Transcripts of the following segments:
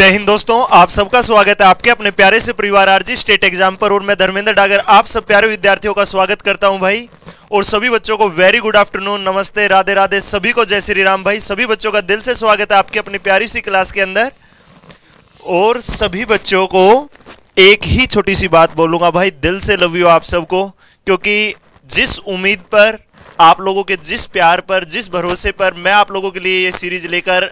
जय हिंद दोस्तों आप सबका स्वागत है आपके अपने प्यारे से परिवार आरजी स्टेट एग्जाम पर और मैं धर्मेंद्र डागर आप सब प्यारे विद्यार्थियों का स्वागत करता हूं भाई और सभी बच्चों को वेरी गुड आफ्टरनून नमस्ते राधे राधे सभी को जय श्री राम भाई सभी बच्चों का दिल से स्वागत है आपके अपनी प्यारी सी क्लास के अंदर और सभी बच्चों को एक ही छोटी सी बात बोलूँगा भाई दिल से लव यू आप सबको क्योंकि जिस उम्मीद पर आप लोगों के जिस प्यार पर जिस भरोसे पर मैं आप लोगों के लिए ये सीरीज लेकर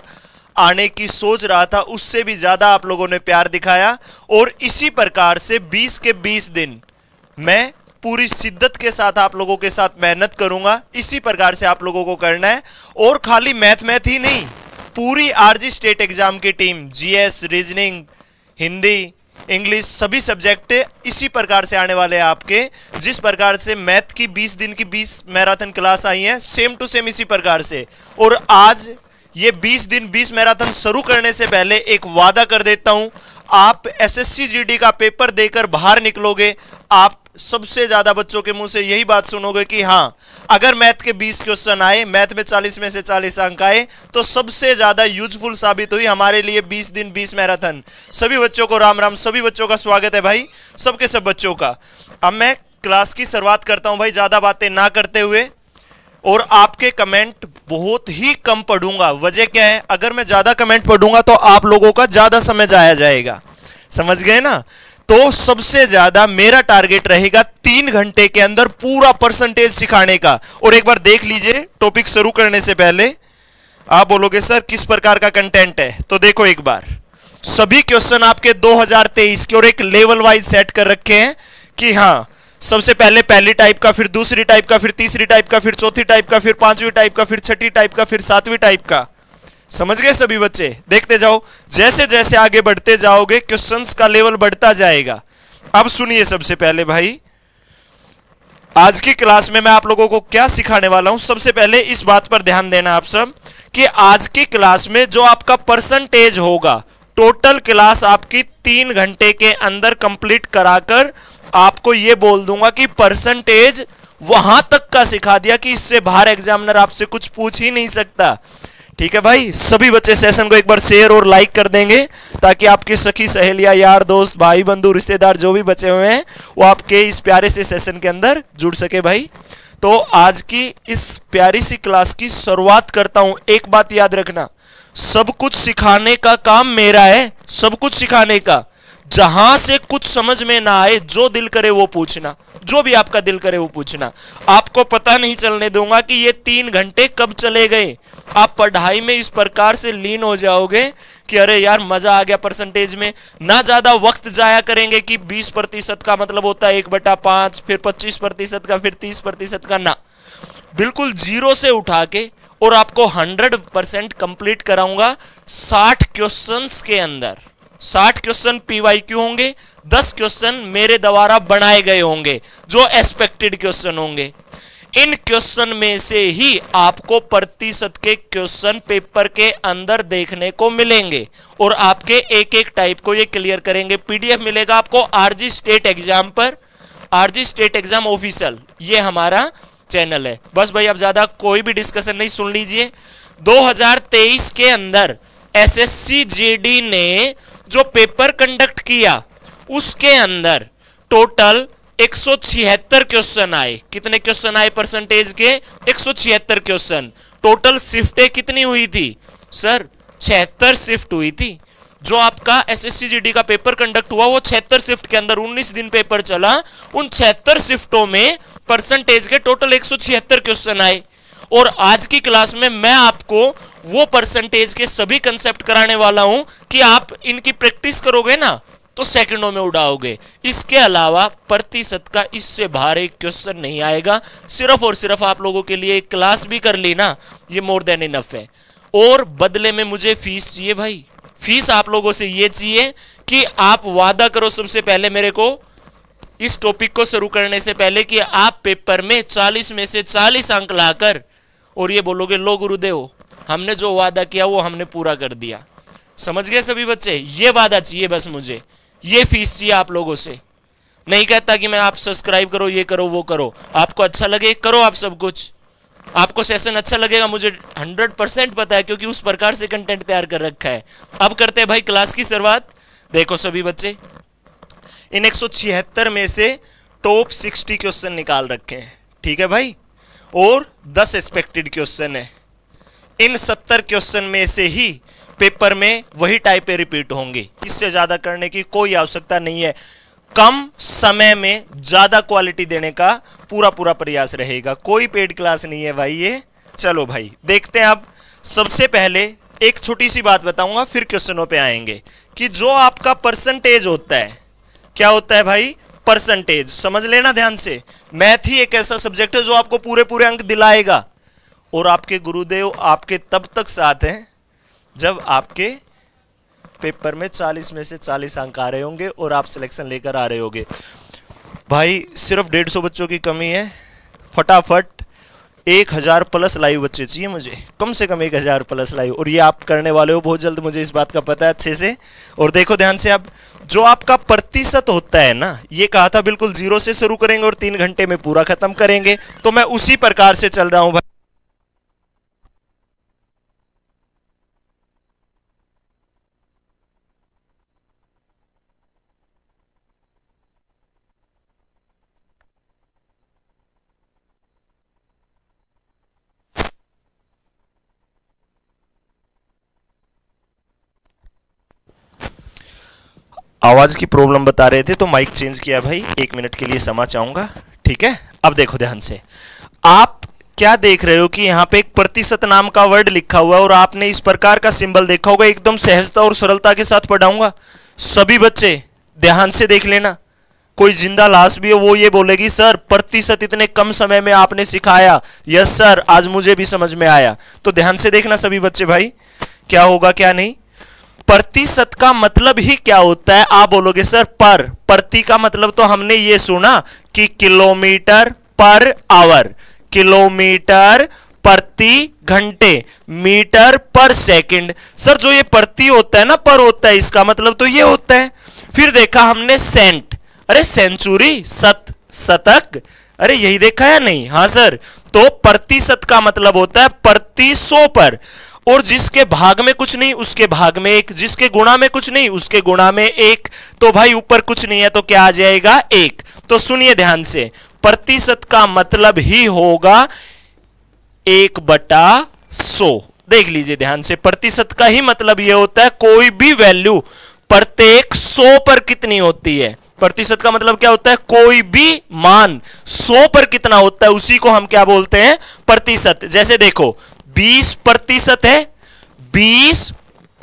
आने की सोच रहा था उससे भी ज़्यादा आप लोगों ने प्यार दिखाया और इसी प्रकार से 20 के 20 दिन मैं पूरी शिद्दत के साथ आप लोगों के साथ मेहनत करूंगा इसी प्रकार से आप लोगों को करना है और खाली मैथ मैथ ही नहीं पूरी आरजी स्टेट एग्जाम की team G S reasoning Hindi English सभी सब्जेक्ट इसी प्रकार से आने वाले हैं आपके जिस प्रकार से मैथ की 20 दिन की 20 मैराथन क्लास आई है सेम टू सेम इसी प्रकार से और आज ये 20 दिन 20 मैराथन शुरू करने से पहले एक वादा कर देता हूं आप एसएससी जीडी का पेपर देकर बाहर निकलोगे आप सबसे ज़्यादा बच्चों के मुंह से यही बात सुनोगे कि हाँ अगर मैथ के 20 क्वेश्चन आए मैथ में 40 में से 40 अंक आए तो सबसे ज़्यादा यूजफुल साबित हुई हमारे लिए 20 दिन 20 मैराथन सभी बच्चों को राम राम सभी बच्चों का स्वागत है भाई सबके सब बच्चों का अब मैं क्लास की शुरुआत करता हूँ भाई ज़्यादा बातें ना करते हुए और आपके कमेंट बहुत ही कम पढ़ूंगा वजह क्या है अगर मैं ज़्यादा कमेंट पढ़ूंगा तो आप लोगों का ज़्यादा समय जाया जाएगा समझ गए ना तो सबसे ज़्यादा मेरा टारगेट रहेगा तीन घंटे के अंदर पूरा परसेंटेज सिखाने का और एक बार देख लीजिए टॉपिक शुरू करने से पहले आप बोलोगे सर किस प्रकार का कंटेंट है तो देखो एक बार सभी क्वेश्चन आपके 2023 के और एक लेवल वाइज सेट कर रखे हैं कि हाँ सबसे पहले पहली टाइप का फिर दूसरी टाइप का फिर तीसरी टाइप का फिर चौथी टाइप का फिर पांचवी टाइप का फिर छठी टाइप का फिर सातवीं टाइप का समझ गए सभी बच्चे देखते जाओ जैसे जैसे आगे बढ़ते जाओगे क्वेश्चन का लेवल बढ़ता जाएगा अब सुनिए सबसे पहले भाई आज की क्लास में मैं आप लोगों को क्या सिखाने वाला हूं सबसे पहले इस बात पर ध्यान देना आप सब कि आज की क्लास में जो आपका परसेंटेज होगा टोटल क्लास आपकी तीन घंटे के अंदर कंप्लीट कराकर आपको ये बोल दूंगा कि परसेंटेज वहां तक का सिखा दिया कि इससे बाहर एग्जामिनर आपसे कुछ पूछ ही नहीं सकता ठीक है भाई सभी बच्चे सेशन को एक बार शेयर और लाइक कर देंगे ताकि आपके सखी सहेलियां यार दोस्त भाई बंधु रिश्तेदार जो भी बचे हुए हैं वो आपके इस प्यारे से सेशन के अंदर जुड़ सके भाई तो आज की इस प्यारी सी क्लास की शुरुआत करता हूं एक बात याद रखना सब कुछ सिखाने का काम मेरा है सब कुछ सिखाने का जहां से कुछ समझ में ना आए जो दिल करे वो पूछना जो भी आपका दिल करे वो पूछना आपको पता नहीं चलने दूंगा कि ये तीन घंटे कब चले गए आप पढ़ाई में इस प्रकार से लीन हो जाओगे कि अरे यार मजा आ गया परसेंटेज में ना ज्यादा वक्त जाया करेंगे कि 20 प्रतिशत का मतलब होता है एक बटा पांच फिर 25 प्रतिशत का फिर 30 प्रतिशत का ना बिल्कुल जीरो से उठा के और आपको 100 परसेंट कंप्लीट कराऊंगा 60 क्वेश्चंस के अंदर साठ क्वेश्चन पीवाई क्यू होंगे दस क्वेश्चन मेरे द्वारा बनाए गए होंगे जो एक्सपेक्टेड क्वेश्चन होंगे इन क्वेश्चन में से ही आपको प्रतिशत के क्वेश्चन पेपर के अंदर देखने को मिलेंगे और आपके एक एक टाइप को ये क्लियर करेंगे पीडीएफ मिलेगा आपको आरजी स्टेट एग्जाम पर आरजी स्टेट एग्जाम ऑफिशियल ये हमारा चैनल है बस भाई आप ज्यादा कोई भी डिस्कशन नहीं सुन लीजिए 2023 के अंदर एसएससी जेडी ने जो पेपर कंडक्ट किया उसके अंदर टोटल एक क्वेश्चन आए कितने क्वेश्चन आए परसेंटेज के एक क्वेश्चन टोटल शिफ्टे कितनी हुई थी सर छिहत्तर शिफ्ट हुई थी जो आपका एसएससी जीडी का पेपर कंडक्ट हुआ वो छिहत्तर शिफ्ट के अंदर 19 दिन पेपर चला उन छिहत्तर शिफ्टों में परसेंटेज के टोटल एक क्वेश्चन आए और आज की क्लास में मैं आपको वो परसेंटेज के सभी कंसेप्ट कराने वाला हूं कि आप इनकी प्रैक्टिस करोगे ना तो सेकंडों में उड़ाओगे इसके अलावा प्रतिशत का इससे बाहर एक क्वेश्चन नहीं आएगा सिर्फ और सिर्फ आप लोगों के लिए एक क्लास भी कर ली ना ये मोर देन इनफ है और बदले में मुझे फीस चाहिए भाई फीस आप लोगों से ये चाहिए कि आप वादा करो सबसे पहले मेरे को इस टॉपिक को शुरू करने से पहले कि आप पेपर में 40 में से 40 अंक लाकर और ये बोलोगे लो गुरुदेव हमने जो वादा किया वो हमने पूरा कर दिया समझ गए सभी बच्चे ये वादा चाहिए बस मुझे ये फीस चाहिए आप लोगों से नहीं कहता कि मैं आप सब्सक्राइब करो ये करो वो करो आपको अच्छा लगे करो आप सब कुछ आपको सेशन अच्छा लगेगा मुझे 100 परसेंट पता है क्योंकि उस प्रकार से कंटेंट तैयार कर रखा है अब करते हैं भाई क्लास की शुरुआत देखो सभी बच्चे इन एक में से टॉप 60 क्वेश्चन निकाल रखे हैं ठीक है भाई और 10 एक्सपेक्टेड क्वेश्चन है इन 70 क्वेश्चन में से ही पेपर में वही टाइपें रिपीट होंगे इससे ज़्यादा करने की कोई आवश्यकता नहीं है कम समय में ज़्यादा क्वालिटी देने का पूरा पूरा प्रयास रहेगा कोई पेड क्लास नहीं है भाई ये चलो भाई देखते हैं अब सबसे पहले एक छोटी सी बात बताऊंगा फिर क्वेश्चनों पे आएंगे कि जो आपका परसेंटेज होता है क्या होता है भाई परसेंटेज समझ लेना ध्यान से मैथ ही एक ऐसा सब्जेक्ट है जो आपको पूरे पूरे अंक दिलाएगा और आपके गुरुदेव आपके तब तक साथ हैं जब आपके पेपर में 40 में से 40 अंक आ रहे होंगे और आप सिलेक्शन लेकर आ रहे होंगे भाई सिर्फ डेढ़ सौ बच्चों की कमी है फटाफट एक हज़ार प्लस लाइव बच्चे चाहिए मुझे कम से कम एक हज़ार प्लस लाइव और ये आप करने वाले हो बहुत जल्द मुझे इस बात का पता है अच्छे से और देखो ध्यान से आप जो आपका प्रतिशत होता है ना ये कहा था बिल्कुल जीरो से शुरू करेंगे और तीन घंटे में पूरा ख़त्म करेंगे तो मैं उसी प्रकार से चल रहा हूँ आवाज़ की प्रॉब्लम बता रहे थे तो माइक चेंज किया भाई एक मिनट के लिए समा चाहूँगा ठीक है अब देखो ध्यान से आप क्या देख रहे हो कि यहाँ पे एक प्रतिशत नाम का वर्ड लिखा हुआ है और आपने इस प्रकार का सिंबल देखा होगा एकदम सहजता और सरलता के साथ पढ़ाऊंगा सभी बच्चे ध्यान से देख लेना कोई जिंदा लाश भी हो वो ये बोलेगी सर प्रतिशत इतने कम समय में आपने सिखाया यस सर आज मुझे भी समझ में आया तो ध्यान से देखना सभी बच्चे भाई क्या होगा क्या नहीं प्रतिशत का मतलब ही क्या होता है आप बोलोगे सर पर प्रति का मतलब तो हमने ये सुना कि किलोमीटर पर आवर किलोमीटर प्रति घंटे मीटर पर सेकंड सर जो ये प्रति होता है ना पर होता है इसका मतलब तो ये होता है फिर देखा हमने सेंट अरे सेंचुरी सत शतक अरे यही देखा है नहीं हाँ सर तो प्रतिशत का मतलब होता है प्रति सौ पर और जिसके भाग में कुछ नहीं उसके भाग में एक जिसके गुणा में कुछ नहीं उसके गुणा में एक तो भाई ऊपर कुछ नहीं है तो क्या आ जाएगा एक तो सुनिए ध्यान से प्रतिशत का मतलब ही होगा एक बटा सो देख लीजिए ध्यान से प्रतिशत का ही मतलब यह होता है कोई भी वैल्यू प्रत्येक सो पर कितनी होती है प्रतिशत का मतलब क्या होता है कोई भी मान सो पर कितना होता है उसी को हम क्या बोलते हैं प्रतिशत जैसे देखो बीस प्रतिशत है बीस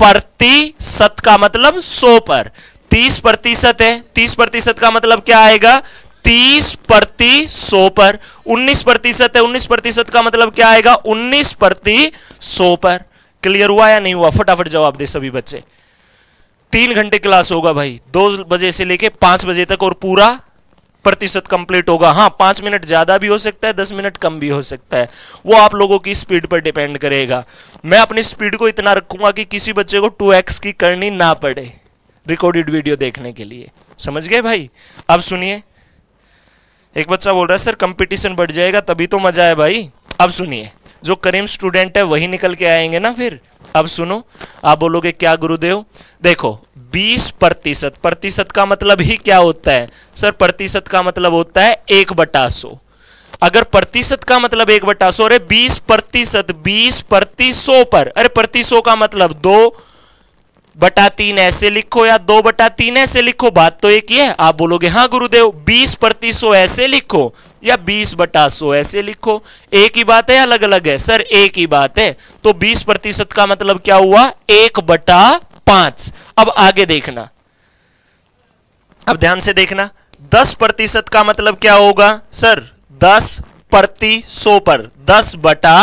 प्रतिशत का मतलब सो पर तीस प्रतिशत है तीस प्रतिशत का मतलब क्या आएगा तीस प्रति सो पर उन्नीस प्रतिशत है उन्नीस प्रतिशत का मतलब क्या आएगा उन्नीस प्रति सो पर क्लियर हुआ या नहीं हुआ फटाफट जवाब दे सभी बच्चे तीन घंटे क्लास होगा भाई दो बजे से लेके पांच बजे तक और पूरा प्रतिशत कंप्लीट होगा हाँ पांच मिनट ज़्यादा भी हो सकता है दस मिनट कम भी हो सकता है वो आप लोगों की स्पीड पर डिपेंड करेगा मैं अपनी स्पीड को इतना रखूंगा कि किसी बच्चे को टू एक्स की करनी ना पड़े रिकॉर्डेड वीडियो देखने के लिए समझ गए भाई अब सुनिए एक बच्चा बोल रहा है सर कंपटीशन बढ़ जाएगा तभी तो मज़ा है भाई अब सुनिए जो करीम स्टूडेंट है वही निकल के आएंगे ना फिर अब सुनो आप बोलोगे क्या गुरुदेव देखो 20 प्रतिशत प्रतिशत का मतलब ही क्या होता है सर प्रतिशत का मतलब होता है एक बटा सो अगर प्रतिशत का मतलब एक बटा सो अरे बीस प्रतिशत बीस प्रति पर अरे प्रति का मतलब दो बटा तीन ऐसे लिखो या दो बटा तीन ऐसे लिखो बात तो एक ही है आप बोलोगे हाँ गुरुदेव बीस प्रतिशो ऐसे लिखो या बीस बटा सो ऐसे लिखो एक ही बात है अलग अलग है सर एक ही बात है तो बीस प्रतिशत का मतलब क्या हुआ एक बटा पांच अब आगे देखना अब ध्यान से देखना दस प्रतिशत का मतलब क्या होगा सर दस प्रति सो पर दस बटा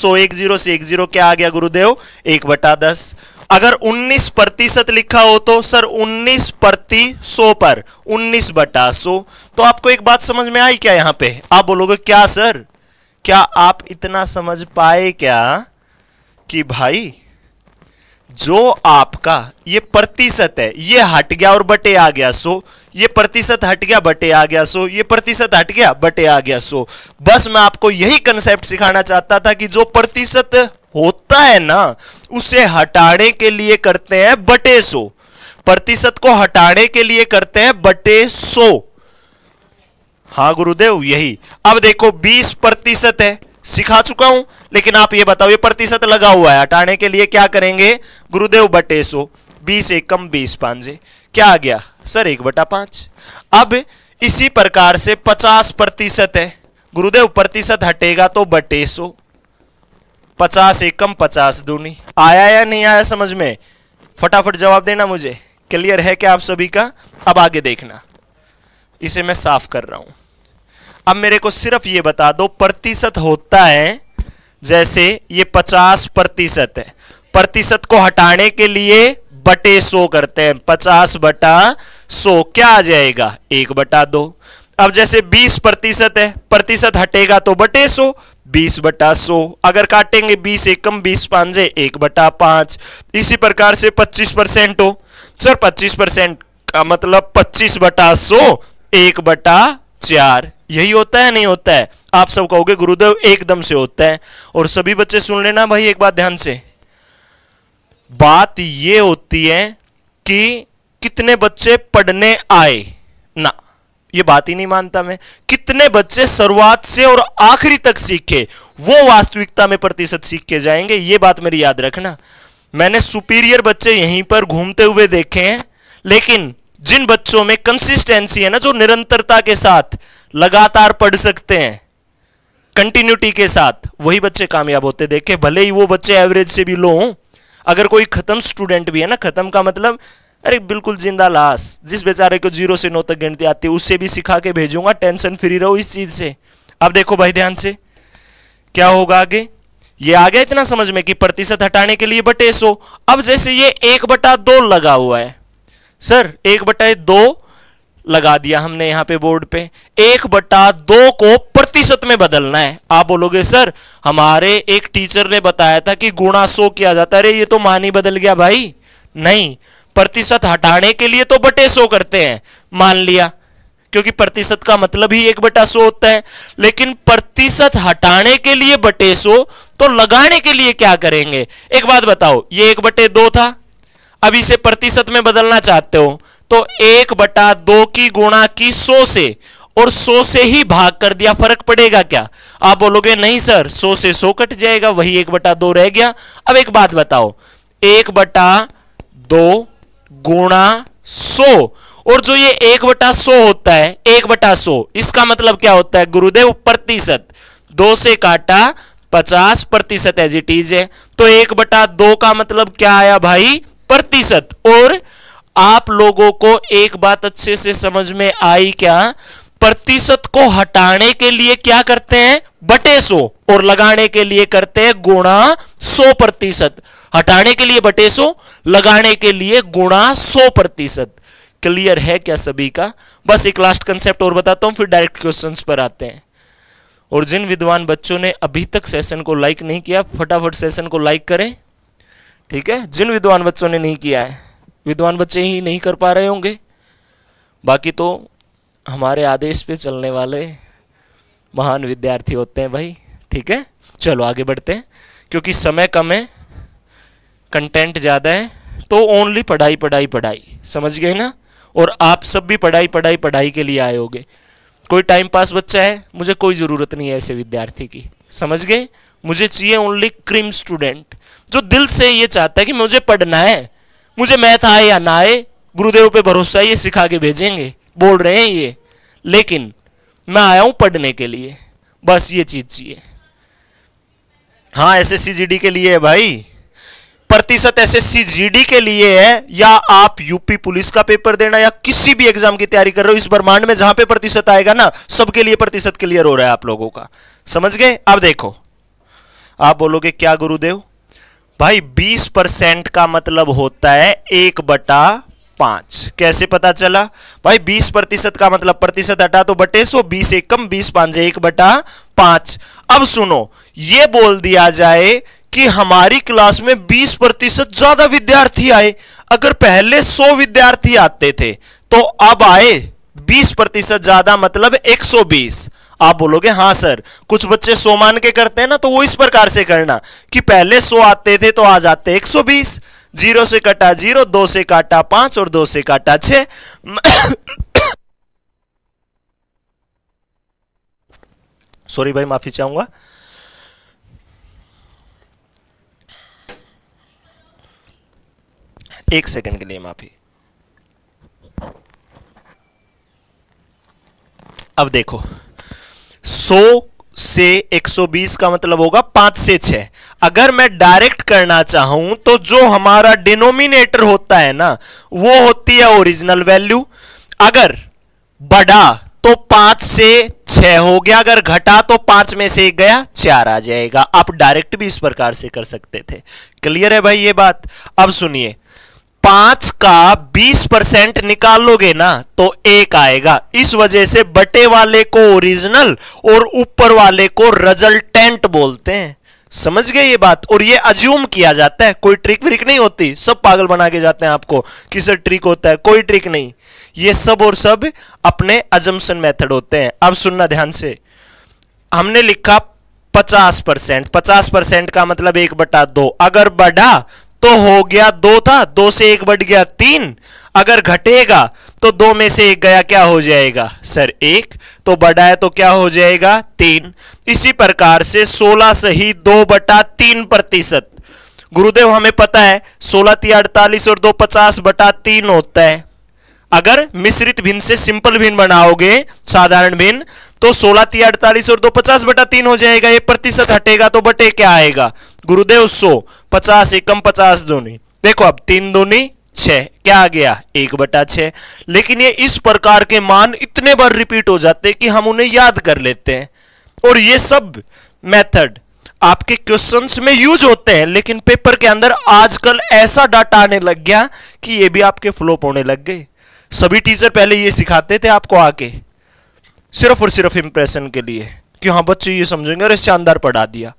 सो एक जीरो से एक जीरो क्या आ गया गुरुदेव एक बटा दस अगर 19 प्रतिशत लिखा हो तो सर 19 प्रति 100 पर 19 बटा 100 तो आपको एक बात समझ में आई क्या यहां पे आप बोलोगे क्या सर क्या आप इतना समझ पाए क्या कि भाई जो आपका ये प्रतिशत है ये हट गया और बटे आ गया सो ये प्रतिशत हट गया बटे आ गया सो ये प्रतिशत हट गया बटे आ गया सो बस मैं आपको यही कंसेप्ट सिखाना चाहता था कि जो प्रतिशत होता है ना उसे हटाने के लिए करते हैं बटे सो प्रतिशत को हटाने के लिए करते हैं बटे सो हाँ गुरुदेव यही अब देखो 20 प्रतिशत है सिखा चुका हूं लेकिन आप ये बताओ ये प्रतिशत लगा हुआ है हटाने के लिए क्या करेंगे गुरुदेव बटे सो बीस एक कम बीस पांजे क्या आ गया सर एक बटा पांच अब इसी प्रकार से पचास प्रतिशत है गुरुदेव प्रतिशत हटेगा तो बटे सो पचास एकम पचास दूनी आया या नहीं आया समझ में फटाफट जवाब देना मुझे क्लियर है क्या आप सभी का अब आगे देखना इसे मैं साफ कर रहा हूं अब मेरे को सिर्फ ये बता दो प्रतिशत होता है जैसे ये पचास प्रतिशत है प्रतिशत को हटाने के लिए बटे सो करते हैं पचास बटा सो क्या आ जाएगा एक बटा दो अब जैसे बीस प्रतिशत है प्रतिशत हटेगा तो बटे सो बीस बटा सो अगर काटेंगे बीस एकम बीस पांजे एक बटा पांच इसी प्रकार से पच्चीस परसेंट हो सर पच्चीस परसेंट का मतलब पच्चीस बटा सो एक बटा चार यही होता है नहीं होता है आप सब कहोगे गुरुदेव एकदम से होता है और सभी बच्चे सुन लेना भाई एक बात ध्यान से बात यह होती है कि कितने बच्चे पढ़ने आए ना ये बात ही नहीं मानता मैं कितने बच्चे शुरुआत से और आखिरी तक सीखे वो वास्तविकता में प्रतिशत सीख के जाएंगे ये बात मेरी याद रखना मैंने सुपीरियर बच्चे यहीं पर घूमते हुए देखे हैं लेकिन जिन बच्चों में कंसिस्टेंसी है ना जो निरंतरता के साथ लगातार पढ़ सकते हैं कंटिन्यूटी के साथ वही बच्चे कामयाब होते देखे भले ही वो बच्चे एवरेज से भी लो हों अगर कोई खत्म स्टूडेंट भी है ना खत्म का मतलब अरे बिल्कुल जिंदा लाश जिस बेचारे को जीरो से नौ तक गिनती आती है उससे भी सिखा के भेजूंगा टेंशन फ्री रहो इस चीज से अब देखो भाई ध्यान से क्या होगा आगे ये आ गया इतना समझ में कि प्रतिशत हटाने के लिए बटे सो अब जैसे ये एक बटा दो लगा हुआ है सर एक बटा दो लगा दिया हमने यहां पे बोर्ड पे एक बटा दो को प्रतिशत में बदलना है आप बोलोगे सर हमारे एक टीचर ने बताया था कि गुणा सो किया जाता है अरे ये तो मान ही बदल गया भाई नहीं प्रतिशत हटाने के लिए तो बटे सो करते हैं मान लिया क्योंकि प्रतिशत का मतलब ही एक बटा सो होता है लेकिन प्रतिशत हटाने के लिए बटे सो तो लगाने के लिए क्या करेंगे एक बात बताओ ये एक बटे दो था अब इसे प्रतिशत में बदलना चाहते हो तो एक बटा दो की गुणा की सो से और सो से ही भाग कर दिया फर्क पड़ेगा क्या आप बोलोगे नहीं सर सो से सो कट जाएगा वही एक बटा दो रह गया अब एक बात बताओ एक बटा दो गुणा सो और जो ये एक बटा सो होता है एक बटा सो इसका मतलब क्या होता है गुरुदेव प्रतिशत दो से काटा पचास प्रतिशत एज इट इज है तो एक बटा दो का मतलब क्या आया भाई प्रतिशत और आप लोगों को एक बात अच्छे से समझ में आई क्या प्रतिशत को हटाने के लिए क्या करते हैं बटे सो और लगाने के लिए करते हैं गुणा सो प्रतिशत हटाने के लिए बटे सो लगाने के लिए गुणा सौ प्रतिशत क्लियर है क्या सभी का बस एक लास्ट कंसेप्ट और बताता हूं फिर डायरेक्ट क्वेश्चंस पर आते हैं और जिन विद्वान बच्चों ने अभी तक सेशन को लाइक नहीं किया फटाफट सेशन को लाइक करें ठीक है जिन विद्वान बच्चों ने नहीं किया है विद्वान बच्चे ही नहीं कर पा रहे होंगे बाकी तो हमारे आदेश पे चलने वाले महान विद्यार्थी होते हैं भाई ठीक है चलो आगे बढ़ते हैं क्योंकि समय कम है कंटेंट ज़्यादा है तो ओनली पढ़ाई पढ़ाई पढ़ाई समझ गए ना और आप सब भी पढ़ाई पढ़ाई पढ़ाई के लिए आए होगे कोई टाइम पास बच्चा है मुझे कोई ज़रूरत नहीं है ऐसे विद्यार्थी की समझ गए मुझे चाहिए ओनली क्रिम स्टूडेंट जो दिल से ये चाहता है कि मुझे पढ़ना है मुझे मैथ आए या ना आए गुरुदेव पे भरोसा ये सिखा के भेजेंगे बोल रहे हैं ये लेकिन मैं आया हूँ पढ़ने के लिए बस ये चीज़ चाहिए हाँ एस एस के लिए है भाई प्रतिशत एस एस के लिए है या आप यूपी पुलिस का पेपर देना या किसी भी एग्जाम की तैयारी कर रहे हो इस ब्रह्मांड में जहां पे प्रतिशत आएगा ना सबके लिए प्रतिशत क्लियर हो रहा है आप लोगों का समझ गए अब देखो आप बोलोगे क्या गुरुदेव भाई 20 परसेंट का मतलब होता है एक बटा पांच कैसे पता चला भाई बीस प्रतिशत का मतलब प्रतिशत हटा तो बटे सो बीस एक कम बीस पांच एक बटा पांच अब सुनो ये बोल दिया जाए कि हमारी क्लास में 20 प्रतिशत ज्यादा विद्यार्थी आए अगर पहले 100 विद्यार्थी आते थे तो अब आए 20 प्रतिशत ज्यादा मतलब 120 आप बोलोगे हाँ सर कुछ बच्चे सो मान के करते हैं ना तो वो इस प्रकार से करना कि पहले सो आते थे तो आ जाते 120 जीरो से काटा जीरो दो से काटा पांच और दो से काटा छ सॉरी भाई माफी चाहूंगा एक सेकंड के लिए माफी अब देखो 100 से 120 का मतलब होगा पांच से छह अगर मैं डायरेक्ट करना चाहूं तो जो हमारा डिनोमिनेटर होता है ना वो होती है ओरिजिनल वैल्यू अगर बढ़ा तो पांच से छह हो गया अगर घटा तो पांच में से एक गया चार आ जाएगा आप डायरेक्ट भी इस प्रकार से कर सकते थे क्लियर है भाई ये बात अब सुनिए पांच का बीस परसेंट निकालोगे ना तो एक आएगा इस वजह से बटे वाले को ओरिजिनल और ऊपर वाले को रिजल्टेंट बोलते हैं समझ गए ये बात और ये अज्यूम किया जाता है कोई ट्रिक व्रिक नहीं होती सब पागल बना के जाते हैं आपको किस ट्रिक होता है कोई ट्रिक नहीं ये सब और सब अपने अजम्सन मेथड होते हैं अब सुनना ध्यान से हमने लिखा पचास परसेंट पचास परसेंट का मतलब एक बटा दो अगर बढ़ा तो हो गया दो था दो से एक बढ़ गया तीन अगर घटेगा तो दो में से एक गया क्या हो जाएगा सर एक तो बढ़ा है तो क्या हो जाएगा तीन इसी प्रकार से सोलह सही दो बटा तीन प्रतिशत गुरुदेव हमें पता है सोलह ती अड़तालीस और दो पचास बटा तीन होता है अगर मिश्रित भिन्न से सिंपल भिन्न बनाओगे साधारण भिन्न तो सोलह ती अड़तालीस और दो पचास बटा तीन हो जाएगा ये प्रतिशत हटेगा तो बटे क्या आएगा गुरुदेव सो पचास एकम पचास दूनी देखो अब तीन दूनी छ क्या आ गया एक बटा छः लेकिन ये इस प्रकार के मान इतने बार रिपीट हो जाते हैं कि हम उन्हें याद कर लेते हैं और ये सब मेथड आपके क्वेश्चंस में यूज होते हैं लेकिन पेपर के अंदर आजकल ऐसा डाटा आने लग गया कि ये भी आपके फ्लोप होने लग गए सभी टीचर पहले ये सिखाते थे आपको आके सिर्फ और सिर्फ इंप्रेशन के लिए कि हाँ बच्चे ये समझेंगे और शानदार पढ़ा दिया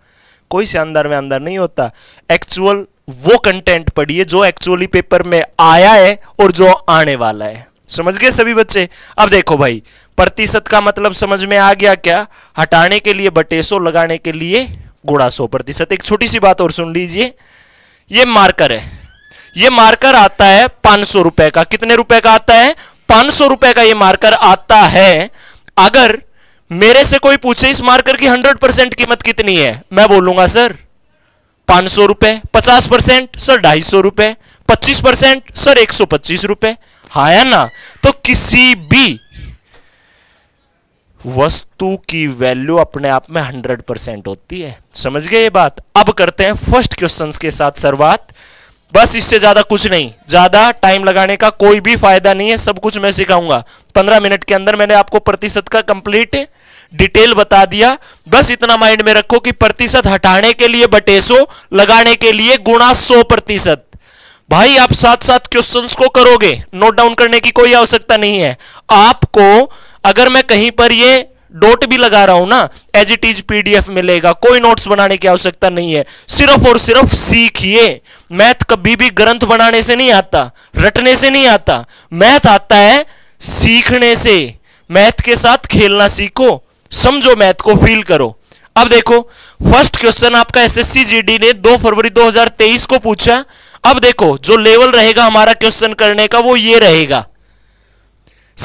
कोई से अंदर में अंदर नहीं होता एक्चुअल वो कंटेंट पढ़िए जो एक्चुअली पेपर में आया है और जो आने वाला है समझ गए सभी बच्चे अब देखो भाई प्रतिशत का मतलब समझ में आ गया क्या हटाने के लिए बटे सो लगाने के लिए गुड़ा सो प्रतिशत एक छोटी सी बात और सुन लीजिए ये मार्कर है ये मार्कर आता है पांच सौ रुपए का कितने रुपए का आता है पांच सौ रुपए का ये मार्कर आता है अगर मेरे से कोई पूछे इस मार्कर की हंड्रेड परसेंट कीमत कितनी है मैं बोलूंगा सर पांच सौ रुपए पचास परसेंट सर ढाई सौ रुपए पच्चीस परसेंट सर एक सौ पच्चीस रुपए हा ना तो किसी भी वस्तु की वैल्यू अपने आप में हंड्रेड परसेंट होती है समझ गए ये बात अब करते हैं फर्स्ट क्वेश्चन के साथ शुरुआत बस इससे ज्यादा कुछ नहीं ज्यादा टाइम लगाने का कोई भी फायदा नहीं है सब कुछ मैं सिखाऊंगा पंद्रह मिनट के अंदर मैंने आपको प्रतिशत का कंप्लीट डिटेल बता दिया बस इतना माइंड में रखो कि प्रतिशत हटाने के लिए बटे सो लगाने के लिए गुणा सो प्रतिशत भाई आप साथ साथ क्वेश्चंस को करोगे नोट डाउन करने की कोई आवश्यकता नहीं है आपको अगर मैं कहीं पर ये डॉट भी लगा रहा हूं ना एज इट इज पीडीएफ मिलेगा कोई नोट्स बनाने की आवश्यकता नहीं है सिर्फ और सिर्फ सीखिए मैथ कभी भी ग्रंथ बनाने से नहीं आता रटने से नहीं आता मैथ आता है सीखने से मैथ के साथ खेलना सीखो समझो मैथ को फील करो अब देखो फर्स्ट क्वेश्चन आपका एसएससी जीडी ने 2 फरवरी 2023 को पूछा अब देखो जो लेवल रहेगा हमारा क्वेश्चन करने का वो ये रहेगा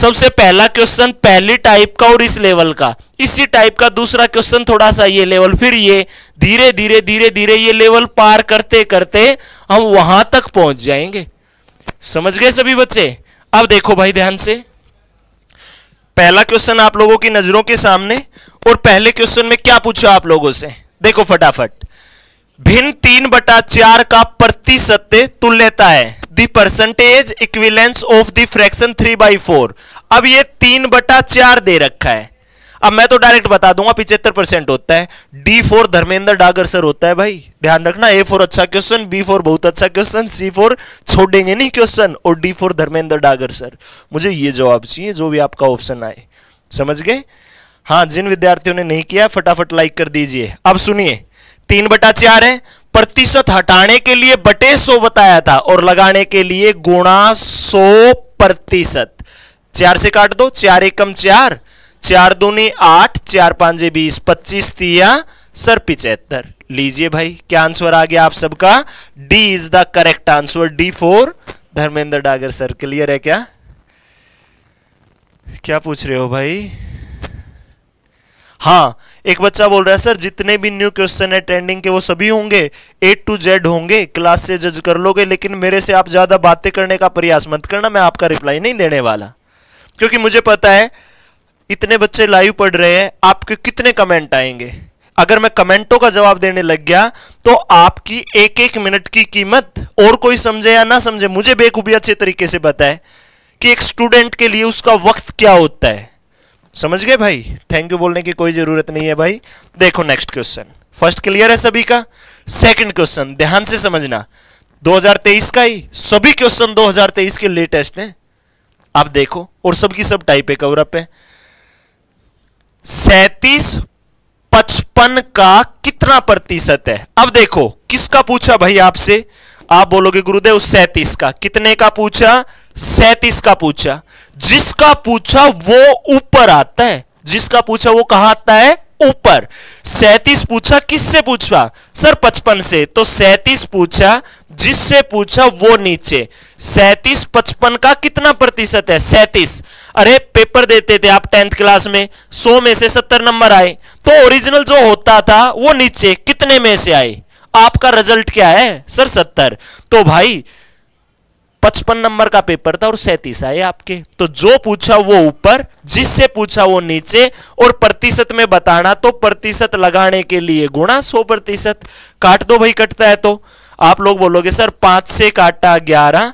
सबसे पहला क्वेश्चन पहली टाइप का और इस लेवल का इसी टाइप का दूसरा क्वेश्चन थोड़ा सा ये लेवल फिर ये धीरे धीरे धीरे धीरे ये लेवल पार करते करते हम वहां तक पहुंच जाएंगे समझ गए सभी बच्चे अब देखो भाई ध्यान से पहला क्वेश्चन आप लोगों की नजरों के सामने और पहले क्वेश्चन में क्या पूछा आप लोगों से देखो फटाफट भिन्न तीन बटा चार का प्रतिशत तुल्यता है the percentage equivalence of the fraction three by four अब ये तीन बटा चार दे रखा है अब मैं तो डायरेक्ट बता दूंगा पिछहत्तर परसेंट होता है D four Dharmendra Dagar sir होता है भाई ध्यान रखना ए फोर अच्छा क्वेश्चन बी फोर बहुत अच्छा क्वेश्चन सी फोर छोड़ेंगे नहीं क्वेश्चन और D four Dharmendra Dagar sir मुझे ये जवाब चाहिए जो भी आपका ऑप्शन आए समझ गए हाँ जिन विद्यार्थियों ने नहीं किया फटाफट लाइक कर दीजिए अब सुनिए तीन बटा चार है प्रतिशत हटाने के लिए बटे सो बताया था और लगाने के लिए गुणा सो प्रतिशत चार से काट दो चार एकम चार चार दूनी आठ चार पांच बीस पच्चीस तिया सर पिचहत्तर लीजिए भाई क्या आंसर आ गया आप सबका D is the correct answer D four Dharmendra Dagar sir clear है क्या क्या पूछ रहे हो भाई हाँ एक बच्चा बोल रहा है सर जितने भी न्यू क्वेश्चन है ट्रेंडिंग के वो सभी होंगे ए टू जेड होंगे क्लास से जज कर लोगे लेकिन मेरे से आप ज़्यादा बातें करने का प्रयास मत करना मैं आपका रिप्लाई नहीं देने वाला क्योंकि मुझे पता है इतने बच्चे लाइव पढ़ रहे हैं आपके कितने कमेंट आएंगे अगर मैं कमेंटों का जवाब देने लग गया तो आपकी एक एक मिनट की कीमत और कोई समझे या ना समझे मुझे बेखूबी अच्छे तरीके से बताए कि एक स्टूडेंट के लिए उसका वक्त क्या होता है समझ गए भाई थैंक यू बोलने की कोई जरूरत नहीं है भाई देखो नेक्स्ट क्वेश्चन फर्स्ट क्लियर है सभी का सेकंड क्वेश्चन ध्यान से समझना 2023 का ही सभी क्वेश्चन 2023 के लेटेस्ट हैं आप देखो और सबकी सब टाइप है कवरअप है सैतीस पचपन का कितना प्रतिशत है अब देखो किसका पूछा भाई आपसे आप बोलोगे गुरुदेव सैतीस का कितने का पूछा सैतीस का पूछा जिसका पूछा वो ऊपर आता है जिसका पूछा वो कहा आता है ऊपर सैतीस पूछा किससे पूछा सर पचपन से तो सैतीस पूछा जिससे पूछा वो नीचे सैतीस पचपन का कितना प्रतिशत है सैतीस अरे पेपर देते थे आप टेंथ क्लास में सौ में से सत्तर नंबर आए तो ओरिजिनल जो होता था वो नीचे कितने में से आए आपका रिजल्ट क्या है सर सत्तर तो भाई पचपन नंबर का पेपर था और सैतीस आए आपके तो जो पूछा वो ऊपर जिससे पूछा वो नीचे और प्रतिशत में बताना तो प्रतिशत लगाने के लिए गुणा सौ प्रतिशत काट दो भाई कटता है तो आप लोग बोलोगे सर पांच से काटा ग्यारह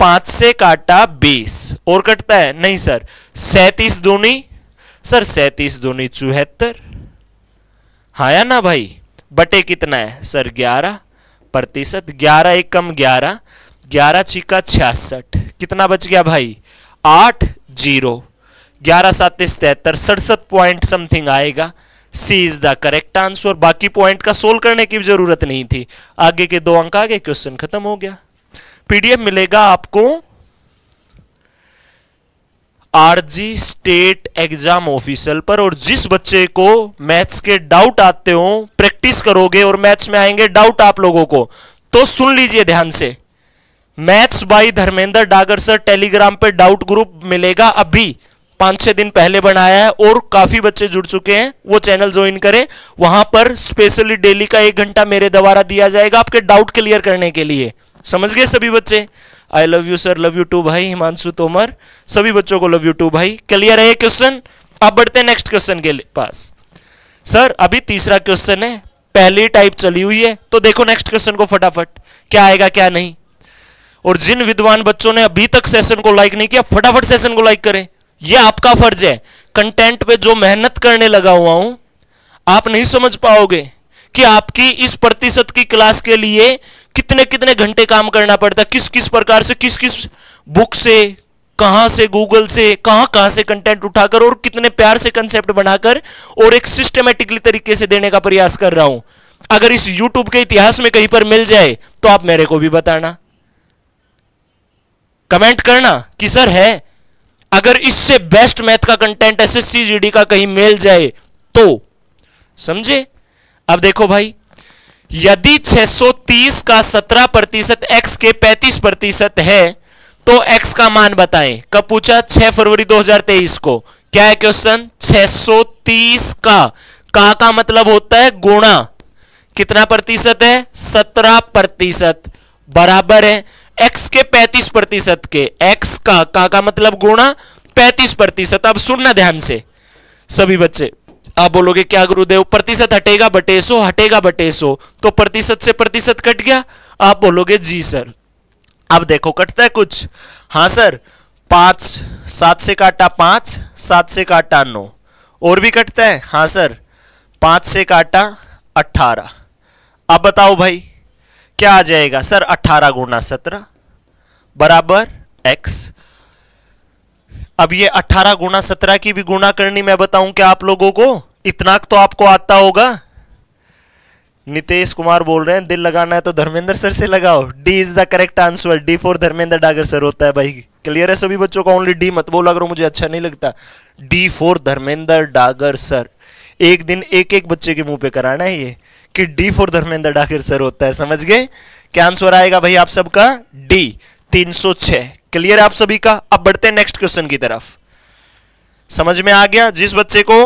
पांच से काटा बीस और कटता है नहीं सर सैतीस दूनी सर सैतीस दूनी चौहत्तर हाँ या ना भाई बटे कितना है सर ग्यारह प्रतिशत ग्यारह एक कम ग्यारह ग्यारह छिका छियासठ कितना बच गया भाई आठ जीरो ग्यारह सात तिहत्तर सड़सठ पॉइंट समथिंग आएगा C is the correct answer बाकी पॉइंट का सोल्व करने की जरूरत नहीं थी आगे के दो अंक आगे क्वेश्चन खत्म हो गया पीडीएफ मिलेगा आपको आरजी स्टेट एग्जाम ऑफिसल पर और जिस बच्चे को मैथ्स के डाउट आते हो प्रैक्टिस करोगे और मैथ्स में आएंगे डाउट आप लोगों को तो सुन लीजिए ध्यान से maths by Dharmendra Dagar sir Telegram पर डाउट ग्रुप मिलेगा अभी पांच छह दिन पहले बनाया है और काफ़ी बच्चे जुड़ चुके हैं वो चैनल ज्वाइन करें वहां पर स्पेशली डेली का एक घंटा मेरे द्वारा दिया जाएगा आपके डाउट क्लियर करने के लिए समझ गए सभी बच्चे I love you sir love you too भाई हिमांशु तोमर सभी बच्चों को लव यू टू भाई क्लियर है क्वेश्चन आप बढ़ते हैं नेक्स्ट क्वेश्चन के पास सर अभी तीसरा क्वेश्चन है पहली टाइप चली हुई है तो देखो नेक्स्ट क्वेश्चन को फटाफट क्या आएगा क्या नहीं और जिन विद्वान बच्चों ने अभी तक सेशन को लाइक नहीं किया फटाफट सेशन को लाइक करें ये आपका फर्ज है कंटेंट पे जो मेहनत करने लगा हुआ हूं आप नहीं समझ पाओगे कि आपकी इस प्रतिशत की क्लास के लिए कितने कितने घंटे काम करना पड़ता है किस किस प्रकार से किस किस बुक से कहां से गूगल से कहां कहां से कंटेंट उठाकर और कितने प्यार से कंसेप्ट बनाकर और एक सिस्टमेटिकली तरीके से देने का प्रयास कर रहा हूं अगर इस YouTube के इतिहास में कहीं पर मिल जाए तो आप मेरे को भी बताना कमेंट करना कि सर है अगर इससे बेस्ट मैथ का कंटेंट एसएससी जीडी का कहीं मिल जाए तो समझे अब देखो भाई यदि 630 का 17 प्रतिशत एक्स के 35 प्रतिशत है तो एक्स का मान बताएं कब पूछा 6 फरवरी 2023 को क्या है क्वेश्चन 630 का का का मतलब होता है गुणा कितना प्रतिशत है 17 प्रतिशत बराबर है एक्स के पैंतीस प्रतिशत के एक्स का का का मतलब गुणा पैंतीस प्रतिशत अब सुनना ध्यान से सभी बच्चे आप बोलोगे क्या गुरुदेव प्रतिशत हटेगा बटे सो हटेगा बटे सो तो प्रतिशत से प्रतिशत कट गया आप बोलोगे जी सर अब देखो कटता है कुछ हाँ सर पांच सात से काटा पांच सात से काटा नौ और भी कटता है हां सर पांच से काटा अठारह अब बताओ भाई क्या आ जाएगा सर अठारह गुणा सत्रह बराबर एक्स अब ये अठारह गुणा सत्रह की भी गुणा करनी मैं बताऊं क्या आप लोगों को इतना तो आपको आता होगा नितेश कुमार बोल रहे हैं दिल लगाना है तो धर्मेंद्र सर से लगाओ D is the correct answer D for Dharmendra Dagar sir होता है भाई क्लियर है सभी बच्चों का ओनली डी मत बोला करो मुझे अच्छा नहीं लगता D for Dharmendra Dagar sir एक दिन एक एक बच्चे के मुंह पे कराना है ये कि D for Dharmendra Dagar sir होता है समझ गए क्या आंसर आएगा भाई आप सबका डी 306 क्लियर आप सभी का अब बढ़ते हैं नेक्स्ट क्वेश्चन की तरफ समझ में आ गया जिस बच्चे को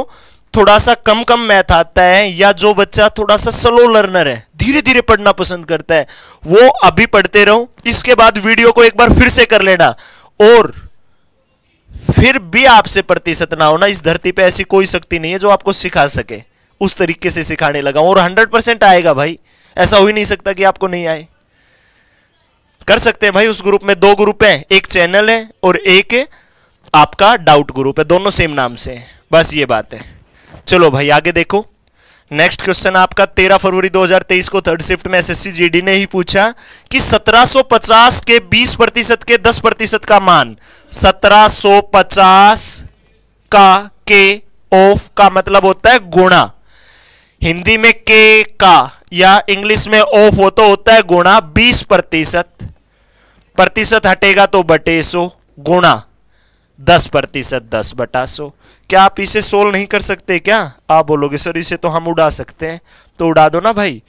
थोड़ा सा कम कम मैथ आता है या जो बच्चा थोड़ा सा स्लो लर्नर है धीरे धीरे पढ़ना पसंद करता है वो अभी पढ़ते रहो इसके बाद वीडियो को एक बार फिर से कर लेना और फिर भी आपसे प्रतिशत ना होना इस धरती पे ऐसी कोई शक्ति नहीं है जो आपको सिखा सके उस तरीके से सिखाने लगा और हंड्रेड परसेंट आएगा भाई ऐसा हो ही नहीं सकता कि आपको नहीं आए कर सकते हैं भाई उस ग्रुप में दो ग्रुप हैं एक चैनल है और एक आपका डाउट ग्रुप है दोनों सेम नाम से बस ये बात है चलो भाई आगे देखो नेक्स्ट क्वेश्चन आपका 13 फरवरी 2023 को थर्ड शिफ्ट में एसएससी जीडी ने ही पूछा कि 1750 के 20 प्रतिशत के 10 प्रतिशत का मान 1750 का के ऑफ का मतलब होता है गुणा हिंदी में के का या इंग्लिश में ऑफ हो तो होता है गुणा बीस प्रतिशत प्रतिशत हटेगा तो बटे सो गुणा दस प्रतिशत दस बटा सो क्या आप इसे सोल्व नहीं कर सकते क्या आप बोलोगे सर इसे तो हम उड़ा सकते हैं तो उड़ा दो ना भाई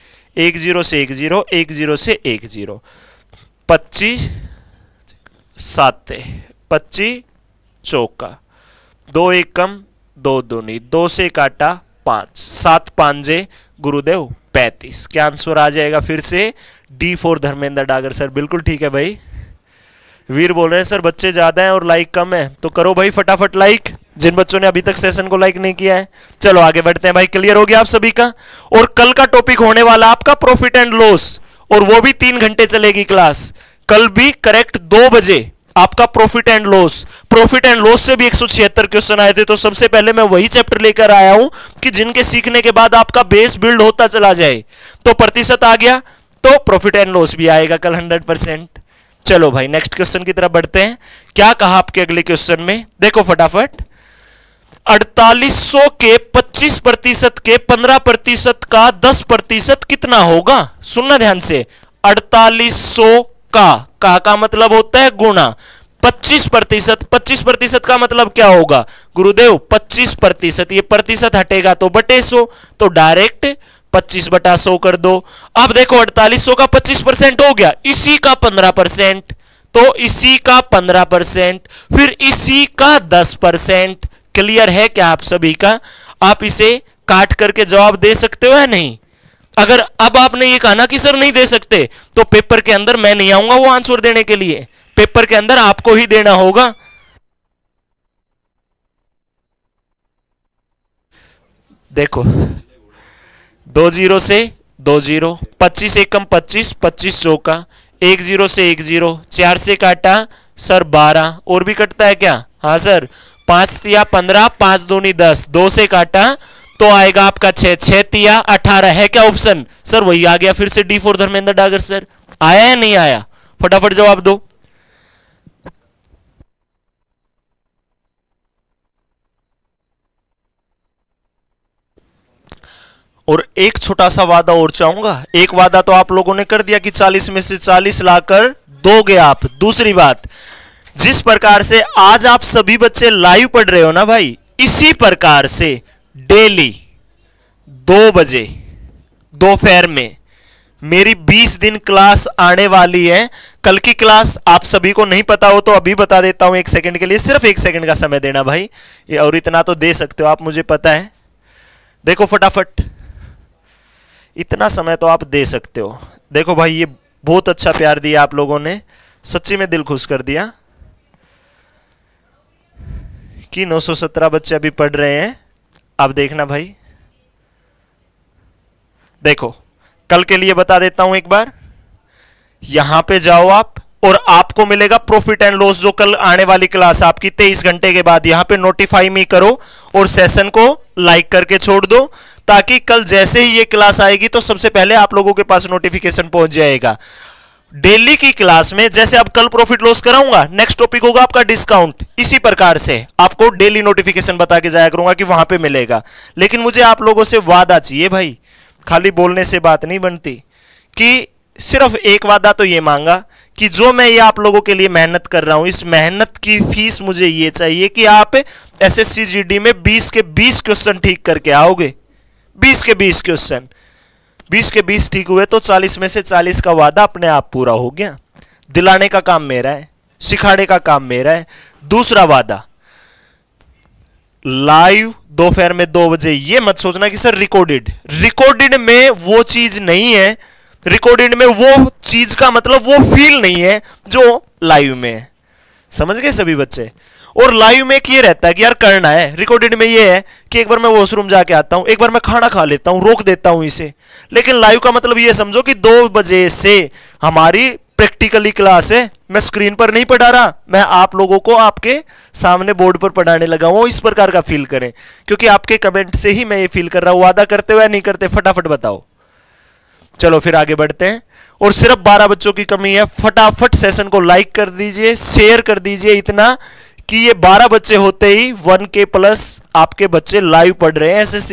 एक जीरो से एक जीरो एक जीरो से एक जीरो पच्चीस सात पच्चीस चौका दो एक कम दो दूनी दो से काटा पांच सात पांजे गुरुदेव पैंतीस क्या आंसर आ जाएगा फिर से D four Dharmendra Dagar sir बिल्कुल ठीक है भाई वीर बोल रहे हैं सर बच्चे ज़्यादा हैं और लाइक कम है तो करो भाई फटाफट लाइक जिन बच्चों ने अभी तक सेशन को लाइक नहीं किया है चलो आगे बढ़ते हैं भाई क्लियर हो गया आप सभी का और कल का टॉपिक होने वाला आपका प्रॉफिट एंड लॉस और वो भी तीन घंटे चलेगी क्लास कल भी करेक्ट दो बजे आपका profit and loss profit and loss से भी एक क्वेश्चन आए थे तो सबसे पहले मैं वही चैप्टर लेकर आया हूं कि जिनके सीखने के बाद आपका बेस बिल्ड होता चला जाए तो प्रतिशत आ गया तो प्रॉफिट एंड लॉस भी आएगा कल हंड्रेड परसेंट चलो भाई नेक्स्ट क्वेश्चन की तरफ बढ़ते हैं क्या कहा आपके अगले क्वेश्चन में देखो फटाफट 4800 के 25 प्रतिशत के 15 प्रतिशत का 10 प्रतिशत कितना होगा सुनना ध्यान से 4800 का का का मतलब होता है गुणा 25 प्रतिशत पच्चीस प्रतिशत का मतलब क्या होगा गुरुदेव 25 प्रतिशत ये प्रतिशत हटेगा तो बटे सो तो डायरेक्ट 25 बटा सो कर दो अब देखो अड़तालीस का 25 परसेंट हो गया इसी का 15 परसेंट तो इसी का 15 परसेंट फिर इसी का 10 परसेंट क्लियर है क्या आप सभी का आप इसे काट करके जवाब दे सकते हो या नहीं अगर अब आपने ये कहा ना कि सर नहीं दे सकते तो पेपर के अंदर मैं नहीं आऊंगा वो आंसर देने के लिए पेपर के अंदर आपको ही देना होगा देखो दो जीरो से दो जीरो पच्चीस एकम पच्चीस पच्चीस सौ का एक जीरो से एक जीरो चार से काटा सर बारह और भी कटता है क्या हाँ सर पांच तिया पंद्रह पांच दूनी दस दो से काटा तो आएगा आपका छह छह तिया अठारह है क्या ऑप्शन सर वही आ गया फिर से D four Dharmendra Dagar sir आया या नहीं आया फटाफट जवाब दो और एक छोटा सा वादा और चाहूंगा एक वादा तो आप लोगों ने कर दिया कि 40 में से 40 लाकर दोगे आप दूसरी बात जिस प्रकार से आज आप सभी बच्चे लाइव पढ़ रहे हो ना भाई इसी प्रकार से डेली दो बजे दोपहर में मेरी 20 दिन क्लास आने वाली है कल की क्लास आप सभी को नहीं पता हो तो अभी बता देता हूं एक सेकंड के लिए सिर्फ एक सेकंड का समय देना भाई और इतना तो दे सकते हो आप मुझे पता है देखो फटाफट इतना समय तो आप दे सकते हो देखो भाई ये बहुत अच्छा प्यार दिया आप लोगों ने सच्ची में दिल खुश कर दिया कि 917 बच्चे अभी पढ़ रहे हैं अब देखना भाई देखो कल के लिए बता देता हूं एक बार यहां पे जाओ आप और आपको मिलेगा प्रॉफिट एंड लॉस जो कल आने वाली क्लास आपकी तेईस घंटे के बाद यहां पे नोटिफाई मी करो और सेशन को लाइक करके छोड़ दो ताकि कल जैसे ही ये क्लास आएगी तो सबसे पहले आप लोगों के पास नोटिफिकेशन पहुंच जाएगा डेली की क्लास में जैसे आप कल प्रॉफिट लॉस कराऊंगा नेक्स्ट टॉपिक होगा आपका डिस्काउंट इसी प्रकार से आपको डेली नोटिफिकेशन बता के जाया करूंगा कि वहां पे मिलेगा लेकिन मुझे आप लोगों से वादा चाहिए भाई खाली बोलने से बात नहीं बनती कि सिर्फ एक वादा तो ये मांगा कि जो मैं ये आप लोगों के लिए मेहनत कर रहा हूं इस मेहनत की फीस मुझे ये चाहिए कि आप एस एस में बीस के बीस क्वेश्चन ठीक करके आओगे बीस के बीस क्वेश्चन बीस के बीस ठीक हुए तो चालीस में से चालीस का वादा अपने आप पूरा हो गया दिलाने का काम मेरा है सिखाने का काम मेरा है दूसरा वादा लाइव दोपहर में दो बजे ये मत सोचना कि सर रिकॉर्डेड रिकॉर्डेड में वो चीज नहीं है रिकॉर्डेड में वो चीज का मतलब वो फील नहीं है जो लाइव में है समझ गए सभी बच्चे और लाइव में एक ये रहता है कि यार करना है रिकॉर्डेड में ये है कि एक बार मैं वॉशरूम जाके आता हूं एक बार मैं खाना खा लेता हूँ रोक देता हूं इसे लेकिन लाइव का मतलब ये समझो कि दो बजे से हमारी प्रैक्टिकली क्लास है मैं स्क्रीन पर नहीं पढ़ा रहा मैं आप लोगों को आपके सामने बोर्ड पर पढ़ाने लगा हुआ इस प्रकार का फील करें क्योंकि आपके कमेंट से ही मैं ये फील कर रहा हूं वादा करते हुए नहीं करते फटाफट बताओ चलो फिर आगे बढ़ते हैं और सिर्फ बारह बच्चों की कमी है फटाफट सेशन को लाइक कर दीजिए शेयर कर दीजिए इतना कि ये बारह बच्चे होते ही वन के प्लस आपके बच्चे लाइव पढ़ रहे हैं एस एस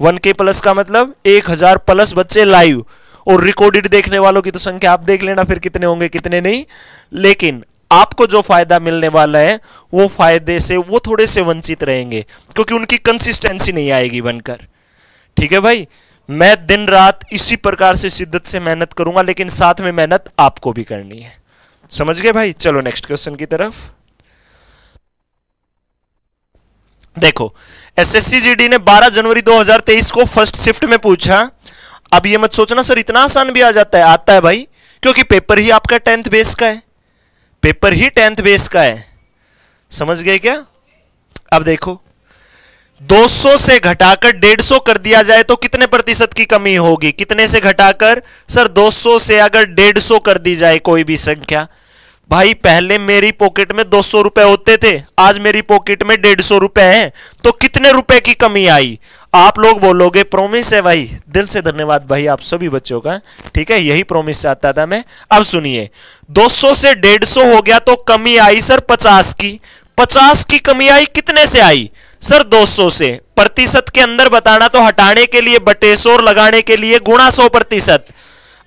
वन के प्लस का मतलब एक हजार प्लस बच्चे लाइव और रिकॉर्डेड देखने वालों की तो संख्या आप देख लेना फिर कितने होंगे कितने नहीं लेकिन आपको जो फायदा मिलने वाला है वो फायदे से वो थोड़े से वंचित रहेंगे क्योंकि उनकी कंसिस्टेंसी नहीं आएगी बनकर ठीक है भाई मैं दिन रात इसी प्रकार से शिद्दत से मेहनत करूंगा लेकिन साथ में मेहनत आपको भी करनी है समझ गए भाई चलो नेक्स्ट क्वेश्चन की तरफ देखो एसएससी जीडी ने 12 जनवरी 2023 को फर्स्ट शिफ्ट में पूछा अब ये मत सोचना सर इतना आसान भी आ जाता है आता है भाई क्योंकि पेपर ही आपका टेंथ बेस का है पेपर ही टेंथ बेस का है समझ गए क्या अब देखो 200 से घटाकर 150 कर दिया जाए तो कितने प्रतिशत की कमी होगी कितने से घटाकर सर 200 से अगर 150 कर दी जाए कोई भी संख्या भाई पहले मेरी पॉकेट में दो सौ रुपए होते थे आज मेरी पॉकेट में डेढ़ सौ रुपए है तो कितने रुपए की कमी आई आप लोग बोलोगे प्रोमिस है भाई दिल से धन्यवाद भाई आप सभी बच्चों का ठीक है यही प्रोमिस चाहता था मैं अब सुनिए 200 से डेढ़ सौ हो गया तो कमी आई सर 50 की 50 की कमी आई कितने से आई सर 200 से प्रतिशत के अंदर बताना तो हटाने के लिए बटे लगाने के लिए गुणा सौ प्रतिशत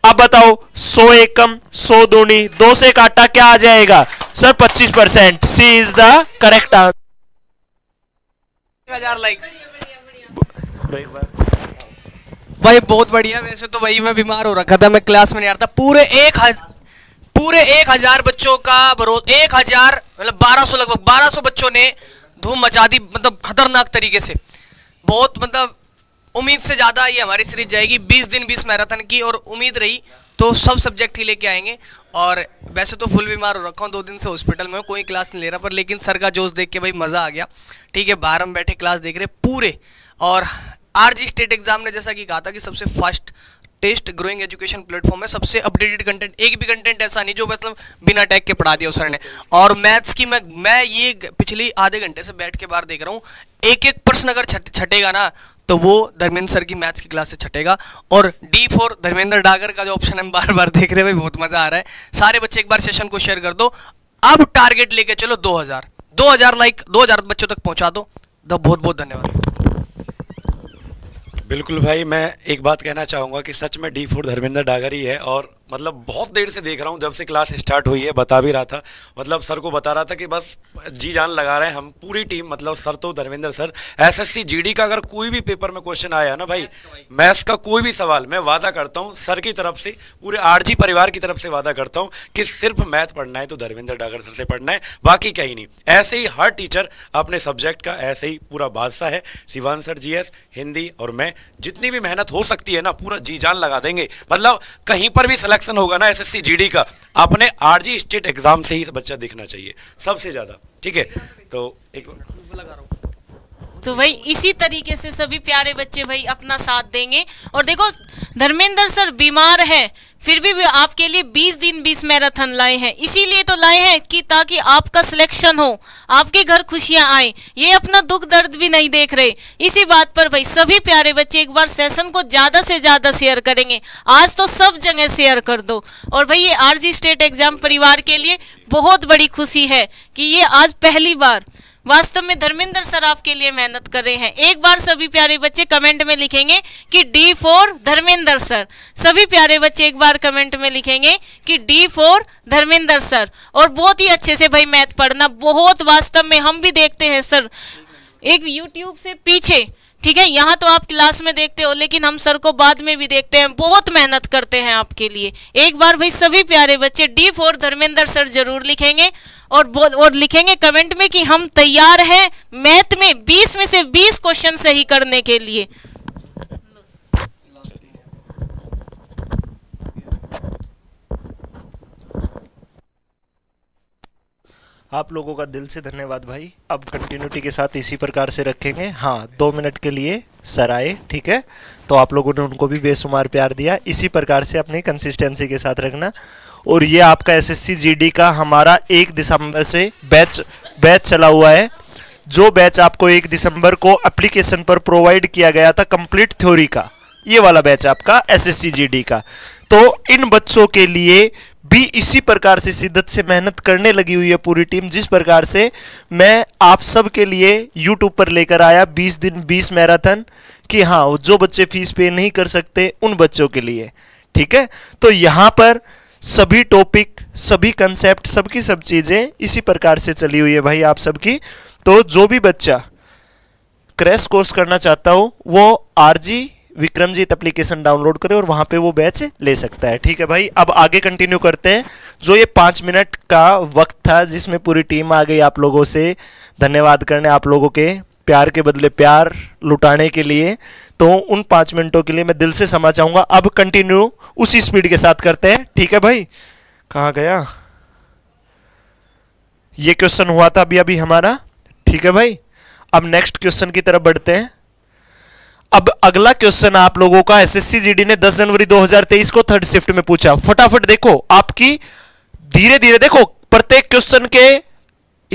अब बताओ सो एकम सो दूनी दो से काटा क्या आ जाएगा सर पच्चीस percent C is the correct answer हजार लाइक भाई बहुत बढ़िया वैसे तो वही मैं बीमार हो रखा था मैं क्लास में नहीं आ रहा था पूरे एक हजार पूरे एक हजार बच्चों का बरोध एक हजार मतलब बारह सौ लगभग बारह सौ बच्चों ने धूम मचा दी मतलब खतरनाक तरीके से बहुत मतलब उम्मीद से ज़्यादा ये हमारी सीरीज जाएगी बीस दिन बीस मैराथन की और उम्मीद रही तो सब सब्जेक्ट ही लेके आएंगे और वैसे तो फुल बीमार हो रखा हूँ दो दिन से हॉस्पिटल में कोई क्लास नहीं ले रहा पर लेकिन सर का जोश देख के भाई मज़ा आ गया ठीक है बाहर हम बैठे क्लास देख रहे पूरे और आर जी स्टेट एग्ज़ाम ने जैसा कि कहा था कि सबसे first test growing education platform में सबसे अपडेटेड कंटेंट एक भी कंटेंट ऐसा नहीं जो मतलब बिना टैग के पढ़ा दिया सर ने और मैथ्स की मैं मैं ये पिछले आधे घंटे से बैठ के बाहर देख रहा हूँ एक एक पर्सन अगर छटेगा ना तो वो धर्मेंद्र सर की मैथ्स की क्लास से छटेगा और डी फोर धर्मेंद्र डागर का जो ऑप्शन हम बार बार देख रहे हैं भाई बहुत मज़ा आ रहा है सारे बच्चे एक बार सेशन को शेयर कर दो अब टारगेट लेके चलो 2000 2000 लाइक 2000 बच्चों तक पहुंचा दो बहुत बहुत धन्यवाद बिल्कुल भाई मैं एक बात कहना चाहूँगा कि सच में डी फूड धर्मेंद्र डागर ही है और मतलब बहुत देर से देख रहा हूँ जब से क्लास स्टार्ट हुई है बता भी रहा था मतलब सर को बता रहा था कि बस जी जान लगा रहे हैं हम पूरी टीम मतलब सर तो धर्मेंद्र सर एसएससी जीडी का अगर कोई भी पेपर में क्वेश्चन आया ना भाई मैथ्स का कोई भी सवाल मैं वादा करता हूँ सर की तरफ से पूरे आरजी परिवार की तरफ से वादा करता हूँ कि सिर्फ मैथ पढ़ना है तो धर्मेंद्र डागर सर से पढ़ना है बाकी कहीं नहीं ऐसे ही हर टीचर अपने सब्जेक्ट का ऐसे ही पूरा बादशाह है शिवान सर जी हिंदी और मैं जितनी भी मेहनत हो सकती है ना पूरा जी जान लगा देंगे मतलब कहीं पर भी सेलेक्ट सिलेक्शन होगा ना एसएससी जीडी का आपने आरजी स्टेट एग्जाम से ही बच्चा देखना चाहिए सबसे ज़्यादा ठीक है तो एक लगा रहा हूँ तो भाई इसी तरीके से सभी प्यारे बच्चे भाई अपना साथ देंगे और देखो धर्मेंद्र सर बीमार है फिर भी, भी आपके लिए 20 दिन 20 मैराथन लाए हैं इसीलिए तो लाए हैं कि ताकि आपका सिलेक्शन हो आपके घर खुशियां आए ये अपना दुख दर्द भी नहीं देख रहे इसी बात पर भाई सभी प्यारे बच्चे एक बार सेशन को ज़्यादा से ज़्यादा शेयर करेंगे आज तो सब जगह शेयर कर दो और भाई ये आर स्टेट एग्ज़ाम परिवार के लिए बहुत बड़ी खुशी है कि ये आज पहली बार वास्तव में धर्मेंद्र सर आपके लिए मेहनत कर रहे हैं एक बार सभी प्यारे बच्चे कमेंट में लिखेंगे कि डी फोर धर्मेंद्र सर सभी प्यारे बच्चे एक बार कमेंट में लिखेंगे कि डी फोर धर्मेंद्र सर और बहुत ही अच्छे से भाई मैथ पढ़ना बहुत वास्तव में हम भी देखते हैं सर एक यूट्यूब से पीछे ठीक है यहाँ तो आप क्लास में देखते हो लेकिन हम सर को बाद में भी देखते हैं बहुत मेहनत करते हैं आपके लिए एक बार भाई सभी प्यारे बच्चे डी फोर धर्मेंद्र सर जरूर लिखेंगे और और लिखेंगे कमेंट में कि हम तैयार हैं मैथ में 20 में से 20 क्वेश्चन सही करने के लिए आप लोगों का दिल से धन्यवाद भाई अब कंटिन्यूटी के साथ इसी प्रकार से रखेंगे हाँ दो मिनट के लिए सर आए ठीक है तो आप लोगों ने उनको भी बेशुमार प्यार दिया इसी प्रकार से अपनी कंसिस्टेंसी के साथ रखना और ये आपका एसएससी जीडी का हमारा एक दिसंबर से बैच बैच चला हुआ है जो बैच आपको एक दिसंबर को अप्लीकेशन पर प्रोवाइड किया गया था कंप्लीट थ्योरी का ये वाला बैच आपका एस एस का तो इन बच्चों के लिए भी इसी प्रकार से शिद्दत से मेहनत करने लगी हुई है पूरी टीम जिस प्रकार से मैं आप सब के लिए यूट्यूब पर लेकर आया 20 दिन 20 मैराथन कि हाँ जो बच्चे फीस पे नहीं कर सकते उन बच्चों के लिए ठीक है तो यहाँ पर सभी टॉपिक सभी कंसेप्ट सबकी सब चीज़ें इसी प्रकार से चली हुई है भाई आप सबकी तो जो भी बच्चा क्रैश कोर्स करना चाहता हो वो आर विक्रमजीत एप्लीकेशन डाउनलोड करें और वहां पे वो बैच ले सकता है ठीक है भाई अब आगे कंटिन्यू करते हैं जो ये पांच मिनट का वक्त था जिसमें पूरी टीम आ गई आप लोगों से धन्यवाद करने आप लोगों के प्यार के बदले प्यार लुटाने के लिए तो उन पांच मिनटों के लिए मैं दिल से समा चाहूंगा अब कंटिन्यू उसी स्पीड के साथ करते हैं ठीक है भाई कहा गया ये क्वेश्चन हुआ था अभी अभी हमारा ठीक है भाई अब नेक्स्ट क्वेश्चन की तरफ बढ़ते हैं अब अगला क्वेश्चन आप लोगों का एसएससी जीडी ने 10 जनवरी 2023 को थर्ड शिफ्ट में पूछा फटाफट देखो आपकी धीरे धीरे देखो प्रत्येक क्वेश्चन के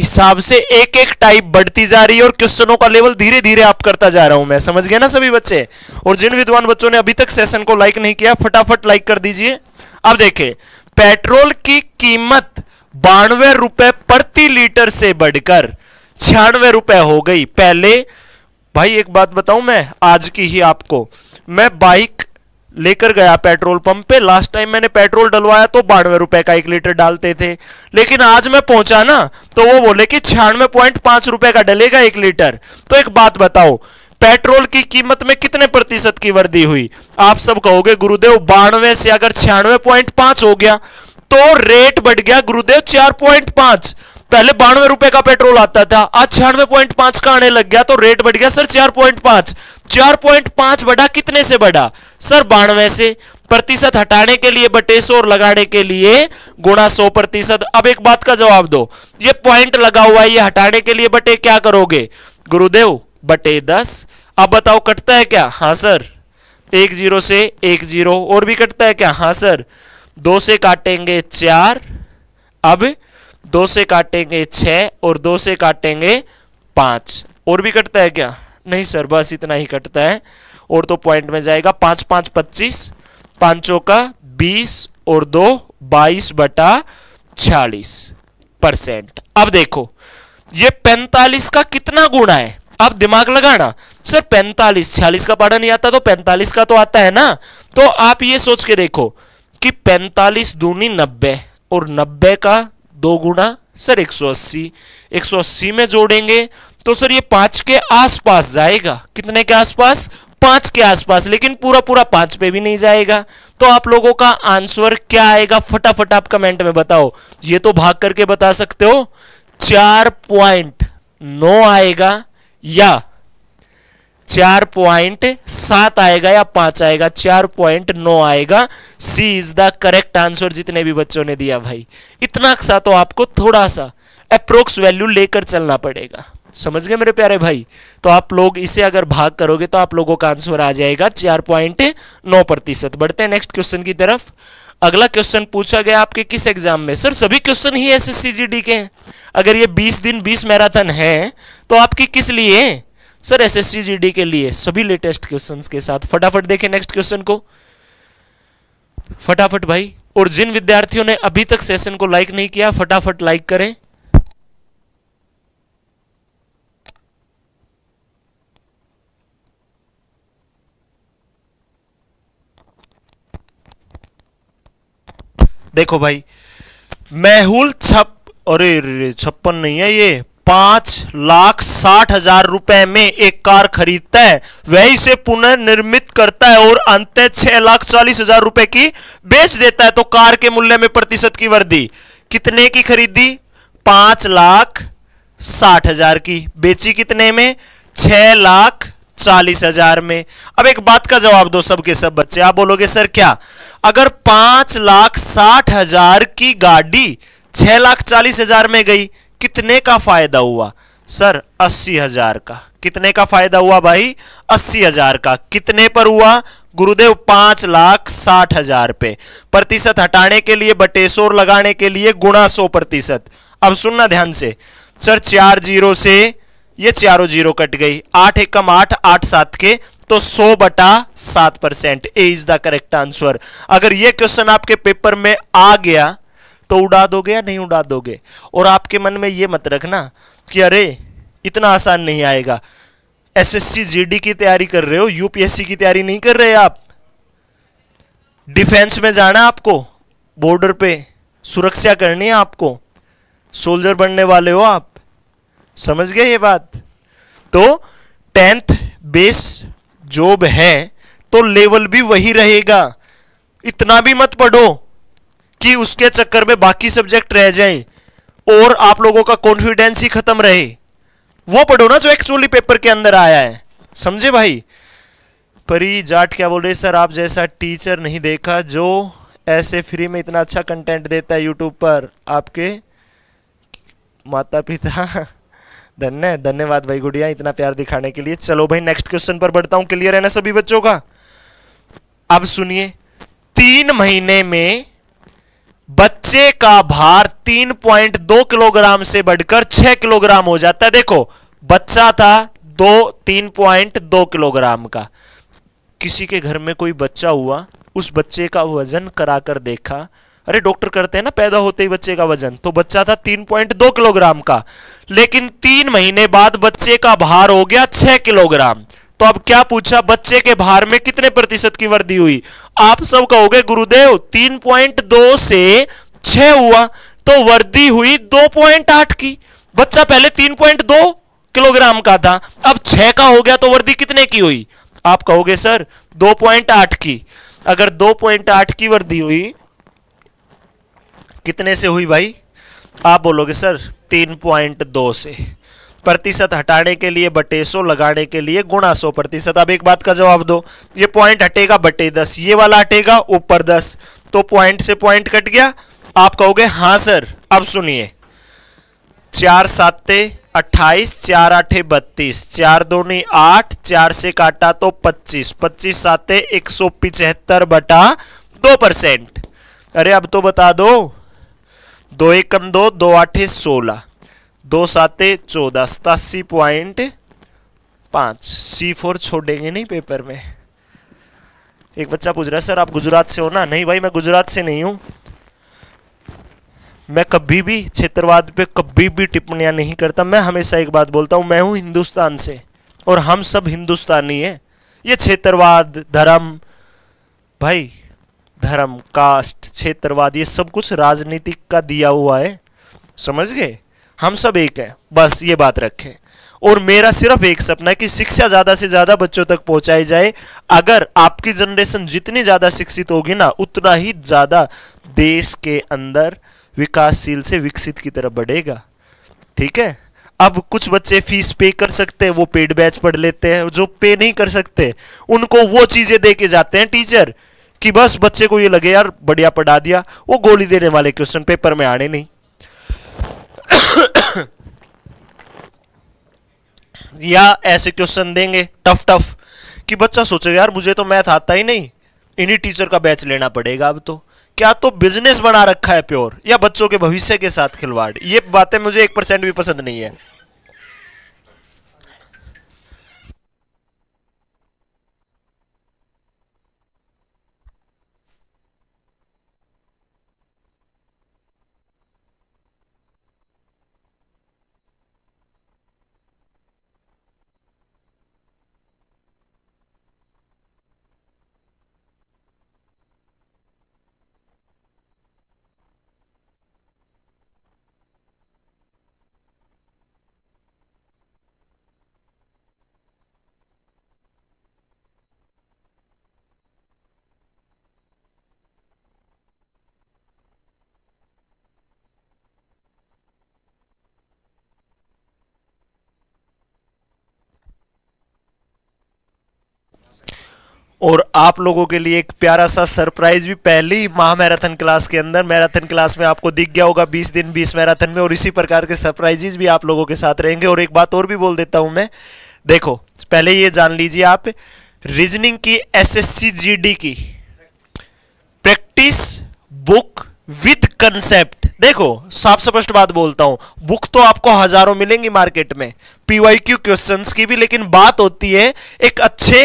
हिसाब से एक एक टाइप बढ़ती जा रही है और क्वेश्चनों का लेवल धीरे धीरे आप करता जा रहा हूं मैं समझ गया ना सभी बच्चे और जिन विद्वान बच्चों ने अभी तक सेशन को लाइक नहीं किया फटाफट लाइक कर दीजिए अब देखे पेट्रोल की कीमत बानवे रुपए प्रति लीटर से बढ़कर छियानवे रुपए हो गई पहले भाई एक बात बताऊं मैं आज की ही आपको मैं बाइक लेकर गया पेट्रोल पंप पे लास्ट टाइम मैंने पेट्रोल डलवाया तो बानवे रुपए का एक लीटर डालते थे लेकिन आज मैं पहुंचा ना तो वो बोले कि छियानवे पॉइंट पांच रुपए का डलेगा एक लीटर तो एक बात बताओ पेट्रोल की कीमत में कितने प्रतिशत की वृद्धि हुई आप सब कहोगे गुरुदेव बानवे से अगर छियानवे पॉइंट पांच हो गया तो रेट बढ़ गया गुरुदेव चार पहले बानवे रुपए का पेट्रोल आता था आज छियानवे पॉइंट पांच का आने लग गया तो रेट बढ़ गया सर चार पॉइंट पांच चार पॉइंट पांच बढ़ा कितने से बढ़ा सर बानवे से प्रतिशत हटाने के लिए बटे सौ और लगाने के लिए गुणा सौ प्रतिशत अब एक बात का जवाब दो ये पॉइंट लगा हुआ है ये हटाने के लिए बटे क्या करोगे गुरुदेव बटे दस अब बताओ कटता है क्या हाँ सर एक जीरो से एक जीरो और भी कटता है क्या हाँ सर दो से काटेंगे चार अब दो से काटेंगे छ और दो से काटेंगे पांच और भी कटता है क्या नहीं सर बस इतना ही कटता है और तो पॉइंट में जाएगा पांच पांच पच्चीस पांचों का बीस और दो बाईस बटा छियालीस परसेंट अब देखो ये पैंतालीस का कितना गुणा है अब दिमाग लगाना सर पैंतालीस छियालीस का पढ़ा नहीं आता तो पैंतालीस का तो आता है ना तो आप ये सोच के देखो कि पैंतालीस दूनी नब्बे और नब्बे का दो गुना सर 180 180 में जोड़ेंगे तो सर ये पांच के आसपास जाएगा कितने के आसपास पांच के आसपास लेकिन पूरा पूरा पांच पे भी नहीं जाएगा तो आप लोगों का आंसर क्या आएगा फटाफट आप कमेंट में बताओ ये तो भाग करके बता सकते हो चार पॉइंट नौ आएगा या चार पॉइंट सात आएगा या पांच आएगा चार पॉइंट नौ आएगा C is the correct answer जितने भी बच्चों ने दिया भाई इतना सा तो आपको थोड़ा सा अप्रोक्स वैल्यू लेकर चलना पड़ेगा समझ गए मेरे प्यारे भाई तो आप लोग इसे अगर भाग करोगे तो आप लोगों का आंसर आ जाएगा चार पॉइंट नौ प्रतिशत बढ़ते हैं नेक्स्ट क्वेश्चन की तरफ अगला क्वेश्चन पूछा गया आपके किस एग्जाम में सर सभी क्वेश्चन ही एस एस के हैं अगर ये 20 दिन 20 मैराथन है तो आपकी किस लिए सर एस एस के लिए सभी लेटेस्ट क्वेश्चन के साथ फटाफट देखें नेक्स्ट क्वेश्चन को फटाफट भाई और जिन विद्यार्थियों ने अभी तक सेशन को लाइक नहीं किया फटाफट लाइक करें देखो भाई मैहुल छप अरे छप्पन नहीं है ये पांच लाख साठ हजार रुपए में एक कार खरीदता है वह इसे पुनर्निर्मित करता है और अंत छह लाख चालीस हजार रुपए की बेच देता है तो कार के मूल्य में प्रतिशत की वृद्धि कितने की खरीदी पांच लाख साठ हजार की बेची कितने में छह लाख चालीस हजार में अब एक बात का जवाब दो सबके सब बच्चे आप बोलोगे सर क्या अगर पांच लाख साठ हजार की गाड़ी छह लाख चालीस हजार में गई कितने का फायदा हुआ सर अस्सी हजार का कितने का फायदा हुआ भाई अस्सी हजार का कितने पर हुआ गुरुदेव पांच लाख साठ हजार पे प्रतिशत हटाने के लिए बटेसोर लगाने के लिए गुणा सौ प्रतिशत अब सुनना ध्यान से सर चार जीरो से ये चारों जीरो कट गई आठ एकम आठ आठ सात के तो 100 बटा सात percent A is the correct answer अगर ये क्वेश्चन आपके पेपर में आ गया तो उड़ा दोगे या नहीं उड़ा दोगे और आपके मन में ये मत रखना कि अरे इतना आसान नहीं आएगा एस एस की तैयारी कर रहे हो यूपीएससी की तैयारी नहीं कर रहे आप डिफेंस में जाना आपको बॉर्डर पे सुरक्षा करनी है आपको सोल्जर बनने वाले हो आप समझ गए ये बात तो टेंथ बेस जॉब है तो लेवल भी वही रहेगा इतना भी मत पढ़ो कि उसके चक्कर में बाकी सब्जेक्ट रह जाएं और आप लोगों का कॉन्फिडेंस ही खत्म रहे वो पढ़ो ना जो एक्चुअली पेपर के अंदर आया है समझे भाई परी जाट क्या बोल रहे सर आप जैसा टीचर नहीं देखा जो ऐसे फ्री में इतना अच्छा कंटेंट देता है यूट्यूब पर आपके माता पिता धन्य धन्यवाद भाई गुड़िया इतना प्यार दिखाने के लिए चलो भाई नेक्स्ट क्वेश्चन पर बढ़ता हूं क्लियर है ना सभी बच्चों का अब सुनिए तीन महीने में बच्चे का भार 3.2 किलोग्राम से बढ़कर 6 किलोग्राम हो जाता है देखो बच्चा था दो तीन पॉइंट दो किलोग्राम का किसी के घर में कोई बच्चा हुआ उस बच्चे का वजन कराकर देखा अरे डॉक्टर करते हैं ना पैदा होते ही बच्चे का वजन तो बच्चा था 3.2 किलोग्राम का लेकिन तीन महीने बाद बच्चे का भार हो गया 6 किलोग्राम तो अब क्या पूछा बच्चे के भार में कितने प्रतिशत की वृद्धि हुई आप सब कहोगे गुरुदेव तीन पॉइंट दो से छ हुआ तो वृद्धि हुई दो पॉइंट आठ की बच्चा पहले तीन पॉइंट दो किलोग्राम का था अब छह का हो गया तो वृद्धि कितने की हुई आप कहोगे सर दो पॉइंट आठ की अगर दो पॉइंट आठ की वृद्धि हुई कितने से हुई भाई आप बोलोगे सर तीन पॉइंट दो से प्रतिशत हटाने के लिए बटे सो लगाने के लिए गुणा सो प्रतिशत अब एक बात का जवाब दो ये पॉइंट हटेगा बटे दस ये वाला हटेगा ऊपर दस तो पॉइंट से पॉइंट कट गया आप कहोगे हां सर अब सुनिए चार सात अट्ठाईस चार आठे बत्तीस चार दूनी आठ चार से काटा तो पच्चीस पच्चीस साते एक सौ पिचहत्तर बटा दो परसेंट अरे अब तो बता दो दो एकम दो दो आठे सोलह दो साते चौदह सतासी पॉइंट पाँच सी फोर छोड़ेंगे नहीं पेपर में एक बच्चा पूछ रहा है सर आप गुजरात से हो ना नहीं भाई मैं गुजरात से नहीं हूँ मैं कभी भी क्षेत्रवाद पे कभी भी टिप्पणियाँ नहीं करता मैं हमेशा एक बात बोलता हूँ मैं हूँ हिंदुस्तान से और हम सब हिंदुस्तानी हैं ये क्षेत्रवाद धर्म भाई धर्म कास्ट क्षेत्रवाद ये सब कुछ राजनीतिक का दिया हुआ है समझ गए हम सब एक हैं बस ये बात रखें और मेरा सिर्फ एक सपना है कि शिक्षा ज़्यादा से ज़्यादा बच्चों तक पहुंचाई जाए अगर आपकी जनरेशन जितनी ज़्यादा शिक्षित होगी ना उतना ही ज़्यादा देश के अंदर विकासशील से विकसित की तरफ बढ़ेगा ठीक है अब कुछ बच्चे फीस पे कर सकते हैं वो पेड बैच पढ़ लेते हैं जो पे नहीं कर सकते उनको वो चीज़ें दे के जाते हैं टीचर कि बस बच्चे को ये लगे यार बढ़िया पढ़ा दिया वो गोली देने वाले क्वेश्चन पेपर में आने नहीं या ऐसे क्वेश्चन देंगे टफ टफ कि बच्चा सोचेगा यार मुझे तो मैथ आता ही नहीं इन्हीं टीचर का बैच लेना पड़ेगा अब तो क्या तो बिजनेस बना रखा है प्योर या बच्चों के भविष्य के साथ खिलवाड़ ये बातें मुझे एक परसेंट भी पसंद नहीं है और आप लोगों के लिए एक प्यारा सा सरप्राइज भी पहली माह मैराथन क्लास के अंदर मैराथन क्लास में आपको दिख गया होगा 20 दिन 20 मैराथन में और इसी प्रकार के सरप्राइजेज भी आप लोगों के साथ रहेंगे और एक बात और भी बोल देता हूं मैं देखो पहले ये जान लीजिए आप रीजनिंग की एसएससी जीडी की प्रैक्टिस बुक विथ कंसेप्ट देखो साफ स्पष्ट बात बोलता हूं बुक तो आपको हजारों मिलेंगी मार्केट में पीवाई क्यू क्वेश्चन की भी लेकिन बात होती है एक अच्छे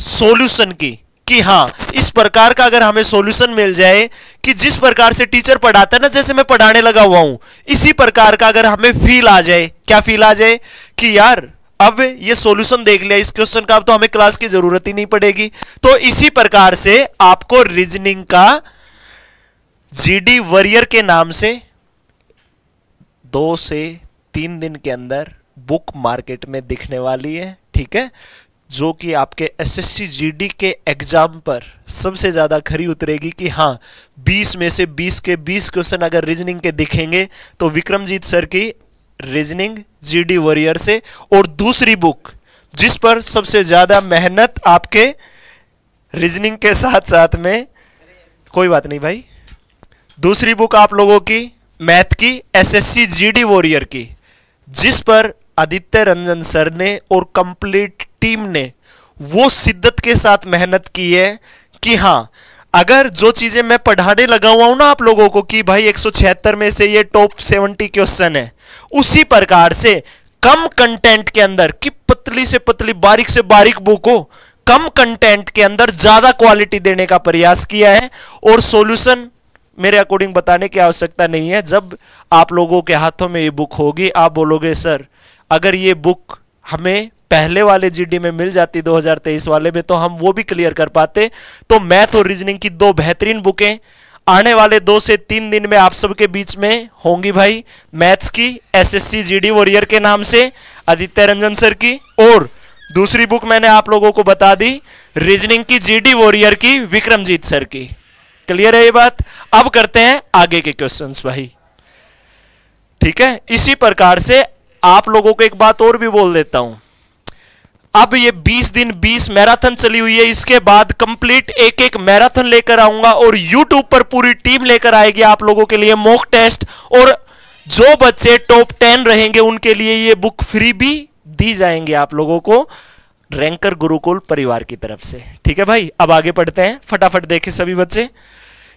सॉल्यूशन की कि हाँ इस प्रकार का अगर हमें सॉल्यूशन मिल जाए कि जिस प्रकार से टीचर पढ़ाता है ना जैसे मैं पढ़ाने लगा हुआ हूं इसी प्रकार का अगर हमें फील आ जाए क्या फील आ जाए कि यार अब ये सॉल्यूशन देख लिया इस क्वेश्चन का अब तो हमें क्लास की जरूरत ही नहीं पड़ेगी तो इसी प्रकार से आपको रीजनिंग का जीडी वरियर के नाम से दो से तीन दिन के अंदर बुक मार्केट में दिखने वाली है ठीक है जो कि आपके एसएससी जीडी के एग्ज़ाम पर सबसे ज़्यादा खरी उतरेगी कि हाँ 20 में से 20 के 20 क्वेश्चन अगर रीजनिंग के दिखेंगे तो विक्रमजीत सर की रीजनिंग जीडी वॉरियर से और दूसरी बुक जिस पर सबसे ज़्यादा मेहनत आपके रीजनिंग के साथ साथ में कोई बात नहीं भाई दूसरी बुक आप लोगों की मैथ की जी डी वॉरियर की जिस पर आदित्य रंजन सर ने और कंप्लीट टीम ने वो शिद्दत के साथ मेहनत की है कि हाँ अगर जो चीज़ें मैं पढ़ाने लगा हुआ हूँ ना आप लोगों को कि भाई एक में से ये टॉप 70 क्वेश्चन है उसी प्रकार से कम कंटेंट के अंदर कि पतली से पतली बारीक से बारीक बुक हो कम कंटेंट के अंदर ज़्यादा क्वालिटी देने का प्रयास किया है और सॉल्यूशन मेरे अकॉर्डिंग बताने की आवश्यकता नहीं है जब आप लोगों के हाथों में ये बुक होगी आप बोलोगे सर अगर ये बुक हमें पहले वाले जीडी में मिल जाती 2023 वाले में तो हम वो भी क्लियर कर पाते तो मैथ और रीजनिंग की दो बेहतरीन बुकें आने वाले दो से तीन दिन में आप सबके बीच में होंगी भाई मैथ्स की एसएससी जीडी वॉरियर के नाम से आदित्य रंजन सर की और दूसरी बुक मैंने आप लोगों को बता दी रीजनिंग की जीडी वॉरियर की विक्रमजीत सर की क्लियर है ये बात अब करते हैं आगे के क्वेश्चंस भाई ठीक है इसी प्रकार से आप लोगों को एक बात और भी बोल देता हूं अब ये 20 दिन 20 मैराथन चली हुई है इसके बाद कंप्लीट एक एक मैराथन लेकर आऊंगा और यूट्यूब पर पूरी टीम लेकर आएगी आप लोगों के लिए मॉक टेस्ट और जो बच्चे टॉप टेन रहेंगे उनके लिए ये बुक फ्री भी दी जाएंगे आप लोगों को रैंकर गुरुकुल परिवार की तरफ से ठीक है भाई अब आगे पढ़ते हैं फटाफट देखे सभी बच्चे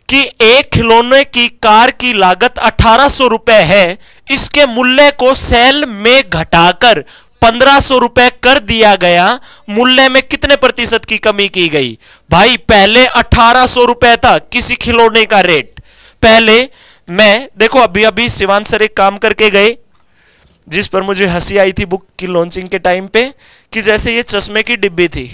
कि एक खिलौने की कार की लागत अठारह रुपए है इसके मूल्य को सेल में घटाकर पंद्रह सौ रुपए कर दिया गया मूल्य में कितने प्रतिशत की कमी की गई भाई पहले अठारह सौ रुपए था किसी खिलौने का रेट पहले मैं देखो अभी अभी सिवान सर एक काम करके गए जिस पर मुझे हंसी आई थी बुक की लॉन्चिंग के टाइम पे कि जैसे ये चश्मे की डिब्बी थी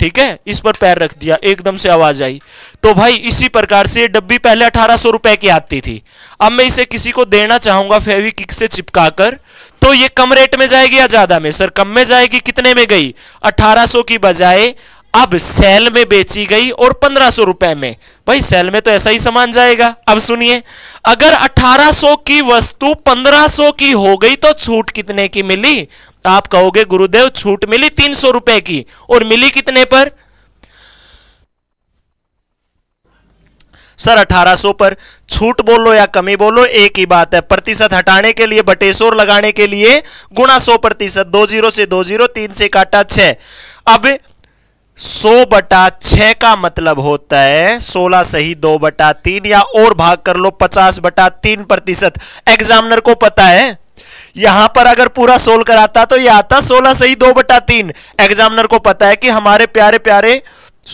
ठीक है इस पर पैर रख दिया एकदम से आवाज आई तो भाई इसी प्रकार से ये डब्बी पहले अठारह सौ रुपए की आती थी अब मैं इसे किसी को देना चाहूंगा फेविकिक से चिपकाकर तो ये कम रेट में जाएगी या ज्यादा में सर कम में जाएगी कितने में गई अठारह सौ की बजाय अब सेल में बेची गई और पंद्रह सौ रुपए में भाई सेल में तो ऐसा ही सामान जाएगा अब सुनिए अगर 1800 की वस्तु 1500 की हो गई तो छूट कितने की मिली तो आप कहोगे गुरुदेव छूट मिली तीन सौ रुपए की और मिली कितने पर सर 1800 पर छूट बोलो या कमी बोलो एक ही बात है प्रतिशत हटाने के लिए बटेशोर लगाने के लिए गुणा सौ प्रतिशत दो जीरो से दो जीरो तीन से काटा छ अब 100 बटा छ का मतलब होता है 16 सही दो बटा तीन या और भाग कर लो 50 बटा तीन प्रतिशत एग्जामिनर को पता है यहां पर अगर पूरा सोल्व कराता तो यह आता सोलह सही दो बटा तीन एग्जामिनर को पता है कि हमारे प्यारे प्यारे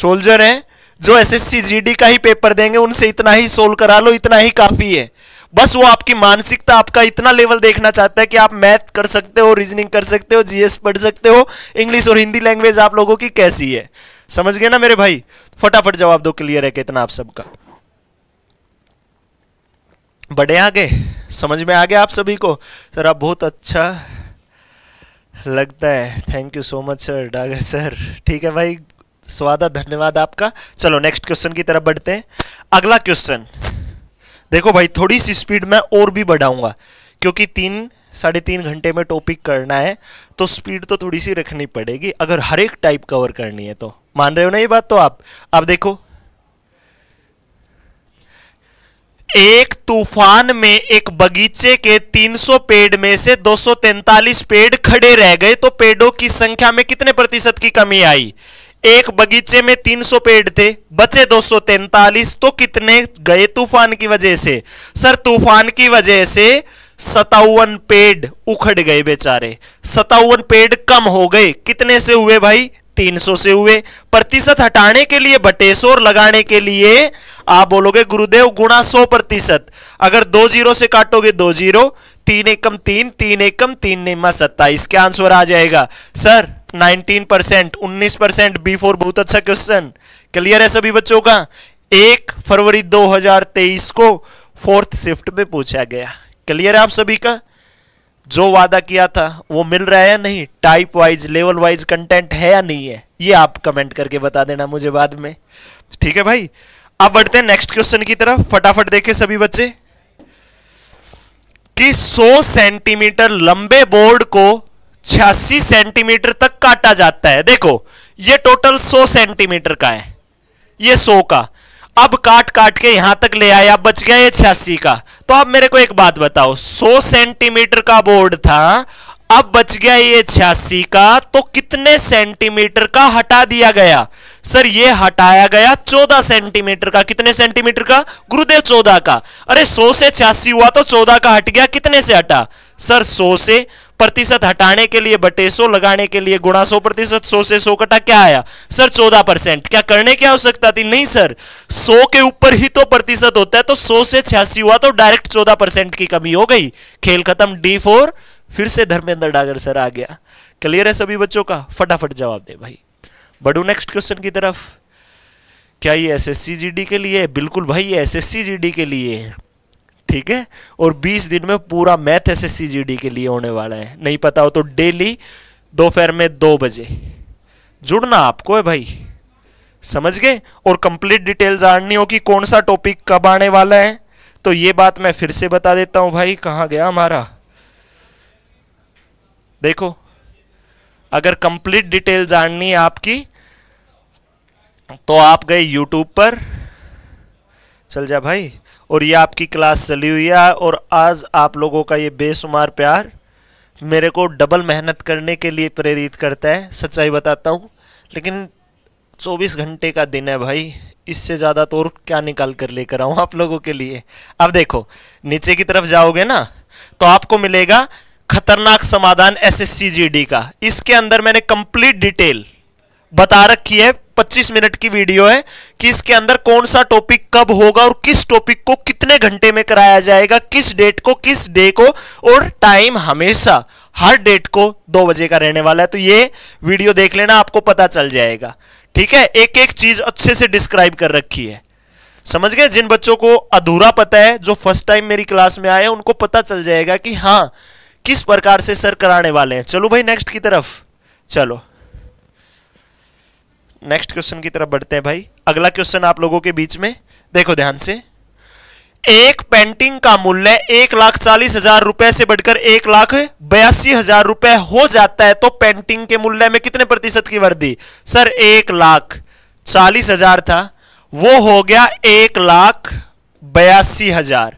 सोल्जर हैं जो एसएससी जीडी का ही पेपर देंगे उनसे इतना ही सोल्व करा लो इतना ही काफी है बस वो आपकी मानसिकता आपका इतना लेवल देखना चाहता है कि आप मैथ कर सकते हो रीजनिंग कर सकते हो जीएस पढ़ सकते हो इंग्लिश और हिंदी लैंग्वेज आप लोगों की कैसी है समझ गए ना मेरे भाई फटाफट जवाब दो क्लियर है कितना आप सबका बड़े आगे समझ में आ गया आप सभी को सर आप बहुत अच्छा लगता है thank you so much sir Dagar sir ठीक है भाई स्वादा धन्यवाद आपका चलो नेक्स्ट क्वेश्चन की तरफ बढ़ते हैं अगला क्वेश्चन देखो भाई थोड़ी सी स्पीड मैं और भी बढ़ाऊंगा क्योंकि तीन साढ़े तीन घंटे में टॉपिक करना है तो स्पीड तो थोड़ी सी रखनी पड़ेगी अगर हर एक टाइप कवर करनी है तो मान रहे हो ना ये बात तो आप अब देखो एक तूफान में एक बगीचे के 300 पेड़ में से दो पेड़ खड़े रह गए तो पेड़ों की संख्या में कितने प्रतिशत की कमी आई एक बगीचे में 300 पेड़ थे बचे दो तो कितने गए तूफान की वजह से सर तूफान की वजह से सतावन पेड़ उखड़ गए बेचारे सतावन पेड़ कम हो गए कितने से हुए भाई 300 से हुए प्रतिशत हटाने के लिए और लगाने के लिए आप बोलोगे गुरुदेव गुणा सौ प्रतिशत अगर दो जीरो से काटोगे दो जीरो तीन एकम तीन तीन एकम तीन निमा सत्ताईस क्या आंसर आ जाएगा सर 19 परसेंट उन्नीस परसेंट बी फोर बहुत अच्छा क्वेश्चन क्लियर है सभी बच्चों का एक फरवरी 2023 को फोर्थ शिफ्ट में पूछा गया क्लियर है आप सभी का जो वादा किया था वो मिल रहा है या नहीं type wise level wise content है या नहीं है ये आप कमेंट करके बता देना मुझे बाद में ठीक है भाई अब बढ़ते हैं नेक्स्ट क्वेश्चन की तरफ फटाफट देखें सभी बच्चे कि 100 सेंटीमीटर लंबे बोर्ड को छियासी सेंटीमीटर तक काटा जाता है देखो ये टोटल 100 सेंटीमीटर का है ये 100 का अब काट काट के यहां तक ले आया बच गया ये छियासी का तो आप मेरे को एक बात बताओ 100 सेंटीमीटर का बोर्ड था अब बच गया ये छियासी का तो कितने सेंटीमीटर का हटा दिया गया सर ये हटाया गया चौदह सेंटीमीटर का कितने सेंटीमीटर का गुरुदेव चौदह का अरे 100 से छियासी हुआ तो चौदह का हट गया कितने से हटा सर 100 से प्रतिशत हटाने के लिए बटे सो लगाने के लिए गुणा सो प्रतिशत सो से सो कटा क्या आया सर चौदह परसेंट क्या करने की आवश्यकता थी नहीं सर सो के ऊपर ही तो प्रतिशत होता है तो सौ से छियासी हुआ तो डायरेक्ट चौदह परसेंट की कमी हो गई खेल खत्म डी फोर फिर से धर्मेंद्र डागर सर आ गया क्लियर है सभी बच्चों का फटाफट जवाब दे भाई बढ़ू नेक्स्ट क्वेश्चन की तरफ क्या ये एस एस के लिए बिल्कुल भाई एस एस के लिए है ठीक है और 20 दिन में पूरा मैथ एस एस के लिए होने वाला है नहीं पता हो तो डेली दोपहर में दो बजे जुड़ना आपको है भाई समझ गए और कंप्लीट डिटेल जाननी हो कि कौन सा टॉपिक कब आने वाला है तो ये बात मैं फिर से बता देता हूं भाई कहां गया हमारा देखो अगर कंप्लीट डिटेल जाननी है आपकी तो आप गए यूट्यूब पर चल जा भाई और ये आपकी क्लास चली हुई है और आज आप लोगों का ये बेशुमार प्यार मेरे को डबल मेहनत करने के लिए प्रेरित करता है सच्चाई बताता हूँ लेकिन 24 घंटे का दिन है भाई इससे ज़्यादा तो और क्या निकाल कर लेकर आऊँ आप लोगों के लिए अब देखो नीचे की तरफ जाओगे ना तो आपको मिलेगा खतरनाक समाधान एस एस का इसके अंदर मैंने कंप्लीट डिटेल बता रखी है 25 मिनट की वीडियो है कि इसके अंदर कौन सा टॉपिक कब होगा और किस टॉपिक को कितने घंटे में कराया जाएगा किस डेट को किस डे को और टाइम हमेशा हर डेट को दो बजे का रहने वाला है तो ये वीडियो देख लेना आपको पता चल जाएगा ठीक है एक एक चीज अच्छे से डिस्क्राइब कर रखी है समझ गए जिन बच्चों को अधूरा पता है जो फर्स्ट टाइम मेरी क्लास में आए उनको पता चल जाएगा कि हाँ किस प्रकार से सर कराने वाले हैं चलो भाई नेक्स्ट की तरफ चलो नेक्स्ट क्वेश्चन की तरफ बढ़ते हैं भाई अगला क्वेश्चन आप लोगों के बीच में देखो ध्यान से एक पेंटिंग का मूल्य एक लाख चालीस हजार रुपए से बढ़कर एक लाख बयासी हजार रुपए हो जाता है तो पेंटिंग के मूल्य में कितने प्रतिशत की वृद्धि सर एक लाख चालीस हजार था वो हो गया एक लाख बयासी हजार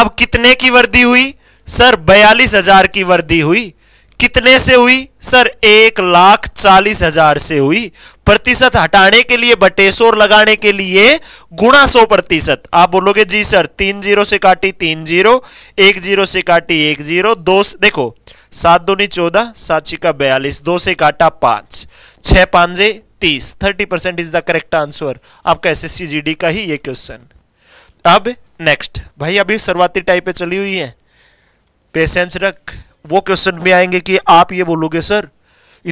अब कितने की वृद्धि हुई सर बयालीस हजार की वृद्धि हुई कितने से हुई सर एक लाख चालीस हजार से हुई प्रतिशत हटाने के लिए बटेसोर लगाने के लिए गुणा सौ प्रतिशत आप बोलोगे जी सर तीन जीरो से काटी तीन जीरो एक जीरो से काटी एक जीरो दो देखो सात दूनी चौदह सात छिका बयालीस दो से काटा पांच छह पांजे तीस thirty percent is the correct answer आपका एस एस का ही ये क्वेश्चन अब नेक्स्ट भाई अभी शुरुआती टाइप पे चली हुई है पेशेंस रख वो क्वेश्चन भी आएंगे कि आप ये बोलोगे सर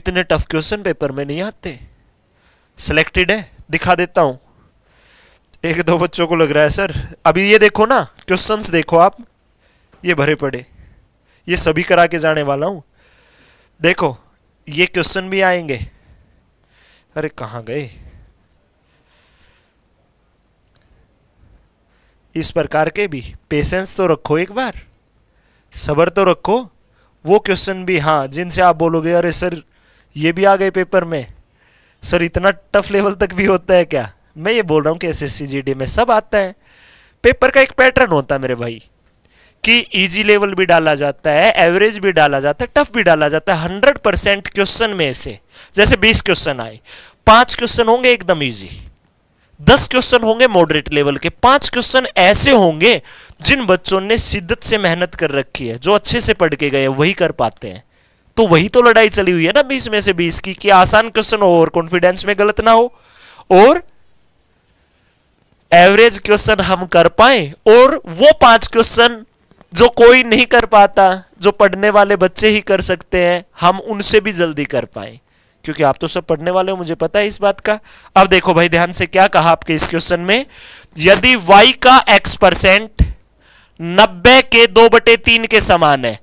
इतने टफ क्वेश्चन पेपर में नहीं आते सिलेक्टेड है दिखा देता हूं एक दो बच्चों को लग रहा है सर अभी ये देखो ना क्वेश्चंस देखो आप ये भरे पड़े ये सभी करा के जाने वाला हूं देखो ये क्वेश्चन भी आएंगे अरे कहा गए इस प्रकार के भी पेशेंस तो रखो एक बार सबर तो रखो वो क्वेश्चन भी हाँ जिनसे आप बोलोगे अरे सर ये भी आ गए पेपर में सर इतना टफ लेवल तक भी होता है क्या मैं ये बोल रहा हूँ कि एस एस में सब आता है पेपर का एक पैटर्न होता है मेरे भाई कि इजी लेवल भी डाला जाता है एवरेज भी डाला जाता है टफ भी डाला जाता है हंड्रेड परसेंट क्वेश्चन में से जैसे बीस क्वेश्चन आए पांच क्वेश्चन होंगे एकदम इजी दस क्वेश्चन होंगे मॉडरेट लेवल के पांच क्वेश्चन ऐसे होंगे जिन बच्चों ने शिद्दत से मेहनत कर रखी है जो अच्छे से पढ़ के गए वही कर पाते हैं तो वही तो लड़ाई चली हुई है ना बीस में से बीस की कि आसान क्वेश्चन हो और कॉन्फिडेंस में गलत ना हो और एवरेज क्वेश्चन हम कर पाए और वो पांच क्वेश्चन जो कोई नहीं कर पाता जो पढ़ने वाले बच्चे ही कर सकते हैं हम उनसे भी जल्दी कर पाए क्योंकि आप तो सब पढ़ने वाले हो मुझे पता है इस बात का अब देखो भाई ध्यान से क्या कहा आपके इस क्वेश्चन में यदि y का x परसेंट नब्बे के दो बटे तीन के समान है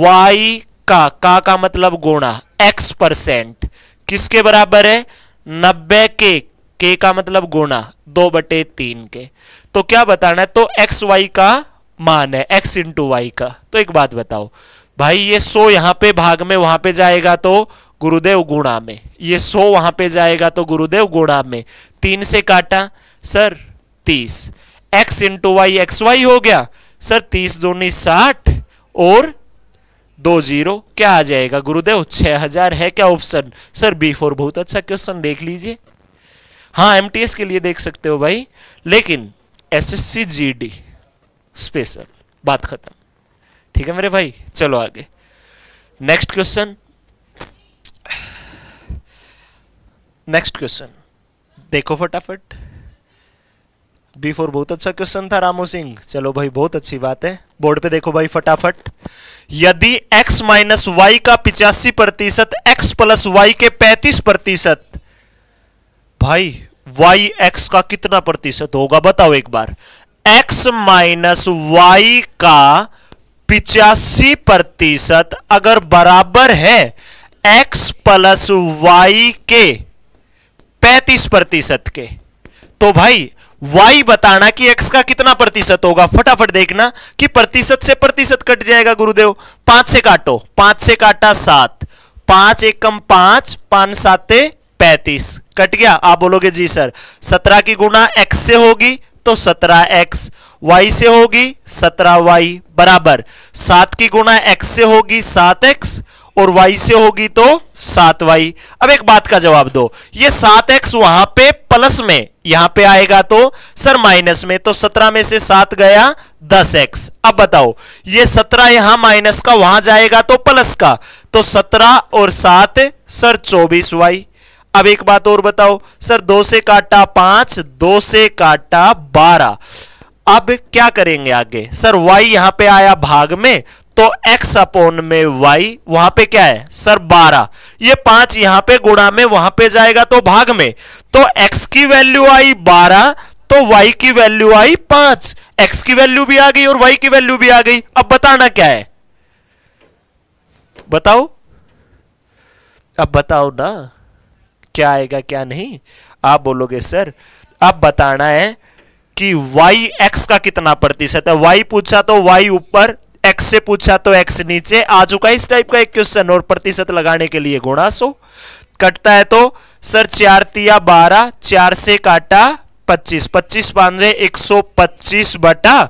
y का का का मतलब गुणा x परसेंट किसके बराबर है नब्बे के के का मतलब गुणा दो बटे तीन के तो क्या बताना है तो एक्स वाई का मान है एक्स इंटू वाई का तो एक बात बताओ भाई ये सो यहां पे भाग में वहां पे जाएगा तो गुरुदेव गुणा में ये सौ वहां पे जाएगा तो गुरुदेव गुणा में तीन से काटा सर तीस X into Y X Y हो गया सर तीस दूनी साठ और दो जीरो क्या आ जाएगा गुरुदेव छह हजार है क्या ऑप्शन सर बी फोर बहुत अच्छा क्वेश्चन देख लीजिए हाँ एस के लिए देख सकते हो भाई लेकिन जी डी स्पेशल बात खत्म ठीक है मेरे भाई चलो आगे नेक्स्ट क्वेश्चन नेक्स्ट क्वेश्चन देखो फटाफट बी फोर बहुत अच्छा क्वेश्चन था रामू सिंह चलो भाई बहुत अच्छी बात है बोर्ड पे देखो भाई फटाफट यदि x माइनस वाई का पिचासी प्रतिशत एक्स प्लस वाई के पैंतीस प्रतिशत भाई वाई एक्स का कितना प्रतिशत होगा बताओ एक बार x माइनस वाई का पिचासी प्रतिशत अगर बराबर है एक्स प्लस वाई के पैतीस प्रतिशत के तो भाई y बताना कि x का कितना प्रतिशत होगा फटाफट देखना कि प्रतिशत से प्रतिशत कट जाएगा गुरुदेव पांच से काटो पांच से काटा सात पांच एकम पांच पांच साते पैतीस कट गया आप बोलोगे जी सर सत्रह की गुणा x से होगी तो सत्रह एक्स वाई से होगी सत्रह वाई बराबर सात की गुणा x से होगी सात एक्स और वाई से होगी तो सात वाई अब एक बात का जवाब दो ये सात एक्स वहां पे प्लस में यहां पे आएगा तो सर माइनस में तो सत्रह में से सात गया दस एक्स अब बताओ ये सत्रह यहां माइनस का वहां जाएगा तो प्लस का तो सत्रह और सात सर चौबीस वाई अब एक बात और बताओ सर दो से काटा पांच दो से काटा बारह अब क्या करेंगे आगे सर वाई यहां पे आया भाग में तो x अपोन में y वहां पे क्या है सर 12 ये पांच यहां पे गुणा में वहां पे जाएगा तो भाग में तो x की वैल्यू आई 12 तो y की वैल्यू आई पांच x की वैल्यू भी आ गई और y की वैल्यू भी आ गई अब बताना क्या है बताओ अब बताओ ना क्या आएगा क्या नहीं आप बोलोगे सर अब बताना है कि y x का कितना प्रतिशत है y पूछा तो y ऊपर एक्स से पूछा तो एक्स नीचे आ चुका इस टाइप का एक क्वेश्चन और प्रतिशत लगाने के लिए गुणा सो कटता है तो सर चार तिया बारह चार से काटा पच्चीस पच्चीस पांच एक सौ पच्चीस बटा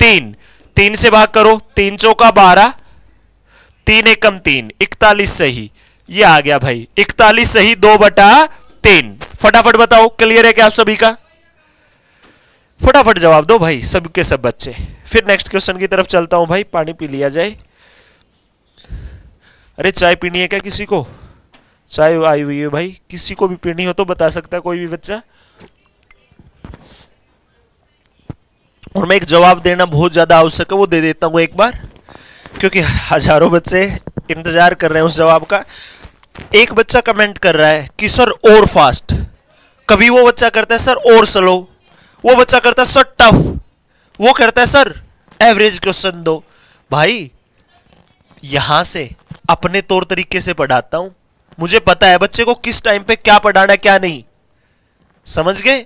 तीन तीन से भाग करो तीन चौका बारह तीन एकम तीन इकतालीस सही ये आ गया भाई इकतालीस सही दो बटा तीन फटाफट बताओ क्लियर है क्या आप सभी का फटाफट जवाब दो भाई सबके सब बच्चे फिर नेक्स्ट क्वेश्चन की तरफ चलता हूं भाई पानी पी लिया जाए अरे चाय पीनी है क्या किसी को चाय आई हुई है भाई किसी को भी पीनी हो तो बता सकता है कोई भी बच्चा और मैं एक जवाब देना बहुत ज़्यादा आवश्यक है वो दे देता हूँ एक बार क्योंकि हजारों बच्चे इंतज़ार कर रहे हैं उस जवाब का एक बच्चा कमेंट कर रहा है कि सर और फास्ट कभी वो बच्चा करता है सर और स्लो वो बच्चा करता है सर टफ वो करता है सर एवरेज क्वेश्चन दो भाई यहां से अपने तौर तरीके से पढ़ाता हूं मुझे पता है बच्चे को किस टाइम पे क्या पढ़ाना है क्या नहीं समझ गए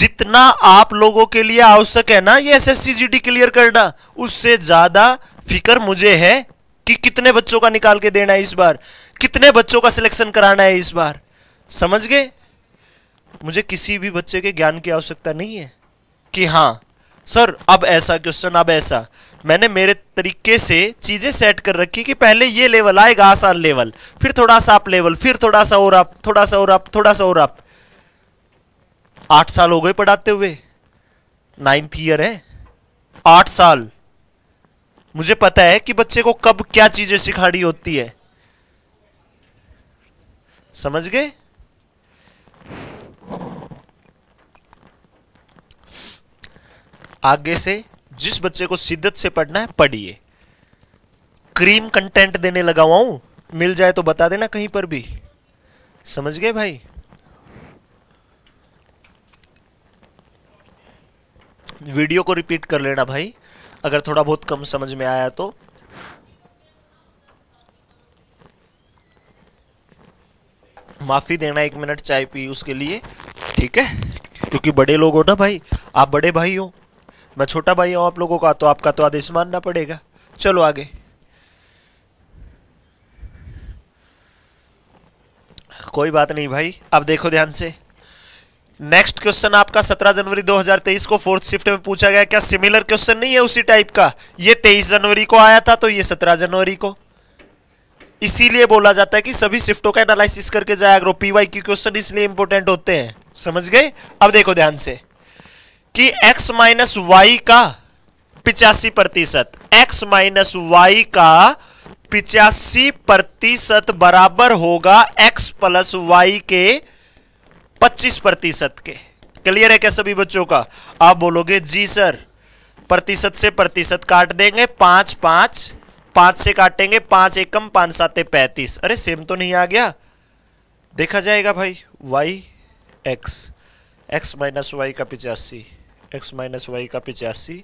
जितना आप लोगों के लिए आवश्यक है ना ये एस एस क्लियर करना उससे ज़्यादा फिकर मुझे है कि कितने बच्चों का निकाल के देना है इस बार कितने बच्चों का सिलेक्शन कराना है इस बार समझ गए मुझे किसी भी बच्चे के ज्ञान की आवश्यकता नहीं है कि हां सर अब ऐसा क्वेश्चन अब ऐसा मैंने मेरे तरीके से चीज़ें सेट कर रखी कि पहले ये लेवल आएगा आसान लेवल फिर थोड़ा सा आप लेवल फिर थोड़ा सा और आप थोड़ा सा और आप थोड़ा सा और आप आठ साल हो गए पढ़ाते हुए नाइन्थ ईयर है आठ साल मुझे पता है कि बच्चे को कब क्या चीज़ें सिखानी होती है समझ गए आगे से जिस बच्चे को शिद्दत से पढ़ना है पढ़िए क्रीम कंटेंट देने लगा हुआ हूं मिल जाए तो बता देना कहीं पर भी समझ गए भाई वीडियो को रिपीट कर लेना भाई अगर थोड़ा बहुत कम समझ में आया तो माफ़ी देना एक मिनट चाय पी उसके लिए ठीक है क्योंकि बड़े लोग हो ना भाई आप बड़े भाई हो मैं छोटा भाई हूँ आप लोगों का तो आपका तो आदेश मानना पड़ेगा चलो आगे कोई बात नहीं भाई अब देखो ध्यान से नेक्स्ट क्वेश्चन आपका 17 जनवरी 2023 को फोर्थ शिफ्ट में पूछा गया क्या सिमिलर क्वेश्चन नहीं है उसी टाइप का ये 23 जनवरी को आया था तो ये 17 जनवरी को इसीलिए बोला जाता है कि सभी शिफ्टों का एनालिसिस करके जाया करो पीवाई क्वेश्चन इसलिए इंपोर्टेंट होते हैं समझ गए अब देखो ध्यान से कि x माइनस वाई का पिचासी प्रतिशत एक्स माइनस वाई का पिचासी प्रतिशत बराबर होगा x प्लस वाई के 25 प्रतिशत के क्लियर है क्या सभी बच्चों का आप बोलोगे जी सर प्रतिशत से प्रतिशत काट देंगे पांच पांच पांच से काटेंगे पांच एकम पांच सात पैंतीस अरे सेम तो नहीं आ गया देखा जाएगा भाई Y X X minus Y का पिचासी एक्स माइनस वाई का पिचासी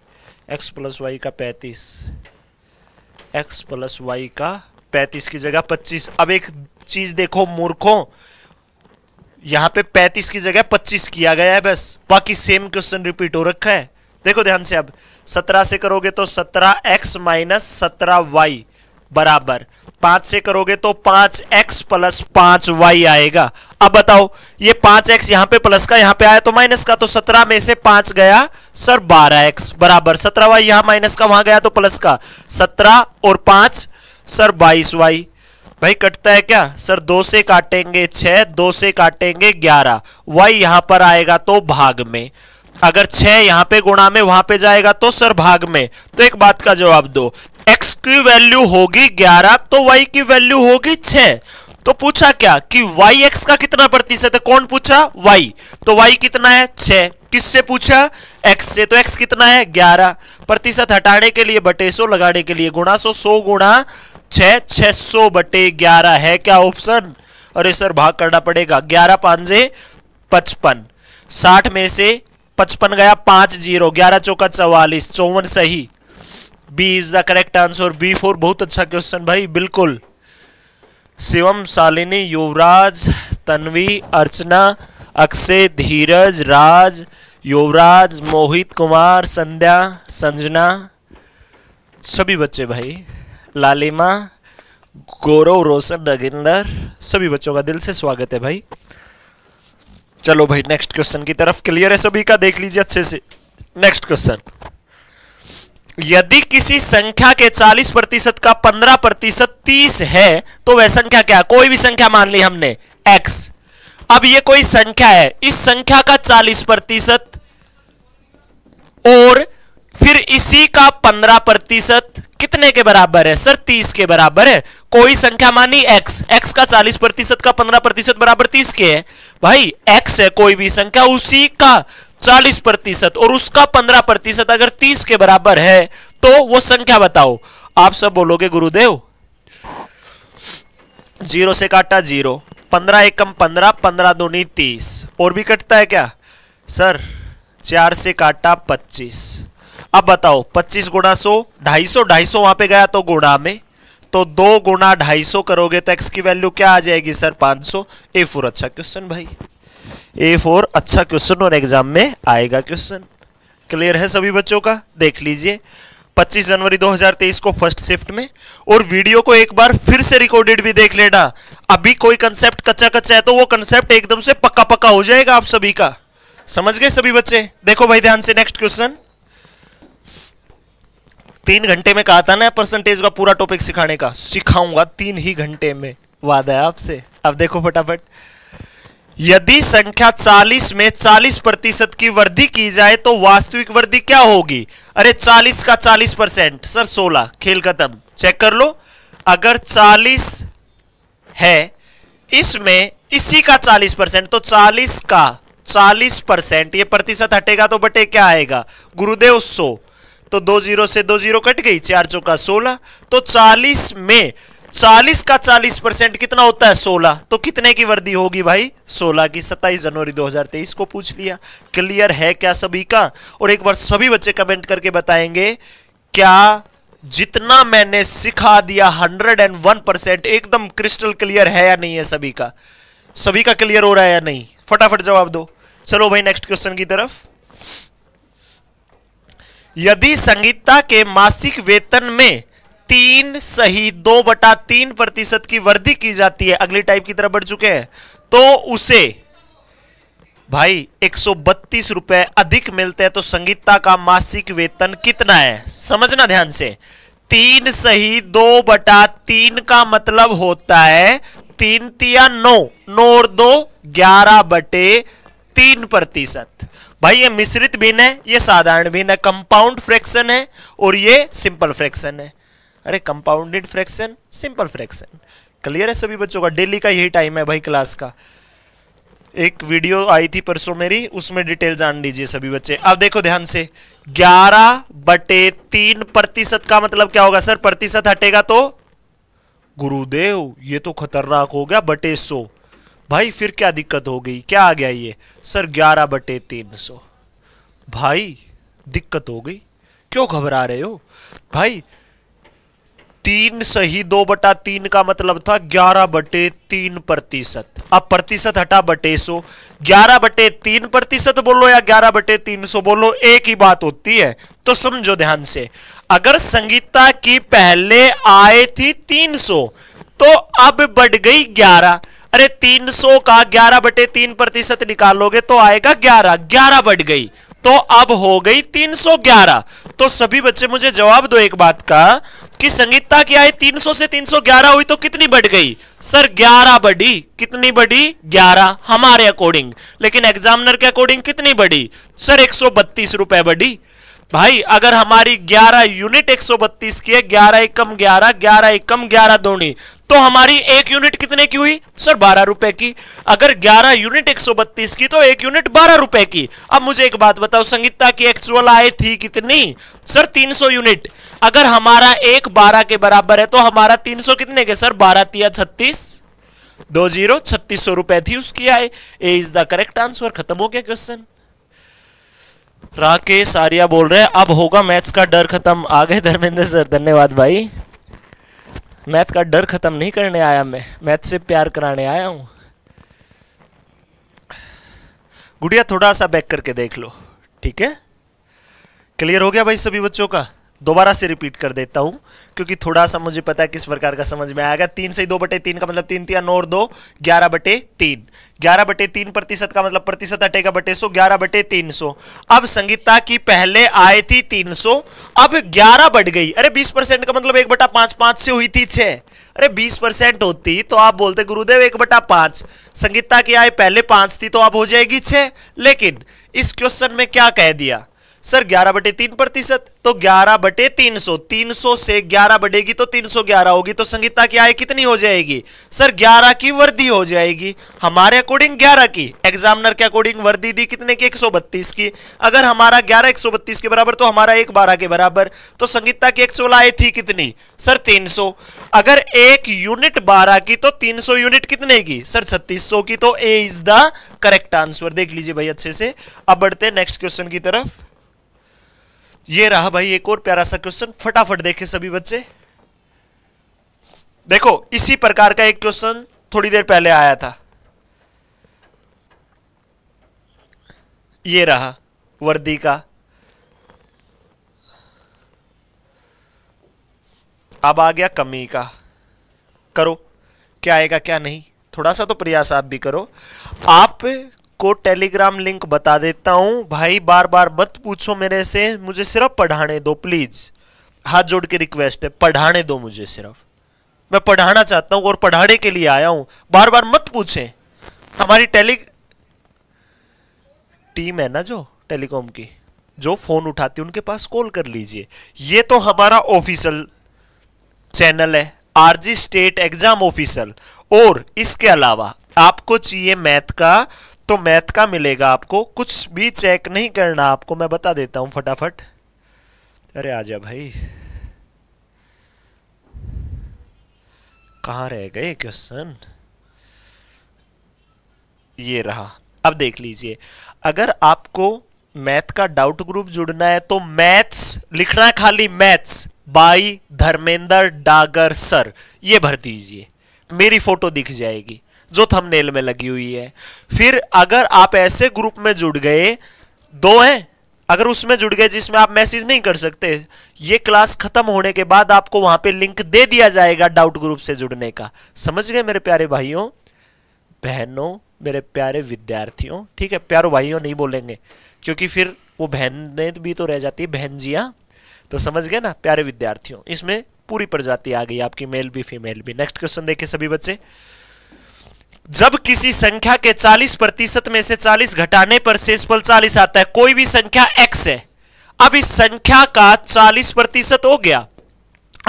एक्स प्लस वाई का पैंतीस एक्स प्लस वाई का पैंतीस की जगह पच्चीस अब एक चीज़ देखो मूर्खों यहां पे पैंतीस की जगह पच्चीस किया गया है बस बाकी सेम क्वेश्चन रिपीट हो रखा है देखो ध्यान से अब सत्रह से करोगे तो सत्रह एक्स माइनस सत्रह वाई बराबर पांच से करोगे तो पांच एक्स प्लस पांच वाई आएगा अब बताओ ये पांच एक्स यहां पे प्लस का यहां पे आया तो माइनस का तो सत्रह में से पांच गया सर बारह एक्स बराबर सत्रह वाई यहां माइनस का वहां गया तो प्लस का सत्रह और पांच सर बाईस वाई भाई कटता है क्या सर दो से काटेंगे छह दो से काटेंगे ग्यारह वाई यहां पर आएगा तो भाग में अगर छह यहां पे गुणा में वहां पे जाएगा तो सर भाग में तो एक बात का जवाब दो एक्स की वैल्यू होगी ग्यारह तो वाई की वैल्यू होगी छह तो पूछा क्या कि वाई एक्स का कितना प्रतिशत है कौन पूछा वाई तो वाई कितना है छह किससे पूछा x से तो x कितना है 11 प्रतिशत हटाने के लिए बटे सो लगाने के लिए गुणा सो सो गुणा छह छह सौ बटे ग्यारह है क्या ऑप्शन अरे सर भाग करना पड़ेगा ग्यारह पांच पचपन साठ में से पचपन गया पांच जीरो ग्यारह चौका चौवालीस चौवन सही B is the correct answer B four बहुत अच्छा क्वेश्चन भाई बिल्कुल शिवम शालिनी युवराज तन्वी अर्चना अक्षय धीरज राज युवराज मोहित कुमार संध्या संजना सभी बच्चे भाई लालिमा गौरव रोशन रगिंदर सभी बच्चों का दिल से स्वागत है भाई चलो भाई नेक्स्ट क्वेश्चन की तरफ क्लियर है सभी का देख लीजिए अच्छे से नेक्स्ट क्वेश्चन यदि किसी संख्या के 40 प्रतिशत का 15 प्रतिशत तीस है तो वह संख्या क्या कोई भी संख्या मान ली हमने x अब ये कोई संख्या है इस संख्या का 40 प्रतिशत और फिर इसी का 15 प्रतिशत कितने के बराबर है सर तीस के बराबर है कोई संख्या मानी एक्स एक्स का चालीस प्रतिशत का पंद्रह प्रतिशत बराबर तीस के है भाई एक्स है कोई भी संख्या उसी का चालीस प्रतिशत और उसका पंद्रह प्रतिशत अगर तीस के बराबर है तो वो संख्या बताओ आप सब बोलोगे गुरुदेव जीरो से काटा जीरो पंद्रह एकम पंद्रह पंद्रह दूनी तीस और भी कटता है क्या सर चार से काटा पच्चीस अब बताओ पच्चीस गुणा सो ढाई सौ ढाई सौ वहां पे गया तो गुणा में तो दो गुणा ढाई सौ करोगे तो एक्स की वैल्यू क्या आ जाएगी सर पांच सौ ए फोर अच्छा क्वेश्चन भाई ए फोर अच्छा क्वेश्चन और एग्जाम में आएगा क्वेश्चन क्लियर है सभी बच्चों का देख लीजिए 25 जनवरी 2023 को फर्स्ट शिफ्ट में और वीडियो को एक बार फिर से रिकॉर्डेड भी देख लेना अभी कोई कंसेप्ट कच्चा कच्चा है तो वो कंसेप्ट एकदम से पक्का पक्का हो जाएगा आप सभी का समझ गए सभी बच्चे देखो भाई ध्यान से नेक्स्ट क्वेश्चन तीन घंटे में कहा था ना परसेंटेज का पूरा टॉपिक सिखाने का सिखाऊंगा तीन ही घंटे में वादा है आपसे अब देखो फटाफट यदि संख्या 40 में 40 प्रतिशत की वृद्धि की जाए तो वास्तविक वृद्धि क्या होगी अरे 40 का 40 परसेंट सर 16 खेल खत्म चेक कर लो अगर 40 है इसमें इसी का 40 परसेंट तो 40 का 40 परसेंट ये प्रतिशत हटेगा तो बटे क्या आएगा गुरुदेव तो दो जीरो से दो जीरो कट गई चार चौका सोलह तो चालीस में चालीस का चालीस परसेंट कितना होता है सोलह तो कितने की वर्दी होगी भाई सोलह की सत्ताईस जनवरी 2023 को पूछ लिया क्लियर है क्या सभी का और एक बार सभी बच्चे कमेंट करके बताएंगे क्या जितना मैंने सिखा दिया हंड्रेड एंड वन परसेंट एकदम क्रिस्टल क्लियर है या नहीं है सभी का सभी का क्लियर हो रहा है या नहीं फटाफट जवाब दो चलो भाई नेक्स्ट क्वेश्चन की तरफ यदि संगीता के मासिक वेतन में तीन सही दो बटा तीन प्रतिशत की वृद्धि की जाती है अगली टाइप की तरफ बढ़ चुके हैं तो उसे भाई एक रुपए अधिक मिलते हैं तो संगीता का मासिक वेतन कितना है समझना ध्यान से तीन सही दो बटा तीन का मतलब होता है तीन तिया नौ नौ और दो ग्यारह बटे तीन प्रतिशत भाई ये मिश्रित भिन्न है ये साधारण भिन्न है कंपाउंड फ्रैक्शन है और ये सिंपल फ्रैक्शन है अरे compounded fraction simple fraction clear है सभी बच्चों का डेली का यही टाइम है भाई क्लास का एक वीडियो आई थी परसों मेरी उसमें डिटेल जान लीजिए सभी बच्चे अब देखो ध्यान से 11 बटे तीन प्रतिशत का मतलब क्या होगा सर प्रतिशत हटेगा तो गुरुदेव ये तो खतरनाक हो गया बटे सौ भाई फिर क्या दिक्कत हो गई क्या आ गया ये सर ग्यारह बटे तीन सौ भाई दिक्कत हो गई क्यों घबरा रहे हो भाई तीन सही दो बटा तीन का मतलब था ग्यारह बटे तीन प्रतिशत अब प्रतिशत हटा बटे सो ग्यारह बटे तीन प्रतिशत बोलो या ग्यारह बटे तीन सौ बोलो एक ही बात होती है तो समझो ध्यान से अगर संगीता की पहले आए थी तीन सो तो अब बढ़ गई ग्यारह अरे 300 का 11 बटे तीन प्रतिशत निकालोगे तो आएगा 11 11 बढ़ गई तो अब हो गई 311 तो सभी बच्चे मुझे जवाब दो एक बात का कि संगीता की आय 300 से 311 हुई तो कितनी बढ़ गई सर 11 बढ़ी कितनी बढ़ी 11 हमारे अकॉर्डिंग लेकिन एग्जामिनर के अकॉर्डिंग कितनी बढ़ी सर एक रुपए बढ़ी भाई अगर हमारी 11 यूनिट 132 की है 11 एकम 11 11 एकम 11 दोनी तो हमारी एक यूनिट कितने की हुई सर बारह रुपए की अगर ग्यारह यूनिट एक सौ बत्तीस की तो एक यूनिट बारह रुपए की अब मुझे एक बात बताओ संगीता की एक्चुअल आय थी कितनी सर तीन सौ यूनिट अगर हमारा एक बारह के बराबर है तो हमारा तीन सौ कितने के सर बारह तिया छत्तीस दो जीरो छत्तीस सौ रुपए थी उसकी आय A is the correct answer खत्म हो गया क्वेश्चन राकेश आर्या बोल रहे हैं अब होगा मैथ्स का डर खत्म आ गए धर्मेंद्र सर धन्यवाद भाई मैथ का डर ख़त्म नहीं करने आया मैं मैथ से प्यार कराने आया हूँ गुड़िया थोड़ा सा बैक करके देख लो ठीक है क्लियर हो गया भाई सभी बच्चों का दोबारा से रिपीट कर देता हूँ क्योंकि थोड़ा सा मुझे पता है किस प्रकार का समझ में आएगा तीन से दो बटे तीन का मतलब तीन तीन नौ और दो ग्यारह बटे तीन ग्यारह बटे तीन प्रतिशत का मतलब प्रतिशत अटेगा बटे सो ग्यारह बटे तीन सौ अब संगीता की पहले आए थी तीन सौ अब ग्यारह बढ़ गई अरे बीस परसेंट का मतलब एक बटा पांच पांच से हुई थी छे अरे बीस परसेंट होती तो आप बोलते गुरुदेव एक बटा पांच संगीता की आय पहले पांच थी तो आप हो जाएगी छे लेकिन इस क्वेश्चन में क्या कह दिया सर 11 बटे तीन प्रतिशत तो 11 बटे 300 300 से 11 बढ़ेगी तो 311 होगी तो संगीता की आय कितनी हो जाएगी सर 11 की वर्दी हो जाएगी हमारे अकॉर्डिंग 11 की एग्जामिनर के अकॉर्डिंग वर्दी दी कितने की 132 की अगर हमारा 11 132 के बराबर तो हमारा एक बारह के बराबर तो संगीता की एक्चुअल आय थी कितनी सर तीन अगर एक यूनिट बारह की तो तीन यूनिट कितने की सर छत्तीस की तो A is the correct answer देख लीजिए भाई अच्छे से अब बढ़ते नेक्स्ट क्वेश्चन की तरफ ये रहा भाई एक और प्यारा सा क्वेश्चन फटाफट देखे सभी बच्चे देखो इसी प्रकार का एक क्वेश्चन थोड़ी देर पहले आया था ये रहा वर्दी का अब आ गया कमी का करो क्या आएगा क्या नहीं थोड़ा सा तो प्रयास आप भी करो आप आपको टेलीग्राम लिंक बता देता हूँ भाई बार बार मत पूछो मेरे से मुझे सिर्फ पढ़ाने दो प्लीज़ हाथ जोड़ के रिक्वेस्ट है पढ़ाने दो मुझे सिर्फ मैं पढ़ाना चाहता हूँ और पढ़ाने के लिए आया हूँ बार बार मत पूछे हमारी टेली टीम है ना जो टेलीकॉम की जो फ़ोन उठाती उनके पास कॉल कर लीजिए ये तो हमारा ऑफिशियल चैनल है आरजी स्टेट एग्जाम ऑफिशियल और इसके अलावा आपको चाहिए मैथ का तो मैथ का मिलेगा आपको कुछ भी चेक नहीं करना आपको मैं बता देता हूं फटाफट अरे आजा भाई कहा रह गए क्वेश्चन ये रहा अब देख लीजिए अगर आपको मैथ का डाउट ग्रुप जुड़ना है तो मैथ्स लिखना है खाली maths by Dharmendra Dagar sir ये भर दीजिए मेरी फोटो दिख जाएगी जो थंबनेल में लगी हुई है फिर अगर आप ऐसे ग्रुप में जुड़ गए दो हैं अगर उसमें जुड़ गए जिसमें आप मैसेज नहीं कर सकते ये क्लास खत्म होने के बाद आपको वहां पे लिंक दे दिया जाएगा डाउट ग्रुप से जुड़ने का समझ गए मेरे प्यारे भाइयों बहनों मेरे प्यारे विद्यार्थियों ठीक है प्यारो भाइयों नहीं बोलेंगे क्योंकि फिर वो बहन भी तो रह जाती है बहन जिया तो समझ गए ना प्यारे विद्यार्थियों इसमें पूरी प्रजाति आ गई आपकी मेल भी फीमेल भी नेक्स्ट क्वेश्चन देखिए सभी बच्चे जब किसी संख्या के 40 प्रतिशत में से 40 घटाने पर शेषफल 40 आता है कोई भी संख्या x है अब इस संख्या का 40 प्रतिशत हो गया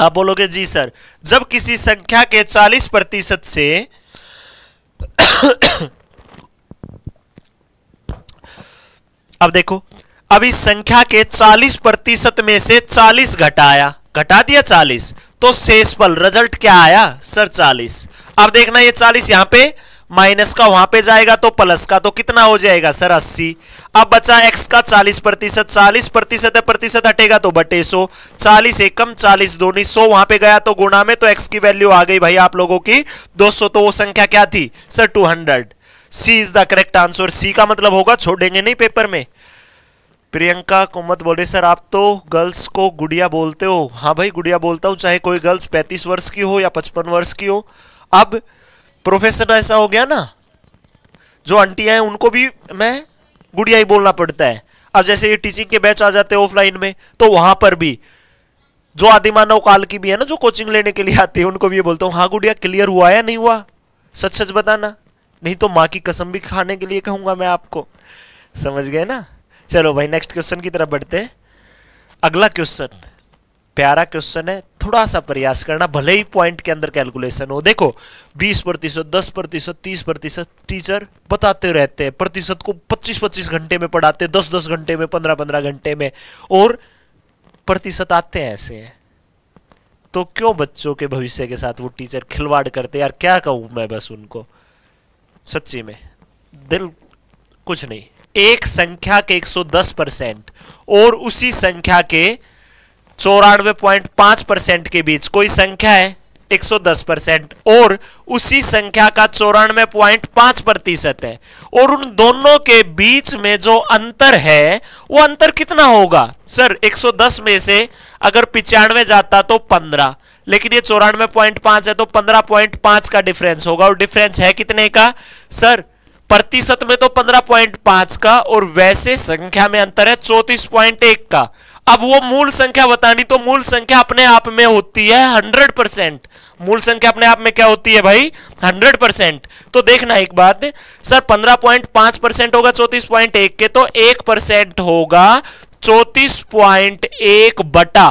आप बोलोगे जी सर जब किसी संख्या के 40 प्रतिशत से अब देखो अब इस संख्या के 40 प्रतिशत में से 40 घटाया घटा दिया तो शेषफल रिजल्ट क्या आया सर चालीस अब देखना ये चालीस यहां पे माइनस का वहां पे जाएगा तो प्लस का तो कितना हो जाएगा सर अस्सी अब बचा एक्स का चालीस प्रतिशत चालीस प्रतिशत प्रतिशत हटेगा तो बटे सो चालीस एकम चालीस दोनी सो वहां पे गया तो गुणा में तो एक्स की वैल्यू आ गई भाई आप लोगों की दो सौ तो वो संख्या क्या थी sir two hundred C is the correct answer C का मतलब होगा छोड़ेंगे नहीं पेपर में प्रियंका को मत बोले सर आप तो गर्ल्स को गुड़िया बोलते हो हाँ भाई गुड़िया बोलता हूँ चाहे कोई गर्ल्स पैंतीस वर्ष की हो या पचपन वर्ष की हो अब प्रोफेशन ऐसा हो गया ना जो आंटियाँ हैं उनको भी मैं गुड़िया ही बोलना पड़ता है अब जैसे ये टीचिंग के बैच आ जाते हैं ऑफलाइन में तो वहाँ पर भी जो आदिमानव काल की भी है ना जो कोचिंग लेने के लिए आती है उनको भी ये बोलता हूँ हाँ गुड़िया क्लियर हुआ या नहीं हुआ सच सच बताना नहीं तो माँ की कसम भी खाने के लिए कहूँगा मैं आपको समझ गए ना चलो भाई नेक्स्ट क्वेश्चन की तरफ बढ़ते हैं अगला क्वेश्चन प्यारा क्वेश्चन है थोड़ा सा प्रयास करना भले ही पॉइंट के अंदर कैलकुलेशन हो देखो 20 प्रतिशत दस प्रतिशत तीस प्रतिशत टीचर बताते रहते हैं प्रतिशत को 25-25 घंटे में पढ़ाते दस दस घंटे में 15-15 घंटे में और प्रतिशत आते हैं ऐसे हैं तो क्यों बच्चों के भविष्य के साथ वो टीचर खिलवाड़ करते यार क्या कहूँ मैं बस उनको सच्ची में दिल कुछ नहीं एक संख्या के 110 परसेंट और उसी संख्या के चौरानवे पॉइंट पांच परसेंट के बीच कोई संख्या है 110 परसेंट और उसी संख्या का चौरानवे पॉइंट पांच प्रतिशत है और उन दोनों के बीच में जो अंतर है वो अंतर कितना होगा सर 110 में से अगर पिचानवे जाता तो 15 लेकिन ये चौरानवे पॉइंट पांच है तो 15.5 का डिफरेंस होगा और डिफरेंस है कितने का सर प्रतिशत में तो पंद्रह पॉइंट पांच का और वैसे संख्या में अंतर है चौतीस पॉइंट एक का अब वो मूल संख्या बतानी तो मूल संख्या अपने आप में होती है हंड्रेड परसेंट मूल संख्या अपने आप में क्या होती है भाई हंड्रेड परसेंट तो देखना एक बात सर पंद्रह पॉइंट पांच परसेंट होगा चौतीस पॉइंट एक के तो एक परसेंट होगा चौतीस पॉइंट एक बटा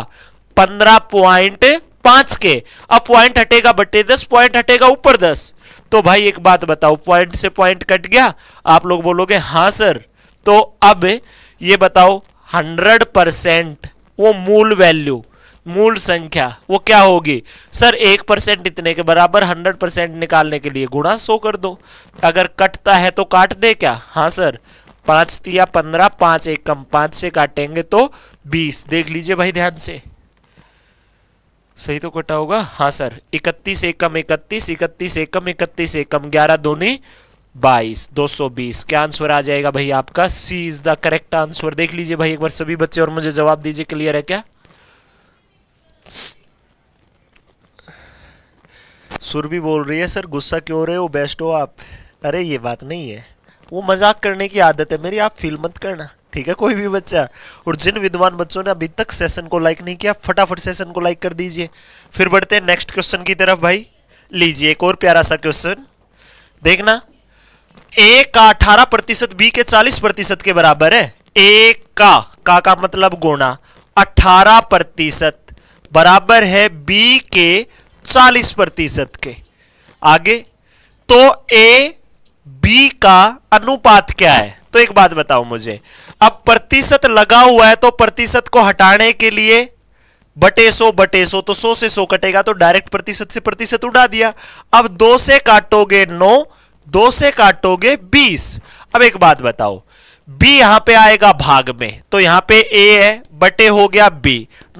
पंद्रह पॉइंट पांच के अब पॉइंट हटेगा बटे दस पॉइंट हटेगा ऊपर दस तो भाई एक बात बताओ पॉइंट से पॉइंट कट गया आप लोग बोलोगे हाँ सर तो अब ये बताओ हंड्रेड परसेंट वो मूल वैल्यू मूल संख्या वो क्या होगी सर एक परसेंट इतने के बराबर हंड्रेड परसेंट निकालने के लिए गुणा सो कर दो अगर कटता है तो काट दे क्या हाँ सर पाँच तिया पंद्रह पाँच एक कम पाँच से काटेंगे तो बीस देख लीजिए भाई ध्यान से सही तो कटा होगा हाँ सर इकतीस एकम इकतीस इकतीस एकम इकतीस एकम ग्यारह दोने बाईस दो सौ बीस क्या आंसर आ जाएगा भाई आपका C is the correct answer देख लीजिए भाई एक बार सभी बच्चे और मुझे जवाब दीजिए क्लियर है क्या सुर भी बोल रही है सर गुस्सा क्यों हो रहे हो बेस्ट हो आप अरे ये बात नहीं है वो मजाक करने की आदत है मेरी आप फील मत करना ठीक है कोई भी बच्चा और जिन विद्वान बच्चों ने अभी तक सेशन को लाइक नहीं किया फटाफट सेशन को लाइक कर दीजिए फिर बढ़ते हैं नेक्स्ट क्वेश्चन की तरफ भाई लीजिए एक और प्यारा सा क्वेश्चन देखना ए का अठारह प्रतिशत बी के चालीस प्रतिशत के बराबर है ए का का का मतलब गुणा अठारह प्रतिशत बराबर है बी के चालीस प्रतिशत के आगे तो ए बी का अनुपात क्या है तो एक बात बताओ मुझे अब प्रतिशत लगा हुआ है तो प्रतिशत को हटाने के लिए बटे सो बटे सो तो सो से सो कटेगा तो डायरेक्ट प्रतिशत से प्रतिशत उड़ा दिया अब दो से काटोगे नौ दो से काटोगे बीस अब एक बात बताओ बी यहां पे आएगा भाग में तो यहां पे ए है बटे हो गया बी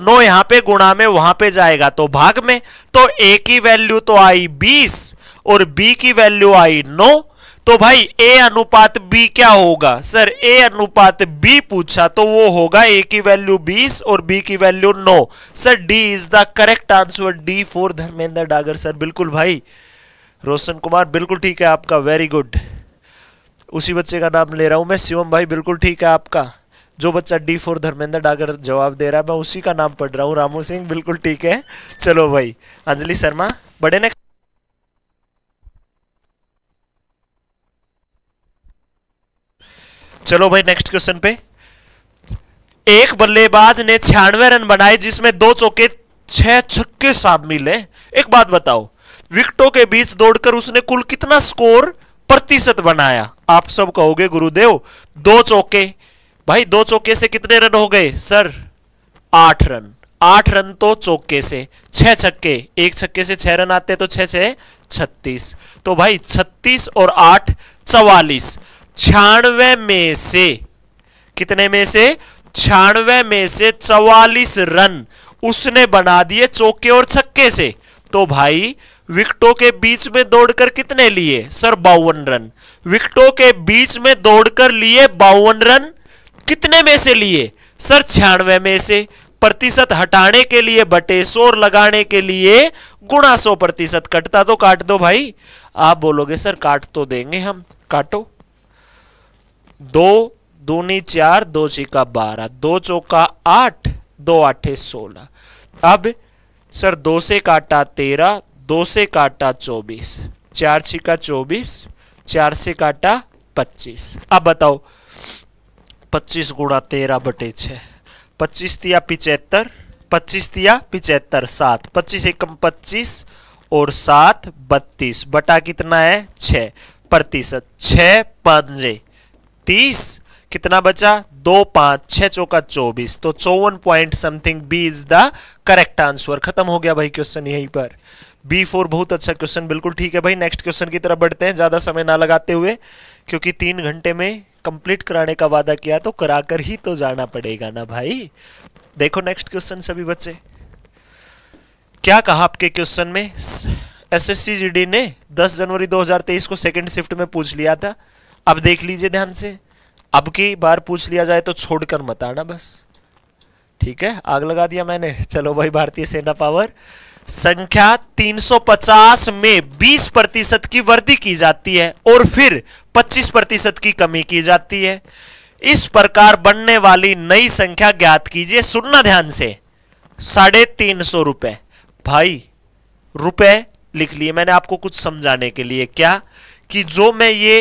नो यहां पे गुणा में वहां पे जाएगा तो भाग में तो ए की वैल्यू तो आई बीस और बी की वैल्यू आई नो तो भाई ए अनुपात बी क्या होगा सर ए अनुपात बी पूछा तो वो होगा ए की वैल्यू 20 और बी की value 9 sir D is the correct answer D four Dharmendra Dagar sir बिल्कुल भाई रोशन कुमार बिल्कुल ठीक है आपका वेरी गुड उसी बच्चे का नाम ले रहा हूं मैं शिवम भाई बिल्कुल ठीक है आपका जो बच्चा डी फोर धर्मेंद्र डागर जवाब दे रहा है मैं उसी का नाम पढ़ रहा हूँ रामू सिंह बिल्कुल ठीक है चलो भाई अंजलि शर्मा बड़े ने चलो भाई नेक्स्ट क्वेश्चन पे एक बल्लेबाज ने छियानवे रन बनाए जिसमें दो चौके छह छक्के शामिल है एक बात बताओ विकटों के बीच दौड़कर उसने कुल कितना स्कोर प्रतिशत बनाया आप सब कहोगे गुरुदेव दो चौके भाई दो चौके से कितने रन हो गए सर आठ रन आठ रन तो चौके से छह छक्के एक छक्के से छह रन आते तो छह छह छत्तीस तो भाई छत्तीस और आठ चवालीस छियानवे में से कितने में से छियानवे में से चवालीस रन उसने बना दिए चौके और छक्के से तो भाई विकटों के बीच में दौड़कर कितने लिए सर बावन रन विकटों के बीच में दौड़कर लिए बावन रन कितने में से लिए सर छियानवे में से प्रतिशत हटाने के लिए बटे शोर लगाने के लिए गुणा सौ प्रतिशत कटता तो काट दो भाई आप बोलोगे सर काट तो देंगे हम काटो दो दूनी चार दो छिका बारह दो चौका आठ दो आठे सोलह अब सर दो से काटा तेरह दो से काटा चौबीस चार छिका चौबीस चार से काटा पच्चीस अब बताओ पच्चीस गुणा तेरह बटे छः पच्चीस तिया पिचहत्तर पच्चीस तिया पिचहत्तर सात पच्चीस एकम पच्चीस और सात बत्तीस बटा कितना है छ प्रतिशत छ पंजे तीस कितना बचा दो पांच छह चौका चौबीस तो चौवन point something B is the correct answer खत्म हो गया भाई क्वेश्चन यहीं पर बी फोर बहुत अच्छा क्वेश्चन बिल्कुल ठीक है भाई नेक्स्ट क्वेश्चन की तरफ बढ़ते हैं ज़्यादा समय ना लगाते हुए क्योंकि तीन घंटे में कंप्लीट कराने का वादा किया तो कराकर ही तो जाना पड़ेगा ना भाई देखो नेक्स्ट क्वेश्चन सभी बच्चे क्या कहा आपके क्वेश्चन में एस एस ने दस जनवरी दो को सेकेंड शिफ्ट में पूछ लिया था अब देख लीजिए ध्यान से अब की बार पूछ लिया जाए तो छोड़कर मत आना बस ठीक है आग लगा दिया मैंने चलो भाई भारतीय सेना पावर संख्या 350 में 20 प्रतिशत की वृद्धि की जाती है और फिर 25 प्रतिशत की कमी की जाती है इस प्रकार बनने वाली नई संख्या ज्ञात कीजिए सुनना ध्यान से साढ़े तीन सौ रुपए भाई रुपए लिख लिए मैंने आपको कुछ समझाने के लिए क्या कि जो मैं ये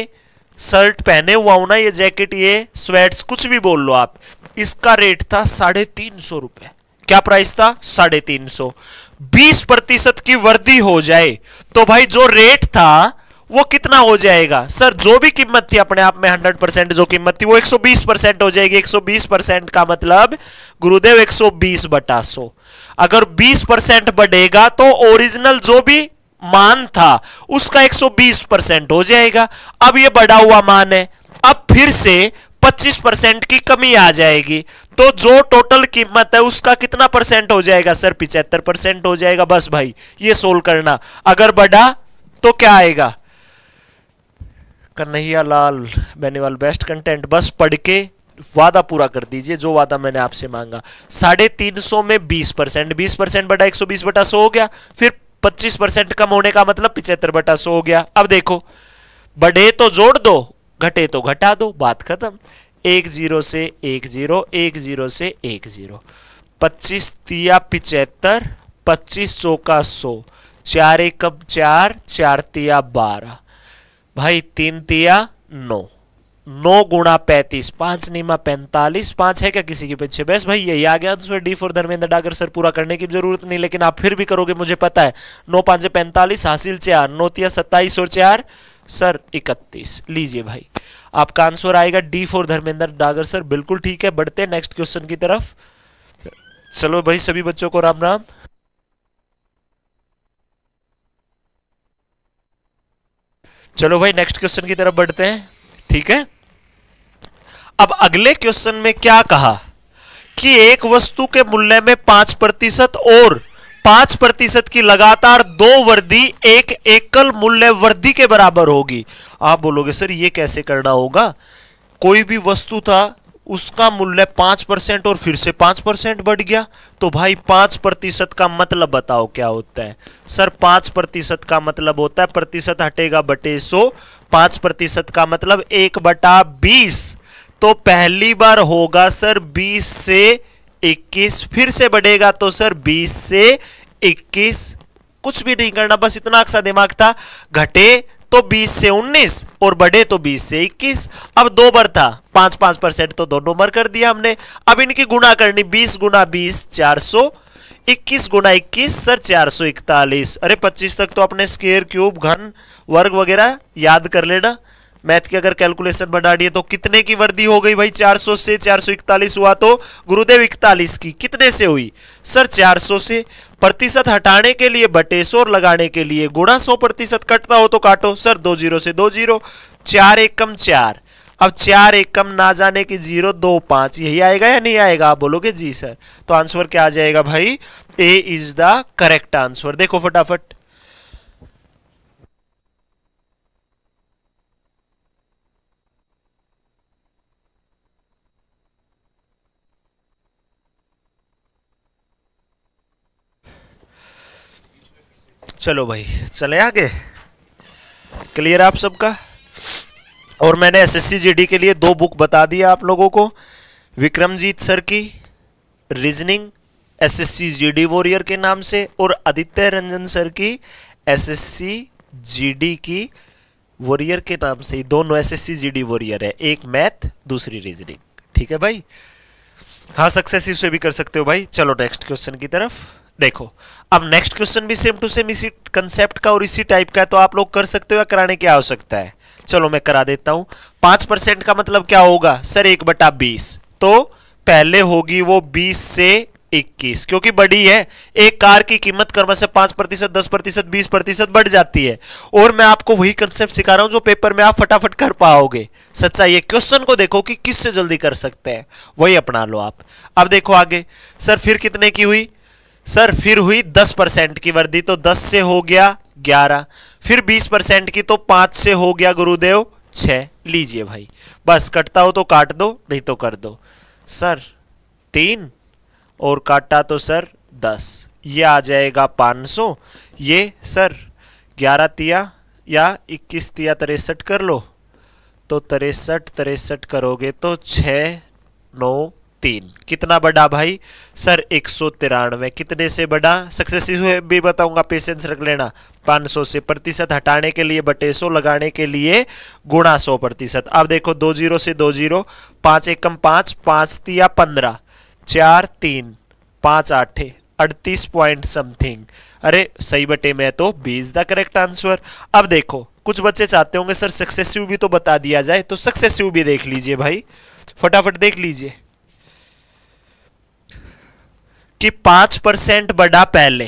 शर्ट पहने हुआ हूँ ना ये जैकेट ये स्वेट्स कुछ भी बोल लो आप इसका रेट था साढ़े तीन सौ रुपए क्या प्राइस था साढ़े तीन सौ बीस प्रतिशत की वर्दी हो जाए तो भाई जो रेट था वो कितना हो जाएगा सर जो भी कीमत थी अपने आप में हंड्रेड परसेंट जो कीमत थी वो बीस परसेंट हो जाएगी एक सौ बीस परसेंट का मतलब गुरुदेव एक बीस बटा सो अगर 20 परसेंट बढ़ेगा तो ओरिजिनल जो भी मान था उसका 120 परसेंट हो जाएगा अब ये बढ़ा हुआ मान है अब फिर से 25 परसेंट की कमी आ जाएगी तो जो टोटल कीमत है उसका कितना परसेंट हो जाएगा सर पिछहत्तर परसेंट हो जाएगा बस भाई ये सोल्व करना अगर बढ़ा तो क्या आएगा कन्हैया लाल बेनीवाल बेस्ट कंटेंट बस पढ़ के वादा पूरा कर दीजिए जो वादा मैंने आपसे मांगा साढ़े तीन सौ में बीस परसेंट बीस परसेंट बटा एक सौ बीस बटा सौ हो गया फिर पच्चीस परसेंट कम होने का मतलब पिछहत्तर बटा सो हो गया अब देखो बढ़े तो जोड़ दो घटे तो घटा दो बात खत्म एक जीरो से एक जीरो एक जीरो से एक जीरो पच्चीस तिया पिचहत्तर पच्चीस चौका सो चार एकम चार चार तिया बारह भाई तीन तिया नौ नौ गुणा पैंतीस पांच नीमा पैंतालीस पांच है क्या किसी के पीछे बस भाई यही आ गया तो D four Dharmendra Dagar sir पूरा करने की जरूरत नहीं लेकिन आप फिर भी करोगे मुझे पता है नौ पांच पैंतालीस हासिल चार नौतिया सत्ताईस और चार सर इकतीस लीजिए भाई आपका आंसर आएगा D four Dharmendra Dagar sir बिल्कुल ठीक है बढ़ते नेक्स्ट क्वेश्चन की तरफ चलो भाई सभी बच्चों को राम राम चलो भाई नेक्स्ट क्वेश्चन की तरफ बढ़ते हैं ठीक है अब अगले क्वेश्चन में क्या कहा कि एक वस्तु के मूल्य में पांच प्रतिशत और पांच प्रतिशत की लगातार दो वृद्धि एक एकल मूल्य वृद्धि के बराबर होगी आप बोलोगे सर ये कैसे करना होगा कोई भी वस्तु था उसका मूल्य पांच परसेंट और फिर से पांच परसेंट बढ़ गया तो भाई पांच प्रतिशत का मतलब बताओ क्या होता है सर पांच प्रतिशत का मतलब होता है प्रतिशत हटेगा बटे सो पांच प्रतिशत का मतलब एक बटा बीस तो पहली बार होगा सर बीस से इक्कीस फिर से बढ़ेगा तो सर बीस से इक्कीस कुछ भी नहीं करना बस इतना अक्सा दिमाग था घटे तो 20 से 19 और बढ़े तो 20 से 21 अब दो बार था पांच पांच परसेंट तो दोनों बार कर दिया हमने अब इनकी गुना करनी 20 गुना 20 400 इक्कीस गुना इक्कीस सर चार सौ इकतालीस अरे पच्चीस तक तो अपने स्केयर क्यूब घन वर्ग वगैरह याद कर लेना मैथ की अगर कैलकुलेशन बना दिए तो कितने की वृद्धि हो गई भाई 400 से 441 हुआ तो गुरुदेव इकतालीस की कितने से हुई सर 400 से प्रतिशत हटाने के लिए बटे और लगाने के लिए गुणा सौ प्रतिशत कटता हो तो काटो सर दो जीरो से दो जीरो चार एक कम चार अब चार एक कम ना जाने की जीरो दो पाँच यही आएगा या नहीं आएगा आप बोलोगे जी सर तो आंसर क्या आ जाएगा भाई A is the correct answer देखो फटाफट चलो भाई चले आगे क्लियर आप सबका और मैंने एसएससी जीडी के लिए दो बुक बता दिया आप लोगों को विक्रमजीत सर की रीजनिंग एसएससी जीडी वॉरियर के नाम से और आदित्य रंजन सर की एसएससी जीडी की वॉरियर के नाम से ही दोनों एसएससी जीडी वॉरियर है एक मैथ दूसरी रीजनिंग ठीक है भाई हाँ सक्सेस इसे भी कर सकते हो भाई चलो नेक्स्ट क्वेश्चन की तरफ देखो अब नेक्स्ट क्वेश्चन भी सेम टू सेम इसी कंसेप्ट का और इसी टाइप का है तो आप लोग कर सकते हो या कराने की आवश्यकता है चलो मैं करा देता हूं पांच परसेंट का मतलब क्या होगा सर एक बटा बीस तो पहले होगी वो बीस से इक्कीस क्योंकि बड़ी है एक कार की कीमत कर्म से पांच प्रतिशत दस प्रतिशत बीस प्रतिशत बढ़ जाती है और मैं आपको वही कंसेप्ट सिखा रहा हूं जो पेपर में आप फटाफट कर पाओगे सच्चा ये क्वेश्चन को देखो कि किससे जल्दी कर सकते हैं वही अपना लो आप अब देखो आगे सर फिर कितने की हुई सर फिर हुई दस परसेंट की वृद्धि तो दस से हो गया ग्यारह फिर बीस परसेंट की तो पाँच से हो गया गुरुदेव छः लीजिए भाई बस कटता हो तो काट दो नहीं तो कर दो सर तीन और काटा तो सर दस ये आ जाएगा पाँच सौ ये सर ग्यारह तिया या इक्कीस तिया तिरसठ कर लो तो तिरसठ तिरसठ करोगे तो छ नौ तीन कितना बड़ा भाई सर एक सौ तिरानवे कितने से बड़ा सक्सेसिव भी बताऊंगा पेशेंस रख लेना 500 से प्रतिशत हटाने के लिए बटे सौ लगाने के लिए गुणा सौ प्रतिशत अब देखो दो जीरो से दो जीरो पाँच एकम पाँच पाँच तिया पंद्रह चार तीन पाँच आठे अड़तीस पॉइंट समथिंग अरे सही बटे में तो B is the correct answer अब देखो कुछ बच्चे चाहते होंगे सर सक्सेसिव भी तो बता दिया जाए तो सक्सेसिव भी देख लीजिए भाई फटाफट देख लीजिए कि पांच परसेंट बढ़ा पहले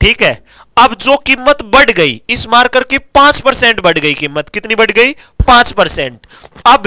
ठीक है अब जो कीमत बढ़ गई इस मार्कर की पांच परसेंट बढ़ गई कीमत कितनी बढ़ गई पांच परसेंट अब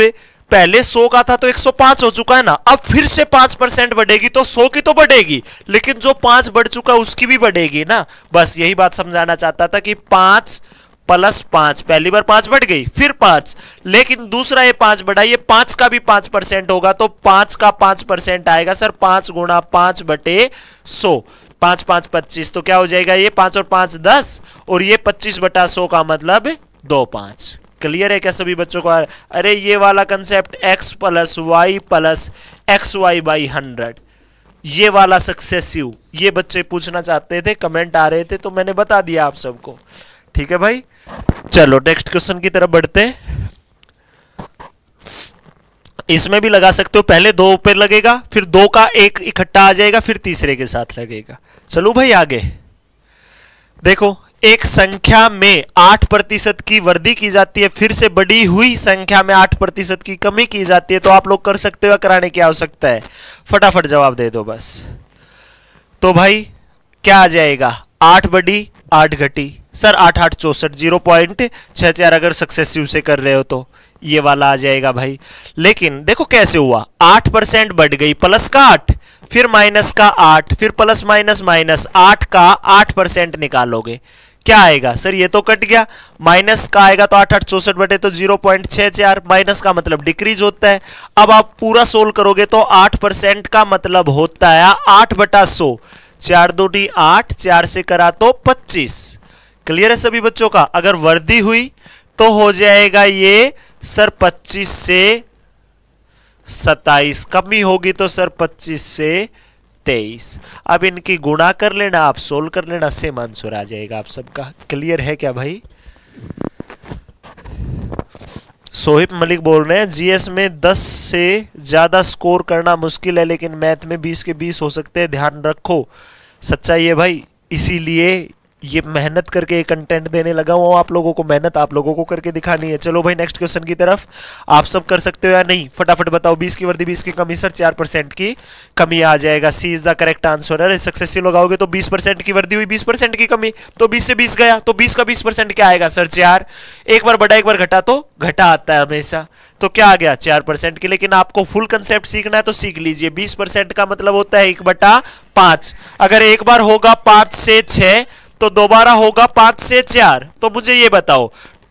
पहले 100 का था तो 105 हो चुका है ना अब फिर से 5 परसेंट बढ़ेगी तो 100 की तो बढ़ेगी लेकिन जो 5 बढ़ चुका उसकी भी बढ़ेगी ना बस यही बात समझाना चाहता था कि पांच प्लस पांच पहली बार पांच बढ़ गई फिर पांच लेकिन दूसरा ये पांच बढ़ा ये पांच का भी पांच परसेंट होगा तो पांच का पांच परसेंट आएगा सर पांच गुणा पांच बटे सो पांच पांच पच्चीस तो क्या हो जाएगा ये पांच और पांच दस और ये पच्चीस बटा सो का मतलब दो पांच क्लियर है क्या सभी बच्चों को अरे ये वाला concept X plus Y plus X Y by hundred ये वाला सक्सेसिव ये बच्चे पूछना चाहते थे कमेंट आ रहे थे तो मैंने बता दिया आप सबको ठीक है भाई चलो नेक्स्ट क्वेश्चन की तरफ बढ़ते हैं इसमें भी लगा सकते हो पहले दो पे लगेगा फिर दो का एक इकट्ठा आ जाएगा फिर तीसरे के साथ लगेगा चलो भाई आगे देखो एक संख्या में आठ प्रतिशत की वृद्धि की जाती है फिर से बड़ी हुई संख्या में आठ प्रतिशत की कमी की जाती है तो आप लोग कर सकते हो कराने की आवश्यकता है फटाफट जवाब दे दो बस तो भाई क्या आ जाएगा आठ बड़ी आठ घटी सर आठ आठ चौंसठ जीरो पॉइंट छः चार अगर सक्सेसिव से कर रहे हो तो ये वाला आ जाएगा भाई लेकिन देखो कैसे हुआ आठ परसेंट बढ़ गई प्लस का आठ फिर माइनस का आठ फिर प्लस माइनस माइनस आठ का आठ परसेंट निकालोगे क्या आएगा सर ये तो कट गया माइनस का आएगा तो आठ आठ चौसठ बटे तो जीरो पॉइंट छः चार माइनस का मतलब डिक्रीज होता है अब आप पूरा सोल्व करोगे तो आठ परसेंट का मतलब होता है आठ बटा सो चार दो डी आठ चार से करा तो पच्चीस क्लियर है सभी बच्चों का अगर वर्दी हुई तो हो जाएगा ये सर 25 से 27 कमी होगी तो सर 25 से 23 अब इनकी गुणा कर लेना आप सोल्व कर लेना सेम आंसर आ जाएगा आप सबका क्लियर है क्या भाई सोहिब मलिक बोल रहे हैं जीएस में 10 से ज़्यादा स्कोर करना मुश्किल है लेकिन मैथ में 20 के 20 हो सकते हैं ध्यान रखो सच्चाई है भाई इसीलिए ये मेहनत करके कंटेंट देने लगा हुआ आप लोगों को मेहनत आप लोगों को करके दिखानी है चलो भाई नेक्स्ट क्वेश्चन की तरफ आप सब कर सकते हो या नहीं फटाफट बताओ बीस की वर्दी बीस की कमी सर चार परसेंट की कमी आ जाएगा C is the correct answer अरे सक्सेसफुल लगाओगे तो बीस परसेंट की वर्दी हुई बीस परसेंट की कमी तो बीस से बीस गया तो बीस का बीस परसेंट क्या आएगा सर चार एक बार बढ़ा एक बार घटा तो घटा आता है हमेशा तो क्या आ गया चार परसेंट की लेकिन आपको फुल कंसेप्ट सीखना है तो सीख लीजिए बीस परसेंट का मतलब होता है एक बटा पांच अगर एक बार होगा पांच से छह तो दोबारा होगा पांच से चार तो मुझे ये बताओ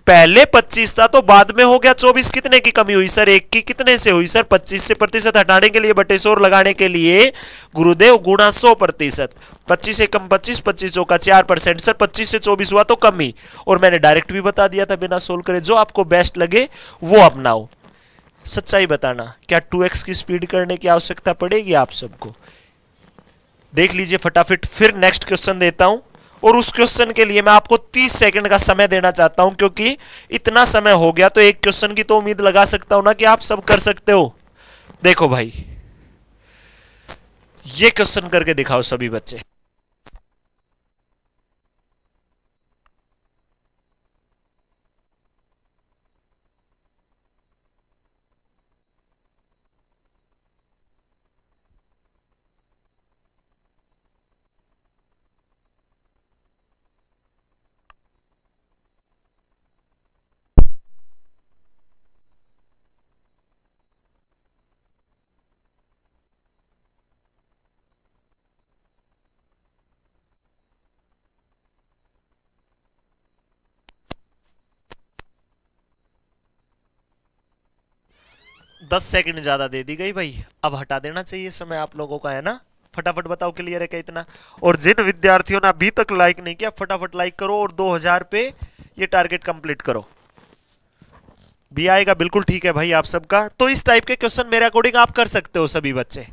पहले 25 था तो बाद में हो गया 24 कितने की कमी हुई सर एक की कितने से हुई सर 25 से प्रतिशत हटाने के लिए बटे सोर लगाने के लिए गुरुदेव गुणा सौ प्रतिशत पच्चीस से कम पच्चीस पच्चीस चौका चार परसेंट सर पच्चीस से चौबीस हुआ तो कमी और मैंने डायरेक्ट भी बता दिया था बिना सोल्व करे जो आपको बेस्ट लगे वो अपनाओ सच्चाई बताना क्या टू की स्पीड करने की आवश्यकता पड़ेगी आप सबको देख लीजिए फटाफट फिर नेक्स्ट क्वेश्चन देता हूं और उस क्वेश्चन के लिए मैं आपको 30 सेकंड का समय देना चाहता हूं क्योंकि इतना समय हो गया तो एक क्वेश्चन की तो उम्मीद लगा सकता हूं ना कि आप सब कर सकते हो देखो भाई ये क्वेश्चन करके दिखाओ सभी बच्चे दस सेकंड ज़्यादा दे दी गई भाई अब हटा देना चाहिए समय आप लोगों का है ना फटाफट बताओ क्लियर है क्या इतना और जिन विद्यार्थियों ने अभी तक लाइक नहीं किया फटाफट लाइक करो और 2000 पे ये टारगेट कंप्लीट करो भी आएगा बिल्कुल ठीक है भाई आप सबका तो इस टाइप के क्वेश्चन मेरे अकॉर्डिंग आप कर सकते हो सभी बच्चे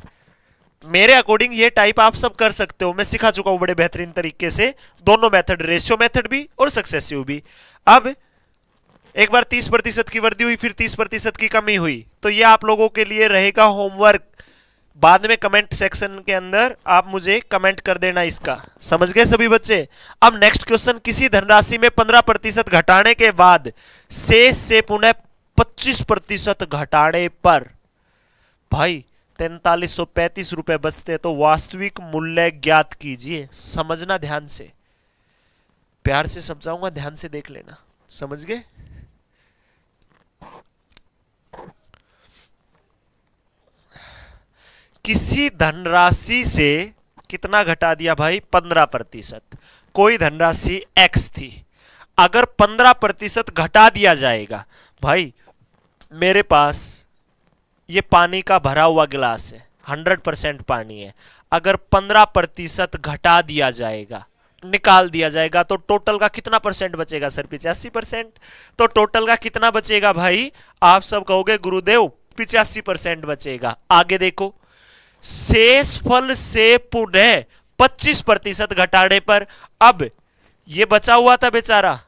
मेरे अकॉर्डिंग ये टाइप आप सब कर सकते हो मैं सिखा चुका हूं बड़े बेहतरीन तरीके से दोनों मेथड रेशियो मेथड भी और सक्सेसिव भी अब एक बार 30 प्रतिशत की वृद्धि हुई फिर 30 प्रतिशत की कमी हुई तो ये आप लोगों के लिए रहेगा होमवर्क बाद में कमेंट सेक्शन के अंदर आप मुझे कमेंट कर देना इसका समझ गए सभी बच्चे अब नेक्स्ट क्वेश्चन किसी धनराशि में 15 प्रतिशत घटाने के बाद शेष से पुनः 25 प्रतिशत घटाने पर भाई तैंतालीस सौ पैंतीस रुपए बचते तो वास्तविक मूल्य ज्ञात कीजिए समझना ध्यान से प्यार से समझाऊंगा ध्यान से देख लेना समझ गए किसी धनराशि से कितना घटा दिया भाई पंद्रह प्रतिशत कोई धनराशि एक्स थी अगर पंद्रह प्रतिशत घटा दिया जाएगा भाई मेरे पास ये पानी का भरा हुआ गिलास है हंड्रेड परसेंट पानी है अगर पंद्रह प्रतिशत घटा दिया जाएगा निकाल दिया जाएगा तो टोटल का कितना परसेंट बचेगा सर पिचासी परसेंट तो टोटल का कितना बचेगा भाई आप सब कहोगे गुरुदेव पिचासी परसेंट बचेगा आगे देखो शेष फल से पुनः 25 प्रतिशत घटाने पर अब ये बचा हुआ था बेचारा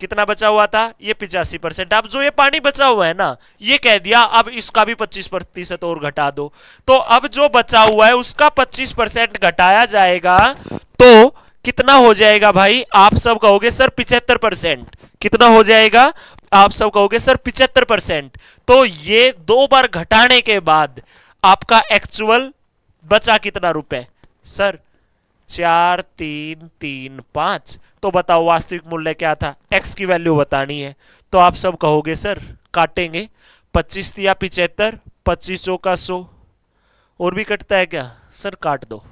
कितना बचा हुआ था ये पिचासी परसेंट अब जो ये पानी बचा हुआ है ना ये कह दिया अब इसका भी पच्चीस प्रतिशत और घटा दो तो अब जो बचा हुआ है उसका पच्चीस परसेंट घटाया जाएगा तो कितना हो जाएगा भाई आप सब कहोगे सर पिचहत्तर परसेंट कितना हो जाएगा आप सब कहोगे सर पिचहत्तर परसेंट तो ये दो बार घटाने के बाद आपका एक्चुअल बचा कितना रुपए सर चार तीन तीन पाँच तो बताओ वास्तविक मूल्य क्या था एक्स की वैल्यू बतानी है तो आप सब कहोगे सर काटेंगे पच्चीस या पिचहत्तर पच्चीस सौ का सौ और भी कटता है क्या सर काट दो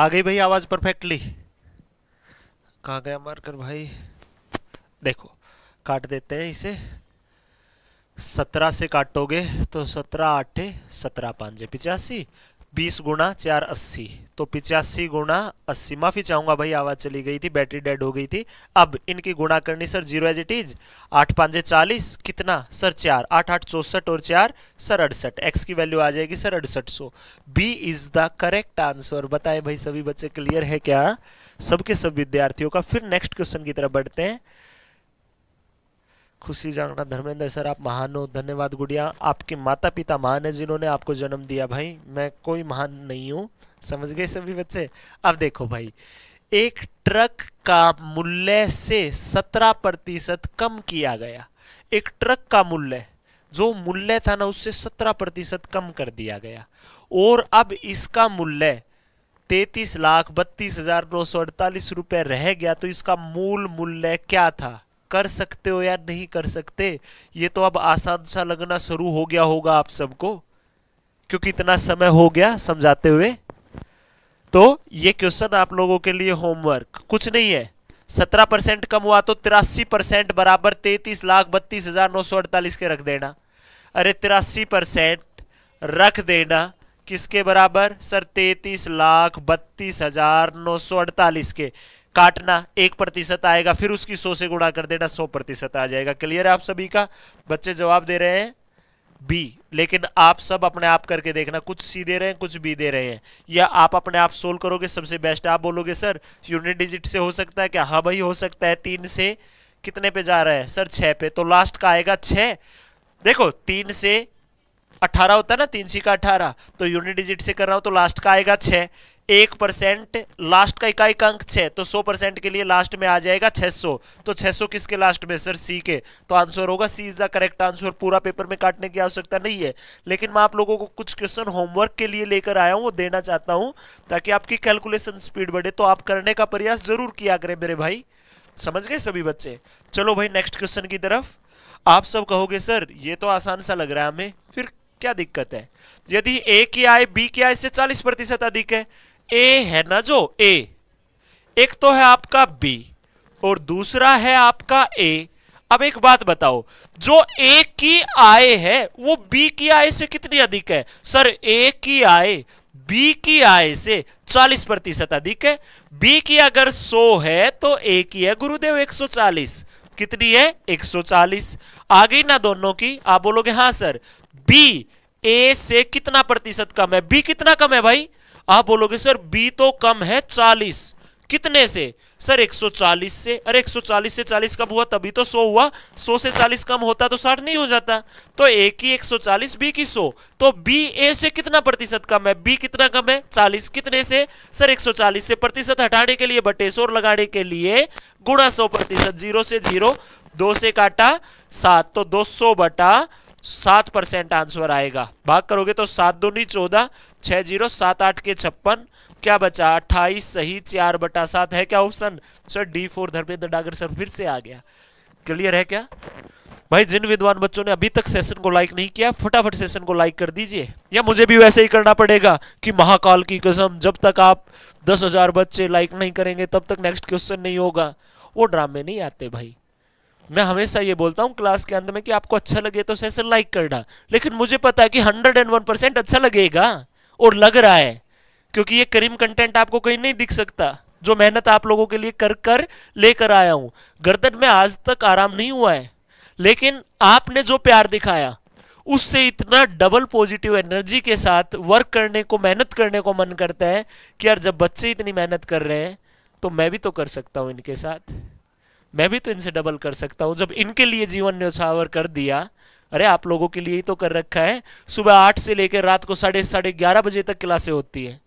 आ गई भाई आवाज़ परफेक्टली कहाँ गया मारकर भाई देखो काट देते हैं इसे सत्रह से काटोगे तो सत्रह आठे सत्रह पाँच पिचासी बीस गुणा चार अस्सी तो पिचासी गुणा अस्सी माफी चाहूंगा भाई आवाज चली गई थी बैटरी डेड हो गई थी अब इनकी गुणा करनी sir zero as it is आठ पांचे चालीस कितना सर चार आठ आठ चौसठ और चार सर अड़सठ एक्स की वैल्यू आ जाएगी सर अड़सठ सौ B is the correct answer बताए भाई सभी बच्चे क्लियर है क्या सबके सब विद्यार्थियों का फिर नेक्स्ट क्वेश्चन की तरफ बढ़ते हैं खुशी जानना धर्मेंद्र सर आप महान हो धन्यवाद गुड़िया आपके माता पिता महान है जिन्होंने आपको जन्म दिया भाई मैं कोई महान नहीं हूँ समझ गए सभी बच्चे अब देखो भाई एक ट्रक का मूल्य से सत्रह प्रतिशत कम किया गया एक ट्रक का मूल्य जो मूल्य था ना उससे सत्रह प्रतिशत कम कर दिया गया और अब इसका मूल्य तैतीस लाख बत्तीस हजार नौ सौ अड़तालीस रुपये रह गया तो इसका मूल मूल्य क्या था कर सकते हो या नहीं कर सकते ये तो अब आसान सा लगना शुरू हो गया होगा आप सबको क्योंकि इतना समय हो गया समझाते हुए तो ये क्वेश्चन आप लोगों के लिए होमवर्क कुछ नहीं है सत्रह परसेंट कम हुआ तो तिरासी परसेंट बराबर तैतीस लाख बत्तीस हजार नौ सौ अड़तालीस के रख देना अरे तिरासी परसेंट रख देना किसके बराबर सर तैतीस लाख बत्तीस हजार नौ सौ अड़तालीस के काटना एक प्रतिशत आएगा फिर उसकी सौ से गुणा कर देना सौ प्रतिशत आ जाएगा क्लियर है आप सभी का बच्चे जवाब दे रहे हैं बी लेकिन आप सब अपने आप करके देखना कुछ सी दे रहे हैं कुछ बी दे रहे हैं या आप अपने आप सोल्व करोगे सबसे बेस्ट आप बोलोगे सर यूनिट डिजिट से हो सकता है क्या हाँ भाई हो सकता है तीन से कितने पे जा रहा है सर छः पे तो लास्ट का आएगा छः देखो तीन से अट्ठारह होता है ना तीन सी का अठारह तो यूनिट डिजिट से कर रहा हूँ तो लास्ट का आएगा छः एक परसेंट लास्ट का इकाई का अंक छः तो सौ परसेंट के लिए लास्ट में आ जाएगा छः सौ तो छः सौ किसके लास्ट में सर सी के तो आंसर होगा C is the correct answer पूरा पेपर में काटने की आवश्यकता नहीं है लेकिन मैं आप लोगों को कुछ क्वेश्चन होमवर्क के लिए लेकर आया हूँ वो देना चाहता हूँ ताकि आपकी कैलकुलेशन स्पीड बढ़े तो आप करने का प्रयास ज़रूर किया करें मेरे भाई समझ गए सभी बच्चे चलो भाई नेक्स्ट क्वेश्चन की तरफ आप सब कहोगे सर ये तो आसान सा लग रहा है हमें फिर क्या दिक्कत है यदि ए की आय बी की आय से 40 प्रतिशत अधिक है ए है ना जो ए एक तो है आपका बी और दूसरा है आपका ए अब एक बात बताओ जो ए की आय है वो बी की आय से कितनी अधिक है सर ए की आय बी की आय से 40 प्रतिशत अधिक है बी की अगर 100 है तो ए की है गुरुदेव 140 कितनी है 140 आ गई ना दोनों की आप बोलोगे हाँ सर बी ए से कितना प्रतिशत कम है बी कितना कम है भाई आप बोलोगे सर बी तो कम है चालीस कितने से सर 140 से अरे 140 से 40 कम हुआ तभी तो 100 हुआ 100 से 40 कम होता तो 60 नहीं हो जाता तो ए की 140 बी की 100 तो बी ए से कितना प्रतिशत कम है बी कितना कम है 40 कितने से सर 140 से प्रतिशत हटाने के लिए बटे सो लगाने के लिए गुणा सौ प्रतिशत जीरो से जीरो दो से काटा सात तो दो सौ बटा सात परसेंट आंसर आएगा भाग करोगे तो सात दूनी चौदह छह जीरो सात आठ के छप्पन क्या बचा अट्ठाईस सही चार बटा सात है क्या option sir D four Dharmendra Dagar sir फिर से आ गया क्लियर है क्या भाई जिन विद्वान बच्चों ने अभी तक सेशन को लाइक नहीं किया फटाफट सेशन को लाइक कर दीजिए या मुझे भी वैसे ही करना पड़ेगा कि महाकाल की कसम जब तक आप दस हजार बच्चे लाइक नहीं करेंगे तब तक नेक्स्ट क्वेश्चन नहीं होगा वो ड्रामे नहीं आते भाई मैं हमेशा ये बोलता हूँ क्लास के अंत में कि आपको अच्छा लगे तो सेशन लाइक करना लेकिन मुझे पता है कि हंड्रेड एंड वन परसेंट अच्छा लगेगा और लग रहा है क्योंकि ये करीम कंटेंट आपको कहीं नहीं दिख सकता जो मेहनत आप लोगों के लिए कर कर लेकर आया हूँ गर्दन में आज तक आराम नहीं हुआ है लेकिन आपने जो प्यार दिखाया उससे इतना डबल पॉजिटिव एनर्जी के साथ वर्क करने को मेहनत करने को मन करता है कि यार जब बच्चे इतनी मेहनत कर रहे हैं तो मैं भी तो कर सकता हूँ इनके साथ मैं भी तो इनसे डबल कर सकता हूं जब इनके लिए जीवन उछावर कर दिया अरे आप लोगों के लिए ही तो कर रखा है सुबह आठ से लेकर रात को साढ़े साढ़े ग्यारह बजे तक क्लासे होती है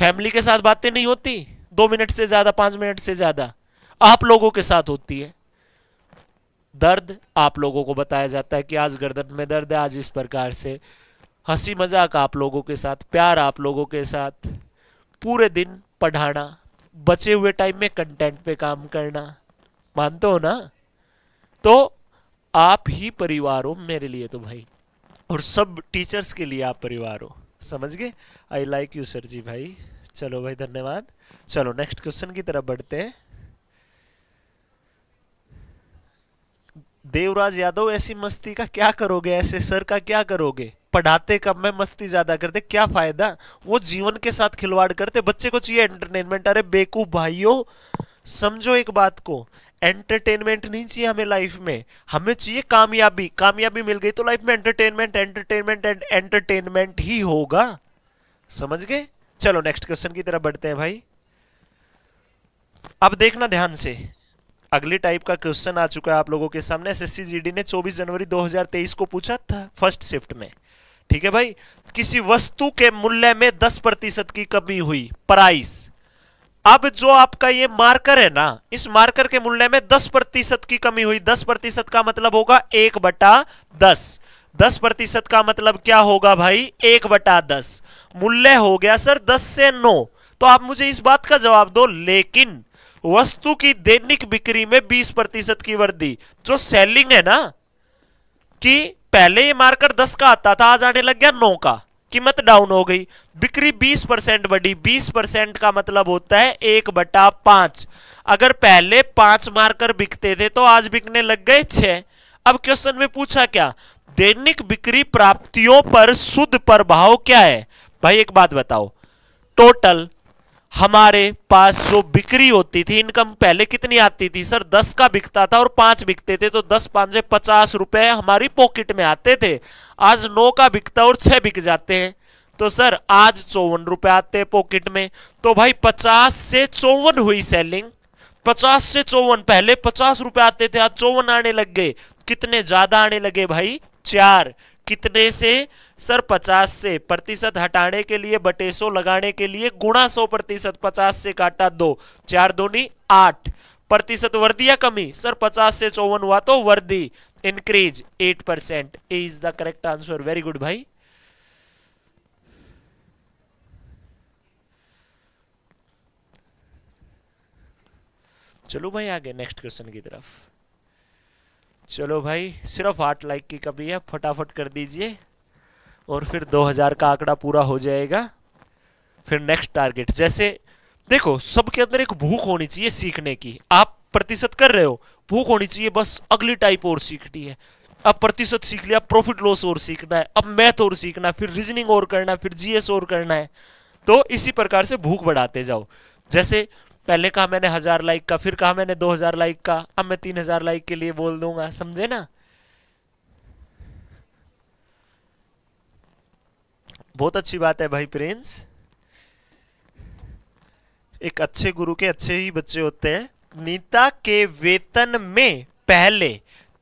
फैमिली के साथ बातें नहीं होती दो मिनट से ज़्यादा पांच मिनट से ज़्यादा आप लोगों के साथ होती है दर्द आप लोगों को बताया जाता है कि आज गर्दन में दर्द है आज इस प्रकार से हंसी मजाक आप लोगों के साथ प्यार आप लोगों के साथ पूरे दिन पढ़ाना बचे हुए टाइम में कंटेंट पे काम करना मानते हो ना तो आप ही परिवार हो मेरे लिए तो भाई और सब टीचर्स के लिए आप परिवार हो समझ गए I like you sir ji भाई चलो भाई धन्यवाद चलो नेक्स्ट क्वेश्चन की तरफ बढ़ते हैं देवराज यादव ऐसी मस्ती का क्या करोगे ऐसे सर का क्या करोगे पढ़ाते कब में मस्ती ज्यादा करते क्या फायदा वो जीवन के साथ खिलवाड़ करते बच्चे को चाहिए एंटरटेनमेंट अरे बेकूफ भाइयों समझो एक बात को एंटरटेनमेंट नहीं चाहिए हमें लाइफ में हमें चाहिए कामयाबी कामयाबी मिल गई तो लाइफ में एंटरटेनमेंट एंटरटेनमेंट एंड एंटरटेनमेंट ही होगा समझ गए चलो नेक्स्ट क्वेश्चन की तरफ बढ़ते हैं भाई अब देखना ध्यान से अगले टाइप का क्वेश्चन आ चुका है आप लोगों के सामने एस जीडी ने 24 जनवरी 2023 को पूछा था फर्स्ट शिफ्ट में ठीक है भाई किसी वस्तु के मूल्य में 10 प्रतिशत की कमी हुई प्राइस अब जो आपका ये मार्कर है ना इस मार्कर के मूल्य में 10 प्रतिशत की कमी हुई 10 प्रतिशत का मतलब होगा एक बटा दस दस प्रतिशत का मतलब क्या होगा भाई एक बटा दस मूल्य हो गया सर दस से नौ तो आप मुझे इस बात का जवाब दो लेकिन वस्तु की दैनिक बिक्री में बीस प्रतिशत की वृद्धि जो सेलिंग है ना कि पहले ये मार्कर दस का आता था आज आने लग गया नौ का कीमत डाउन हो गई बिक्री 20 परसेंट बढ़ी 20 परसेंट का मतलब होता है एक बटा पांच अगर पहले पांच मार्कर बिकते थे तो आज बिकने लग गए छह अब क्वेश्चन में पूछा क्या दैनिक बिक्री प्राप्तियों पर शुद्ध प्रभाव क्या है भाई एक बात बताओ टोटल हमारे पास जो बिक्री होती थी इनकम पहले कितनी आती थी सर दस का बिकता था और पांच बिकते थे तो दस पांच पचास रुपए हमारी पॉकेट में आते थे आज नौ का बिकता और छह बिक जाते हैं तो सर आज चौवन रुपए आते हैं पॉकेट में तो भाई पचास से चौवन हुई सेलिंग पचास से चौवन पहले पचास रुपए आते थे आज चौवन आने लग गए कितने ज्यादा आने लगे भाई चार कितने से सर 50 से प्रतिशत हटाने के लिए बटे सो लगाने के लिए गुणा सौ प्रतिशत पचास से काटा दो चार दोनी आठ प्रतिशत वर्दिया कमी सर 50 से चौवन हुआ तो वर्दी increase 8 percent is the correct answer very good भाई चलो भाई आगे नेक्स्ट क्वेश्चन की तरफ चलो भाई सिर्फ आठ लाइक की कमी है फटाफट कर दीजिए और फिर 2000 का आंकड़ा पूरा हो जाएगा फिर नेक्स्ट टारगेट जैसे देखो सबके अंदर एक भूख होनी चाहिए सीखने की आप प्रतिशत कर रहे हो भूख होनी चाहिए बस अगली टाइप और सीखनी है अब प्रतिशत सीख लिया प्रॉफिट लॉस और सीखना है अब मैथ और सीखना है फिर रीजनिंग और करना है फिर जीएस और करना है तो इसी प्रकार से भूख बढ़ाते जाओ जैसे पहले कहा मैंने हज़ार लाइक का फिर कहा मैंने दो हज़ार लाइक का अब मैं तीन हज़ार लाइक के लिए बोल दूंगा समझे ना बहुत अच्छी बात है भाई प्रिंस एक अच्छे गुरु के अच्छे ही बच्चे होते हैं नीता के वेतन में पहले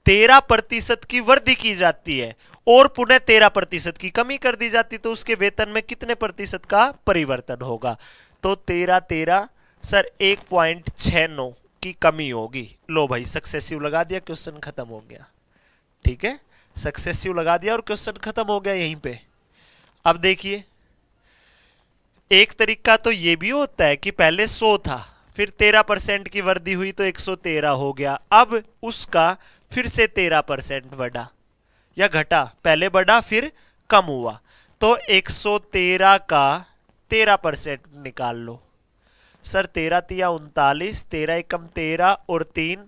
तेरह प्रतिशत की वृद्धि की जाती है और पुनः तेरह प्रतिशत की कमी कर दी जाती तो उसके वेतन में कितने प्रतिशत का परिवर्तन होगा तो तेरह तेरह सर एक पॉइंट छ नौ की कमी होगी लो भाई सक्सेसिव लगा दिया क्वेश्चन खत्म हो गया ठीक है सक्सेसिव लगा दिया और क्वेश्चन खत्म हो गया यहीं पर अब देखिए एक तरीका तो ये भी होता है कि पहले 100 था फिर 13 परसेंट की वृद्धि हुई तो 113 हो गया अब उसका फिर से 13 परसेंट बढ़ा या घटा पहले बढ़ा फिर कम हुआ तो 113 का 13 परसेंट निकाल लो सर तेरह तिया उनतालीस तेरह एकम तेरह और तीन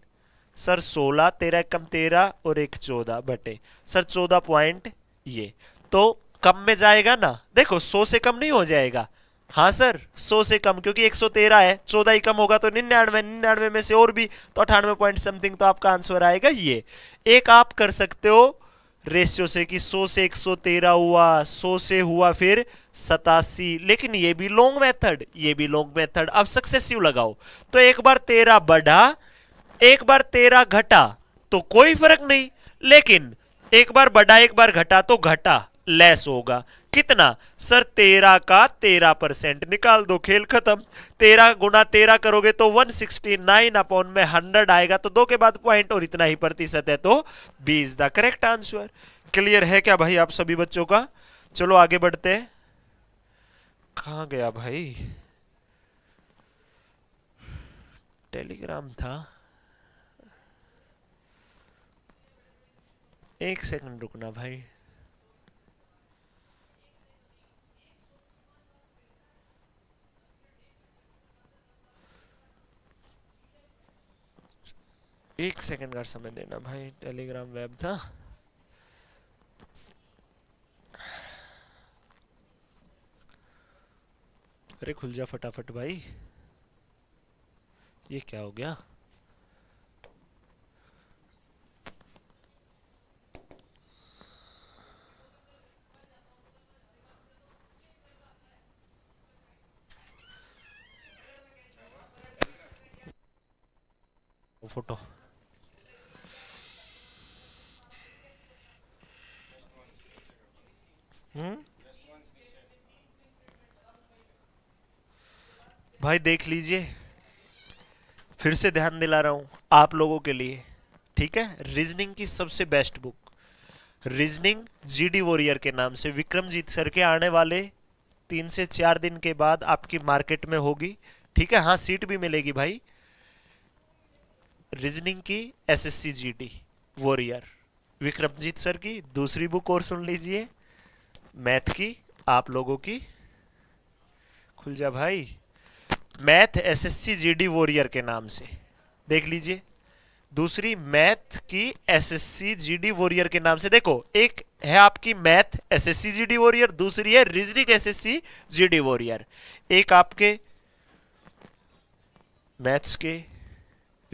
सर सोलह तेरह एकम तेरह और एक चौदह बटे सर चौदह पॉइंट ये तो कम में जाएगा ना देखो सौ से कम नहीं हो जाएगा हाँ सर सौ से कम क्योंकि एक सौ तेरह है चौदह ही कम होगा तो निन्यानवे निन्यानवे में से और भी तो अठानवे पॉइंट समथिंग तो आपका आंसर आएगा ये एक आप कर सकते हो रेशियो से कि 100 से तेरह हुआ 100 से हुआ फिर सतासी लेकिन ये भी लॉन्ग मेथड ये भी लॉन्ग मेथड अब सक्सेसिव लगाओ तो एक बार तेरह बढ़ा एक बार तेरह घटा तो कोई फर्क नहीं लेकिन एक बार बढ़ा एक बार घटा तो घटा लेस होगा कितना सर तेरह का तेरह परसेंट निकाल दो खेल खत्म तेरह गुना तेरह करोगे तो वन सिक्सटी नाइन अपॉन में हंड्रेड आएगा तो दो के बाद पॉइंट और इतना ही प्रतिशत है तो B is the correct answer clear है क्या भाई आप सभी बच्चों का चलो आगे बढ़ते हैं गया भाई टेलीग्राम था एक सेकंड रुकना भाई एक सेकंड का समय देना भाई टेलीग्राम वेब था अरे खुल जा फटाफट भाई ये क्या हो गया फोटो हम्म? भाई देख लीजिए फिर से ध्यान दिला रहा हूं आप लोगों के लिए ठीक है रीजनिंग की सबसे best book reasoning GD warrior के नाम से विक्रमजीत सर के आने वाले तीन से चार दिन के बाद आपकी मार्केट में होगी ठीक है हाँ सीट भी मिलेगी भाई रीजनिंग की SSC GD warrior Vikramjit sir की दूसरी बुक और सुन लीजिए मैथ की आप लोगों की खुल जा भाई मैथ एसएससी जीडी वॉरियर के नाम से देख लीजिए दूसरी मैथ की एसएससी जीडी वॉरियर के नाम से देखो एक है आपकी मैथ एसएससी जीडी वॉरियर दूसरी है रीजनिंग एसएससी जीडी वॉरियर एक आपके मैथ्स के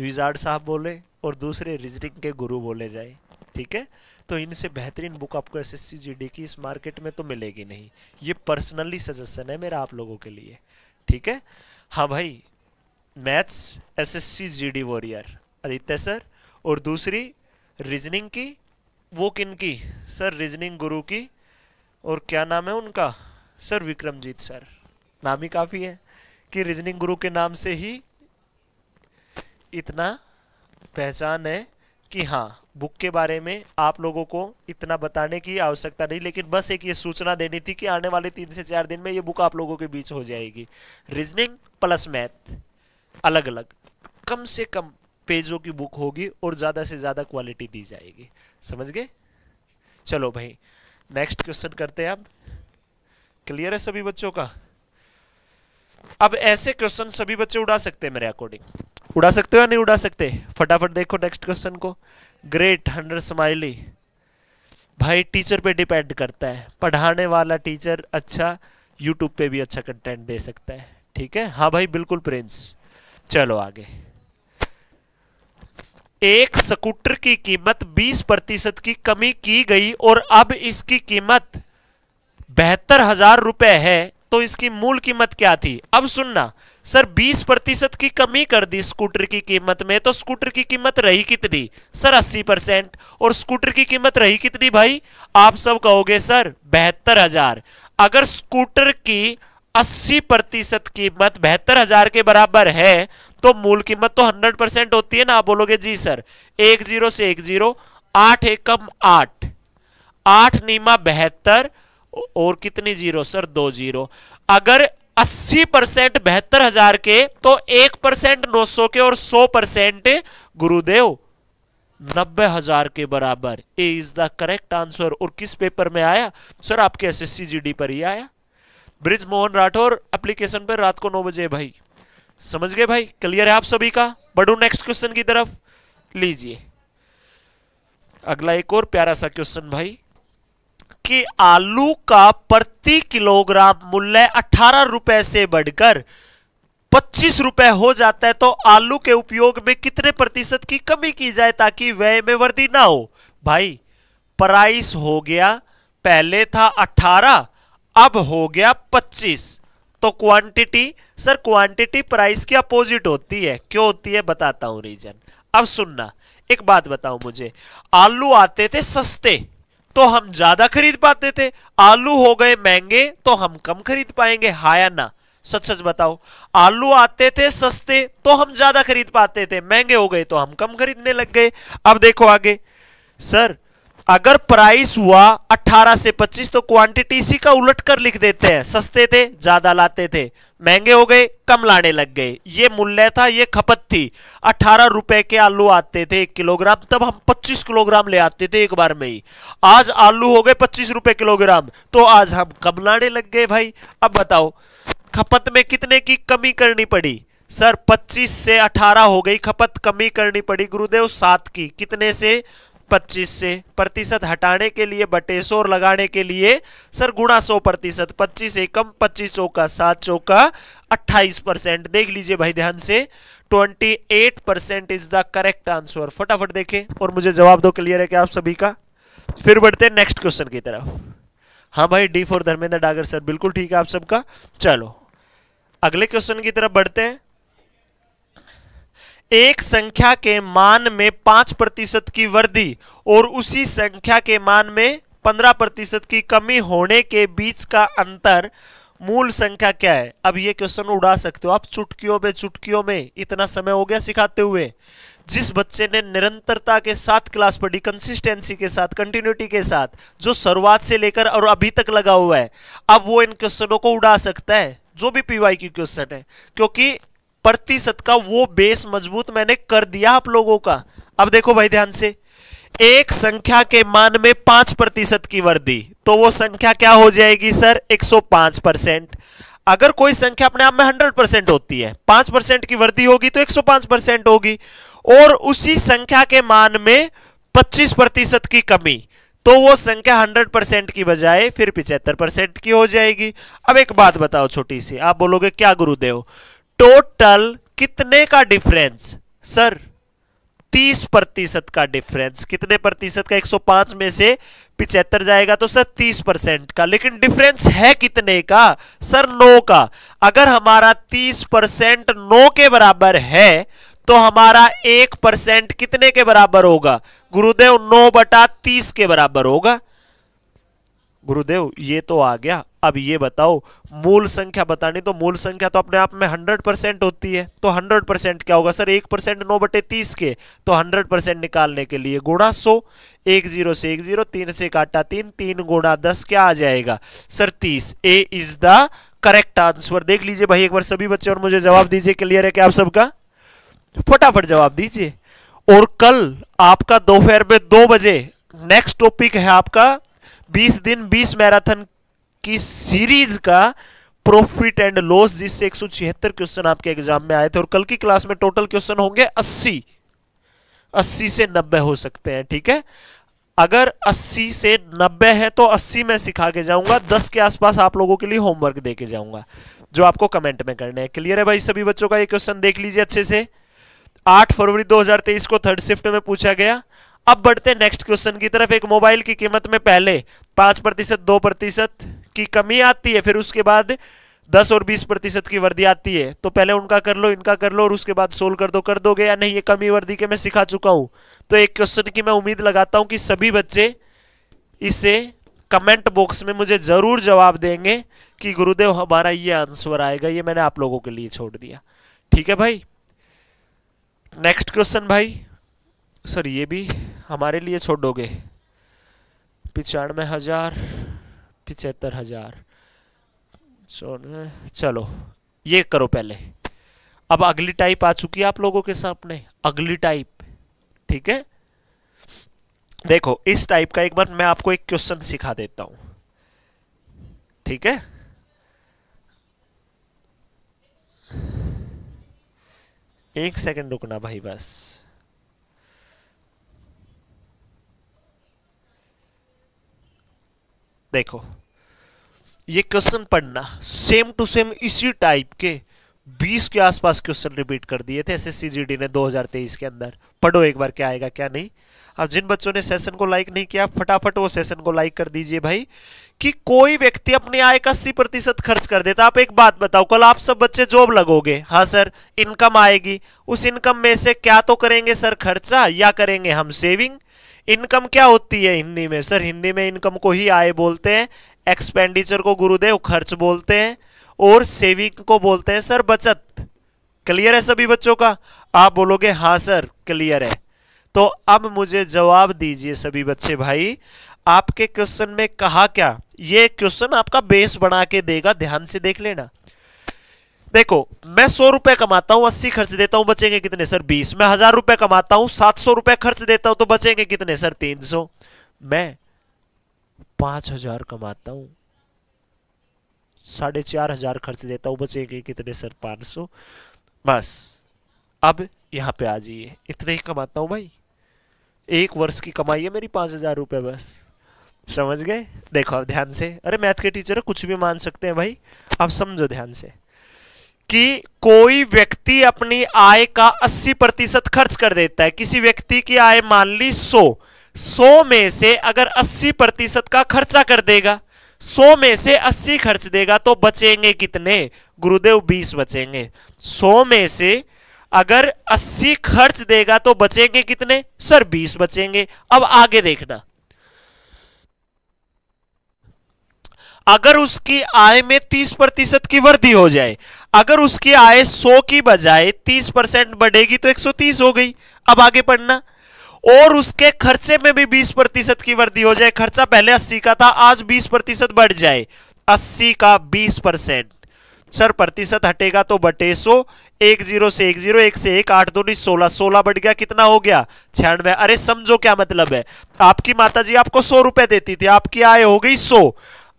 विजार्ड साहब बोले और दूसरे रीजनिंग के गुरु बोले जाए ठीक है तो इनसे बेहतरीन बुक आपको एस एस की इस मार्केट में तो मिलेगी नहीं ये पर्सनली सजेशन है मेरा आप लोगों के लिए ठीक है हाँ भाई maths S S C G D warrior Aditya sir और दूसरी रीजनिंग की वो किन की सर रीजनिंग गुरु की और क्या नाम है उनका सर विक्रमजीत सर नाम ही काफ़ी है कि रीजनिंग गुरु के नाम से ही इतना पहचान है कि हाँ बुक के बारे में आप लोगों को इतना बताने की आवश्यकता नहीं लेकिन बस एक ये सूचना देनी थी कि आने वाले तीन से चार दिन में ये बुक आप लोगों के बीच हो जाएगी रीजनिंग प्लस मैथ अलग अलग कम से कम पेजों की बुक होगी और ज़्यादा से ज़्यादा क्वालिटी दी जाएगी समझ गए चलो भाई नेक्स्ट क्वेश्चन करते हैं अब क्लियर है सभी बच्चों का अब ऐसे क्वेश्चन सभी बच्चे उड़ा सकते हैं मेरे अकॉर्डिंग उड़ा सकते हो या नहीं उड़ा सकते फटाफट देखो नेक्स्ट क्वेश्चन को ग्रेट हंड्रेड स्माइली भाई टीचर पे डिपेंड करता है पढ़ाने वाला टीचर अच्छा यूट्यूब पे भी अच्छा कंटेंट दे सकता है ठीक है हाँ भाई बिल्कुल प्रिंस चलो आगे एक स्कूटर की कीमत 20 प्रतिशत की कमी की गई और अब इसकी कीमत बहत्तर हजार रुपए है तो इसकी मूल कीमत क्या थी अब सुनना सर 20 प्रतिशत की कमी कर दी स्कूटर की कीमत में तो स्कूटर की कीमत रही कितनी सर 80 परसेंट और स्कूटर की कीमत रही कितनी भाई आप सब कहोगे सर बहत्तर हजार अगर स्कूटर की 80 प्रतिशत कीमत बहत्तर हजार के बराबर है तो मूल कीमत तो 100 परसेंट होती है ना आप बोलोगे जी सर एक जीरो से एक जीरो आठ एकम आठ आठ नीमा बहत्तर और कितनी जीरो सर दो जीरो अगर अस्सी परसेंट बहत्तर हजार के तो एक परसेंट नौ सौ के और सौ परसेंट गुरुदेव नब्बे हजार के बराबर A is the correct answer और किस पेपर में आया सर आपके S S C G D पर ही आया ब्रिज मोहन राठौर एप्लीकेशन पर रात को नौ बजे भाई समझ गए भाई क्लियर है आप सभी का बढ़ू नेक्स्ट क्वेश्चन की तरफ लीजिए अगला एक और प्यारा सा क्वेश्चन भाई कि आलू का प्रति किलोग्राम मूल्य अठारह रुपए से बढ़कर पच्चीस रुपए हो जाता है तो आलू के उपयोग में कितने प्रतिशत की कमी की जाए ताकि व्यय में वृद्धि ना हो भाई प्राइस हो गया पहले था अठारह अब हो गया पच्चीस तो क्वांटिटी सर क्वांटिटी प्राइस की अपोजिट होती है क्यों होती है बताता हूं रीजन अब सुनना एक बात बताओ मुझे आलू आते थे सस्ते तो हम ज्यादा खरीद पाते थे आलू हो गए महंगे तो हम कम खरीद पाएंगे हाया ना सच सच बताओ आलू आते थे सस्ते तो हम ज्यादा खरीद पाते थे महंगे हो गए तो हम कम खरीदने लग गए अब देखो आगे सर अगर प्राइस हुआ 18 से 25 तो क्वांटिटी इसी का उलट कर लिख देते हैं सस्ते थे ज्यादा लाते थे महंगे हो गए कम लाने लग गए ये मूल्य था ये खपत थी अठारह रुपए के आलू आते थे एक किलोग्राम तब हम 25 किलोग्राम ले आते थे एक बार में ही आज आलू हो गए पच्चीस रुपए किलोग्राम तो आज हम कम लाने लग गए भाई अब बताओ खपत में कितने की कमी करनी पड़ी सर 25 से 18 हो गई खपत कमी करनी पड़ी गुरुदेव सात की कितने से 25 से प्रतिशत हटाने के लिए बटेसोर लगाने के लिए सर गुणा सौ प्रतिशत पच्चीस एकम पच्चीस चौका सात चौका अट्ठाईस परसेंट देख लीजिए भाई ध्यान से 28 percent is the correct answer फटाफट देखें और मुझे जवाब दो क्लियर है क्या आप सभी का फिर बढ़ते हैं नेक्स्ट क्वेश्चन की तरफ हाँ भाई D four Dharmendra Dagar sir बिल्कुल ठीक है आप सबका चलो अगले क्वेश्चन की तरफ बढ़ते हैं एक संख्या के मान में पांच प्रतिशत की वृद्धि और उसी संख्या के मान में पंद्रह प्रतिशत की कमी होने के बीच का अंतर मूल संख्या क्या है अब ये क्वेश्चन उड़ा सकते हो आप चुटकियों में चुटकियों में इतना समय हो गया सिखाते हुए जिस बच्चे ने निरंतरता के साथ क्लास पढ़ी कंसिस्टेंसी के साथ कंटिन्यूटी के साथ जो शुरुआत से लेकर और अभी तक लगा हुआ है अब वो इन क्वेश्चनों को उड़ा सकता है जो भी पीवाई की क्वेश्चन है क्योंकि प्रतिशत का वो बेस मजबूत मैंने कर दिया आप लोगों का अब देखो भाई ध्यान से एक संख्या के मान में पांच प्रतिशत की वृद्धि तो वो संख्या क्या हो जाएगी सर 105 परसेंट अगर कोई संख्या अपने आप में 100 परसेंट होती है पांच परसेंट की वृद्धि होगी तो 105 परसेंट होगी और उसी संख्या के मान में 25 प्रतिशत की कमी तो वो संख्या 100 परसेंट की बजाय फिर 75 परसेंट की हो जाएगी अब एक बात बताओ छोटी सी आप बोलोगे क्या गुरुदेव टोटल कितने का डिफरेंस सर 30 प्रतिशत का डिफरेंस कितने प्रतिशत का 105 में से पिचहत्तर जाएगा तो सर 30 परसेंट का लेकिन डिफरेंस है कितने का सर 9 का अगर हमारा 30 परसेंट नौ के बराबर है तो हमारा एक परसेंट कितने के बराबर होगा गुरुदेव नो बटा तीस के बराबर होगा गुरुदेव ये तो आ गया अब ये बताओ मूल संख्या बतानी तो मूल संख्या तो अपने आप में हंड्रेड परसेंट होती है तो हंड्रेड परसेंट क्या होगा सर एक परसेंट नौ बटे तीस के तो हंड्रेड परसेंट निकालने के लिए गुणा सो एक जीरो से एक जीरो तीन से काटा तीन तीन गुणा दस क्या आ जाएगा सर तीस A is the correct answer देख लीजिए भाई एक बार सभी बच्चे और मुझे जवाब दीजिए क्लियर है क्या आप सबका फटाफट जवाब दीजिए और कल आपका दोपहर में दो बजे नेक्स्ट टॉपिक है आपका 20 दिन 20 मैराथन की सीरीज का प्रॉफिट एंड लॉस जिससे एक क्वेश्चन आपके एग्जाम में आए थे और कल की क्लास में टोटल क्वेश्चन होंगे 80 80 से 90 हो सकते हैं ठीक है अगर 80 से 90 है तो 80 में सिखा के जाऊंगा 10 के आसपास आप लोगों के लिए होमवर्क दे के जाऊंगा जो आपको कमेंट में करने हैं क्लियर है भाई सभी बच्चों का ये क्वेश्चन देख लीजिए अच्छे से आठ फरवरी दो को थर्ड शिफ्ट में पूछा गया अब बढ़ते नेक्स्ट क्वेश्चन की तरफ एक मोबाइल की कीमत में पहले पांच प्रतिशत दो प्रतिशत की कमी आती है फिर उसके बाद दस और बीस प्रतिशत की वर्दी आती है तो पहले उनका कर लो इनका कर लो और उसके बाद सोल्व कर दो कर दोगे या नहीं ये कमी वर्दी के मैं सिखा चुका हूं तो एक क्वेश्चन की मैं उम्मीद लगाता हूं कि सभी बच्चे इसे कमेंट बॉक्स में मुझे ज़रूर जवाब देंगे कि गुरुदेव हमारा ये आंसर आएगा ये मैंने आप लोगों के लिए छोड़ दिया ठीक है भाई नेक्स्ट क्वेश्चन भाई सर ये भी हमारे लिए छोड़ोगे पिचानवे हज़ार पिचहत्तर हज़ार eh, चलो ये करो पहले अब अगली टाइप आ चुकी है आप लोगों के सामने अगली टाइप ठीक है देखो इस टाइप का एक बार मैं आपको एक क्वेश्चन सिखा देता हूं ठीक है एक सेकंड रुकना भाई बस देखो ये क्वेश्चन पढ़ना सेम टू सेम इसी टाइप के 20 के आसपास क्वेश्चन रिपीट कर दिए थे एस ने 2023 के अंदर पढ़ो एक बार क्या आएगा क्या नहीं अब जिन बच्चों ने सेशन को लाइक नहीं किया फटाफट वो सेशन को लाइक कर दीजिए भाई कि कोई व्यक्ति अपने आय का अस्सी प्रतिशत खर्च कर देता आप एक बात बताओ कल आप सब बच्चे जॉब लगोगे हाँ सर इनकम आएगी उस इनकम में से क्या तो करेंगे सर खर्चा या करेंगे हम सेविंग इनकम क्या होती है हिंदी में सर हिंदी में इनकम को ही आय बोलते हैं एक्सपेंडिचर को गुरुदेव खर्च बोलते हैं और सेविंग को बोलते हैं सर बचत क्लियर है सभी बच्चों का आप बोलोगे हाँ सर क्लियर है तो अब मुझे जवाब दीजिए सभी बच्चे भाई आपके क्वेश्चन में कहा क्या ये क्वेश्चन आपका बेस बना के देगा ध्यान से देख लेना देखो मैं सौ रुपए कमाता हूं अस्सी खर्च देता हूं बचेंगे कितने सर बीस मैं हजार रुपए कमाता हूं सात सौ रुपए खर्च देता हूं तो बचेंगे कितने सर तीन सौ मैं पाँच हजार कमाता हूँ साढ़े चार हजार खर्च देता हूँ बचेंगे कितने सर पाँच सौ बस अब यहाँ पे आ जाइए इतने ही कमाता हूँ भाई एक वर्ष की कमाई है मेरी पाँच हज़ार रुपये बस समझ गए देखो अब ध्यान से अरे मैथ के टीचर कुछ भी मान सकते हैं भाई आप समझो ध्यान से कि कोई व्यक्ति अपनी आय का 80 प्रतिशत खर्च कर देता है किसी व्यक्ति की आय मान ली सौ में से अगर अस्सी प्रतिशत का खर्चा कर देगा सौ में से अस्सी खर्च देगा तो बचेंगे कितने गुरुदेव बीस बचेंगे सौ में से अगर अस्सी खर्च देगा तो बचेंगे कितने सर बीस बचेंगे अब आगे देखना अगर उसकी आय में तीस प्रतिशत की वृद्धि हो जाए अगर उसकी आय सौ की बजाय तीस परसेंट बढ़ेगी तो एक सौ तीस हो गई अब आगे पढ़ना और उसके खर्चे में भी 20 प्रतिशत की वृद्धि हो जाए खर्चा पहले 80 का था आज 20 प्रतिशत बढ़ जाए 80 का 20 परसेंट सर प्रतिशत हटेगा तो बटे सो एक जीरो से एक जीरो एक से एक आठ दो नहीं सोलह सोलह बढ़ गया कितना हो गया छियानवे अरे समझो क्या मतलब है आपकी माता जी आपको सौ रुपए देती थी आपकी आय हो गई सौ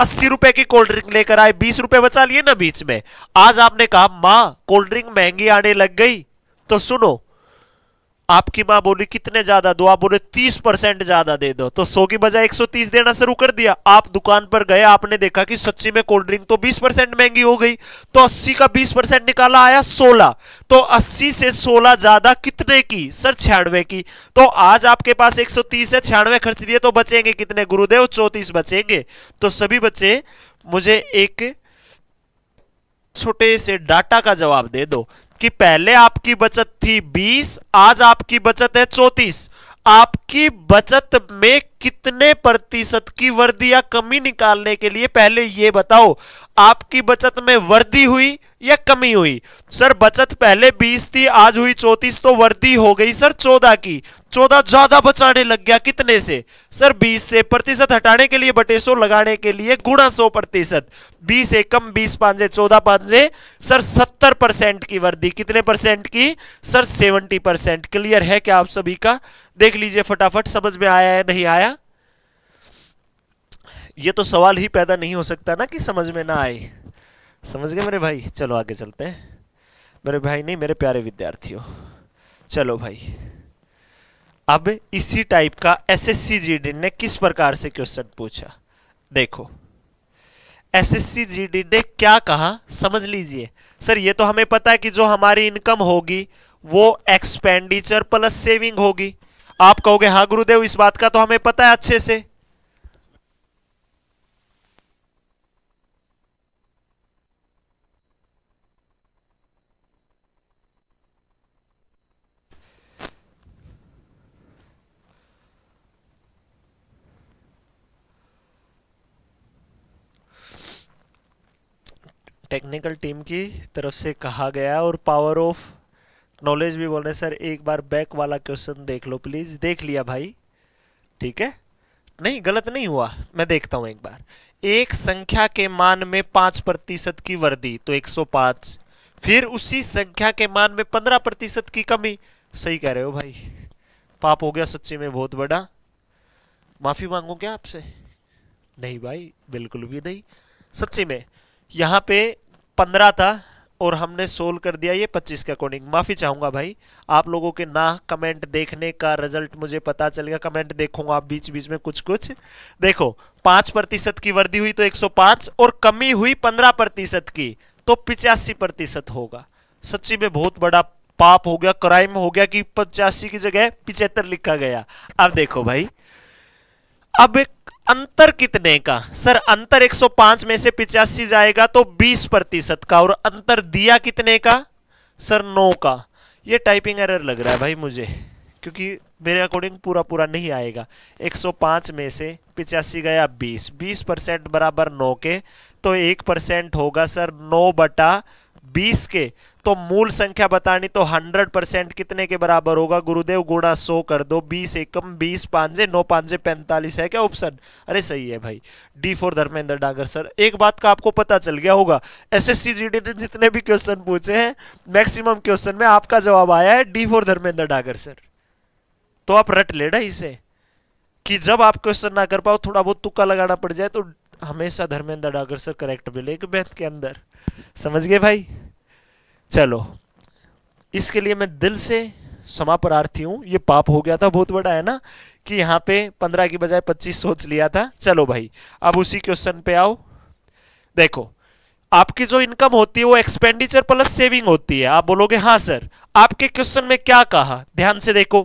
अस्सी रुपए की कोल्ड ड्रिंक लेकर आए बीस रुपए बचा लिए ना बीच में आज आपने कहा मां कोल्ड ड्रिंक महंगी आने लग गई तो सुनो आपकी मां बोली कितने ज्यादा दो आप बोले तीस परसेंट ज्यादा दे दो तो सौ की बजाय एक सौ तीस देना शुरू कर दिया आप दुकान पर गए आपने देखा कि सच्ची में कोल्ड ड्रिंक तो बीस परसेंट महंगी हो गई तो अस्सी का बीस परसेंट निकाला आया सोलह तो अस्सी से सोलह ज्यादा कितने की सर छियानवे की तो आज आपके पास एक सौ तीस है छियानवे खर्च दिए तो बचेंगे कितने गुरुदेव चौतीस बचेंगे तो सभी बच्चे मुझे एक छोटे से डाटा का जवाब दे दो कि पहले आपकी बचत थी 20 आज आपकी बचत है 34 आपकी बचत में कितने प्रतिशत की वर्दी या कमी निकालने के लिए पहले यह बताओ आपकी बचत में वर्दी हुई या कमी हुई सर बचत पहले 20 थी आज हुई 34 तो वर्दी हो गई सर 14 की 14 ज्यादा बचाने लग गया कितने से सर 20 से प्रतिशत हटाने के लिए बटे सौ लगाने के लिए गुणा सौ प्रतिशत बीस एकम बीस पांजे चौदह पांजे सर सत्तर परसेंट की वर्दी कितने परसेंट की सर सेवेंटी परसेंट क्लियर है क्या आप सभी का देख लीजिए फटाफट समझ में आया है नहीं आया ये तो सवाल ही पैदा नहीं हो सकता ना कि समझ में ना आए समझ गए मेरे भाई चलो आगे चलते हैं मेरे भाई नहीं मेरे प्यारे विद्यार्थियों चलो भाई अब इसी टाइप का एसएससी जीडी ने किस प्रकार से क्वेश्चन पूछा देखो एसएससी जीडी ने क्या कहा समझ लीजिए सर ये तो हमें पता है कि जो हमारी इनकम होगी वो एक्सपेंडिचर प्लस सेविंग होगी आप कहोगे हाँ गुरुदेव इस बात का तो हमें पता है अच्छे से टेक्निकल टीम की तरफ से कहा गया और पावर ऑफ नॉलेज भी बोल रहे सर एक बार बैक वाला क्वेश्चन देख लो प्लीज़ देख लिया भाई ठीक है नहीं गलत नहीं हुआ मैं देखता हूँ एक बार एक संख्या के मान में पाँच प्रतिशत की वृद्धि तो 105 फिर उसी संख्या के मान में पंद्रह प्रतिशत की कमी सही कह रहे हो भाई पाप हो गया सच्ची में बहुत बड़ा माफ़ी मांगू क्या आपसे नहीं भाई बिल्कुल भी नहीं सच्ची में यहाँ पे पंद्रह था और हमने सोल्व कर दिया ये पच्चीस के अकॉर्डिंग माफ़ी चाहूँगा भाई आप लोगों के ना कमेंट देखने का रिजल्ट मुझे पता चल गया कमेंट देखूंगा आप बीच बीच में कुछ कुछ देखो पांच प्रतिशत की वृद्धि हुई तो 105 और कमी हुई 15 प्रतिशत की तो पिचासी प्रतिशत होगा सच्ची में बहुत बड़ा पाप हो गया क्राइम हो गया कि पचासी की जगह पिचहत्तर लिखा गया अब देखो भाई अब एक अंतर कितने का सर अंतर 105 में से पिचासी जाएगा तो 20 प्रतिशत का और अंतर दिया कितने का सर नौ का ये टाइपिंग एरर लग रहा है भाई मुझे क्योंकि मेरे अकॉर्डिंग पूरा पूरा नहीं आएगा 105 में से पिचासी गया 20 20 परसेंट बराबर नौ के तो एक परसेंट होगा सर नौ बटा बीस के तो मूल संख्या बतानी तो 100 परसेंट कितने के बराबर होगा गुरुदेव गुणा सो कर दो बीस एकम बीस पांजे नौ पांजे पैंतालीस है क्या ऑप्शन अरे सही है भाई D four Dharmendra Dagar sir एक बात का आपको पता चल गया होगा एस एस जितने भी क्वेश्चन पूछे हैं मैक्सिमम क्वेश्चन में आपका जवाब आया है D four Dharmendra Dagar sir तो आप रट लेना इसे कि जब आप क्वेश्चन ना कर पाओ थोड़ा बहुत तुक्का लगाना पड़ जाए तो हमेशा धर्मेंद्र डागर सर करेक्ट मिलेगा मैथ के अंदर समझ गए भाई चलो इसके लिए मैं दिल से क्षमा प्रार्थी हूं ये पाप हो गया था बहुत बड़ा है ना कि यहां पे पंद्रह की बजाय पच्चीस सोच लिया था चलो भाई अब उसी क्वेश्चन पे आओ देखो आपकी जो इनकम होती है वो एक्सपेंडिचर प्लस सेविंग होती है आप बोलोगे हाँ सर आपके क्वेश्चन में क्या कहा ध्यान से देखो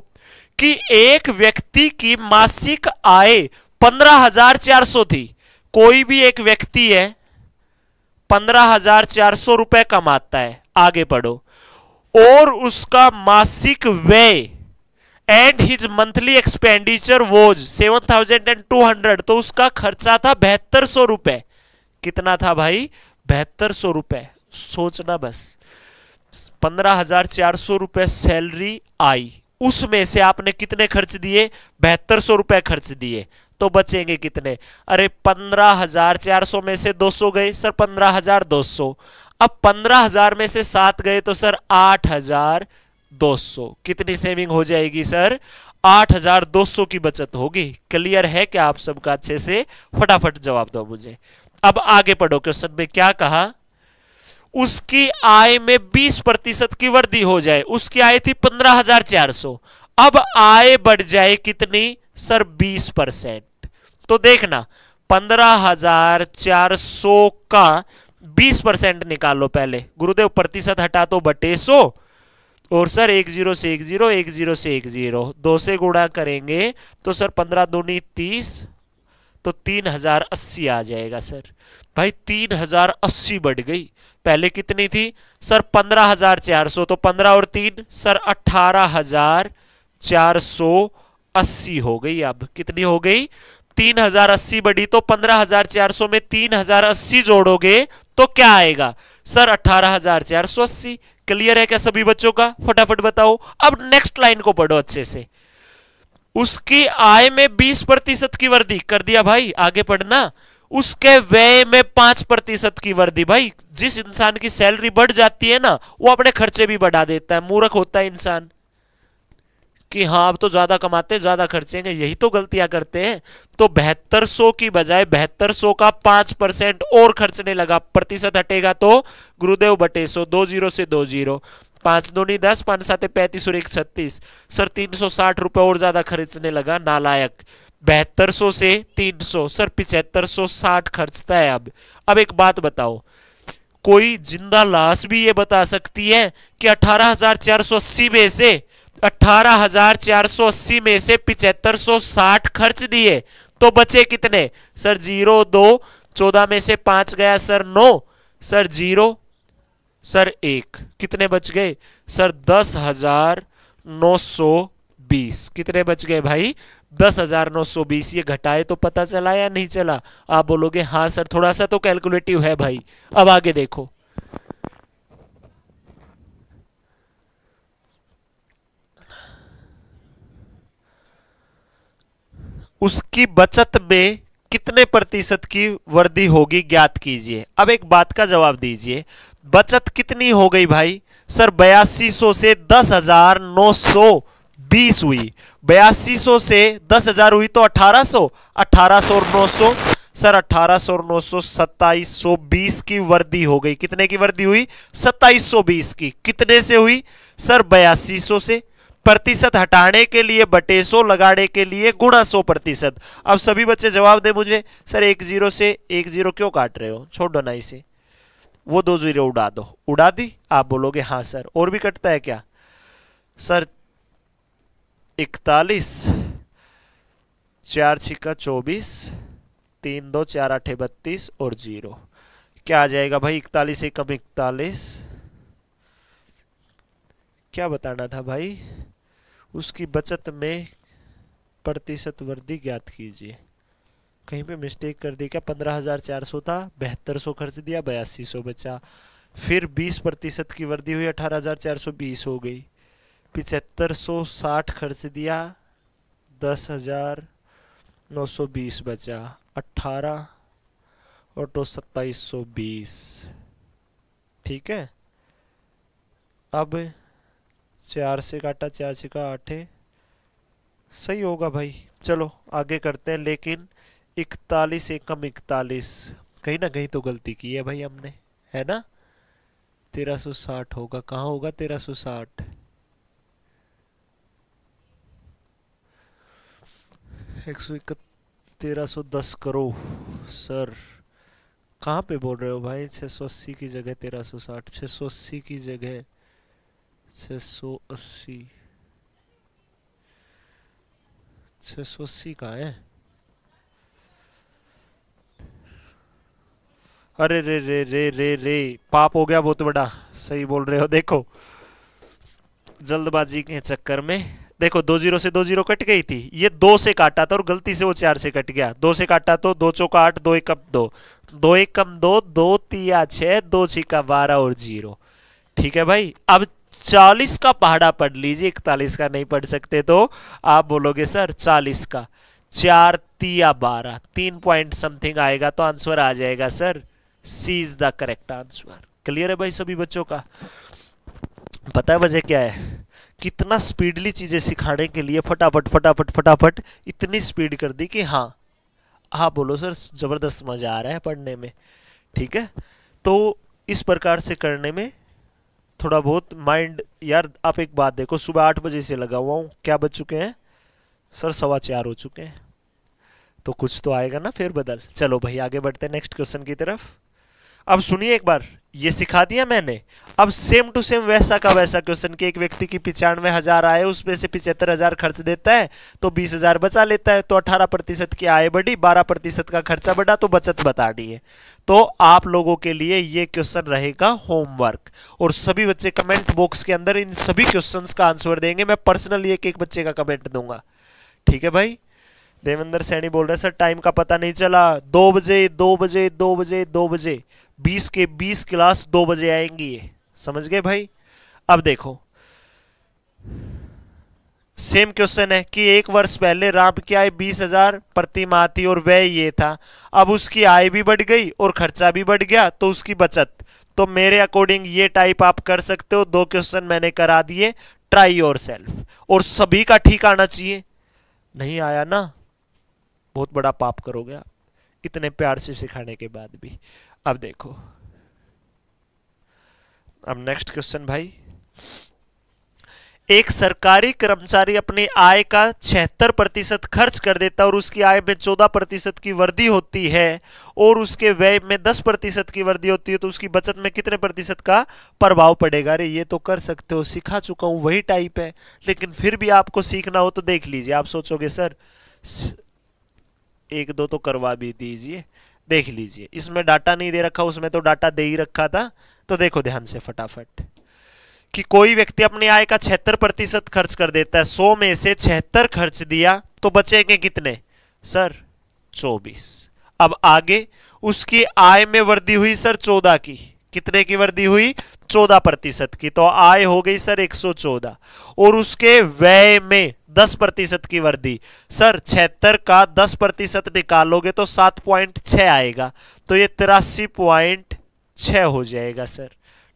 कि एक व्यक्ति की मासिक आय पंद्रह हजार चार सौ थी कोई भी एक व्यक्ति है पंद्रह हजार चार सौ रुपए कमाता है आगे पढ़ो और उसका मासिक व्यय and his monthly expenditure was seven thousand and two hundred तो उसका खर्चा था बहत्तर सौ रुपए कितना था भाई बहत्तर सौ रुपए सोचना बस पंद्रह हजार चार सौ रुपए सैलरी आई उसमें से आपने कितने खर्च दिए बहत्तर सौ रुपए खर्च दिए तो बचेंगे कितने अरे पंद्रह हजार चार सौ में से दो सौ गए सर पंद्रह हजार दो सौ अब पंद्रह हजार में से सात गए तो सर आठ हजार दो सौ कितनी सेविंग हो जाएगी सर आठ हजार दो सौ की बचत होगी क्लियर है क्या आप सबका अच्छे से फटाफट जवाब दो मुझे अब आगे पढ़ो क्वेश्चन में क्या कहा उसकी आय में बीस प्रतिशत की वृद्धि हो जाए उसकी आय थी पंद्रह हजार चार सौ अब आय बढ़ जाए कितनी सर बीस परसेंट तो देखना पंद्रह हजार चार सौ का बीस परसेंट निकालो पहले गुरुदेव प्रतिशत हटा दो तो बटे सो और सर एक जीरो से एक जीरो एक जीरो से एक जीरो दो से गुणा करेंगे तो सर पंद्रह दूनी तीस तो तीन हजार अस्सी आ जाएगा सर भाई तीन हजार अस्सी बढ़ गई पहले कितनी थी सर पंद्रह हजार चार सौ तो पंद्रह और तीन सर अठारह हजार चार सौ अस्सी हो गई अब कितनी हो गई तीन हजार अस्सी बढ़ी तो पंद्रह हजार चार सौ में तीन हजार अस्सी जोड़ोगे तो क्या आएगा सर अठारह हजार चार सौ अस्सी क्लियर है क्या सभी बच्चों का फटाफट बताओ अब नेक्स्ट लाइन को पढ़ो अच्छे से उसकी आय में 20 प्रतिशत की वृद्धि कर दिया भाई आगे पढ़ना उसके व्यय में पांच प्रतिशत की वृद्धि भाई जिस इंसान की सैलरी बढ़ जाती है ना वो अपने खर्चे भी बढ़ा देता है मूर्ख होता है इंसान कि हाँ अब तो ज़्यादा कमाते ज़्यादा खर्चेंगे यही तो गलतियां करते हैं तो बेहतर सौ की बजाय बेहतर सौ का पांच परसेंट और खर्चने लगा प्रतिशत हटेगा तो गुरुदेव बटे सो दो जीरो से दो जीरो पांच दो नहीं दस पांच सात पैंतीस और एक छत्तीस सर तीन सौ साठ रुपये और ज़्यादा खर्चने लगा नालायक बेहतर सौ से तीन सौ सर पिछहत्तर सौ साठ खर्चता है अब अब एक बात बताओ कोई जिंदा लाश भी ये बता सकती है कि अठारह हजार चार सौ अस्सी में से 18,480 में से 7560 खर्च दिए तो बचे कितने सर जीरो दो चौदह में से पांच गया सर नौ सर जीरो सर एक कितने बच गए सर दस हजार नौ सौ बीस कितने बच गए भाई दस हजार नौ सौ बीस ये घटाए तो पता चला या नहीं चला आप बोलोगे हाँ सर थोड़ा सा तो कैलकुलेटिव है भाई अब आगे देखो उसकी बचत में कितने प्रतिशत की वृद्धि होगी ज्ञात कीजिए अब एक बात का जवाब दीजिए बचत कितनी हो गई भाई सर बयासी सौ से दस हजार नौ सौ बीस हुई बयासी सौ से दस हजार हुई तो अठारह सौ अठारह सौ और नौ सौ सर अठारह सौ और नौ सौ सत्ताईस सौ बीस की वृद्धि हो गई कितने की वृद्धि हुई सत्ताईस सौ बीस की कितने से हुई सर बयासी सौ से प्रतिशत हटाने के लिए बटे सो लगाने के लिए गुणा सो प्रतिशत अब सभी बच्चे जवाब दे मुझे सर एक जीरो से एक जीरो क्यों काट रहे हो छोड़ दो ना इसे वो दो जीरो उड़ा दो उड़ा दी आप बोलोगे हाँ सर और भी कटता है क्या सर इकतालीस चार छिका चौबीस तीन दो चार आठे बत्तीस और जीरो क्या आ जाएगा भाई इकतालीस एकम इकतालीस क्या बताना था भाई उसकी बचत में प्रतिशत वृद्धि ज्ञात कीजिए कहीं पे मिस्टेक कर दी क्या पंद्रह हज़ार चार सौ था बहत्तर सौ खर्च दिया बयासी सौ बचा फिर बीस प्रतिशत की वृद्धि हुई अठारह हज़ार चार सौ बीस हो गई पिचहत्तर सौ साठ खर्च दिया दस हज़ार नौ सौ बीस बचा अट्ठारह और तो सत्ताईस सौ बीस ठीक है अब चार से काटा चार से का आठ सही होगा भाई चलो आगे करते हैं लेकिन इकतालीस एकम इकतालीस कहीं ना कहीं तो गलती की है भाई हमने है ना तेरह सौ साठ होगा कहाँ होगा तेरह सौ साठ एक सौ इक तेरह सौ दस करो सर कहाँ पे बोल रहे हो भाई छः सौ अस्सी की जगह तेरह सौ साठ छः सौ अस्सी की जगह छ सौ अस्सी छः अस्सी का है अरे रे रे रे रे रे पाप हो गया बहुत बड़ा सही बोल रहे हो देखो जल्दबाजी के चक्कर में देखो दो जीरो से दो जीरो कट गई थी ये दो से काटा था और गलती से वो चार से कट गया दो से काटा तो दो चौका आठ दो एक कम दो दो एक कम दो दो तिया छ दो छिका बारह और जीरो ठीक है भाई अब चालीस का पहाड़ा पढ़ लीजिए इकतालीस का नहीं पढ़ सकते तो आप बोलोगे सर चालीस का चार तिया बारह तीन पॉइंट समथिंग आएगा तो आंसर आ जाएगा sir C is the correct answer clear है भाई सभी बच्चों का पता है वजह क्या है कितना स्पीडली चीज़ें सिखाने के लिए फटाफट फटाफट फटाफट इतनी स्पीड कर दी कि हाँ हाँ बोलो सर ज़बरदस्त मज़ा आ रहा है पढ़ने में ठीक है तो इस प्रकार से करने में थोड़ा बहुत माइंड यार आप एक बात देखो सुबह आठ बजे से लगा हुआ हूँ क्या बज चुके हैं सर सवा चार हो चुके हैं तो कुछ तो आएगा ना फिर बदल चलो भाई आगे बढ़ते हैं नेक्स्ट क्वेश्चन की तरफ अब सुनिए एक बार ये सिखा दिया मैंने अब सेम टू सेम वैसा का वैसा क्वेश्चन कि एक व्यक्ति की पिचानवे हजार आए उसमें से पिछहत्तर हजार खर्च देता है तो बीस हजार बचा लेता है तो अठारह प्रतिशत की आय बढ़ी बारह प्रतिशत का खर्चा बढ़ा तो बचत बता दी है तो आप लोगों के लिए ये क्वेश्चन रहेगा होमवर्क और सभी बच्चे कमेंट बॉक्स के अंदर इन सभी क्वेश्चन का आंसर देंगे मैं पर्सनली एक एक बच्चे का कमेंट दूंगा ठीक है भाई देवेंद्र सैनी बोल रहे सर टाइम का पता नहीं चला दो बजे दो बजे दो बजे दो बजे बीस के बीस क्लास दो बजे आएंगी ये समझ गए भाई अब देखो सेम क्वेश्चन है कि एक वर्ष पहले राम की आय बीस हजार प्रति माह थी और वह ये था अब उसकी आय भी बढ़ गई और खर्चा भी बढ़ गया तो उसकी बचत तो मेरे अकॉर्डिंग ये टाइप आप कर सकते हो दो क्वेश्चन मैंने करा दिए ट्राई योर सेल्फ और सभी का ठीक आना चाहिए नहीं आया ना बहुत बड़ा पाप करोगे आप इतने प्यार से सिखाने के बाद भी अब देखो अब नेक्स्ट क्वेश्चन भाई एक सरकारी कर्मचारी अपनी आय का छिहत्तर प्रतिशत खर्च कर देता है और उसकी आय में चौदह प्रतिशत की वृद्धि होती है और उसके व्यय में दस प्रतिशत की वृद्धि होती है तो उसकी बचत में कितने प्रतिशत का प्रभाव पड़ेगा अरे ये तो कर सकते हो सिखा चुका हूं वही टाइप है लेकिन फिर भी आपको सीखना हो तो देख लीजिए आप सोचोगे सर एक दो तो करवा भी दीजिए देख लीजिए इसमें डाटा नहीं दे रखा उसमें तो डाटा दे ही रखा था तो देखो ध्यान से फटाफट कि कोई व्यक्ति अपनी आय का छिहत्तर प्रतिशत खर्च कर देता है सौ में से छिहत्तर खर्च दिया तो बचेंगे कितने सर चौबीस अब आगे उसकी आय में वृद्धि हुई सर चौदह की कितने की वृद्धि हुई चौदह प्रतिशत की तो आय हो गई सर एक सौ चौदह और उसके व्यय में दस प्रतिशत की वृद्धि सर छिहत्तर का दस प्रतिशत निकालोगे तो सात पॉइंट छः आएगा तो ये तिरासी पॉइंट छः हो जाएगा सर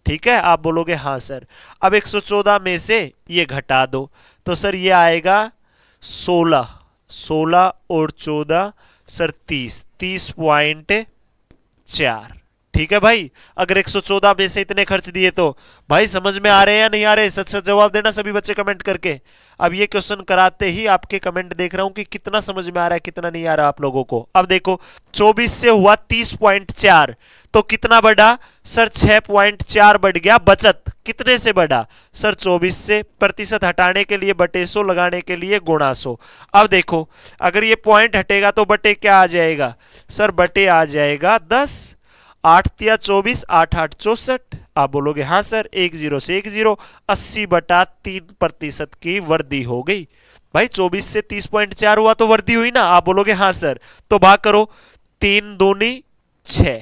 ठीक है आप बोलोगे हाँ सर अब एक सौ चौदह में से ये घटा दो तो सर ये आएगा सोलह सोलह और चौदह सर तीस तीस पॉइंट चार ठीक है भाई अगर 114 में से इतने खर्च दिए तो भाई समझ में आ रहे हैं या नहीं आ रहे सच सच जवाब देना सभी बच्चे कमेंट करके अब ये क्वेश्चन कराते ही आपके कमेंट देख रहा हूं कि कितना समझ में आ रहा है कितना नहीं आ रहा आप लोगों को अब देखो 24 से हुआ 30.4 तो कितना बढ़ा सर 6.4 बढ़ गया बचत कितने से बढ़ा सर चौबीस से प्रतिशत हटाने के लिए बटे सो लगाने के लिए गुणा सो अब देखो अगर ये पॉइंट हटेगा तो बटे क्या आ जाएगा सर बटे आ जाएगा दस आठ तिया चौबीस आठ आठ चौसठ आप बोलोगे हाँ सर एक जीरो से एक जीरो अस्सी बटा तीन प्रतिशत की वृद्धि हो गई भाई चौबीस से तीस पॉइंट चार हुआ तो वृद्धि हुई ना आप बोलोगे हाँ सर तो भाग करो तीन दूनी छः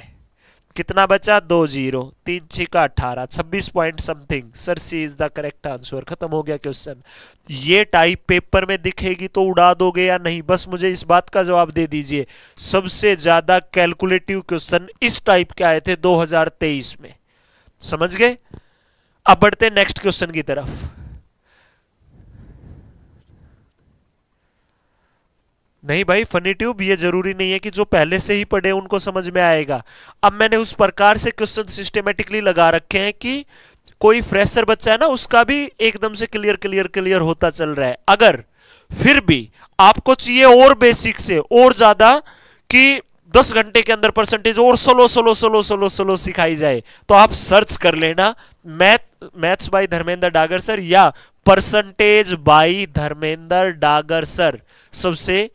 कितना बचा दो जीरो तीन छिका अठारह छब्बीस point something sir C is the correct answer खत्म हो गया क्वेश्चन ये टाइप पेपर में दिखेगी तो उड़ा दोगे या नहीं बस मुझे इस बात का जवाब दे दीजिए सबसे ज्यादा कैलकुलेटिव क्वेश्चन इस टाइप के आए थे 2023 में समझ गए अब बढ़ते नेक्स्ट क्वेश्चन की तरफ नहीं भाई फनी ट्यूब ये जरूरी नहीं है कि जो पहले से ही पढ़े उनको समझ में आएगा अब मैंने उस प्रकार से क्वेश्चन सिस्टमेटिकली लगा रखे हैं कि कोई फ्रेशर बच्चा है ना उसका भी एकदम से क्लियर क्लियर क्लियर होता चल रहा है अगर फिर भी आपको चाहिए और बेसिक से और ज्यादा कि दस घंटे के अंदर परसेंटेज और सोलो सोलो सोलो सोलो सोलो सिखाई जाए तो आप सर्च कर लेना math maths by Dharmendra Dagar sir या percentage by Dharmendra Dagar sir सबसे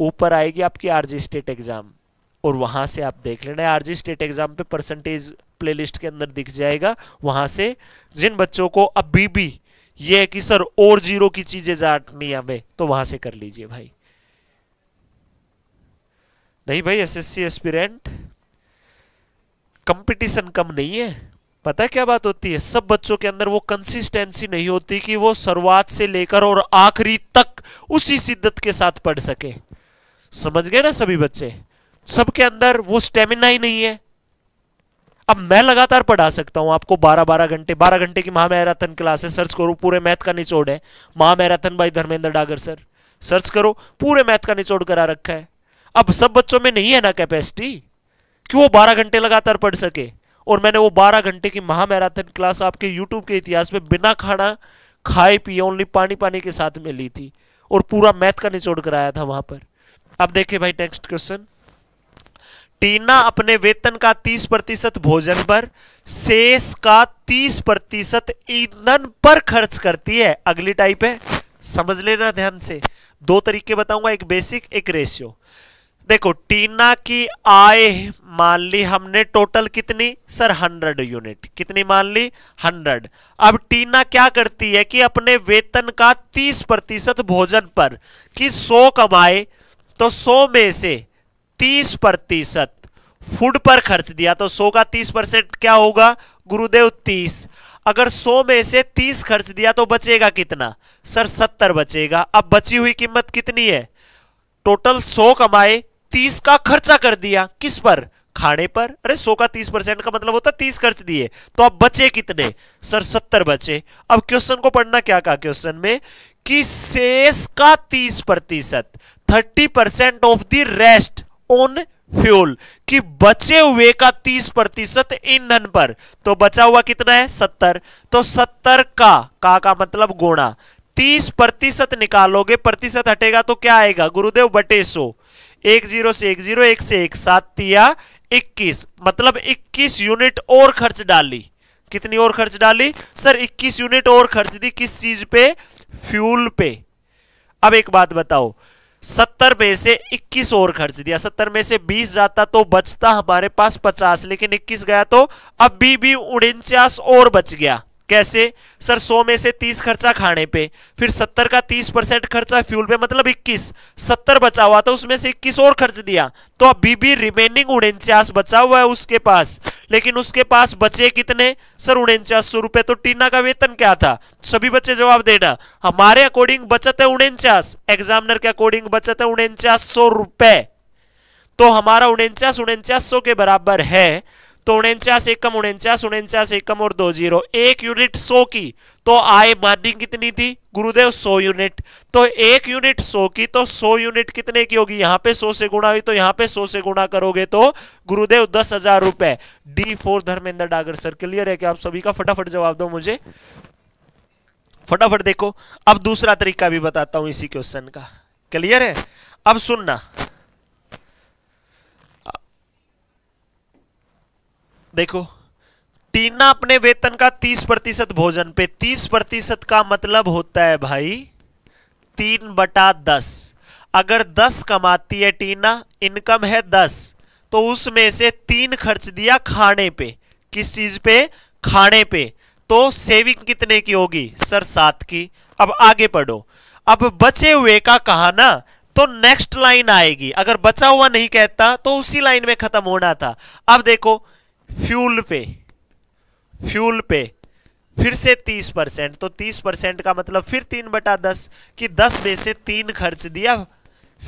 ऊपर आएगी आपकी आरजी स्टेट एग्ज़ाम और वहां से आप देख लेना आरजी स्टेट एग्ज़ाम पे परसेंटेज प्लेलिस्ट के अंदर दिख जाएगा वहां से जिन बच्चों को अभी भी ये कि सर और जीरो की चीज़ें जाटनी हमें तो वहां से कर लीजिए भाई नहीं भाई एसएससी एस्पिरेंट कंपटीशन कम नहीं है पता क्या बात होती है सब बच्चों के अंदर वो कंसिस्टेंसी नहीं होती कि वो शुरुआत से लेकर और आखिरी तक उसी शिद्दत के साथ पढ़ सके समझ गए ना सभी बच्चे सबके अंदर वो स्टेमिना ही नहीं है अब मैं लगातार पढ़ा सकता हूं आपको 12 12 घंटे 12 घंटे की महामैराथन क्लास है सर्च करो पूरे मैथ का निचोड़ है महामैराथन भाई धर्मेंद्र डागर सर सर्च करो पूरे मैथ का निचोड़ करा रखा है अब सब बच्चों में नहीं है ना कैपेसिटी कि वो 12 घंटे लगातार पढ़ सके और मैंने वो 12 घंटे की महामैराथन क्लास आपके यूट्यूब के इतिहास में बिना खाना खाए पिए ओनली पानी पानी के साथ में ली थी और पूरा मैथ का निचोड़ कराया था वहां पर अब देखिए भाई नेक्स्ट क्वेश्चन टीना अपने वेतन का 30 प्रतिशत भोजन पर शेष का 30 प्रतिशत ईंधन पर खर्च करती है अगली टाइप है समझ लेना ध्यान से दो तरीके बताऊंगा एक बेसिक एक रेशियो देखो टीना की आय मान ली हमने टोटल कितनी सर 100 यूनिट कितनी मान ली 100 अब टीना क्या करती है कि अपने वेतन का 30 प्रतिशत भोजन पर कि 100 कमाए तो 100 में से 30 प्रतिशत फूड पर खर्च दिया तो 100 का 30 परसेंट क्या होगा गुरुदेव 30 अगर 100 में से 30 खर्च दिया तो बचेगा कितना सर 70 बचेगा अब बची हुई कीमत कितनी है टोटल 100 कमाए 30 का खर्चा कर दिया किस पर खाने पर अरे 100 का 30 परसेंट का मतलब होता है 30 खर्च दिए तो अब बचे कितने सर 70 बचे अब क्वेश्चन को पढ़ना क्या कहा क्वेश्चन में कि शेष का 30 प्रतिशत thirty percent of the rest on fuel कि बचे हुए का तीस प्रतिशत ईंधन पर तो बचा हुआ कितना है सत्तर तो सत्तर का का का मतलब गुणा तीस प्रतिशत निकालोगे प्रतिशत हटेगा तो क्या आएगा गुरुदेव बटे सो एक जीरो से एक जीरो एक से एक सात तिया इक्कीस मतलब इक्कीस यूनिट और खर्च डाली कितनी और खर्च डाली सर इक्कीस यूनिट और खर्च दी किस चीज पे फ्यूल पे अब एक बात बताओ सत्तर में से इक्कीस और खर्च दिया सत्तर में से बीस जाता तो बचता हमारे पास पचास लेकिन इक्कीस गया तो अभी भी उनचास और बच गया कैसे सर 100 में से 30 खर्चा खाने पे फिर 70 का 30 परसेंट खर्चा फ्यूल पे मतलब 21 70 बचा हुआ था उसमें से 21 और खर्च दिया तो अभी भी रिमेनिंग उनचास बचा हुआ है उसके पास लेकिन उसके पास बचे कितने सर उनचास सौ रुपए तो टीना का वेतन क्या था सभी बच्चे जवाब देना हमारे अकॉर्डिंग बचत है उनचास एग्जामिनर के अकॉर्डिंग बचत है उनचास सौ रुपए तो हमारा उनचास उनचास सौ के बराबर है तो उनचास एकम उनचास उनचास एकम और दो जीरो एक यूनिट सौ की तो आय मान्य कितनी थी गुरुदेव सौ यूनिट तो एक यूनिट सौ की तो सौ यूनिट कितने की होगी यहाँ पे सौ से गुणा हुई तो यहाँ पे सौ से गुणा करोगे तो गुरुदेव दस हजार रुपए D four Dharmendra Dagar sir clear है कि आप सभी का फटाफट जवाब दो मुझे फटाफट देखो अब दूसरा तरीका भी बताता हूं इसी क्वेश्चन का क्लियर है अब सुनना देखो टीना अपने वेतन का तीस प्रतिशत भोजन पे तीस प्रतिशत का मतलब होता है भाई तीन बटा दस अगर दस कमाती है टीना इनकम है दस तो उसमें से तीन खर्च दिया खाने पे किस चीज पे खाने पे तो सेविंग कितने की होगी सर सात की अब आगे पढ़ो अब बचे हुए का कहा ना तो नेक्स्ट लाइन आएगी अगर बचा हुआ नहीं कहता तो उसी लाइन में खत्म होना था अब देखो फ्यूल पे फ्यूल पे फिर से तीस परसेंट तो तीस परसेंट का मतलब फिर तीन बटा दस कि दस में से तीन खर्च दिया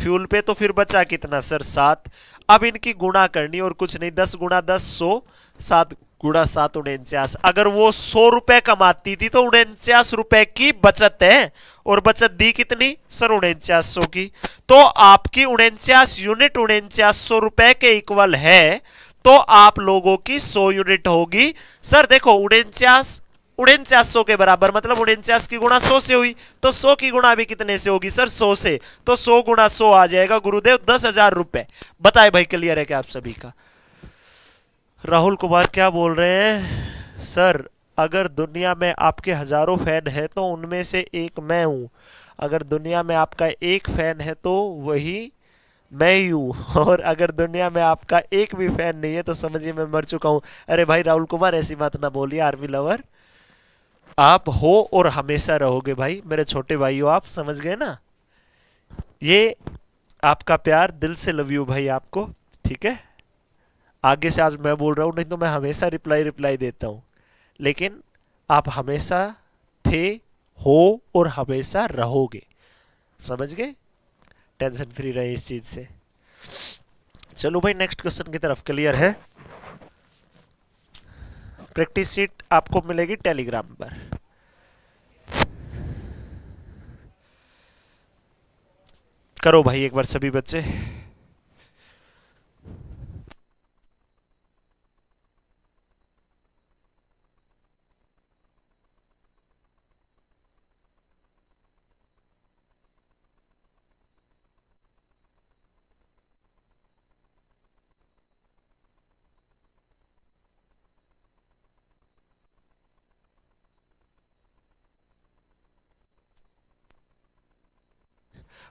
फ्यूल पे तो फिर बचा कितना सर सात अब इनकी गुणा करनी और कुछ नहीं दस गुणा दस सौ सात गुणा सात उनचास अगर वो सौ रुपए कमाती थी तो उनचास रुपए की बचत है और बचत दी कितनी सर उनचास सौ की तो आपकी उनचास यूनिट उनचास सौ रुपए के इक्वल है तो आप लोगों की 100 यूनिट होगी सर देखो उनचास उनचास सौ के बराबर मतलब उनचास की गुणा 100 से हुई तो 100 की गुणा अभी कितने से होगी सर 100 से तो 100 गुणा 100 आ जाएगा गुरुदेव दस हजार रुपए बताए भाई क्लियर है क्या आप सभी का राहुल कुमार क्या बोल रहे हैं सर अगर दुनिया में आपके हजारों फैन है तो उनमें से एक मैं हूं अगर दुनिया में आपका एक फैन है तो वही मैं हूँ और अगर दुनिया में आपका एक भी फैन नहीं है तो समझिए मैं मर चुका हूँ अरे भाई राहुल कुमार ऐसी बात ना बोलिए आर्मी लवर आप हो और हमेशा रहोगे भाई मेरे छोटे भाई हो आप समझ गए ना ये आपका प्यार दिल से लव यू भाई आपको ठीक है आगे से आज मैं बोल रहा हूँ नहीं तो मैं हमेशा रिप्लाई रिप्लाई देता हूँ लेकिन आप हमेशा थे हो और हमेशा रहोगे समझ गए टेंशन फ्री रहे इस चीज़ से चलो भाई नेक्स्ट क्वेश्चन की तरफ क्लियर है प्रैक्टिस सीट आपको मिलेगी टेलीग्राम पर करो भाई एक बार सभी बच्चे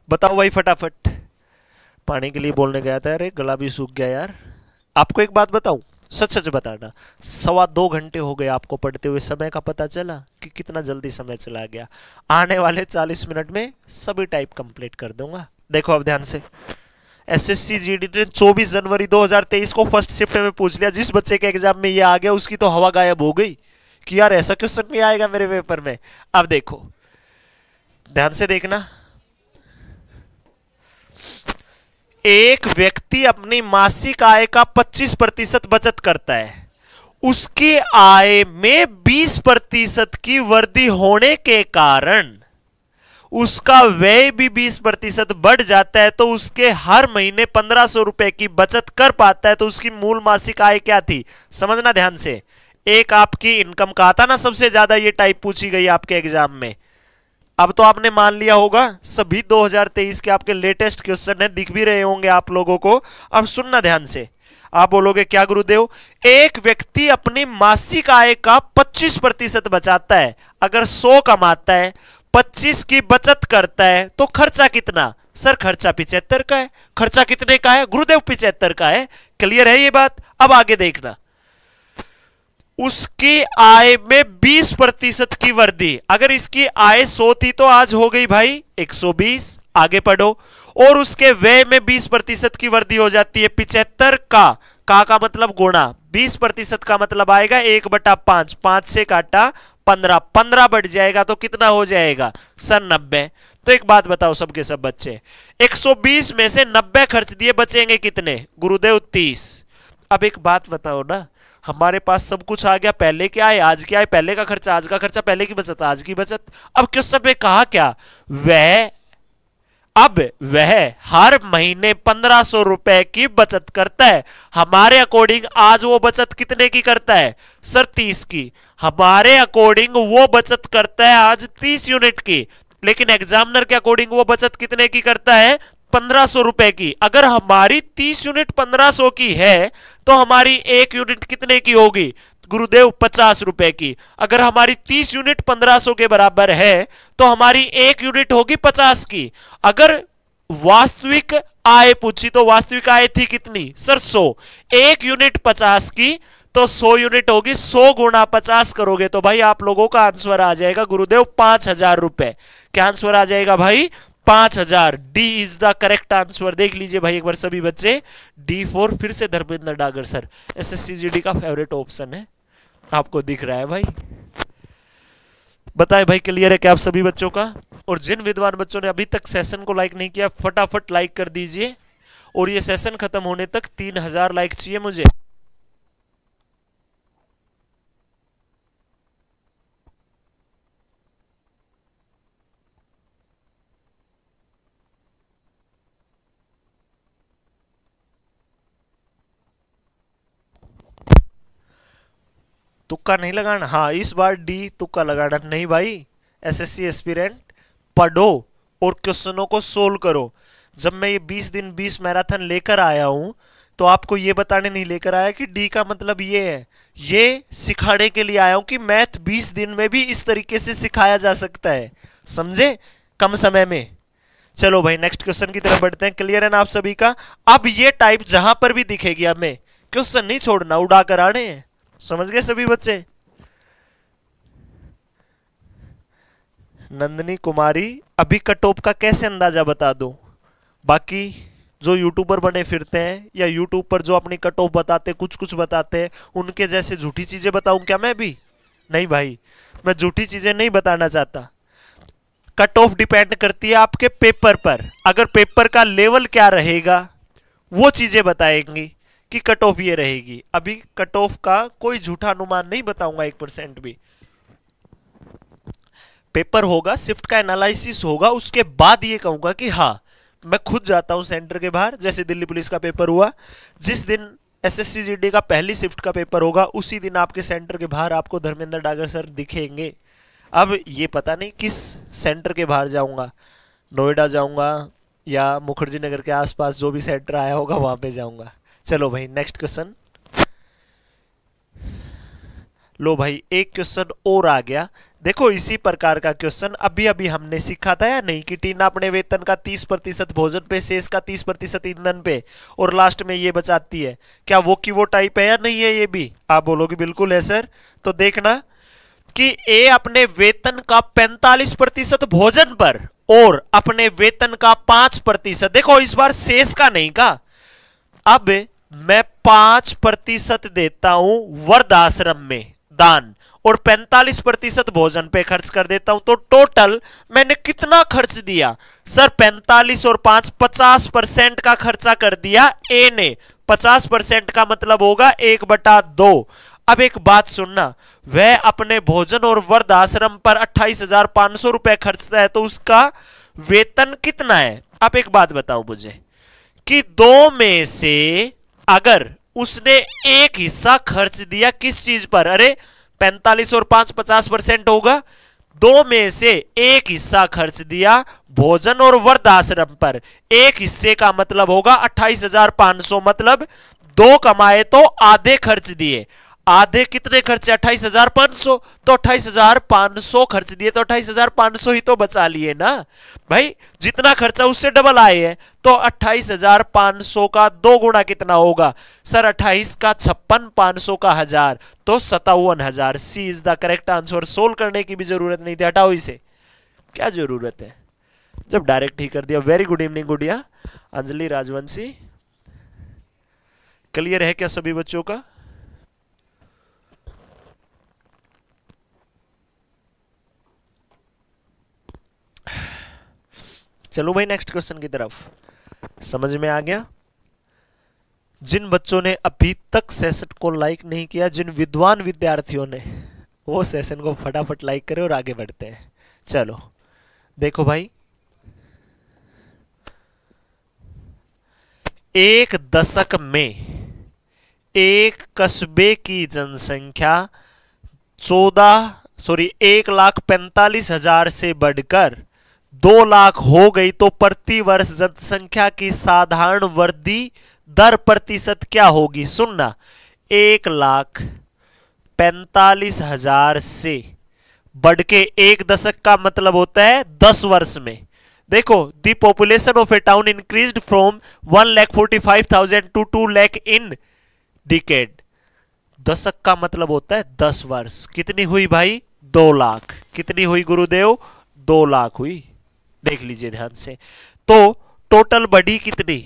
बताओ भाई फटाफट पानी के लिए बोलने गया था अरे गला भी सूख गया यार आपको एक बात बताऊं सच सच बताना सवा दो घंटे हो गए आपको पढ़ते हुए समय का पता चला कि कितना जल्दी समय चला गया आने वाले चालीस मिनट में सभी टाइप कंप्लीट कर दूंगा देखो अब ध्यान से एसएससी जीडी ने 24 जनवरी 2023 को फर्स्ट शिफ्ट में पूछ लिया जिस बच्चे के एग्जाम में ये आ गया उसकी तो हवा गायब हो गई कि यार ऐसा क्वेश्चन भी आएगा मेरे पेपर में अब देखो ध्यान से देखना एक व्यक्ति अपनी मासिक आय का 25 प्रतिशत बचत करता है उसकी आय में 20 प्रतिशत की वृद्धि होने के कारण उसका व्यय भी 20 प्रतिशत बढ़ जाता है तो उसके हर महीने पंद्रह सौ रुपए की बचत कर पाता है तो उसकी मूल मासिक आय क्या थी समझना ध्यान से एक आपकी इनकम का आता ना सबसे ज्यादा ये टाइप पूछी गई आपके एग्जाम में अब तो आपने मान लिया होगा सभी 2023 के आपके लेटेस्ट क्वेश्चन है दिख भी रहे होंगे आप लोगों को अब सुनना ध्यान से आप बोलोगे क्या गुरुदेव एक व्यक्ति अपनी मासिक आय का 25 प्रतिशत बचाता है अगर 100 कमाता है 25 की बचत करता है तो खर्चा कितना सर खर्चा पिचहत्तर का है खर्चा कितने का है गुरुदेव पिचहत्तर का है क्लियर है ये बात अब आगे देखना उसकी आय में 20 प्रतिशत की वृद्धि अगर इसकी आय 100 थी तो आज हो गई भाई 120 आगे पढ़ो और उसके व्यय में 20 प्रतिशत की वृद्धि हो जाती है पिचहत्तर का का का मतलब गुणा 20 प्रतिशत का मतलब आएगा एक बटा पांच पांच से काटा पंद्रह पंद्रह बढ़ जाएगा तो कितना हो जाएगा सर नब्बे तो एक बात बताओ सबके सब बच्चे 120 में से नब्बे खर्च दिए बचेंगे कितने गुरुदेव 30 अब एक बात बताओ ना हमारे पास सब कुछ आ गया पहले क्या है आज क्या है पहले का खर्चा आज का खर्चा पहले की बचत आज की बचत अब क्वेश्चन में कहा क्या वह अब वह हर महीने पंद्रह सौ रुपए की बचत करता है हमारे अकॉर्डिंग आज वो बचत कितने की करता है सर तीस की हमारे अकॉर्डिंग वो बचत करता है आज तीस यूनिट की लेकिन एग्जामिनर के अकॉर्डिंग वो बचत कितने की करता है पंद्रह सौ रुपए की अगर हमारी तीस यूनिट पंद्रह सौ की है तो हमारी एक यूनिट कितने की होगी गुरुदेव पचास रुपए की अगर हमारी तीस यूनिट पंद्रह सौ के बराबर है तो हमारी एक यूनिट होगी पचास की अगर वास्तविक आय पूछी तो वास्तविक आय थी कितनी सर सो एक यूनिट पचास की तो सो यूनिट होगी सो गुणा पचास करोगे तो भाई आप लोगों का आंसर आ जाएगा गुरुदेव पांच हजार रुपए क्या आंसर आ जाएगा भाई पांच हजार D is the correct answer देख लीजिए भाई एक बार सभी बच्चे डी फोर फिर से Dharmendra Dagar sir S S C G D का फेवरेट ऑप्शन है आपको दिख रहा है भाई बताएं भाई क्लियर है क्या आप सभी बच्चों का और जिन विद्वान बच्चों ने अभी तक सेशन को लाइक नहीं किया फटाफट लाइक कर दीजिए और ये सेशन खत्म होने तक तीन हजार लाइक चाहिए मुझे तुक्का नहीं लगाना हाँ इस बार डी तुक्का लगाना नहीं भाई एसएससी एस्पिरेंट पढ़ो और क्वेश्चनों को सोल्व करो जब मैं ये 20 दिन 20 मैराथन लेकर आया हूँ तो आपको ये बताने नहीं लेकर आया कि डी का मतलब ये है ये सिखाने के लिए आया हूँ कि मैथ 20 दिन में भी इस तरीके से सिखाया जा सकता है समझे कम समय में चलो भाई नेक्स्ट क्वेश्चन की तरफ बढ़ते हैं क्लियर है ना आप सभी का अब ये टाइप जहां पर भी दिखेगी हमें क्वेश्चन नहीं छोड़ना उड़ा कर आने हैं समझ गए सभी बच्चे नंदनी कुमारी अभी कटोप का कैसे अंदाजा बता दो बाकी जो यूट्यूबर बने फिरते हैं या यूट्यूब पर जो अपनी कट ऑफ बताते कुछ कुछ बताते हैं उनके जैसे झूठी चीज़ें बताऊं क्या मैं भी नहीं भाई मैं झूठी चीज़ें नहीं बताना चाहता कट ऑफ डिपेंड करती है आपके पेपर पर अगर पेपर का लेवल क्या रहेगा वो चीज़ें बताएंगी कि कट ऑफ ये रहेगी अभी कट ऑफ का कोई झूठा अनुमान नहीं बताऊंगा एक परसेंट भी पेपर होगा शिफ्ट का एनालिसिस होगा उसके बाद ये कहूंगा कि हाँ मैं खुद जाता हूँ सेंटर के बाहर जैसे दिल्ली पुलिस का पेपर हुआ जिस दिन एस एस का पहली शिफ्ट का पेपर होगा उसी दिन आपके सेंटर के बाहर आपको धर्मेंद्र डागर सर दिखेंगे अब ये पता नहीं किस सेंटर के बाहर जाऊंगा नोएडा जाऊंगा या मुखर्जी नगर के आसपास जो भी सेंटर आया होगा वहाँ पे जाऊंगा चलो भाई नेक्स्ट क्वेश्चन लो भाई एक क्वेश्चन और आ गया देखो इसी प्रकार का क्वेश्चन अभी अभी हमने सीखा था या नहीं कि टीना अपने वेतन का 30 प्रतिशत भोजन पे शेष का 30 प्रतिशत ईंधन पे और लास्ट में ये बचाती है क्या वो की वो टाइप है या नहीं है ये भी आप बोलोगे बिल्कुल है सर तो देखना कि ए अपने वेतन का 45 प्रतिशत भोजन पर और अपने वेतन का पांच प्रतिशत देखो इस बार शेष का नहीं का अब मैं पांच प्रतिशत देता हूं वर्द आश्रम में दान और 45 प्रतिशत भोजन पे खर्च कर देता हूं तो टोटल मैंने कितना खर्च दिया सर 45 और 5 50 परसेंट का खर्चा कर दिया ए ने 50 परसेंट का मतलब होगा एक बटा दो अब एक बात सुनना वह अपने भोजन और वर्द आश्रम पर अट्ठाईस हजार पांच सौ रुपए खर्चता है तो उसका वेतन कितना है आप एक बात बताओ मुझे कि दो में से अगर उसने एक हिस्सा खर्च दिया किस चीज पर अरे पैंतालीस और पांच पचास परसेंट होगा दो में से एक हिस्सा खर्च दिया भोजन और वर्ध आश्रम पर एक हिस्से का मतलब होगा अट्ठाईस हजार पांच सौ मतलब दो कमाए तो आधे खर्च दिए आधे कितने खर्चे अट्ठाईस हजार पांच सौ तो अट्ठाईस हजार पांच सौ खर्च दिए तो अट्ठाईस हजार पांच सौ ही तो बचा लिए ना भाई जितना खर्चा उससे डबल आए हैं तो अट्ठाईस हजार पांच सौ का दो गुणा कितना होगा सर अट्ठाईस का छप्पन पांच सौ का हजार तो सतावन हजार C is the correct answer solve करने की भी जरूरत नहीं थी हटाओ इसे क्या जरूरत है जब डायरेक्ट ही कर दिया very good evening Gudiya Anjali Rajvanshi clear है क्या सभी बच्चों का चलो भाई नेक्स्ट क्वेश्चन की तरफ समझ में आ गया जिन बच्चों ने अभी तक सेशन को लाइक नहीं किया जिन विद्वान विद्यार्थियों ने वो सेशन को फटाफट लाइक करें और आगे बढ़ते हैं चलो देखो भाई एक दशक में एक कस्बे की जनसंख्या चौदह सॉरी एक लाख पैंतालीस हजार से बढ़कर दो लाख हो गई तो प्रति वर्ष जनसंख्या की साधारण वृद्धि दर प्रतिशत क्या होगी सुनना एक लाख पैंतालीस हजार से बढ़ के एक दशक का मतलब होता है दस वर्ष में देखो the population of a town increase from one lakh forty five thousand to two lakh in decade दशक का मतलब होता है दस वर्ष कितनी हुई भाई दो लाख कितनी हुई गुरुदेव दो लाख हुई देख लीजिए ध्यान से तो टोटल बड़ी कितनी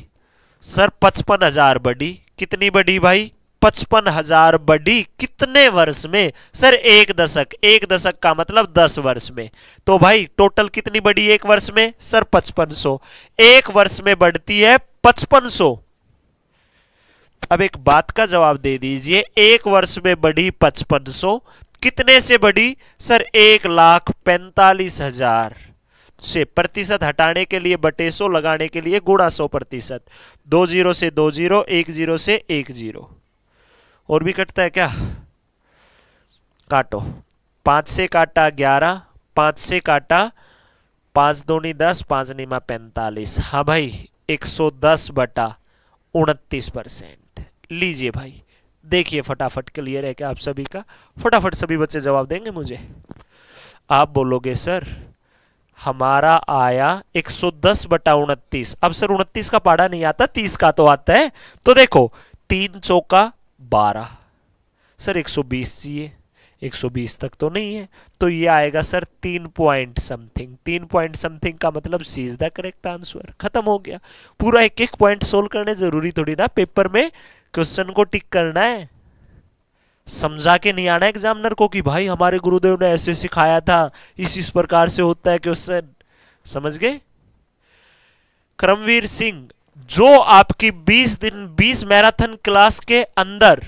सर पचपन हजार बड़ी कितनी बड़ी भाई पचपन हजार बड़ी कितने वर्ष में सर एक दशक एक दशक का मतलब दस वर्ष में तो भाई टोटल कितनी बड़ी एक वर्ष में सर पचपन सौ एक वर्ष में बढ़ती है पचपन सौ अब एक बात का जवाब दे दीजिए एक वर्ष में बढ़ी पचपन सौ कितने से बढ़ी सर एक लाख पैंतालीस हजार से प्रतिशत हटाने के लिए बटे सौ लगाने के लिए गुड़ा सौ प्रतिशत दो जीरो से दो जीरो एक जीरो से एक जीरो और भी कटता है क्या काटो पांच से काटा ग्यारह पांच से काटा दो नी दस पांच नीमा पैंतालीस हाँ भाई एक सौ दस बटा उनतीस परसेंट लीजिए भाई देखिए फटाफट क्लियर है क्या आप सभी का फटाफट सभी बच्चे जवाब देंगे मुझे आप बोलोगे सर हमारा आया 110 बटा उनतीस अब सर उनतीस का पाड़ा नहीं आता तीस का तो आता है तो देखो तीन चौका बारह सर 120 चाहिए 120 तक तो नहीं है तो ये आएगा सर तीन पॉइंट समथिंग तीन पॉइंट समथिंग का मतलब C is the correct answer खत्म हो गया पूरा एक एक पॉइंट सोल्व करने जरूरी थोड़ी ना पेपर में क्वेश्चन को टिक करना है समझा के नहीं आना एग्जामिनर को कि भाई हमारे गुरुदेव ने ऐसे सिखाया था इस इस प्रकार से होता है क्वेश्चन समझ गए क्रमवीर सिंह जो आपकी 20 दिन 20 मैराथन क्लास के अंदर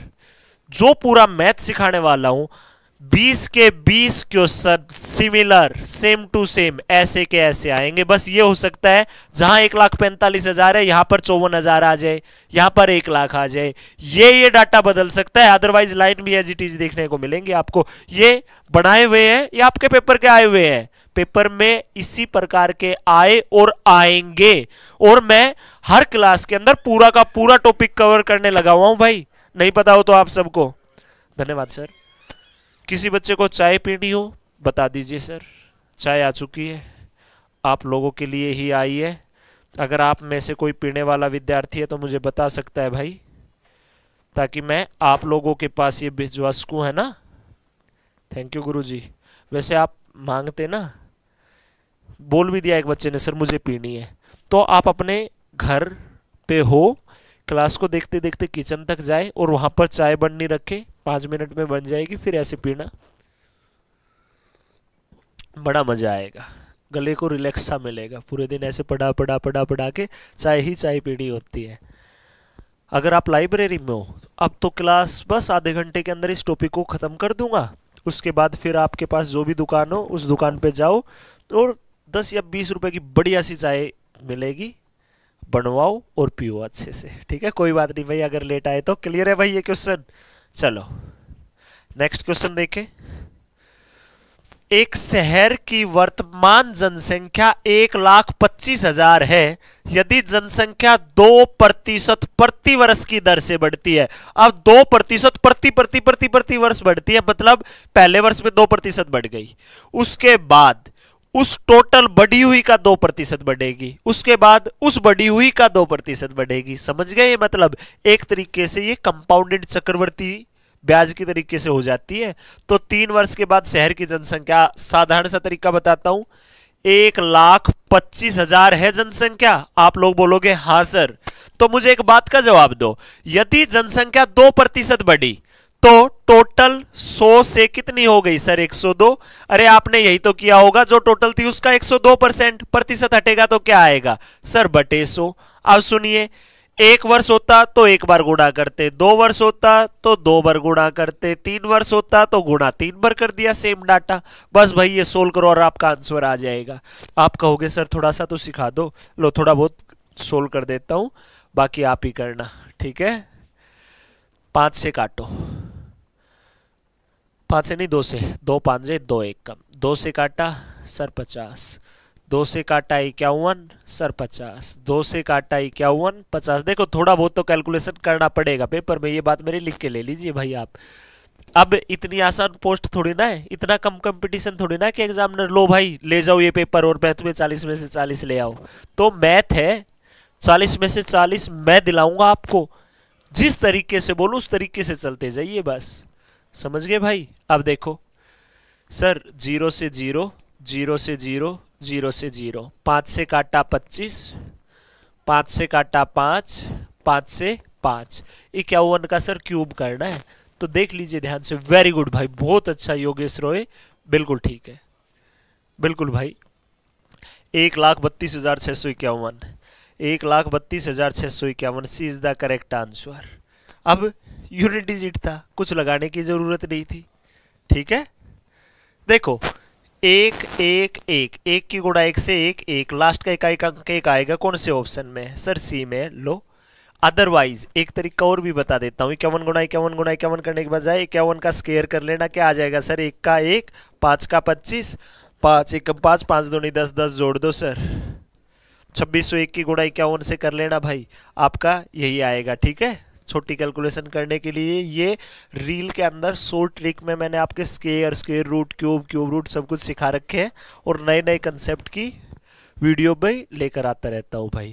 जो पूरा मैथ सिखाने वाला हूं बीस के बीस question similar same to same ऐसे के ऐसे आएंगे बस ये हो सकता है जहां एक लाख पैंतालीस हजार है यहां पर चौवन हजार आ जाए यहां पर एक लाख आ जाए ये ये डाटा बदल सकता है अदरवाइज लाइन भी एज इट इज देखने को मिलेंगे आपको ये बनाए हुए हैं ये आपके पेपर के आए हुए हैं पेपर में इसी प्रकार के आए और आएंगे और मैं हर क्लास के अंदर पूरा का पूरा टॉपिक कवर करने लगा हुआ हूं भाई नहीं पता हो तो आप सबको धन्यवाद सर किसी बच्चे को चाय पीनी हो बता दीजिए सर चाय आ चुकी है आप लोगों के लिए ही आई है अगर आप में से कोई पीने वाला विद्यार्थी है तो मुझे बता सकता है भाई ताकि मैं आप लोगों के पास ये भिजवा सकूँ है ना थैंक यू गुरुजी वैसे आप मांगते ना बोल भी दिया एक बच्चे ने सर मुझे पीनी है तो आप अपने घर पे हो क्लास को देखते देखते किचन तक जाए और वहाँ पर चाय बननी रखे पाँच मिनट में बन जाएगी फिर ऐसे पीना बड़ा मज़ा आएगा गले को रिलैक्स सा मिलेगा पूरे दिन ऐसे पढ़ा पढ़ा पढ़ा पढ़ा के चाय ही चाय पीनी होती है अगर आप लाइब्रेरी में हो तो अब तो क्लास बस आधे घंटे के अंदर इस टॉपिक को ख़त्म कर दूंगा उसके बाद फिर आपके पास जो भी दुकान हो उस दुकान पे जाओ और दस या बीस रुपए की बढ़िया सी चाय मिलेगी बनवाओ और पियो अच्छे से ठीक है कोई बात नहीं भाई अगर लेट आए तो क्लियर है भाई ये क्वेश्चन चलो नेक्स्ट क्वेश्चन देखें एक शहर की वर्तमान जनसंख्या एक लाख पच्चीस हजार है यदि जनसंख्या दो प्रतिशत प्रति वर्ष की दर से बढ़ती है अब दो प्रतिशत प्रति प्रति प्रति प्रति वर्ष बढ़ती है मतलब पहले वर्ष में दो प्रतिशत बढ़ गई उसके बाद उस टोटल बढ़ी हुई का दो प्रतिशत बढ़ेगी उसके बाद उस बढ़ी हुई का दो प्रतिशत बढ़ेगी समझ गए मतलब एक तरीके से ये कंपाउंडेड चक्रवर्ती ब्याज की तरीके से हो जाती है तो तीन वर्ष के बाद शहर की जनसंख्या साधारण सा तरीका बताता हूं एक लाख पच्चीस हजार है जनसंख्या आप लोग बोलोगे हाँ सर तो मुझे एक बात का जवाब दो यदि जनसंख्या दो प्रतिशत बढ़ी तो टोटल 100 से कितनी हो गई सर 102 अरे आपने यही तो किया होगा जो टोटल थी उसका 102 परसेंट प्रतिशत हटेगा तो क्या आएगा सर बटे सो अब सुनिए एक वर्ष होता तो एक बार गुणा करते दो वर्ष होता तो दो बार गुणा करते तीन वर्ष होता तो गुणा तीन बार कर दिया सेम डाटा बस भाई ये सोल्व करो और आपका आंसर आ जाएगा आप कहोगे सर थोड़ा सा तो सिखा दो लो थोड़ा बहुत सोल्व कर देता हूं बाकी आप ही करना ठीक है पांच से काटो पाँच से नहीं दो से दो पाँच दो एक कम दो से काटा सर पचास दो से काटा इक्यावन सर पचास दो से काटा इक्यावन पचास देखो थोड़ा बहुत तो कैलकुलेशन करना पड़ेगा पेपर में ये बात मेरे लिख के ले लीजिए भाई आप अब इतनी आसान पोस्ट थोड़ी ना है इतना कम कंपटीशन थोड़ी ना कि एग्जामिनर लो भाई ले जाओ ये पेपर और मैथ में चालीस में से चालीस ले आओ तो मैथ है चालीस में से चालीस मैं दिलाऊंगा आपको जिस तरीके से बोलो उस तरीके से चलते जाइए बस समझ गए भाई अब देखो सर जीरो से जीरो जीरो से जीरो जीरो से जीरो पाँच से काटा पच्चीस पाँच से काटा पाँच पाँच से पाँच इक्यावन का सर क्यूब करना है तो देख लीजिए ध्यान से वेरी गुड भाई बहुत अच्छा योगेश रोय बिल्कुल ठीक है बिल्कुल भाई एक लाख बत्तीस हज़ार छः सौ इक्यावन एक लाख बत्तीस हज़ार छः सौ इक्यावन C is the correct answer अब यूनिट डिजिट था कुछ लगाने की ज़रूरत नहीं थी ठीक है देखो एक एक एक एक की गुणा एक से एक एक लास्ट का इकाई का एक आएगा कौन से ऑप्शन में सर सी में लो अदरवाइज एक तरीका और भी बता देता हूँ इक्यावन गुणा इक्यावन गुणा इक्यावन करने के बजाय इक्यावन का स्केयर कर लेना क्या आ जाएगा सर एक का एक पाँच का पच्चीस पाँच एक पाँच पाँच दो नहीं दस दस जोड़ दो सर छब्बीस सौ एक की गुणा इक्यावन से कर लेना भाई आपका यही आएगा ठीक है छोटी कैलकुलेशन करने के लिए ये रील के अंदर सो ट्रिक में मैंने आपके square square root cube cube root सब कुछ सिखा रखे हैं और नए नए कंसेप्ट की वीडियो भाई लेकर आता रहता हूँ भाई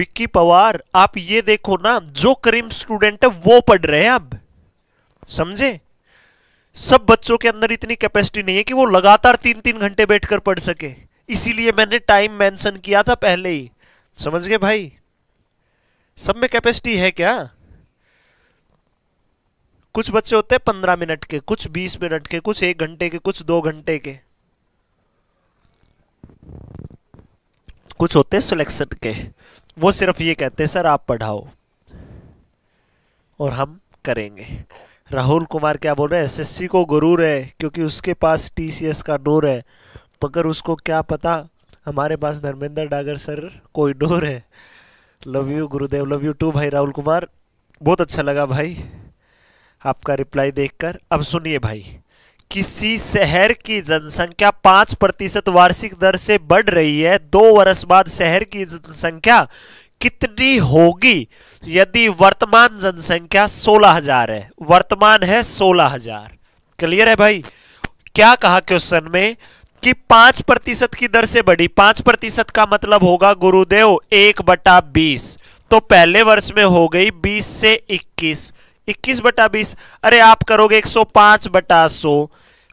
विक्की पवार आप ये देखो ना जो करीम स्टूडेंट है वो पढ़ रहे हैं अब समझे सब बच्चों के अंदर इतनी कैपेसिटी नहीं है कि वो लगातार तीन तीन घंटे बैठकर पढ़ सके इसीलिए मैंने टाइम मेंशन किया था पहले ही समझ गए भाई सब में कैपेसिटी है क्या कुछ बच्चे होते हैं पंद्रह मिनट के कुछ बीस मिनट के कुछ एक घंटे के कुछ दो घंटे के कुछ होते हैं सिलेक्शन के वो सिर्फ ये कहते हैं सर आप पढ़ाओ और हम करेंगे राहुल कुमार क्या बोल रहे हैं एसएससी को गुरूर है क्योंकि उसके पास टीसीएस का नोर है मगर उसको क्या पता हमारे पास धर्मेंद्र डागर सर कोई नोर है लव यू गुरुदेव लव यू टू भाई राहुल कुमार बहुत अच्छा लगा भाई आपका रिप्लाई देखकर अब सुनिए भाई किसी शहर की जनसंख्या पांच प्रतिशत वार्षिक दर से बढ़ रही है दो वर्ष बाद शहर की जनसंख्या कितनी होगी यदि वर्तमान जनसंख्या सोलह हजार है वर्तमान है सोलह हजार क्लियर है भाई क्या कहा क्वेश्चन में कि पांच प्रतिशत की दर से बढ़ी पांच प्रतिशत का मतलब होगा गुरुदेव एक बटा बीस तो पहले वर्ष में हो गई बीस से इक्कीस इक्कीस बटा बीस अरे आप करोगे एक सौ पांच बटा सो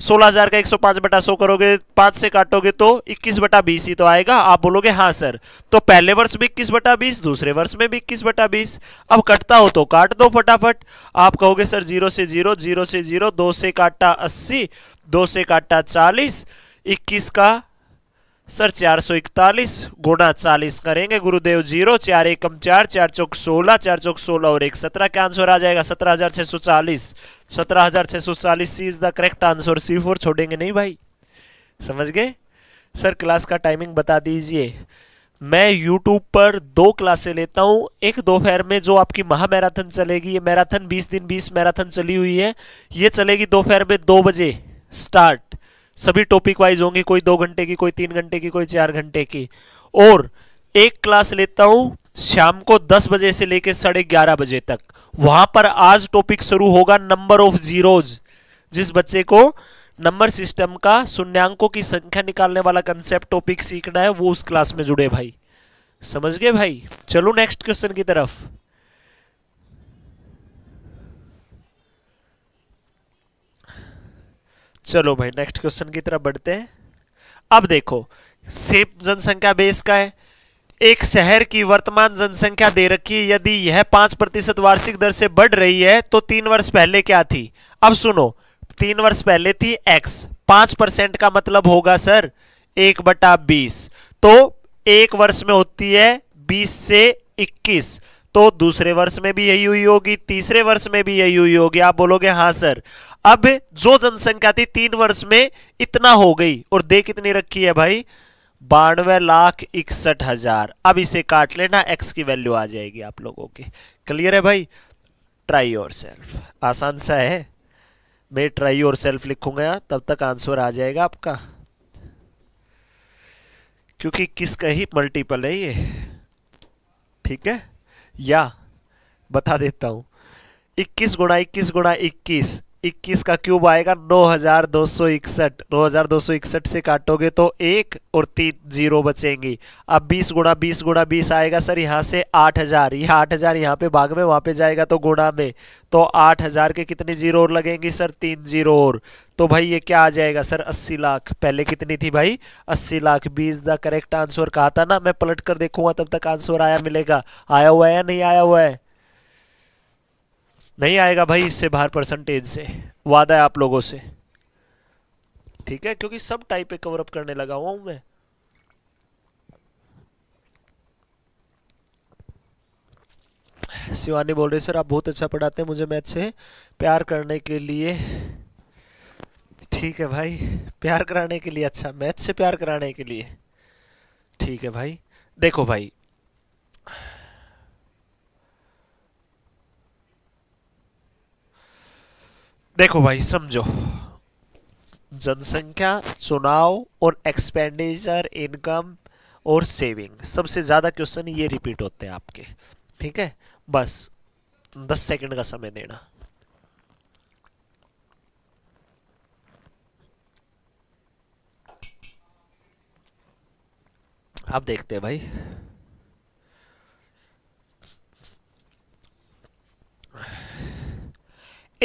सोलह हजार का एक सौ पांच बटा सौ करोगे पांच से काटोगे तो इक्कीस बटा बीस ही तो आएगा आप बोलोगे हाँ सर तो पहले वर्ष में इक्कीस बटा बीस दूसरे वर्ष में भी इक्कीस बटा बीस अब कटता हो तो काट दो फटाफट आप कहोगे सर जीरो से जीरो जीरो से जीरो दो से काटा अस्सी दो से काटा चालीस इक्कीस का सर चार सौ इकतालीस गुणा चालीस करेंगे गुरुदेव जीरो चार एकम चार चार चौक सोलह चार चौक सोलह और एक सत्रह का आंसर आ जाएगा सत्रह हजार छह सौ चालीस सत्रह हजार छह सौ चालीस C is the correct answer C four छोड़ेंगे नहीं भाई समझ गए सर क्लास का टाइमिंग बता दीजिए मैं यूट्यूब पर दो क्लासें लेता हूँ एक दोपहर में जो आपकी महा मैराथन चलेगी ये मैराथन बीस दिन बीस मैराथन चली हुई है ये चलेगी दोपहर में दो बजे स्टार्ट सभी टॉपिक वाइज होंगी कोई दो घंटे की कोई तीन घंटे की कोई चार घंटे की और एक क्लास लेता हूं शाम को दस बजे से लेकर साढ़े ग्यारह बजे तक वहां पर आज टॉपिक शुरू होगा नंबर ऑफ जीरोज जिस बच्चे को नंबर सिस्टम का शून्यंकों की संख्या निकालने वाला कंसेप्ट टॉपिक सीखना है वो उस क्लास में जुड़े भाई समझ गए भाई चलो नेक्स्ट क्वेश्चन की तरफ चलो भाई नेक्स्ट क्वेश्चन की तरफ बढ़ते हैं अब देखो सेम जनसंख्या बेस का है एक शहर की वर्तमान जनसंख्या दे रखी है यदि यह पांच प्रतिशत वार्षिक दर से बढ़ रही है तो तीन वर्ष पहले क्या थी अब सुनो तीन वर्ष पहले थी एक्स पांच परसेंट का मतलब होगा सर एक बटा बीस तो एक वर्ष में होती है बीस से इक्कीस तो दूसरे वर्ष में भी यही हुई होगी तीसरे वर्ष में भी यही हुई होगी आप बोलोगे हाँ सर अब जो जनसंख्या थी तीन वर्ष में इतना हो गई और दे कितनी रखी है भाई बानवे लाख इकसठ हजार अब इसे काट लेना एक्स की वैल्यू आ जाएगी आप लोगों की क्लियर है भाई ट्राई योर सेल्फ आसान सा है मैं ट्राई योर सेल्फ लिखूंगा तब तक आंसर आ जाएगा आपका क्योंकि किसका ही मल्टीपल है ये ठीक है या बता देता हूँ इक्कीस गुणा इक्कीस गुणा इक्कीस इक्कीस का क्यूब आएगा नौ हजार दो सौ इकसठ नौ हजार दो सौ इकसठ से काटोगे तो एक और तीन जीरो बचेंगी अब बीस गुणा बीस गुणा बीस आएगा सर यहाँ से आठ हजार यह आठ हजार यहाँ पे भाग में वहाँ पे जाएगा तो गुणा में तो आठ हजार के कितने जीरो और लगेंगी सर तीन जीरो और तो भाई ये क्या आ जाएगा सर अस्सी लाख पहले कितनी थी भाई अस्सी लाख बीस द करेक्ट आंसर कहा था ना मैं पलट कर देखूंगा तब तक आंसर आया मिलेगा आया हुआ है या नहीं आया हुआ है नहीं आएगा भाई इससे बाहर परसेंटेज से वादा है आप लोगों से ठीक है क्योंकि सब टाइप पे कवर अप करने लगा हुआ हूं मैं शिवानी बोल रहे सर आप बहुत अच्छा पढ़ाते हैं मुझे मैथ से प्यार करने के लिए ठीक है भाई प्यार कराने के लिए अच्छा मैथ से प्यार कराने के लिए ठीक है भाई देखो भाई देखो भाई समझो जनसंख्या चुनाव और एक्सपेंडिचर इनकम और सेविंग सबसे ज़्यादा क्वेश्चन ये रिपीट होते हैं आपके ठीक है बस दस सेकंड का समय देना आप देखते हैं भाई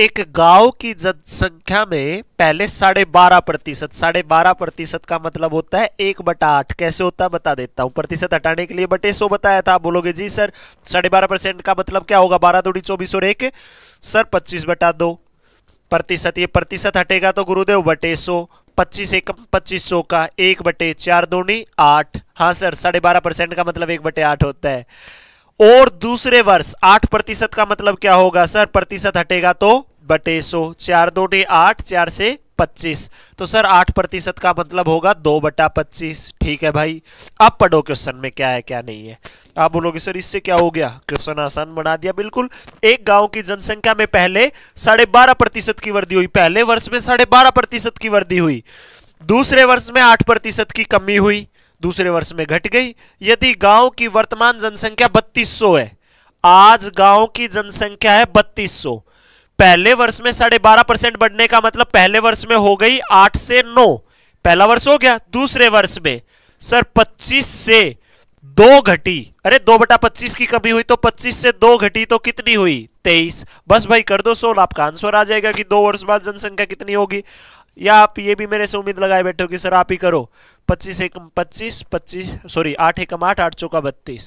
एक गांव की जनसंख्या में पहले साढ़े बारह प्रतिशत साढ़े बारह प्रतिशत का मतलब होता है एक बटा आठ कैसे होता है बता देता हूं प्रतिशत हटाने के लिए बटे सो बताया था आप बोलोगे जी सर साढ़े बारह परसेंट का मतलब क्या होगा बारह दूड़ी चौबीस और एक सर पच्चीस बटा दो प्रतिशत ये प्रतिशत हटेगा तो गुरुदेव बटे सौ पच्चीस एक पच्चीस सौ का एक बटे चार दूनी आठ हाँ सर साढ़े बारह परसेंट का मतलब एक बटे आठ होता है और दूसरे वर्ष आठ प्रतिशत का मतलब क्या होगा सर प्रतिशत हटेगा तो बटे सो चार दो डे आठ चार से पच्चीस तो सर आठ प्रतिशत का मतलब होगा दो बटा पच्चीस ठीक है भाई अब पढ़ो क्वेश्चन में क्या है क्या नहीं है आप बोलोगे सर इससे क्या हो गया क्वेश्चन आसान बना दिया बिल्कुल एक गांव की जनसंख्या में पहले साढ़े बारह प्रतिशत की वृद्धि हुई पहले वर्ष में साढ़े बारह प्रतिशत की वृद्धि हुई दूसरे वर्ष में आठ प्रतिशत की कमी हुई दूसरे वर्ष में घट गई यदि गांव की वर्तमान जनसंख्या सौ है आज गांव की जनसंख्या है सौ पहले वर्ष में साढ़े बारह परसेंट बढ़ने का मतलब पहले वर्ष में हो गई आठ से नौ पहला वर्ष हो गया दूसरे वर्ष में सर पच्चीस से दो घटी अरे दो बटा पच्चीस की कमी हुई तो पच्चीस से दो घटी तो कितनी हुई तेईस बस भाई कर दो सोल आपका आंसर आ जाएगा कि दो वर्ष बाद जनसंख्या कितनी होगी या आप ये भी मेरे से उम्मीद लगाए बैठे हो कि सर आप ही करो पच्चीस एकम पच्चीस पच्चीस सॉरी आठ एकम आठ आठ चौका बत्तीस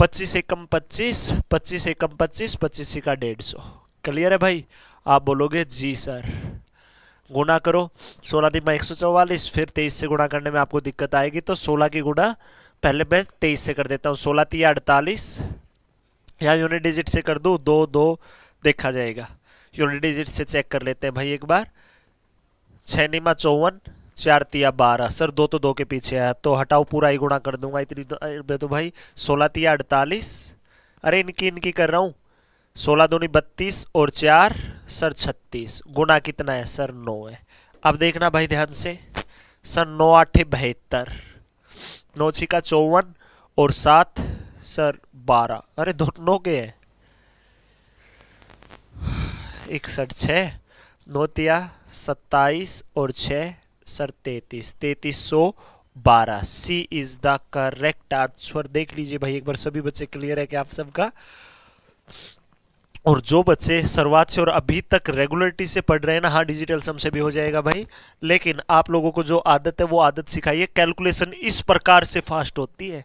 पच्चीस एकम पच्चीस पच्चीस एकम पच्चीस पच्चीस का डेढ़ सौ क्लियर है भाई आप बोलोगे जी सर गुणा करो सोलह दिन में एक सौ चौवालीस फिर तेईस से गुणा करने में आपको दिक्कत आएगी तो सोलह की गुणा पहले मैं तेईस से कर देता हूँ सोलह तीन अड़तालीस या यूनिट डिजिट से कर दूँ दो दो देखा जाएगा यूनिट डिजिट से चेक कर लेते हैं भाई एक बार छः नीमा चौवन चार तिया बारह सर दो तो दो के पीछे है तो हटाओ पूरा ही गुणा कर दूंगा इतनी तो, तो भाई सोलह तिया अड़तालीस अरे इनकी इनकी कर रहा हूँ सोलह दूनी बत्तीस और चार सर छत्तीस गुना कितना है सर नौ है अब देखना भाई ध्यान से सर नौ आठ बहत्तर नौ छिका चौवन और सात सर बारह अरे दो नौ के हैं इकसठ छः नोतिया सत्ताईस और छः सर तैतीस तैतीस सौ बारह C is the correct answer देख लीजिए भाई एक बार सभी बच्चे क्लियर है कि आप सबका और जो बच्चे शुरुआत से और अभी तक रेगुलरिटी से पढ़ रहे हैं ना हाँ डिजिटल सम से भी हो जाएगा भाई लेकिन आप लोगों को जो आदत है वो आदत सिखाइए कैलकुलेशन इस प्रकार से फास्ट होती है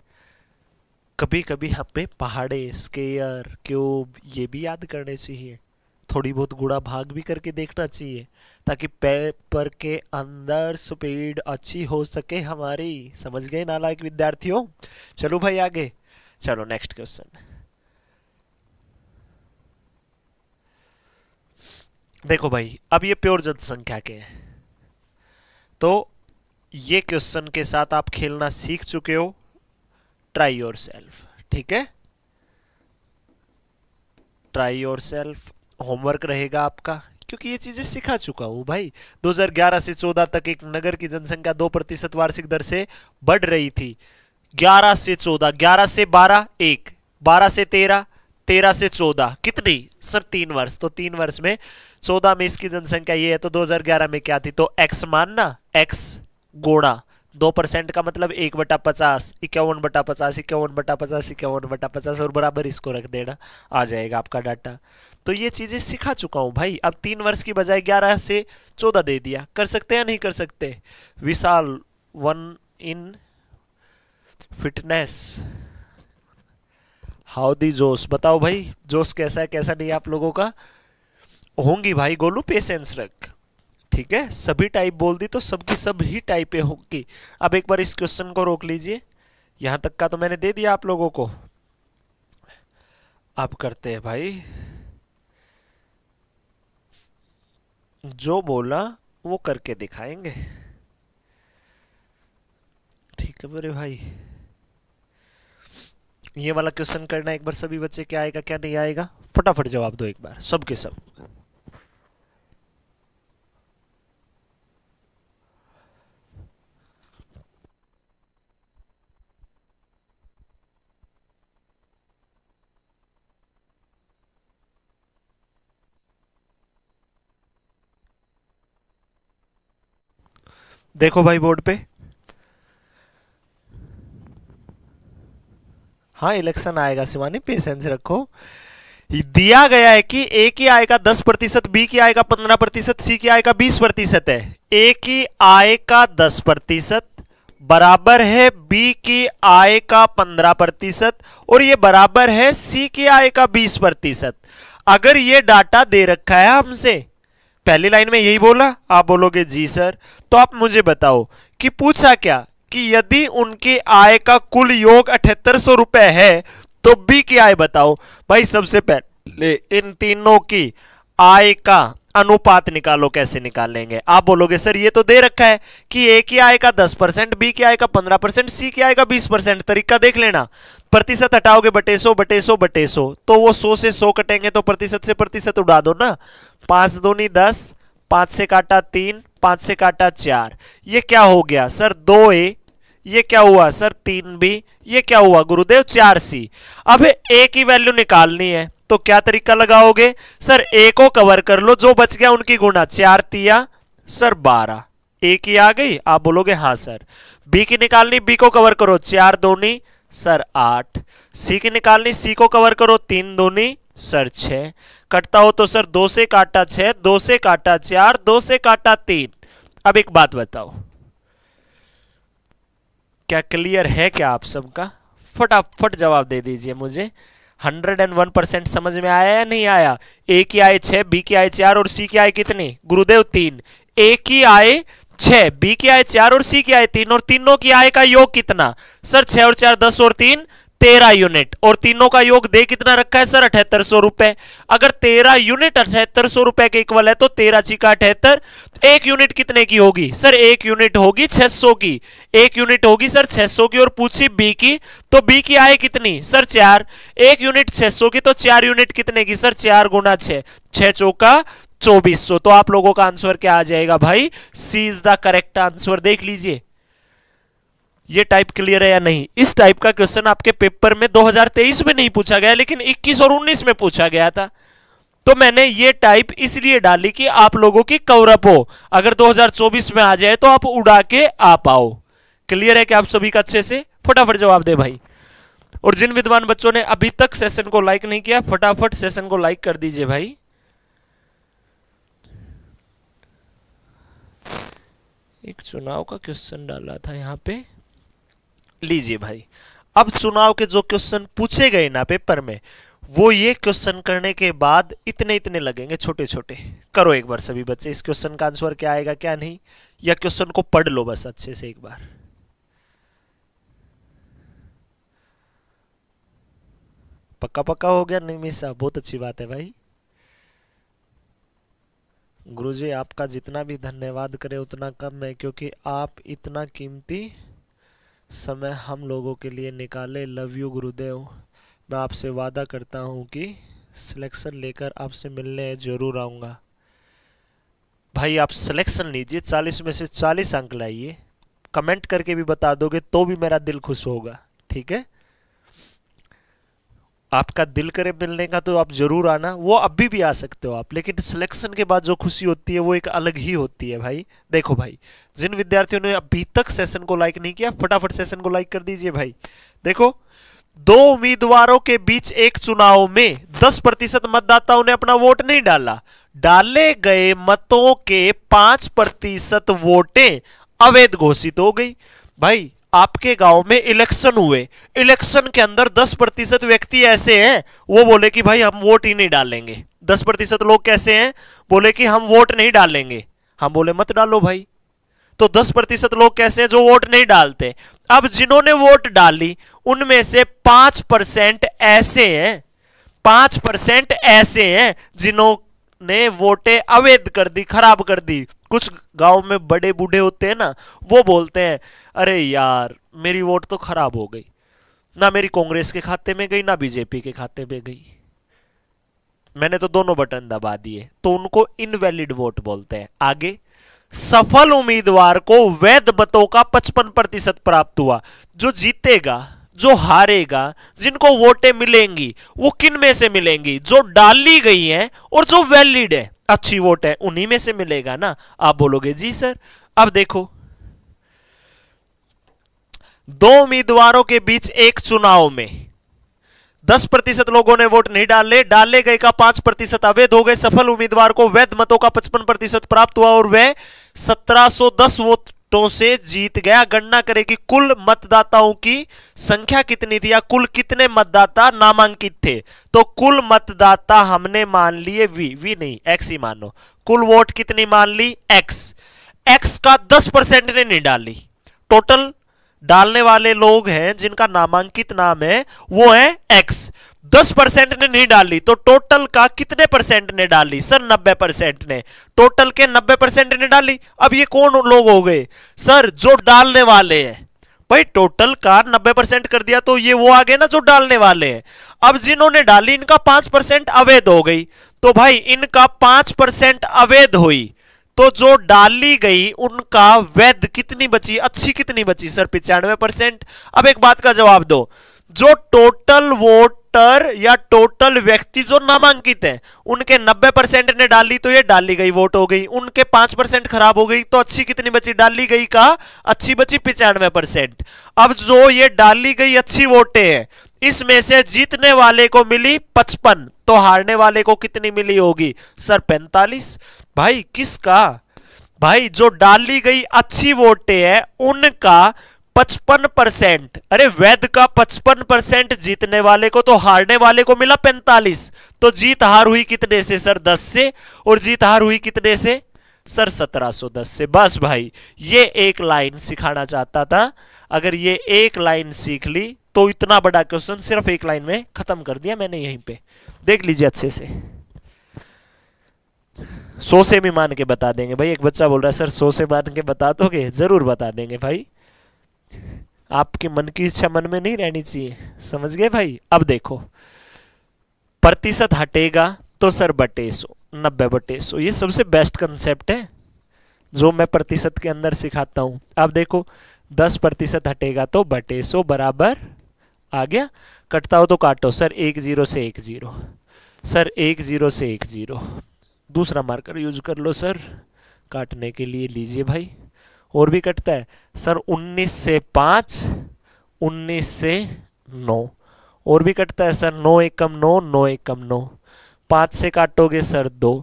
कभी कभी हमें पहाड़े स्केयर क्यूब ये भी याद करने चाहिए थोड़ी बहुत गुड़ा भाग भी करके देखना चाहिए ताकि पेपर के अंदर स्पीड अच्छी हो सके हमारी समझ गए नालायक विद्यार्थियों चलो भाई आगे चलो नेक्स्ट क्वेश्चन देखो भाई अब ये प्योर जनसंख्या के हैं तो ये क्वेश्चन के साथ आप खेलना सीख चुके हो ट्राई योर सेल्फ ठीक है ट्राई योर सेल्फ होमवर्क रहेगा आपका क्योंकि ये चीज़ें सिखा चुका हूँ भाई 2011 से 14 तक एक नगर की जनसंख्या दो प्रतिशत वार्षिक दर से बढ़ रही थी 11 से 14 11 से 12 एक 12 से 13 13 से 14 कितनी सर तीन वर्ष तो तीन वर्ष में 14 में इसकी जनसंख्या ये है तो 2011 में क्या थी तो एक्स मानना एक्स गोड़ा दो परसेंट का मतलब एक बटा पचास इक्यावन बटा पचास इक्यावन बटा पचास इक्यावन बटा पचास और बराबर इसको रख देना आ जाएगा आपका डाटा तो ये चीज़ें सिखा चुका हूं भाई अब तीन वर्ष की बजाय ग्यारह से चौदह दे दिया कर सकते या नहीं कर सकते Vishal one in fitness how the जोश बताओ भाई जोश कैसा है कैसा नहीं आप लोगों का होंगी भाई गोलू पेशेंस रख ठीक है सभी टाइप बोल दी तो सबकी सब ही टाइपें होंगी अब एक बार इस क्वेश्चन को रोक लीजिए यहां तक का तो मैंने दे दिया आप लोगों को आप करते हैं भाई जो बोला वो करके दिखाएंगे ठीक है मेरे भाई ये वाला क्वेश्चन करना एक बार सभी बच्चे क्या आएगा क्या नहीं आएगा फटाफट जवाब दो एक बार सबके सब देखो भाई बोर्ड पे हाँ इलेक्शन आएगा शिवानी पेशेंस रखो दिया गया है कि ए की आय का दस प्रतिशत बी की आय का पंद्रह प्रतिशत सी की आय का बीस प्रतिशत है ए की आय का दस प्रतिशत बराबर है बी की आय का पंद्रह प्रतिशत और ये बराबर है सी की आय का बीस प्रतिशत अगर ये डाटा दे रखा है हमसे पहली लाइन में यही बोला आप बोलोगे जी सर तो आप मुझे बताओ कि पूछा क्या कि यदि उनकी आय का कुल योग अठहत्तर सौ रुपए है तो बी की आय बताओ भाई सबसे पहले इन तीनों की आय का अनुपात निकालो कैसे निकालेंगे आप बोलोगे सर ये तो दे रखा है कि ए की आय का दस परसेंट बी की आय का पंद्रह परसेंट सी की आय का बीस परसेंट तरीका देख लेना प्रतिशत हटाओगे बटे सो बटे सो बटे सो तो वो सो से सो कटेंगे तो प्रतिशत से प्रतिशत उड़ा दो ना पांच दूनी दस पांच से काटा तीन पांच से काटा चार ये क्या हो गया सर दो ए ये क्या हुआ सर तीन बी ये क्या हुआ गुरुदेव चार सी अब ए की वैल्यू निकालनी है तो क्या तरीका लगाओगे सर ए को कवर कर लो जो बच गया उनकी गुणा चार तिया सर बारह ए की आ गई आप बोलोगे हाँ सर बी की निकालनी बी को कवर करो चार दोनी सर आठ सी की निकालनी सी को कवर करो तीन दोनी सर छः कटता हो तो सर दो से काटा छह दो से काटा चार दो से काटा तीन अब एक बात बताओ क्या क्लियर है क्या आप सबका फटाफट जवाब दे दीजिए मुझे 101 परसेंट समझ में आया या नहीं आया ए की आय छः बी की आय चार और सी की आय कितनी गुरुदेव तीन ए की आय छः बी की आय चार और सी की आय तीन और तीनों की आय का योग कितना सर छह और चार दस और तीन तेरह यूनिट और तीनों का योग दे कितना रखा है सर अठहत्तर सौ रुपए अगर तेरह यूनिट अठहत्तर सौ रुपए के इक्वल है तो तेरह छिका अठहत्तर एक यूनिट कितने की होगी सर एक यूनिट होगी छह सौ की एक यूनिट होगी सर छह सौ की और पूछी बी की तो बी की आए कितनी सर चार एक यूनिट छह सौ की तो चार यूनिट कितने की सर चार गुना छह चौका चौबीस तो आप लोगों का आंसर क्या आ जाएगा भाई C is the correct answer देख लीजिए ये टाइप क्लियर है या नहीं इस टाइप का क्वेश्चन आपके पेपर में 2023 में नहीं पूछा गया लेकिन 21 और 19 में पूछा गया था तो मैंने ये टाइप इसलिए डाली कि आप लोगों की कवरअप हो अगर 2024 में आ जाए तो आप उड़ा के आ पाओ क्लियर है कि आप सभी का अच्छे से फटाफट जवाब दे भाई और जिन विद्वान बच्चों ने अभी तक सेशन को लाइक नहीं किया फटाफट सेशन को लाइक कर दीजिए भाई एक चुनाव का क्वेश्चन डाला था यहां पे लीजिए भाई अब चुनाव के जो क्वेश्चन पूछे गए ना पेपर में वो ये क्वेश्चन करने के बाद इतने इतने लगेंगे छोटे छोटे करो एक बार सभी बच्चे इस क्वेश्चन का आंसर क्या आएगा क्या नहीं या क्वेश्चन को पढ़ लो बस अच्छे से एक बार पक्का पक्का हो गया निमिषा बहुत अच्छी बात है भाई गुरुजी आपका जितना भी धन्यवाद करें उतना कम है क्योंकि आप इतना कीमती समय हम लोगों के लिए निकाले लव यू गुरुदेव मैं आपसे वादा करता हूँ कि सिलेक्शन लेकर आपसे मिलने ज़रूर आऊँगा भाई आप सिलेक्शन लीजिए चालीस में से चालीस अंक लाइए कमेंट करके भी बता दोगे तो भी मेरा दिल खुश होगा ठीक है आपका दिल करे मिलने का तो आप ज़रूर आना वो अभी भी आ सकते हो आप लेकिन सिलेक्शन के बाद जो खुशी होती है वो एक अलग ही होती है भाई देखो भाई जिन विद्यार्थियों ने अभी तक सेशन को लाइक नहीं किया फटाफट सेशन को लाइक कर दीजिए भाई देखो दो उम्मीदवारों के बीच एक चुनाव में दस प्रतिशत मतदाताओं ने अपना वोट नहीं डाला डाले गए मतों के पांच प्रतिशत वोटें अवैध घोषित हो गई भाई आपके गांव में इलेक्शन हुए इलेक्शन के अंदर 10 प्रतिशत व्यक्ति ऐसे हैं वो बोले कि भाई हम वोट ही नहीं डालेंगे 10 प्रतिशत लोग कैसे हैं बोले कि हम वोट नहीं डालेंगे हम बोले मत डालो भाई तो 10 प्रतिशत लोग कैसे हैं जो वोट नहीं डालते अब जिन्होंने वोट डाली उनमें से पांच परसेंट ऐसे हैं पांच परसेंट ऐसे हैं जिन्होंने वोटें अवैध कर दी खराब कर दी कुछ गांव में बड़े बूढ़े होते हैं ना वो बोलते हैं अरे यार मेरी वोट तो खराब हो गई ना मेरी कांग्रेस के खाते में गई ना बीजेपी के खाते में गई मैंने तो दोनों बटन दबा दिए तो उनको इनवैलिड वोट बोलते हैं आगे सफल उम्मीदवार को वैध मतों का पचपन प्रतिशत प्राप्त हुआ जो जीतेगा जो हारेगा जिनको वोटें मिलेंगी वो किन में से मिलेंगी जो डाली गई हैं और जो वैलिड है अच्छी वोट है उन्हीं में से मिलेगा ना आप बोलोगे जी सर अब देखो दो उम्मीदवारों के बीच एक चुनाव में दस प्रतिशत लोगों ने वोट नहीं डाले डाले गए का पांच प्रतिशत अवैध हो गए सफल उम्मीदवार को वैध मतों का पचपन प्रतिशत प्राप्त हुआ और वह सत्रह दस वोट वोटों से जीत गया गणना करेगी कुल मतदाताओं की संख्या कितनी थी या कुल कितने मतदाता नामांकित थे तो कुल मतदाता हमने मान लिए वी वी नहीं एक्स ही मानो कुल वोट कितनी मान ली एक्स एक्स का दस परसेंट ने नहीं डाली टोटल डालने वाले लोग हैं जिनका नामांकित नाम है वो है एक्स दस परसेंट ने नहीं डाली तो टोटल का कितने परसेंट ने डाली सर नब्बे परसेंट ने टोटल के नब्बे परसेंट ने डाली अब ये कौन लोग हो गए सर जो डालने वाले हैं भाई टोटल का नब्बे परसेंट कर दिया तो ये वो आ गए ना जो डालने वाले हैं अब जिन्होंने डाली इनका पांच परसेंट अवैध हो गई तो भाई इनका पांच परसेंट अवैध हुई तो जो डाली गई उनका वैध कितनी बची अच्छी कितनी बची सर पिचानवे परसेंट अब एक बात का जवाब दो जो टोटल वोट वोटर या टोटल व्यक्ति जो नामांकित है उनके 90 परसेंट ने डाली तो ये डाली गई वोट हो गई उनके 5 परसेंट खराब हो गई तो अच्छी कितनी बची डाली गई का अच्छी बची पिचानवे परसेंट अब जो ये डाली गई अच्छी वोटें हैं इसमें से जीतने वाले को मिली पचपन तो हारने वाले को कितनी मिली होगी सर पैंतालीस भाई किसका भाई जो डाली गई अच्छी वोटें हैं उनका पचपन परसेंट अरे वैद का पचपन परसेंट जीतने वाले को तो हारने वाले को मिला पैंतालीस तो जीत हार हुई कितने से सर दस से और जीत हार हुई कितने से सर सत्रह सो दस से बस भाई ये एक लाइन सिखाना चाहता था अगर ये एक लाइन सीख ली तो इतना बड़ा क्वेश्चन सिर्फ एक लाइन में खत्म कर दिया मैंने यहीं पे देख लीजिए अच्छे से सो से भी मान के बता देंगे भाई एक बच्चा बोल रहा है सर सो से मान के बता दोगे जरूर बता देंगे भाई आपके मन की इच्छा मन में नहीं रहनी चाहिए समझ गए भाई अब देखो प्रतिशत हटेगा तो सर बटे सो नब्बे बटे सो ये सबसे बेस्ट कंसेप्ट है जो मैं प्रतिशत के अंदर सिखाता हूं अब देखो दस प्रतिशत हटेगा तो बटे सो बराबर आ गया कटता हो तो काटो सर एक जीरो से एक जीरो सर एक जीरो से एक जीरो दूसरा मार्कर यूज कर लो सर काटने के लिए लीजिए भाई और भी कटता है सर 19 से 5 19 से 9 और भी कटता है सर 9 एकम 9 9 एकम 9 पाँच से काटोगे सर दो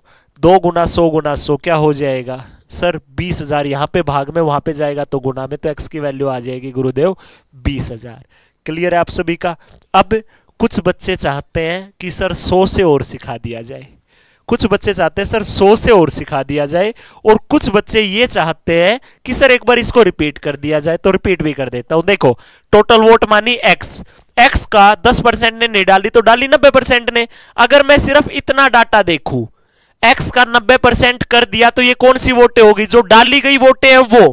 दो गुना सौ गुना सौ क्या हो जाएगा सर बीस हज़ार यहाँ पे भाग में वहाँ पे जाएगा तो गुना में तो एक्स की वैल्यू आ जाएगी गुरुदेव बीस हज़ार क्लियर है आप सभी का अब कुछ बच्चे चाहते हैं कि सर सौ से और सिखा दिया जाए कुछ बच्चे चाहते हैं सर सो से और सिखा दिया जाए और कुछ बच्चे ये चाहते हैं कि सर एक बार इसको रिपीट कर दिया जाए तो रिपीट भी कर देता हूं देखो टोटल वोट मानी एक्स एक्स का दस परसेंट ने नहीं डाली तो डाली नब्बे परसेंट ने अगर मैं सिर्फ इतना डाटा देखू एक्स का नब्बे परसेंट कर दिया तो ये कौन सी वोटें होगी जो डाली गई वोटें हैं वो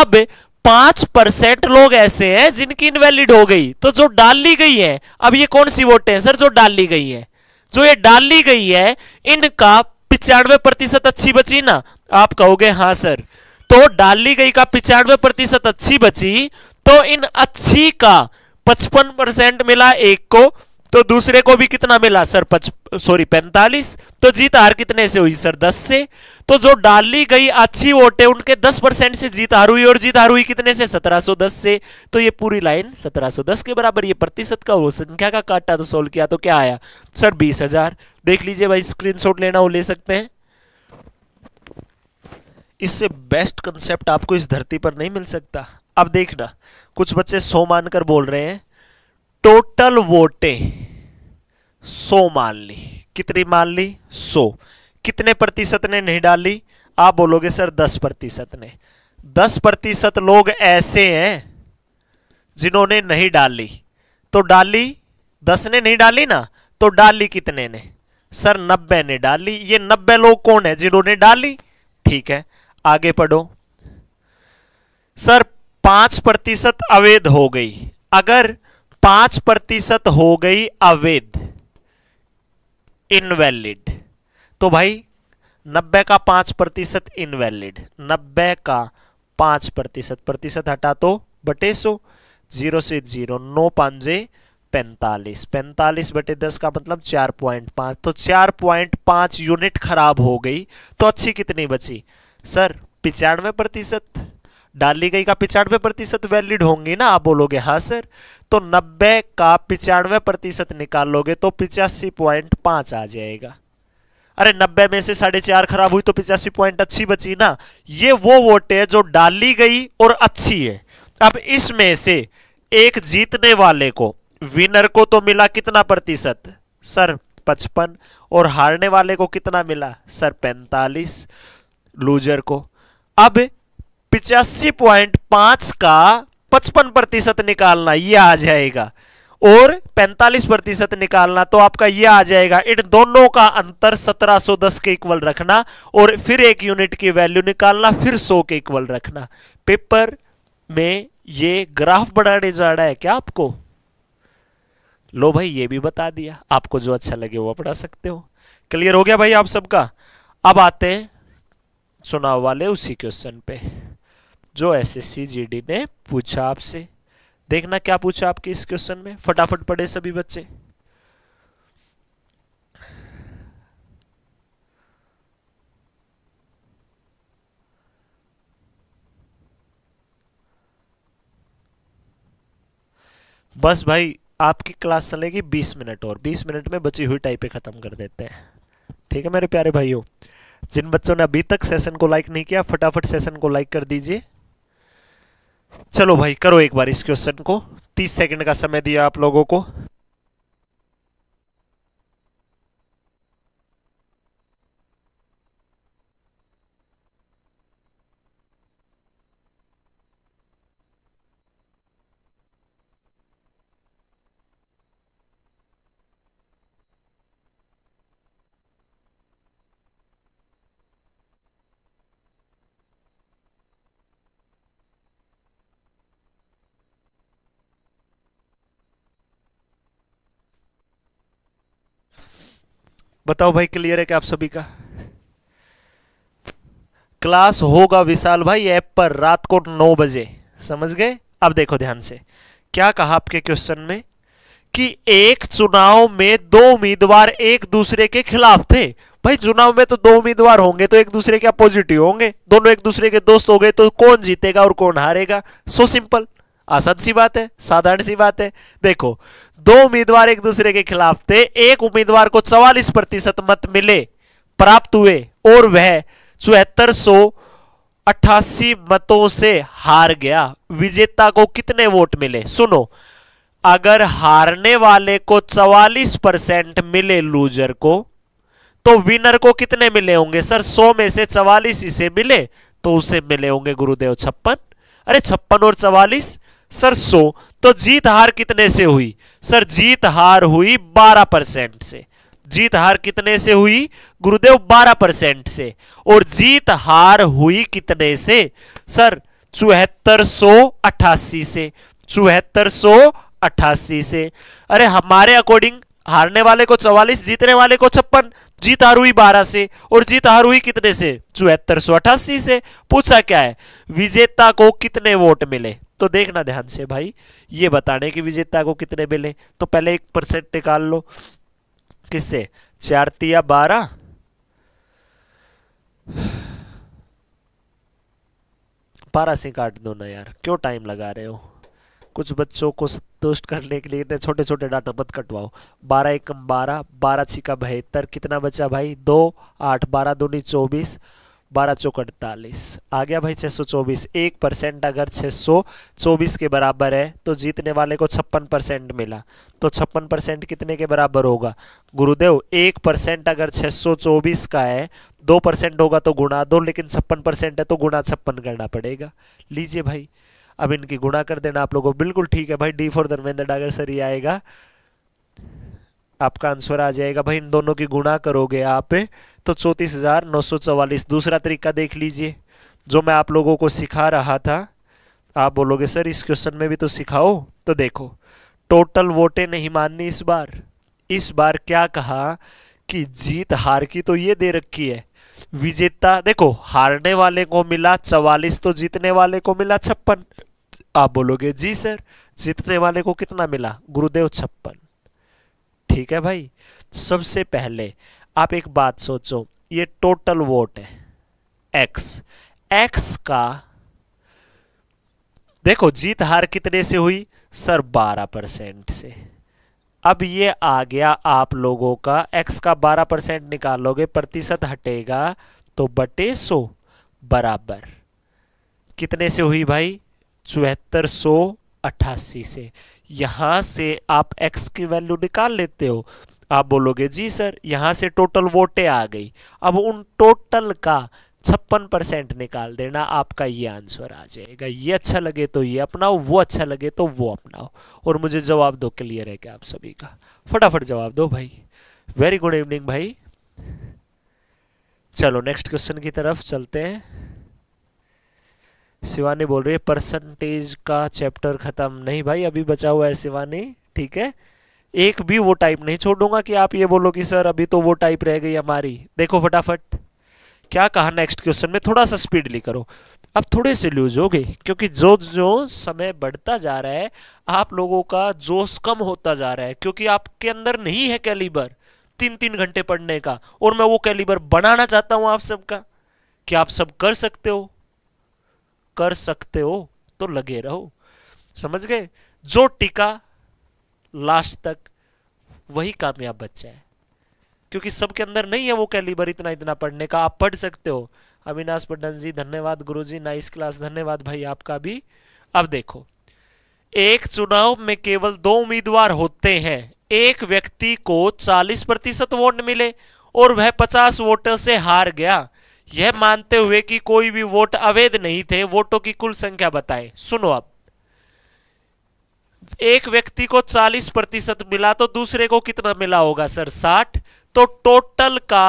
अब पांच परसेंट लोग ऐसे हैं जिनकी इनवैलिड हो गई तो जो डाल ली गई है अब ये कौन सी वोटें हैं सर जो डाल ली गई है जो ये डाली गई है इनका पिचानवे प्रतिशत अच्छी बची ना आप कहोगे हाँ सर तो डाली गई का पिचानवे प्रतिशत अच्छी बची तो इन अच्छी का पचपन परसेंट मिला एक को तो दूसरे को भी कितना मिला सर पच सॉरी पैंतालीस तो जीत हार कितने से हुई सर दस से तो जो डाली गई अच्छी वोटें उनके 10 परसेंट से जीत हारुई और जीत हारुई कितने से 1710 से तो ये पूरी लाइन 1710 के बराबर ये प्रतिशत का वो संख्या का काटा तो सोल्व किया तो क्या आया सर बीस हजार देख लीजिए भाई स्क्रीनशॉट लेना हो ले सकते हैं इससे बेस्ट कंसेप्ट आपको इस धरती पर नहीं मिल सकता अब देखना कुछ बच्चे सो मानकर बोल रहे हैं टोटल वोटें सो मान ली कितनी मान ली सो कितने प्रतिशत ने नहीं डाली आप बोलोगे सर दस प्रतिशत ने दस प्रतिशत लोग ऐसे हैं जिन्होंने नहीं डाली तो डाली दस ने नहीं डाली ना तो डाली कितने ने सर नब्बे ने डाली ये नब्बे लोग कौन है जिन्होंने डाली ठीक है आगे पढ़ो सर पांच प्रतिशत अवैध हो गई अगर पांच प्रतिशत हो गई अवैध इनवैलिड तो भाई नब्बे का पाँच प्रतिशत इनवैलिड नब्बे का पाँच प्रतिशत प्रतिशत हटा तो बटे सो जीरो से जीरो नौ पांजे पैंतालीस पैंतालीस बटे दस का मतलब चार पॉइंट पाँच तो चार पॉइंट पाँच यूनिट खराब हो गई तो अच्छी कितनी बची सर पिचानवे प्रतिशत डाली गई का पिचानवे प्रतिशत वैलिड होंगी ना आप बोलोगे हाँ सर तो नब्बे का पिचानवे प्रतिशत निकालोगे तो पिचासी पॉइंट पाँच आ जाएगा अरे नब्बे में से साढ़े चार खराब हुई तो पिचासी पॉइंट अच्छी बची ना ये वो वोट है जो डाली गई और अच्छी है अब इसमें से एक जीतने वाले को विनर को तो मिला कितना प्रतिशत सर पचपन और हारने वाले को कितना मिला सर पैंतालीस लूजर को अब पिचासी पॉइंट पांच का पचपन प्रतिशत निकालना ये आ जाएगा और 45 प्रतिशत निकालना तो आपका ये आ जाएगा इन दोनों का अंतर 1710 के इक्वल रखना और फिर एक यूनिट की वैल्यू निकालना फिर 100 के इक्वल रखना पेपर में ये ग्राफ बनाने जा रहा है क्या आपको लो भाई ये भी बता दिया आपको जो अच्छा लगे वो पढ़ा सकते हो क्लियर हो गया भाई आप सबका अब आते हैं चुनाव वाले उसी क्वेश्चन पे जो एस एस ने पूछा आपसे देखना क्या पूछा आपके इस क्वेश्चन में फटाफट पढ़े सभी बच्चे बस भाई आपकी क्लास चलेगी 20 मिनट और 20 मिनट में बची हुई टाइपें ख़त्म कर देते हैं ठीक है मेरे प्यारे भाइयों जिन बच्चों ने अभी तक सेशन को लाइक नहीं किया फटाफट सेशन को लाइक कर दीजिए चलो भाई करो एक बार इस क्वेश्चन को तीस सेकंड का समय दिया आप लोगों को बताओ भाई क्लियर है क्या आप सभी का क्लास होगा विशाल भाई ऐप पर रात को नौ बजे समझ गए अब देखो ध्यान से क्या कहा आपके क्वेश्चन में कि एक चुनाव में दो उम्मीदवार एक दूसरे के खिलाफ थे भाई चुनाव में तो दो उम्मीदवार होंगे तो एक दूसरे के ही होंगे दोनों एक दूसरे के दोस्त हो गए तो कौन जीतेगा और कौन हारेगा सो सिंपल आसान सी बात है साधारण सी बात है देखो दो उम्मीदवार एक दूसरे के खिलाफ थे एक उम्मीदवार को चवालीस प्रतिशत मत मिले प्राप्त हुए और वह चौहत्तर अट्ठासी मतों से हार गया विजेता को कितने वोट मिले सुनो अगर हारने वाले को 44 परसेंट मिले लूजर को तो विनर को कितने मिले होंगे सर 100 में से 44 इसे मिले तो उसे मिले होंगे गुरुदेव छप्पन अरे छप्पन और 44 सर 100 तो जीत हार कितने से हुई सर जीत हार हुई 12 परसेंट से जीत हार कितने से हुई गुरुदेव 12 परसेंट से और जीत हार हुई कितने से सर चौहत्तर से चौहत्तर से अरे हमारे अकॉर्डिंग हारने वाले को चौवालीस जीतने वाले को छप्पन जीत हार हुई बारह से और जीत हार हुई कितने से चौहत्तर सौ अठासी से पूछा क्या है विजेता को कितने वोट मिले तो देखना ध्यान से भाई ये बताने की विजेता को कितने मिले तो पहले एक परसेंट निकाल लो किससे चार तिया बारह बारह से काट दो ना यार क्यों टाइम लगा रहे हो कुछ बच्चों को संतुष्ट करने के लिए इतने छोटे छोटे डाटा मत कटवाओ बारह एकम बारह बारह छिका बहत्तर कितना बचा भाई दो आठ बारह दूनी चौबीस बारह चौक अड़तालीस आ गया भाई सौ चौबीस एक परसेंट अगर सौ चौबीस के बराबर है तो जीतने वाले को छप्पन परसेंट मिला तो छप्पन परसेंट कितने के बराबर होगा गुरुदेव एक परसेंट अगर सौ चौबीस का है दो परसेंट होगा तो गुणा दो लेकिन छप्पन परसेंट है तो गुणा छप्पन करना पड़ेगा लीजिए भाई अब इनकी गुणा कर देना आप लोगों बिल्कुल ठीक है भाई D for Dharmendra Dagar sir ही आएगा आपका आंसर आ जाएगा भाई इन दोनों की गुणा करोगे आप तो चौंतीस हज़ार नौ सौ चवालीस दूसरा तरीका देख लीजिए जो मैं आप लोगों को सिखा रहा था आप बोलोगे सर इस क्वेश्चन में भी तो सिखाओ तो देखो टोटल वोटें नहीं माननी इस बार इस बार क्या कहा कि जीत हार की तो ये दे रखी है विजेता देखो हारने वाले को मिला चवालीस तो जीतने वाले को मिला छप्पन आप बोलोगे जी सर जीतने वाले को कितना मिला गुरुदेव छप्पन ठीक है भाई सबसे पहले आप एक बात सोचो ये टोटल वोट है एक्स एक्स का देखो जीत हार कितने से हुई सर 12 परसेंट से अब ये आ गया आप लोगों का एक्स का 12 परसेंट निकालोगे प्रतिशत हटेगा तो बटे सो बराबर कितने से हुई भाई चौहत्तर अट्ठासी से यहाँ से आप x की वैल्यू निकाल लेते हो आप बोलोगे जी सर यहाँ से टोटल वोटें आ गई अब उन टोटल का छप्पन परसेंट निकाल देना आपका ये आंसर आ जाएगा ये अच्छा लगे तो ये अपनाओ वो अच्छा लगे तो वो अपनाओ और मुझे जवाब दो क्लियर है क्या आप सभी का फटाफट जवाब दो भाई वेरी गुड इवनिंग भाई चलो नेक्स्ट क्वेश्चन की तरफ चलते हैं शिवानी बोल रही है परसेंटेज का चैप्टर ख़त्म नहीं भाई अभी बचा हुआ है शिवानी ठीक है एक भी वो टाइप नहीं छोड़ूंगा कि आप ये बोलो कि सर अभी तो वो टाइप रह गई हमारी देखो फटाफट क्या कहा नेक्स्ट क्वेश्चन में थोड़ा सा स्पीडली करो अब थोड़े से लूज हो गए क्योंकि जो जो समय बढ़ता जा रहा है आप लोगों का जोश कम होता जा रहा है क्योंकि आपके अंदर नहीं है कैलिबर तीन तीन घंटे पढ़ने का और मैं वो कैलिबर बनाना चाहता हूँ आप सबका क्या आप सब कर सकते हो कर सकते हो तो लगे रहो समझ गए जो टीका लास्ट तक वही कामयाब बच्चा है क्योंकि सबके अंदर नहीं है वो कैलिबर इतना इतना पढ़ने का आप पढ़ सकते हो अविनाश पटन जी धन्यवाद गुरु जी नाइस क्लास धन्यवाद भाई आपका भी अब देखो एक चुनाव में केवल दो उम्मीदवार होते हैं एक व्यक्ति को 40 प्रतिशत वोट मिले और वह 50 वोटर से हार गया यह मानते हुए कि कोई भी वोट अवैध नहीं थे वोटों की कुल संख्या बताएं सुनो आप एक व्यक्ति को 40 प्रतिशत मिला तो दूसरे को कितना मिला होगा सर 60 तो टोटल का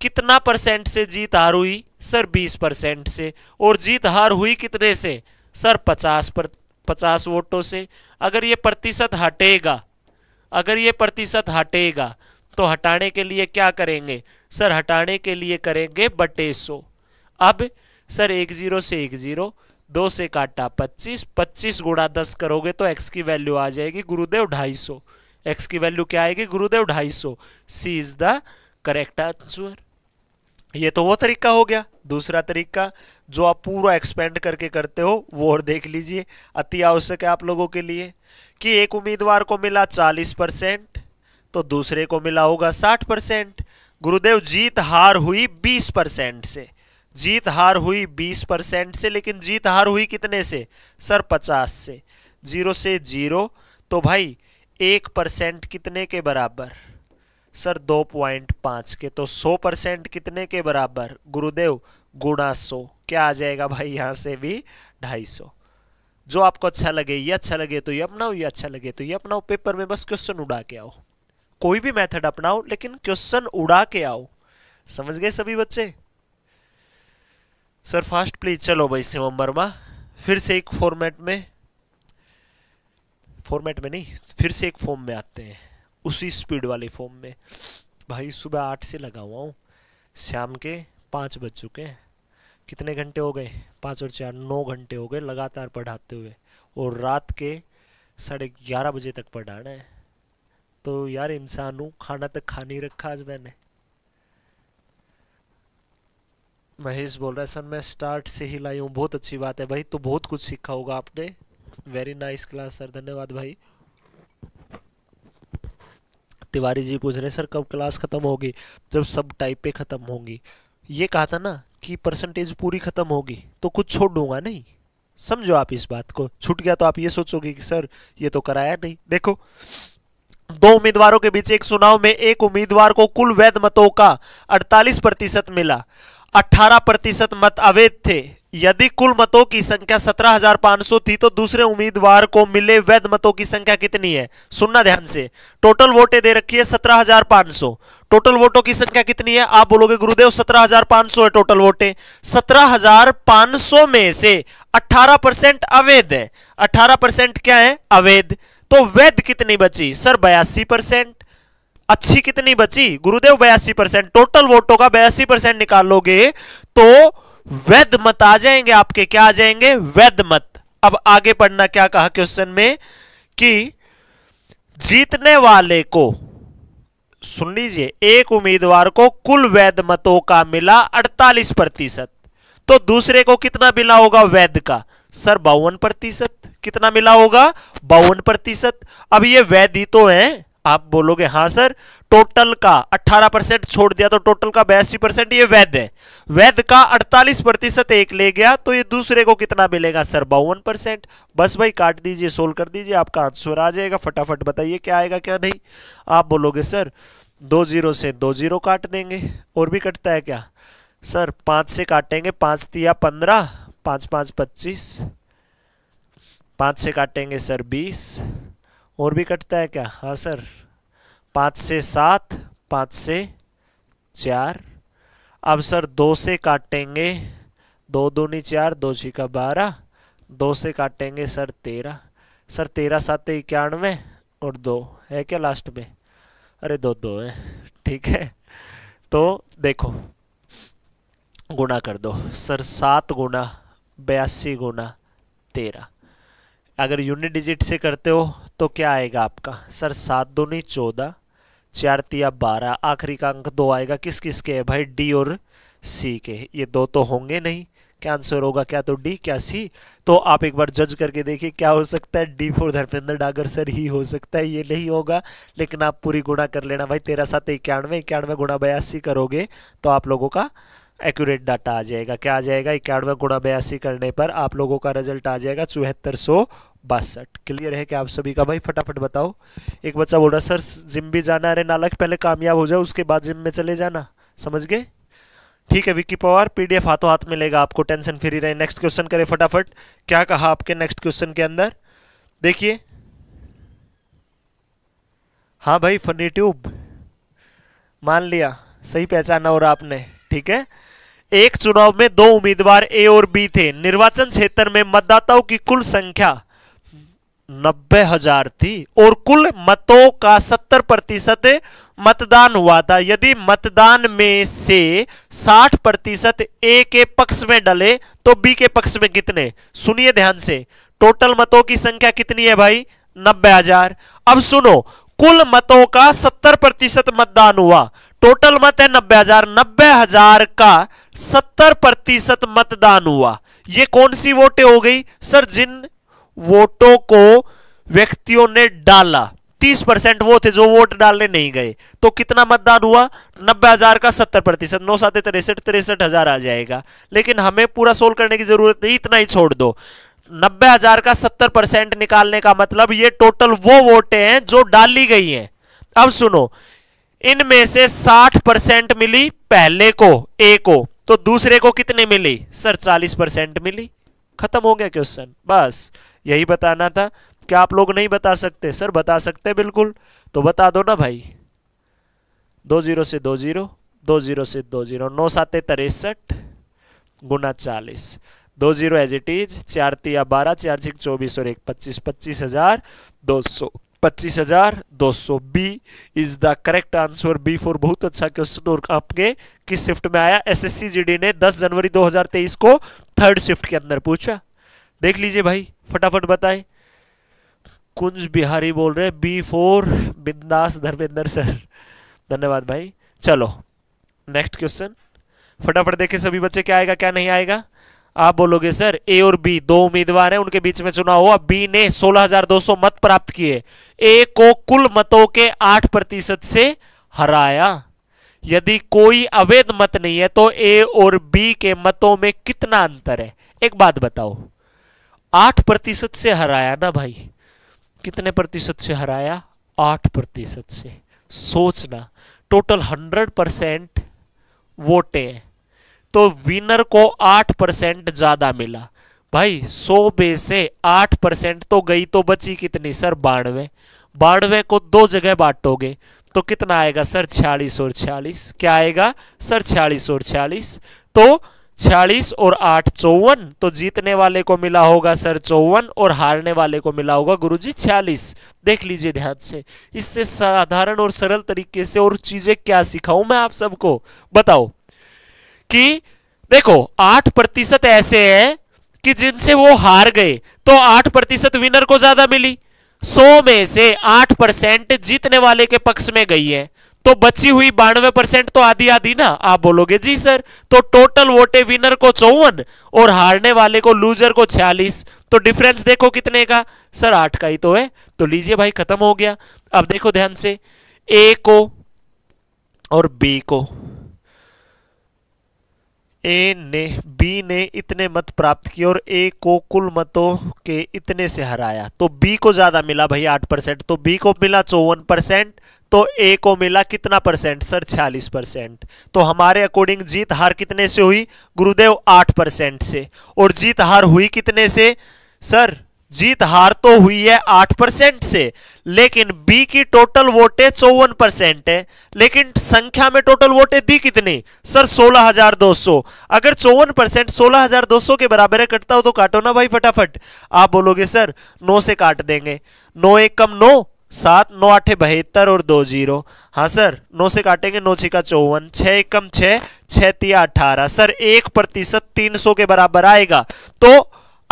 कितना परसेंट से जीत हार हुई सर 20 परसेंट से और जीत हार हुई कितने से सर 50 पर 50 वोटों से अगर ये प्रतिशत हटेगा अगर ये प्रतिशत हटेगा तो हटाने के लिए क्या करेंगे सर हटाने के लिए करेंगे बटे सौ अब सर एक ज़ीरो से एक ज़ीरो दो से काटा पच्चीस पच्चीस गुणा दस करोगे तो एक्स की वैल्यू आ जाएगी गुरुदेव ढाई सौ एक्स की वैल्यू क्या आएगी गुरुदेव ढाई सौ C is the correct answer ये तो वो तरीका हो गया दूसरा तरीका जो आप पूरा एक्सपेंड करके करते हो वो और देख लीजिए अति आवश्यक है आप लोगों के लिए कि एक उम्मीदवार को मिला चालीस परसेंट तो दूसरे को मिला होगा साठ परसेंट गुरुदेव जीत हार हुई बीस परसेंट से जीत हार हुई बीस परसेंट से लेकिन जीत हार हुई कितने से सर पचास से जीरो से जीरो तो भाई एक परसेंट कितने के बराबर सर दो पॉइंट पाँच के तो सौ परसेंट कितने के बराबर गुरुदेव गुणा सौ क्या आ जाएगा भाई यहाँ से भी ढाई सौ जो आपको अच्छा लगे ये अच्छा लगे तो ये अपनाओ ये अच्छा लगे तो ये अपनाओ पेपर में बस क्वेश्चन उड़ा के आओ कोई भी मेथड अपनाओ लेकिन क्वेश्चन उड़ा के आओ समझ गए सभी बच्चे सर फास्ट प्लीज चलो भाई शिवम वर्मा फिर से एक फॉर्मेट में फॉर्मेट में नहीं फिर से एक फॉर्म में आते हैं उसी स्पीड वाले फॉर्म में भाई सुबह आठ से लगा हुआ हूँ शाम के पाँच बज चुके हैं कितने घंटे हो गए पाँच और चार नौ घंटे हो गए लगातार पढ़ाते हुए और रात के साढ़े ग्यारह बजे तक पढ़ाना है तो यार इंसान हूँ खाना तक तो खा नहीं रखा आज मैंने महेश बोल रहा है सर मैं स्टार्ट से ही लाई हूँ बहुत अच्छी बात है भाई तो बहुत कुछ सीखा होगा आपने वेरी नाइस क्लास सर धन्यवाद भाई तिवारी जी पूछ रहे सर कब क्लास ख़त्म होगी जब सब टाइप पे ख़त्म होंगी ये कहा था ना कि परसेंटेज पूरी ख़त्म होगी तो कुछ छोड़ दूंगा नहीं समझो आप इस बात को छूट गया तो आप ये सोचोगे कि सर ये तो कराया नहीं देखो दो उम्मीदवारों के बीच एक चुनाव में एक उम्मीदवार को कुल वैध मतों का 48 प्रतिशत मिला 18 प्रतिशत मत अवैध थे यदि कुल मतों की संख्या 17,500 थी तो दूसरे उम्मीदवार को मिले वैध मतों की संख्या कितनी है सुनना ध्यान से टोटल वोटें दे रखी है 17,500 टोटल वोटों की संख्या कितनी है आप बोलोगे गुरुदेव 17,500 है टोटल वोटें 17,500 में से 18 परसेंट अवैध है 18 परसेंट क्या है अवैध तो वैध कितनी बची सर बयासी परसेंट अच्छी कितनी बची गुरुदेव बयासी परसेंट टोटल वोटों का बयासी परसेंट निकालोगे तो वैध मत आ जाएंगे आपके क्या आ जाएंगे वैध मत अब आगे पढ़ना क्या कहा क्वेश्चन में कि जीतने वाले को सुन लीजिए एक उम्मीदवार को कुल वैध मतों का मिला 48 प्रतिशत तो दूसरे को कितना मिला होगा वैध का सर बावन प्रतिशत कितना मिला होगा बावन प्रतिशत अब ये ही तो है आप बोलोगे हाँ सर टोटल का 18 परसेंट छोड़ दिया तो टोटल का बयासी परसेंट ये वैध है वैध का 48 प्रतिशत एक ले गया तो ये दूसरे को कितना मिलेगा सर बावन परसेंट बस भाई काट दीजिए सोल्व कर दीजिए आपका आंसर आ जाएगा फटाफट बताइए क्या आएगा क्या नहीं आप बोलोगे सर दो जीरो से दो जीरो काट देंगे और भी कटता है क्या सर पाँच से काटेंगे पाँच तिया पंद्रह पाँच पाँच पच्चीस पाँच से काटेंगे सर बीस और भी कटता है क्या हाँ सर पाँच से सात पाँच से चार अब सर दो से काटेंगे दो दूनी चार दो जी का बारह दो से काटेंगे सर तेरह सर तेरह सात इक्यानवे और दो है क्या लास्ट में अरे दो दो है ठीक है तो देखो गुणा कर दो सर सात गुणा बयासी गुना तेरह अगर यूनिट डिजिट से करते हो तो क्या आएगा आपका सर सात दूनी चौदह चार तिया बारह आखिरी का अंक दो आएगा किस किस के है भाई डी और सी के ये दो तो होंगे नहीं क्या आंसर होगा क्या तो डी क्या सी तो आप एक बार जज करके देखिए क्या हो सकता है D four Dharmendra Dagar sir ही हो सकता है ये नहीं होगा लेकिन आप पूरी गुणा कर लेना भाई तेरह सात इक्यानवे इक्यानवे गुणा बयासी करोगे तो आप लोगों का एक्यूरेट डाटा आ जाएगा क्या आ जाएगा इक्यानवे गुणा बयासी करने पर आप लोगों का रिजल्ट आ जाएगा चौहत्तर सौ बासठ क्लियर है क्या आप सभी का भाई फटाफट बताओ एक बच्चा बोल रहा सर जिम भी जाना अरे नालक पहले कामयाब हो जाए उसके बाद जिम में चले जाना समझ गए ठीक है विकी पवार पीडीएफ हाथों हाथ मिलेगा आपको टेंशन फ्री रहे नेक्स्ट क्वेश्चन करें फटाफट क्या कहा आपके नेक्स्ट क्वेश्चन के अंदर देखिए हाँ भाई फनी ट्यूब मान लिया सही पहचाना और आपने ठीक है एक चुनाव में दो उम्मीदवार ए और बी थे निर्वाचन क्षेत्र में मतदाताओं की कुल संख्या नब्बे हजार थी और कुल मतों का सत्तर प्रतिशत मतदान हुआ था यदि मतदान में से साठ प्रतिशत ए के पक्ष में डले तो बी के पक्ष में कितने सुनिए ध्यान से टोटल मतों की संख्या कितनी है भाई नब्बे हजार अब सुनो कुल मतों का सत्तर प्रतिशत मतदान हुआ टोटल मत है नब्बे हजार नब्बे हजार का सत्तर प्रतिशत मतदान हुआ ये कौन सी वोटें हो गई सर जिन वोटों को व्यक्तियों ने डाला तीस परसेंट वो थे जो वोट डालने नहीं गए तो कितना मतदान हुआ नब्बे हजार का सत्तर प्रतिशत नौ सात तिरसठ तिरसठ हजार आ जाएगा लेकिन हमें पूरा सोल्व करने की जरूरत नहीं इतना ही छोड़ दो नब्बे हजार का सत्तर परसेंट निकालने का मतलब ये टोटल वो वोटें हैं जो डाली गई हैं अब सुनो इनमें से 60 परसेंट मिली पहले को ए को तो दूसरे को कितने मिली सर 40 परसेंट मिली खत्म हो गया क्वेश्चन बस यही बताना था क्या आप लोग नहीं बता सकते सर बता सकते बिल्कुल तो बता दो ना भाई दो जीरो से दो जीरो दो जीरो से दो जीरो नौ सात तिरसठ गुना चालीस दो जीरो एज इट इज चार तिया बारह चार छः चौबीस और एक पच्चीस पच्चीस हजार दो सौ पच्चीस हजार दो सौ B is the correct answer B four बहुत अच्छा क्वेश्चन और आपके किस शिफ्ट में आया एसएससी जीडी ने 10 जनवरी 2023 को थर्ड शिफ्ट के अंदर पूछा देख लीजिए भाई फटाफट बताए कुंज बिहारी बोल रहे बी फोर बिंदास धर्मेंद्र सर धन्यवाद भाई चलो नेक्स्ट क्वेश्चन फटाफट देखे सभी बच्चे क्या आएगा क्या नहीं आएगा आप बोलोगे सर ए और बी दो उम्मीदवार हैं उनके बीच में चुनाव हुआ बी ने 16,200 मत प्राप्त किए ए को कुल मतों के 8 प्रतिशत से हराया यदि कोई अवैध मत नहीं है तो ए और बी के मतों में कितना अंतर है एक बात बताओ 8 प्रतिशत से हराया ना भाई कितने प्रतिशत से हराया 8 प्रतिशत से सोचना टोटल 100 परसेंट वोटें तो विनर को आठ परसेंट ज्यादा मिला भाई सौ में से आठ परसेंट तो गई तो बची कितनी सर बानवे बानवे को दो जगह बांटोगे तो कितना आएगा सर छियालीस और छियालीस क्या आएगा सर छियालीस और छियालीस तो छियालीस और आठ चौवन तो जीतने वाले को मिला होगा सर चौवन और हारने वाले को मिला होगा गुरुजी छियालीस देख लीजिए ध्यान से इससे साधारण और सरल तरीके से और चीजें क्या सिखाऊं मैं आप सबको बताओ कि देखो आठ प्रतिशत ऐसे हैं कि जिनसे वो हार गए तो आठ प्रतिशत विनर को ज्यादा मिली सौ में से आठ परसेंट जीतने वाले के पक्ष में गई है तो बची हुई बानवे परसेंट तो आधी आधी ना आप बोलोगे जी सर तो टोटल वोटे विनर को चौवन और हारने वाले को लूजर को छियालीस तो डिफरेंस देखो कितने का सर आठ का ही तो है तो लीजिए भाई खत्म हो गया अब देखो ध्यान से ए को और बी को ए ने बी ने इतने मत प्राप्त किए और ए को कुल मतों के इतने से हराया तो बी को ज़्यादा मिला भाई आठ परसेंट तो बी को मिला चौवन परसेंट तो ए को मिला कितना परसेंट सर छियालीस परसेंट तो हमारे अकॉर्डिंग जीत हार कितने से हुई गुरुदेव आठ परसेंट से और जीत हार हुई कितने से सर जीत हार तो हुई है आठ परसेंट से लेकिन बी की टोटल वोटें चौवन परसेंट है लेकिन संख्या में टोटल वोटें दी कितनी सर सोलह हजार दो सौ अगर चौवन परसेंट सोलह हजार दो सौ के बराबर है कटता हो तो काटो ना भाई फटाफट आप बोलोगे सर नौ से काट देंगे नौ एक कम नौ सात नौ आठे बहत्तर और दो जीरो हाँ सर नौ से काटेंगे नौ छिका चौवन छः एकम छः छः अठारह सर एक प्रतिशत तीन सौ के बराबर आएगा तो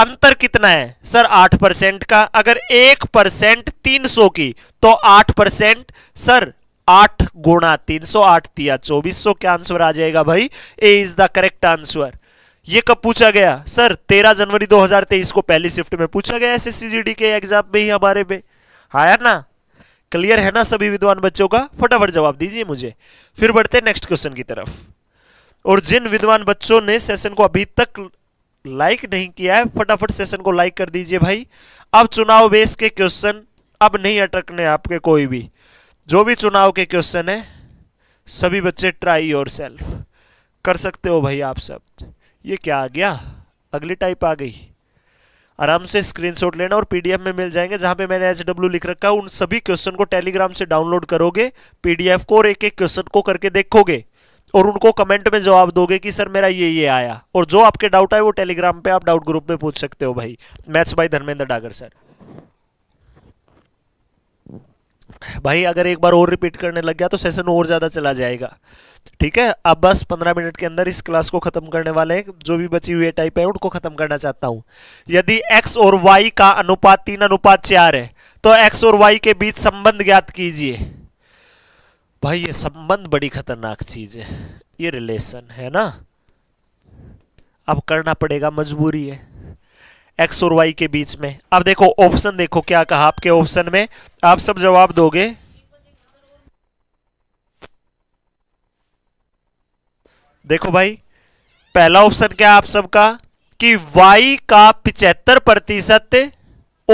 अंतर कितना है सर आठ परसेंट का अगर एक परसेंट तीन सौ की तो आठ परसेंट सर आठ गुणा तीन सौ आठ दिया चौबीस सौ क्या आंसर आ जाएगा भाई A is the correct answer ये कब पूछा गया सर तेरह जनवरी 2023 को पहली शिफ्ट में पूछा गया एस के एग्जाम में ही हमारे में हाँ यार ना क्लियर है ना सभी विद्वान बच्चों का फटाफट जवाब दीजिए मुझे फिर बढ़ते नेक्स्ट क्वेश्चन की तरफ और जिन विद्वान बच्चों ने सेशन को अभी तक लाइक नहीं किया है फटाफट सेशन को लाइक कर दीजिए भाई अब चुनाव बेस के क्वेश्चन अब नहीं अटकने आपके कोई भी जो भी चुनाव के क्वेश्चन है सभी बच्चे ट्राई योर सेल्फ कर सकते हो भाई आप सब ये क्या आ गया अगली टाइप आ गई आराम से स्क्रीनशॉट लेना और पीडीएफ में मिल जाएंगे जहां पे मैंने एच डब्ल्यू लिख रखा है उन सभी क्वेश्चन को टेलीग्राम से डाउनलोड करोगे पीडीएफ को और एक एक क्वेश्चन को करके देखोगे और उनको कमेंट में जवाब दोगे कि सर मेरा ये ये आया और जो आपके डाउट आए वो टेलीग्राम पे आप डाउट ग्रुप में पूछ सकते हो भाई मैथ्स भाई धर्मेंद्र डागर सर भाई अगर एक बार और रिपीट करने लग गया तो सेशन और ज़्यादा चला जाएगा ठीक है अब बस पंद्रह मिनट के अंदर इस क्लास को ख़त्म करने वाले हैं जो भी बची हुई टाइप है उनको ख़त्म करना चाहता हूं यदि एक्स और वाई का अनुपात तीन अनुपात चार है तो एक्स और वाई के बीच संबंध ज्ञात कीजिए भाई ये संबंध बड़ी खतरनाक चीज़ है ये रिलेशन है ना अब करना पड़ेगा मजबूरी है एक्स और वाई के बीच में अब देखो ऑप्शन देखो क्या कहा आपके ऑप्शन में आप सब जवाब दोगे देखो भाई पहला ऑप्शन क्या आप सबका कि y का पिचहत्तर प्रतिशत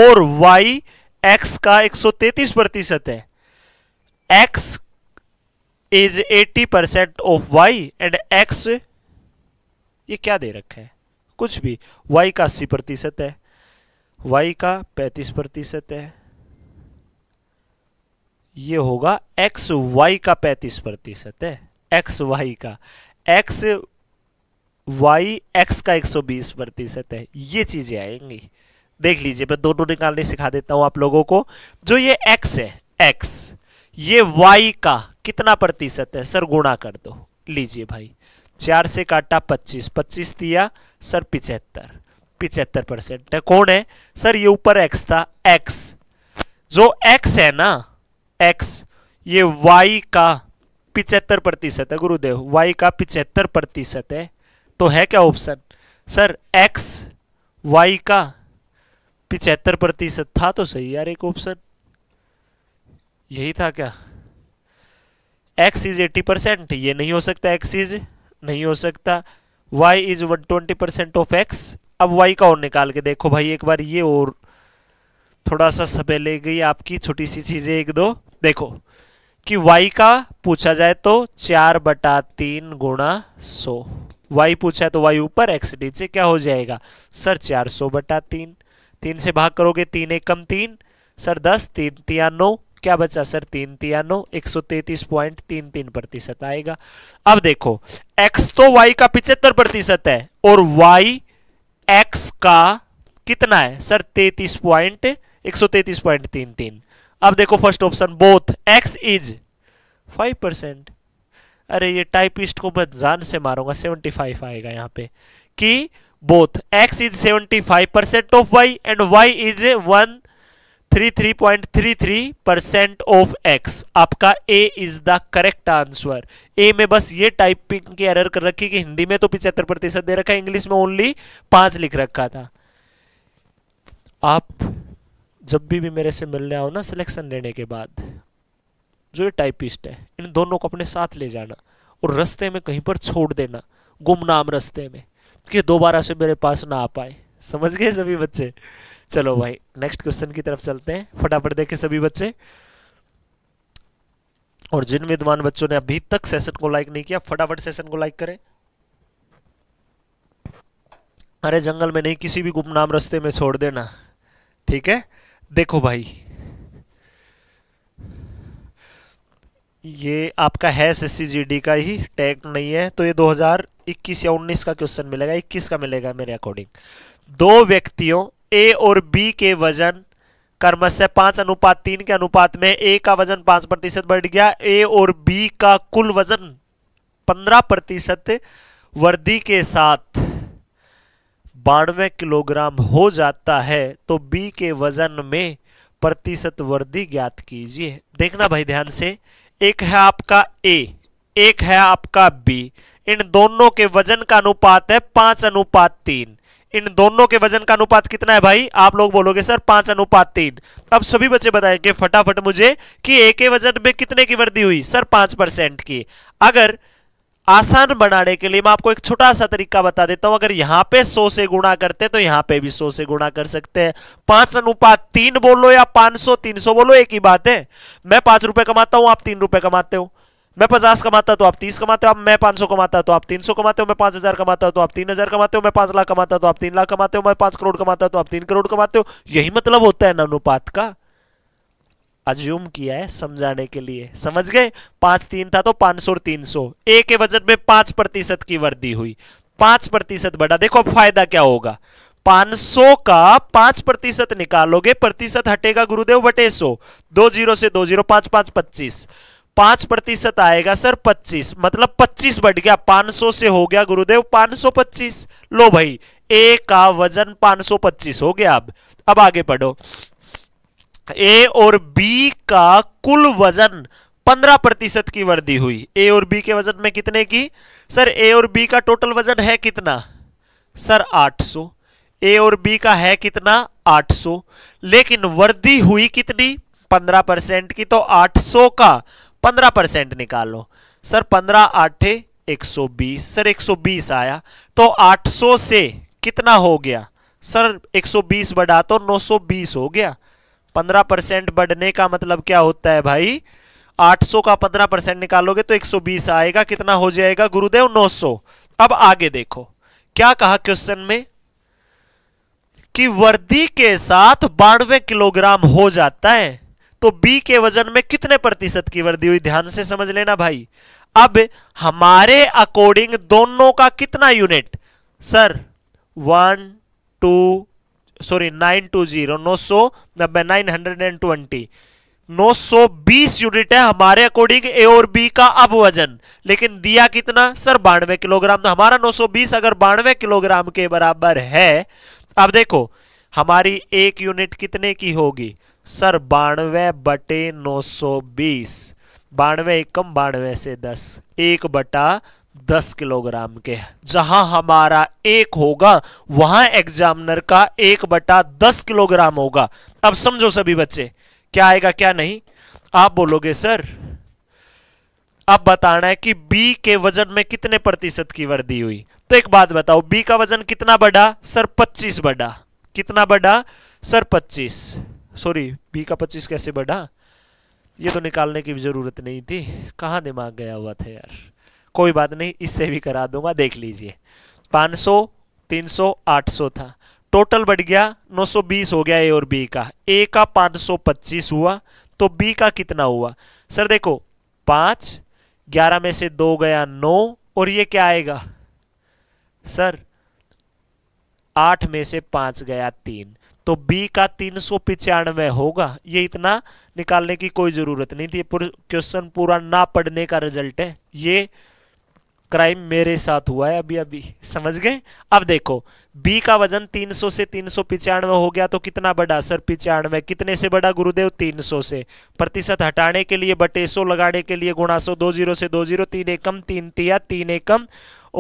और y x का 133 प्रतिशत है x is 80 percent of Y and X ये क्या दे रखा है कुछ भी वाई का अस्सी प्रतिशत है वाई का पैंतीस प्रतिशत है ये होगा एक्स वाई का पैंतीस प्रतिशत है एक्स वाई का एक्स वाई एक्स का 120 प्रतिशत है ये चीज़ें आएंगी देख लीजिए मैं दोनों निकालने सिखा देता हूं आप लोगों को जो ये एक्स है एक्स ये वाई का कितना प्रतिशत है सर गुणा कर दो लीजिए भाई चार से काटा पच्चीस पच्चीस दिया सर पिचहत्तर पिचहत्तर परसेंट है तो कौन है सर ये ऊपर एक्स था एक्स जो एक्स है ना एक्स ये वाई का पिचहत्तर प्रतिशत है गुरुदेव वाई का पिचहत्तर प्रतिशत है तो है क्या ऑप्शन सर एक्स वाई का पिचहत्तर प्रतिशत था तो सही यार एक ऑप्शन यही था क्या एक्स इज एटी परसेंट ये नहीं हो सकता एक्स इज नहीं हो सकता Y is one twenty percent of X अब वाई का और निकाल के देखो भाई एक बार ये और थोड़ा सा ले गई आपकी छोटी सी चीज़ें एक दो देखो कि y का पूछा जाए तो चार बटा तीन गुणा सो वाई पूछा है तो y ऊपर x नीचे क्या हो जाएगा सर चार सौ बटा तीन तीन से भाग करोगे तीन एक कम तीन सर दस तीन तिया नौ क्या बचा सर तीन तियानो एक सौ तैतीस पॉइंट तीन तीन प्रतिशत आएगा अब देखो x तो y का पिछहत्तर प्रतिशत है और y x का कितना है सर तैतीस पॉइंट एक सौ तैतीस पॉइंट तीन तीन अब देखो first option both x is five percent अरे ये टाइपिस्ट को मैं जान से मारूंगा सेवेंटी फाइव आएगा यहाँ पे कि both x is seventy five percent of y and y is one 33.33 percent of X आपका A is the correct answer A में बस ये टाइपिंग की एरर कर रखी कि हिंदी में तो पिछहत्तर प्रतिशत दे रखा है इंग्लिश में ओनली पांच लिख रखा था आप जब भी भी मेरे से मिलने आओ ना सिलेक्शन लेने के बाद जो ये टाइपिस्ट है इन दोनों को अपने साथ ले जाना और रस्ते में कहीं पर छोड़ देना गुमनाम रस्ते में कि दोबारा से मेरे पास ना आ पाए समझ गए सभी बच्चे चलो भाई नेक्स्ट क्वेश्चन की तरफ चलते हैं फटाफट देखे सभी बच्चे और जिन विद्वान बच्चों ने अभी तक सेशन को लाइक नहीं किया फटाफट सेशन को लाइक करें अरे जंगल में नहीं किसी भी गुमनाम रस्ते में छोड़ देना ठीक है देखो भाई ये आपका है एस का ही टैग नहीं है तो ये 2021 या 19 का क्वेश्चन मिलेगा 21 का मिलेगा मेरे अकॉर्डिंग दो व्यक्तियों ए और बी के वजन कर्मश पांच अनुपात तीन के अनुपात में ए का वजन पांच प्रतिशत बढ़ गया ए और बी का कुल वजन पंद्रह प्रतिशत वृद्धि के साथ बानवे किलोग्राम हो जाता है तो बी के वजन में प्रतिशत वृद्धि ज्ञात कीजिए देखना भाई ध्यान से एक है आपका ए एक है आपका बी इन दोनों के वजन का अनुपात है पांच अनुपात तीन इन दोनों के वजन का अनुपात कितना है भाई आप लोग बोलोगे सर पांच अनुपात तीन अब सभी बच्चे बताएंगे फटाफट मुझे कि ए के वजन में कितने की वृद्धि हुई सर पांच परसेंट की अगर आसान बनाने के लिए मैं आपको एक छोटा सा तरीका बता देता हूं अगर यहां पे 100 से गुणा करते तो यहां पे भी 100 से गुणा कर सकते हैं पांच अनुपात तीन बोलो या 500 300 बोलो एक ही बात है मैं पांच रुपए कमाता हूं आप तीन रुपए कमाते हो मैं पचास कमाता तो आप तीस कमाते हो आप मैं पांच सौ कमाता तो आप तीन सौ कमाते हो मैं पांच हजार कमाता तो आप तीन हजार कमाते हो मैं पांच लाख कमाता तो आप तीन लाख कमाते हो मैं पांच करोड़ कमाता तो आप तीन करोड़ कमाते हो यही मतलब होता है ना अनुपात का अज्यूम किया है समझाने के लिए समझ गए पांच तीन था तो पांच सौ तीन सौ ए के बजट में पांच प्रतिशत की वृद्धि हुई पांच प्रतिशत बढ़ा देखो फायदा क्या होगा 500 का पांच प्रतिशत निकालोगे प्रतिशत हटेगा गुरुदेव बटे सो दो जीरो से दो जीरो पांच पांच पच्चीस पांच प्रतिशत आएगा सर पच्चीस मतलब पच्चीस बढ़ गया पांच सौ से हो गया गुरुदेव पांच सौ पच्चीस लो भाई ए का वजन पांच सौ पच्चीस हो गया अब अब आगे पढ़ो ए और बी का कुल वजन पंद्रह प्रतिशत की वृद्धि हुई ए और बी के वजन में कितने की सर ए और बी का टोटल वजन है कितना सर आठ सौ ए और बी का है कितना सौ लेकिन वृद्धि हुई कितनी पंद्रह परसेंट की तो आठ सौ का पंद्रह परसेंट निकालो सर पंद्रह आठे एक सौ बीस सर एक सौ बीस आया तो आठ सौ से कितना हो गया सर एक सौ बीस बढ़ा तो नौ सौ बीस हो गया पंद्रह परसेंट बढ़ने का मतलब क्या होता है भाई आठ सौ का पंद्रह परसेंट निकालोगे तो एक सौ बीस आएगा कितना हो जाएगा गुरुदेव नौ सौ अब आगे देखो क्या कहा क्वेश्चन में कि वर्दी के साथ बानवे किलोग्राम हो जाता है तो बी के वजन में कितने प्रतिशत की वृद्धि हुई ध्यान से समझ लेना भाई अब हमारे अकॉर्डिंग दोनों का कितना unit sir one two sorry nine two zero नौ सौ नब्बे नाइन हंड्रेड एंड ट्वेंटी नौ सौ बीस यूनिट है हमारे अकॉर्डिंग ए और बी का अब वजन लेकिन दिया कितना सर बानवे किलोग्राम तो हमारा बीस अगर बानवे किलोग्राम के बराबर है अब देखो हमारी एक यूनिट कितने की होगी सर बानवे बटे नौ सौ बीस बानवे एकम बानवे से दस एक बटा दस किलोग्राम के जहां हमारा एक होगा वहां एग्जामिनर का एक बटा दस किलोग्राम होगा अब समझो सभी बच्चे क्या आएगा क्या नहीं आप बोलोगे सर अब बताना है कि बी के वजन में कितने प्रतिशत की वृद्धि हुई तो एक बात बताओ बी का वजन कितना बढ़ा सर 25 बढ़ा कितना बढ़ा सर पच्चीस सॉरी बी का पच्चीस कैसे बढ़ा ये तो निकालने की ज़रूरत नहीं थी कहाँ दिमाग गया हुआ था यार कोई बात नहीं इससे भी करा दूंगा देख लीजिए 500, 300, 800 था टोटल बढ़ गया 920 हो गया ए और बी का ए का 525 हुआ तो बी का कितना हुआ सर देखो पाँच ग्यारह में से दो गया नौ और ये क्या आएगा सर आठ में से पाँच गया तीन तो बी का तीन सौ पिचानवे होगा ये इतना निकालने की कोई ज़रूरत नहीं थी क्वेश्चन पूरा ना पढ़ने का रिजल्ट है ये क्राइम मेरे साथ हुआ है अभी अभी समझ गए अब देखो बी का वजन 300 से तीन सौ पिचानवे हो गया तो कितना बड़ा सर पिचानवे कितने से बड़ा गुरुदेव 300 से प्रतिशत हटाने के लिए बटे सौ लगाने के लिए गुणा सौ दो जीरो से दो जीरो तीन एकम तीन तिया तीन एकम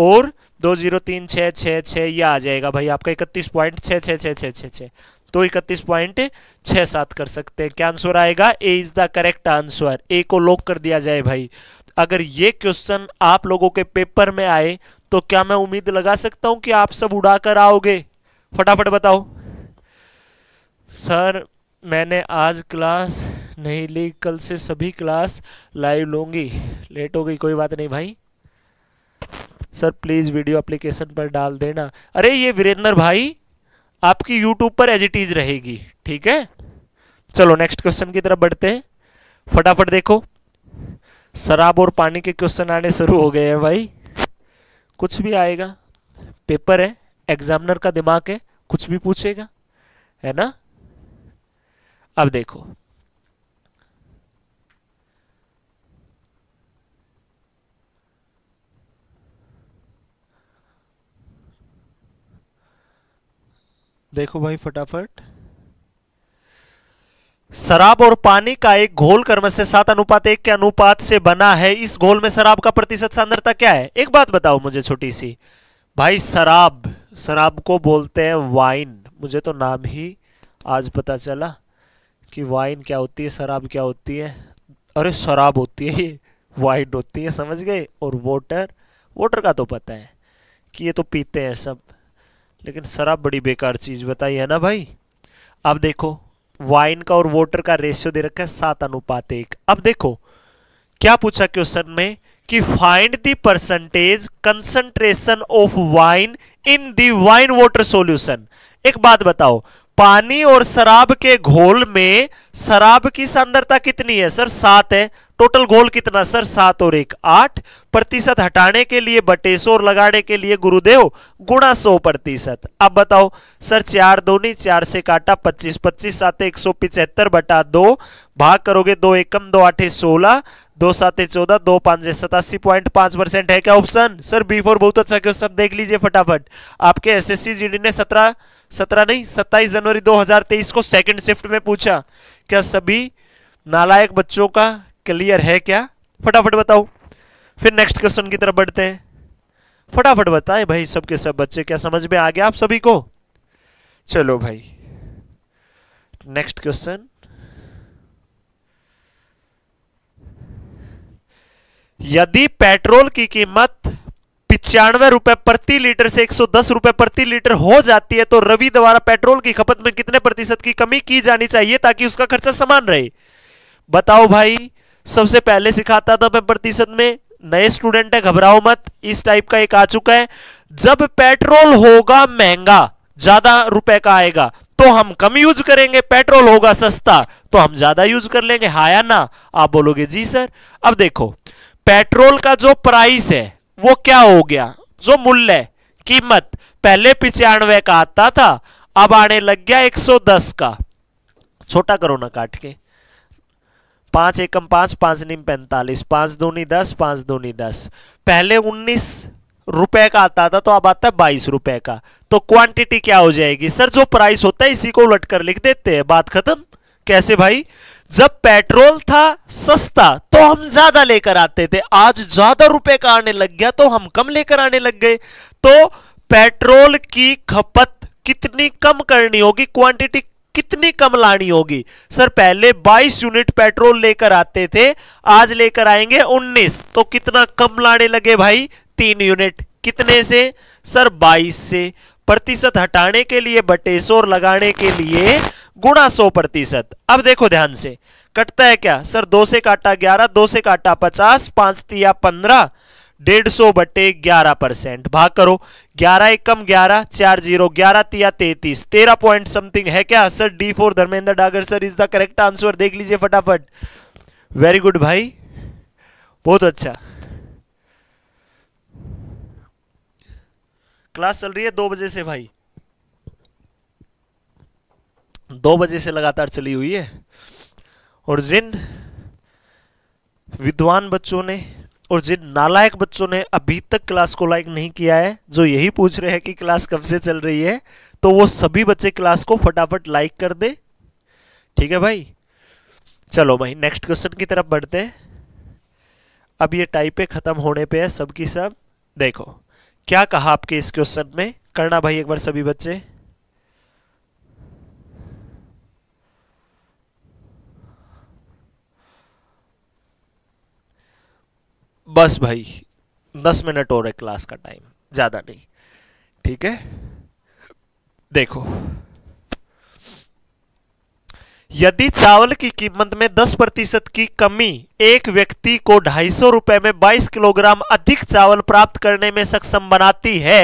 और दो जीरो तीन छः छः छः यह आ जाएगा भाई आपका इकतीस पॉइंट छः छः छः छः छः छः तो इकतीस पॉइंट छह सात कर सकते हैं क्या आंसर आएगा A is the correct answer A को लॉक कर दिया जाए भाई अगर ये क्वेश्चन आप लोगों के पेपर में आए तो क्या मैं उम्मीद लगा सकता हूं कि आप सब उड़ा कर आओगे फटाफट बताओ सर मैंने आज क्लास नहीं ली कल से सभी क्लास लाइव लूंगी लेट हो गई कोई बात नहीं भाई सर प्लीज़ वीडियो एप्लीकेशन पर डाल देना अरे ये वीरेंद्र भाई आपकी यूट्यूब पर एज इट इज रहेगी ठीक है चलो नेक्स्ट क्वेश्चन की तरफ बढ़ते हैं फटाफट देखो शराब और पानी के क्वेश्चन आने शुरू हो गए हैं भाई कुछ भी आएगा पेपर है एग्जामिनर का दिमाग है कुछ भी पूछेगा है ना अब देखो देखो भाई फटाफट शराब और पानी का एक घोल कर्म से सात अनुपात एक के अनुपात से बना है इस घोल में शराब का प्रतिशत सांद्रता क्या है एक बात बताओ मुझे छोटी सी भाई शराब शराब को बोलते हैं वाइन मुझे तो नाम ही आज पता चला कि वाइन क्या होती है शराब क्या होती है अरे शराब होती है ये वाइन होती है समझ गए और वोटर वोटर का तो पता है कि ये तो पीते हैं सब लेकिन शराब बड़ी बेकार चीज़ बताई है ना भाई अब देखो वाइन का और वोटर का रेशियो दे रखा है सात अनुपात एक अब देखो क्या पूछा क्वेश्चन में कि find the percentage concentration of wine in the wine water solution एक बात बताओ पानी और शराब के घोल में शराब की सांद्रता कितनी है सर सात है टोटल गोल कितना सर सात और एक आठ प्रतिशत हटाने के लिए बटे सो और लगाने के लिए गुरुदेव गुणा सौ प्रतिशत अब बताओ सर चार दोनी चार से काटा पच्चीस पच्चीस सात एक सौ पिचहत्तर बटा दो भाग करोगे दो एकम दो आठे सोलह दो सात चौदह दो पांच सतासी पॉइंट पांच परसेंट है क्या ऑप्शन सर बी फोर बहुत अच्छा क्वेश्चन देख लीजिए फटाफट आपके एस एस ने सत्रह सत्रह नहीं सत्ताईस जनवरी 2023 को सेकंड शिफ्ट में पूछा क्या सभी नालायक बच्चों का क्लियर है क्या फटाफट बताओ फिर नेक्स्ट क्वेश्चन की तरफ बढ़ते हैं फटाफट बताए भाई सबके सब बच्चे क्या समझ में आ गया आप सभी को चलो भाई नेक्स्ट क्वेश्चन यदि पेट्रोल की कीमत पिचानवे रुपए प्रति लीटर से 110 रुपए प्रति लीटर हो जाती है तो रवि द्वारा पेट्रोल की खपत में कितने प्रतिशत की कमी की जानी चाहिए ताकि उसका खर्चा समान रहे बताओ भाई सबसे पहले सिखाता था मैं प्रतिशत में नए स्टूडेंट है घबराओ मत इस टाइप का एक आ चुका है जब पेट्रोल होगा महंगा ज्यादा रुपए का आएगा तो हम कम यूज करेंगे पेट्रोल होगा सस्ता तो हम ज्यादा यूज कर लेंगे हाया ना आप बोलोगे जी सर अब देखो पेट्रोल का जो प्राइस है वो क्या हो गया जो मूल्य कीमत पहले पिचानवे का आता था अब आने लग गया 110 का छोटा करो ना काट के पाँच एकम पाँच पाँच निम पैंतालीस पाँच दूनी दस पाँच दूनी दस पहले उन्नीस रुपए का आता था तो अब आता है बाईस रुपए का तो क्वांटिटी क्या हो जाएगी सर जो प्राइस होता है इसी को उलट कर लिख देते हैं बात खत्म कैसे भाई जब पेट्रोल था सस्ता तो हम ज्यादा लेकर आते थे आज ज्यादा रुपए का आने लग गया तो हम कम लेकर आने लग गए तो पेट्रोल की खपत कितनी कम करनी होगी क्वांटिटी कितनी कम लानी होगी सर पहले 22 यूनिट पेट्रोल लेकर आते थे आज लेकर आएंगे 19 तो कितना कम लाने लगे भाई तीन यूनिट कितने से सर 22 से प्रतिशत हटाने के लिए बटे बटेसोर लगाने के लिए गुणा सौ प्रतिशत अब देखो ध्यान से कटता है क्या सर दो से काटा ग्यारह दो से काटा पचास पांच तिया पंद्रह डेढ़ सौ बटे ग्यारह परसेंट भाग करो ग्यारह एकम ग्यारह चार जीरो ग्यारह तिया तैतीस तेरह पॉइंट समथिंग है क्या sir D four Dharmendra Dagar sir is the correct answer देख लीजिए फटाफट वेरी गुड भाई बहुत अच्छा क्लास चल रही है दो बजे से भाई दो बजे से लगातार चली हुई है और जिन विद्वान बच्चों ने और जिन नालायक बच्चों ने अभी तक क्लास को लाइक नहीं किया है जो यही पूछ रहे हैं कि क्लास कब से चल रही है तो वो सभी बच्चे क्लास को फटाफट लाइक कर दे ठीक है भाई चलो भाई नेक्स्ट क्वेश्चन की तरफ बढ़ते हैं अब ये टाइपें ख़त्म होने पे है सबकी सब देखो क्या कहा आपके इस क्वेश्चन में करना भाई एक बार सभी बच्चे बस भाई दस मिनट और है क्लास का टाइम ज़्यादा नहीं ठीक है देखो यदि चावल की कीमत में 10 प्रतिशत की कमी एक व्यक्ति को ढाई सौ रुपए में 22 किलोग्राम अधिक चावल प्राप्त करने में सक्षम बनाती है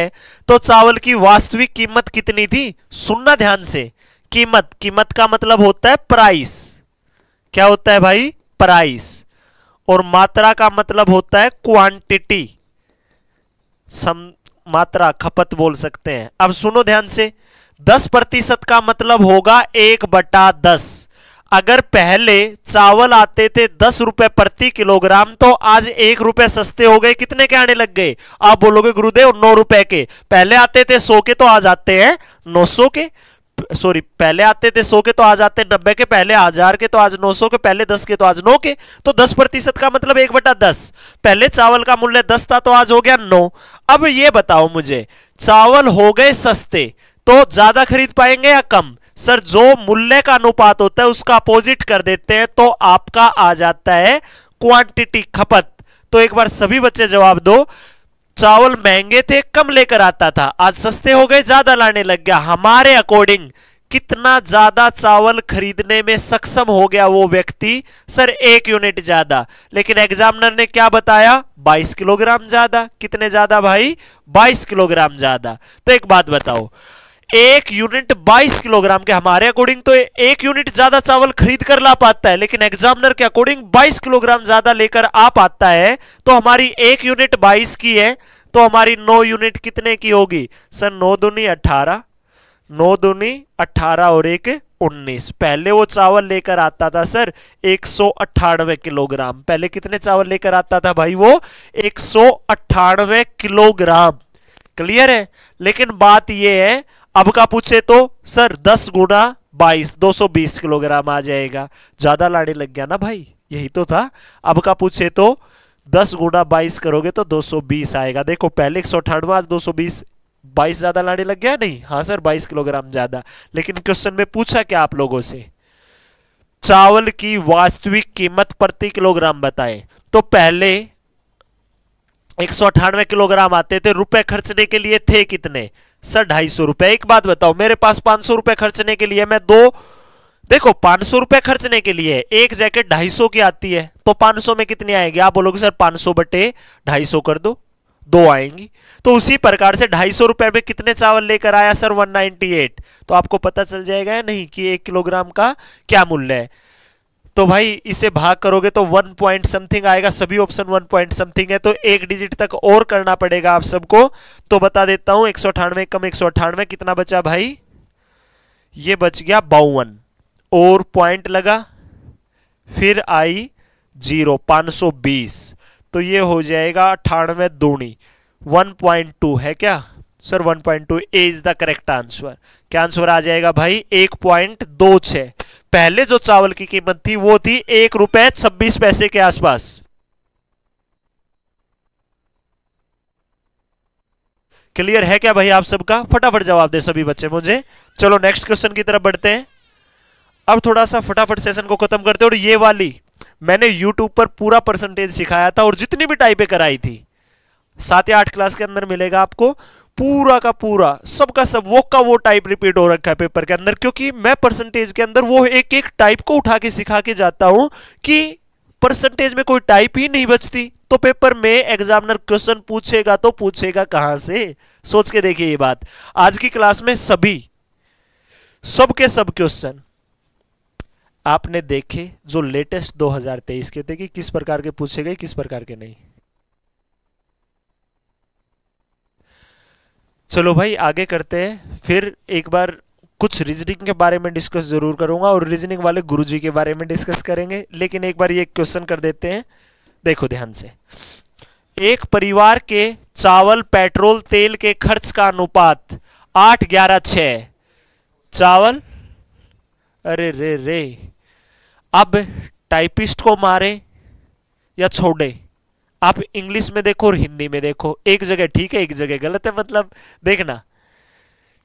तो चावल की वास्तविक कीमत कितनी थी सुनना ध्यान से कीमत कीमत का मतलब होता है प्राइस क्या होता है भाई प्राइस और मात्रा का मतलब होता है क्वांटिटी सम मात्रा खपत बोल सकते हैं अब सुनो ध्यान से दस प्रतिशत का मतलब होगा एक बटा दस अगर पहले चावल आते थे दस रुपए प्रति किलोग्राम तो आज एक रुपए सस्ते हो गए कितने के आने लग गए आप बोलोगे गुरुदेव नौ रुपए के पहले आते थे सौ के तो आज आते हैं नौ सौ के सॉरी पहले आते थे सौ के तो आज आते नब्बे के पहले हजार के तो आज नौ सौ के पहले दस के तो आज नौ के तो दस प्रतिशत का मतलब एक बटा दस पहले चावल का मूल्य दस था तो आज हो गया नौ अब ये बताओ मुझे चावल हो गए सस्ते तो ज्यादा खरीद पाएंगे या कम सर जो मूल्य का अनुपात होता है उसका अपोजिट कर देते हैं तो आपका आ जाता है क्वांटिटी खपत तो एक बार सभी बच्चे जवाब दो चावल महंगे थे कम लेकर आता था आज सस्ते हो गए ज्यादा लाने लग गया हमारे अकॉर्डिंग कितना ज्यादा चावल खरीदने में सक्षम हो गया वो व्यक्ति सर एक यूनिट ज्यादा लेकिन एग्जामिनर ने क्या बताया 22 किलोग्राम ज्यादा कितने ज्यादा भाई 22 किलोग्राम ज्यादा तो एक बात बताओ एक यूनिट 22 किलोग्राम के हमारे अकॉर्डिंग तो एक यूनिट ज्यादा चावल खरीद कर ला पाता है लेकिन एग्जामिनर के अकॉर्डिंग 22 किलोग्राम ज्यादा लेकर आ पाता है तो हमारी एक यूनिट 22 की है तो हमारी नौ यूनिट कितने की होगी सर नौ दूनी अठारह नौ दूनी अठारह और एक उन्नीस पहले वो चावल लेकर आता था सर एक किलोग्राम पहले कितने चावल लेकर आता था भाई वो एक किलोग्राम क्लियर है लेकिन बात यह है अब का पूछे तो सर दस गुना बाईस दो सौ बीस किलोग्राम आ जाएगा ज्यादा लाड़े लग गया ना भाई यही तो था अब का पूछे तो दस गुना बाईस करोगे तो दो सौ बीस आएगा देखो पहले एक सौ अठानवा आज दो सौ बीस बाईस ज्यादा लाड़े लग गया नहीं हाँ सर बाईस किलोग्राम ज्यादा लेकिन क्वेश्चन में पूछा क्या आप लोगों से चावल की वास्तविक कीमत प्रति किलोग्राम बताए तो पहले एक किलोग्राम आते थे रुपए खर्चने के लिए थे कितने सर ढाई सौ रुपए एक बात बताओ मेरे पास पांच सौ रुपए खर्चने के लिए मैं दो देखो पांच सौ रुपए खर्चने के लिए एक जैकेट ढाई सौ की आती है तो पांच सौ में कितनी आएगी आप बोलोगे सर पांच सौ बटे ढाई सौ कर दो दो आएंगी तो उसी प्रकार से ढाई सौ रुपए में कितने चावल लेकर आया सर वन नाइनटी एट तो आपको पता चल जाएगा या नहीं कि एक किलोग्राम का क्या मूल्य है तो भाई इसे भाग करोगे तो वन पॉइंट समथिंग आएगा सभी ऑप्शन वन पॉइंट समथिंग है तो एक डिजिट तक और करना पड़ेगा आप सबको तो बता देता हूं एक सौ अठानवे कम एक सौ अठानवे कितना बचा भाई ये बच गया बावन और पॉइंट लगा फिर आई जीरो पांच सौ बीस तो ये हो जाएगा अठानवे दूनी वन पॉइंट टू है क्या sir one point two A is the correct answer क्या आंसर आ जाएगा भाई एक पॉइंट दो छः पहले जो चावल की कीमत थी वो थी एक रुपए छब्बीस पैसे के आसपास क्लियर है क्या भाई आप सबका फटाफट जवाब दे सभी बच्चे मुझे चलो नेक्स्ट क्वेश्चन की तरफ बढ़ते हैं अब थोड़ा सा फटाफट सेशन को खत्म करते हैं और ये वाली मैंने यूट्यूब पर पूरा परसेंटेज सिखाया था और जितनी भी टाइपें कराई थी सात या आठ क्लास के अंदर मिलेगा आपको पूरा का पूरा सबका सब वो का वो टाइप रिपीट हो रखा है पेपर के अंदर क्योंकि मैं परसेंटेज के अंदर वो एक एक टाइप को उठा के सिखा के जाता हूं कि परसेंटेज में कोई टाइप ही नहीं बचती तो पेपर में एग्जामिनर क्वेश्चन पूछेगा तो पूछेगा कहां से सोच के देखिए ये बात आज की क्लास में सभी सब के सब क्वेश्चन आपने देखे जो लेटेस्ट 2023 के थे कि किस प्रकार के पूछे गए किस प्रकार के नहीं चलो भाई आगे करते हैं फिर एक बार कुछ रीजनिंग के बारे में डिस्कस ज़रूर करूंगा और रीजनिंग वाले गुरुजी के बारे में डिस्कस करेंगे लेकिन एक बार ये क्वेश्चन कर देते हैं देखो ध्यान से एक परिवार के चावल पेट्रोल तेल के खर्च का अनुपात आठ ग्यारह छ चावल अरे रे रे अब टाइपिस्ट को मारे या छोड़े आप इंग्लिश में देखो और हिंदी में देखो एक जगह ठीक है एक जगह गलत है मतलब देखना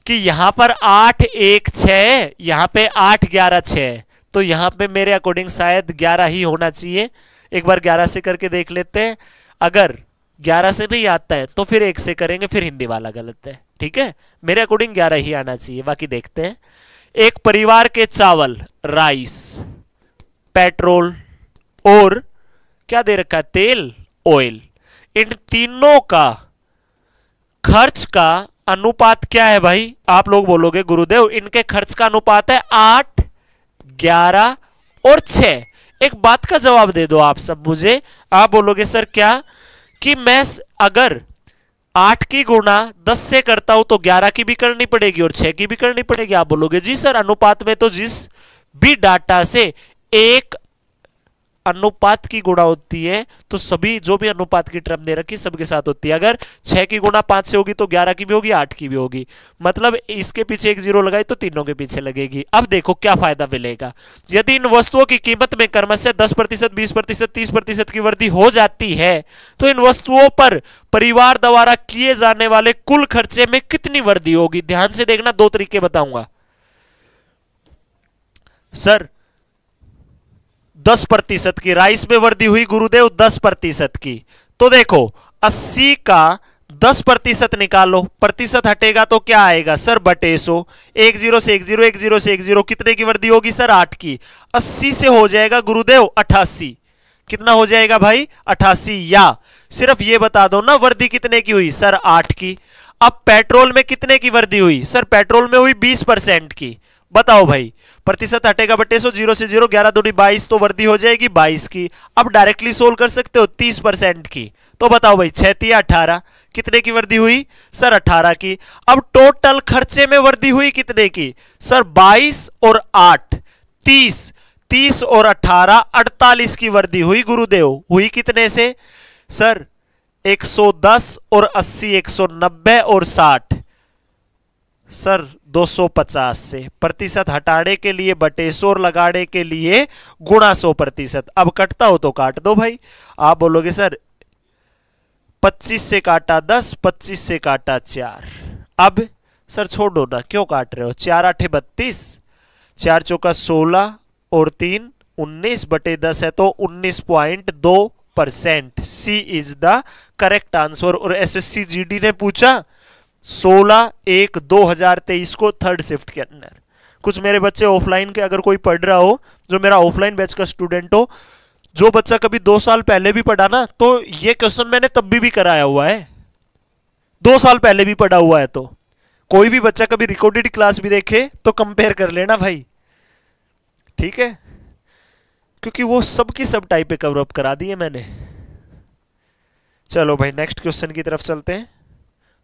कि यहां पर आठ एक छ यहां पे आठ ग्यारह छ तो यहां पे मेरे अकॉर्डिंग शायद ग्यारह ही होना चाहिए एक बार ग्यारह से करके देख लेते हैं अगर ग्यारह से नहीं आता है तो फिर एक से करेंगे फिर हिंदी वाला गलत है ठीक है मेरे अकॉर्डिंग ग्यारह ही आना चाहिए बाकी देखते हैं एक परिवार के चावल राइस पेट्रोल और क्या दे रखा है तेल ऑयल इन तीनों का खर्च का अनुपात क्या है भाई आप लोग बोलोगे गुरुदेव इनके खर्च का अनुपात है आठ ग्यारह और छ एक बात का जवाब दे दो आप सब मुझे आप बोलोगे सर क्या कि मैं अगर आठ की गुणा दस से करता हूं तो ग्यारह की भी करनी पड़ेगी और छह की भी करनी पड़ेगी आप बोलोगे जी सर अनुपात में तो जिस भी डाटा से एक अनुपात की गुणा होती है तो सभी जो भी अनुपात की टर्म दे रखी सबके साथ होती है अगर छह की गुणा पांच से होगी तो ग्यारह की भी होगी आठ की भी होगी मतलब इसके पीछे एक जीरो लगाई तो तीनों के पीछे लगेगी अब देखो क्या फायदा मिलेगा यदि इन वस्तुओं की कीमत में कर्मश दस प्रतिशत बीस प्रतिशत तीस प्रतिशत की वृद्धि हो जाती है तो इन वस्तुओं पर परिवार द्वारा किए जाने वाले कुल खर्चे में कितनी वृद्धि होगी ध्यान से देखना दो तरीके बताऊंगा सर दस प्रतिशत की राइस में वृद्धि हुई गुरुदेव दस प्रतिशत की तो देखो अस्सी का दस प्रतिशत निकालो प्रतिशत हटेगा तो क्या आएगा सर बटे सो एक जीरो से एक जीरो एक जीरो से एक जीरो कितने की वृद्धि होगी सर आठ की अस्सी से हो जाएगा गुरुदेव अठासी कितना हो जाएगा भाई अठासी या सिर्फ ये बता दो ना वृद्धि कितने की हुई सर आठ की अब पेट्रोल में कितने की वृद्धि हुई सर पेट्रोल में हुई बीस परसेंट की बताओ भाई प्रतिशत हटेगा बटे सो जीरो से जीरो ग्यारह दूनी बाईस तो वर्दी हो जाएगी बाईस की अब डायरेक्टली सोल्व कर सकते हो तीस परसेंट की तो बताओ भाई छैती अठारह कितने की वर्दी हुई सर अठारह की अब टोटल खर्चे में वर्दी हुई कितने की सर बाईस और आठ तीस तीस और अठारह अड़तालीस की वर्दी हुई गुरुदेव हुई कितने से सर 110 और 80 190 और 60 सर 250 से प्रतिशत हटाड़े के लिए बटे सोर लगाड़े के लिए गुणा सौ प्रतिशत अब कटता हो तो काट दो भाई आप बोलोगे सर 25 से काटा 10 25 से काटा चार अब सर छोड़ दो ना क्यों काट रहे हो चार आठे बत्तीस चार चौका सोलह और तीन उन्नीस बटे दस है तो उन्नीस पॉइंट दो percent C is the correct answer और एसएससी जीडी ने पूछा सोलह एक दो हजार तेईस को थर्ड शिफ्ट के अंदर कुछ मेरे बच्चे ऑफलाइन के अगर कोई पढ़ रहा हो जो मेरा ऑफलाइन बैच का स्टूडेंट हो जो बच्चा कभी दो साल पहले भी पढ़ा ना तो ये क्वेश्चन मैंने तब भी, भी कराया हुआ है दो साल पहले भी पढ़ा हुआ है तो कोई भी बच्चा कभी रिकॉर्डेड क्लास भी देखे तो कंपेयर कर लेना भाई ठीक है क्योंकि वो सब की सब टाइप पे करा दिए मैंने चलो भाई नेक्स्ट क्वेश्चन की तरफ चलते हैं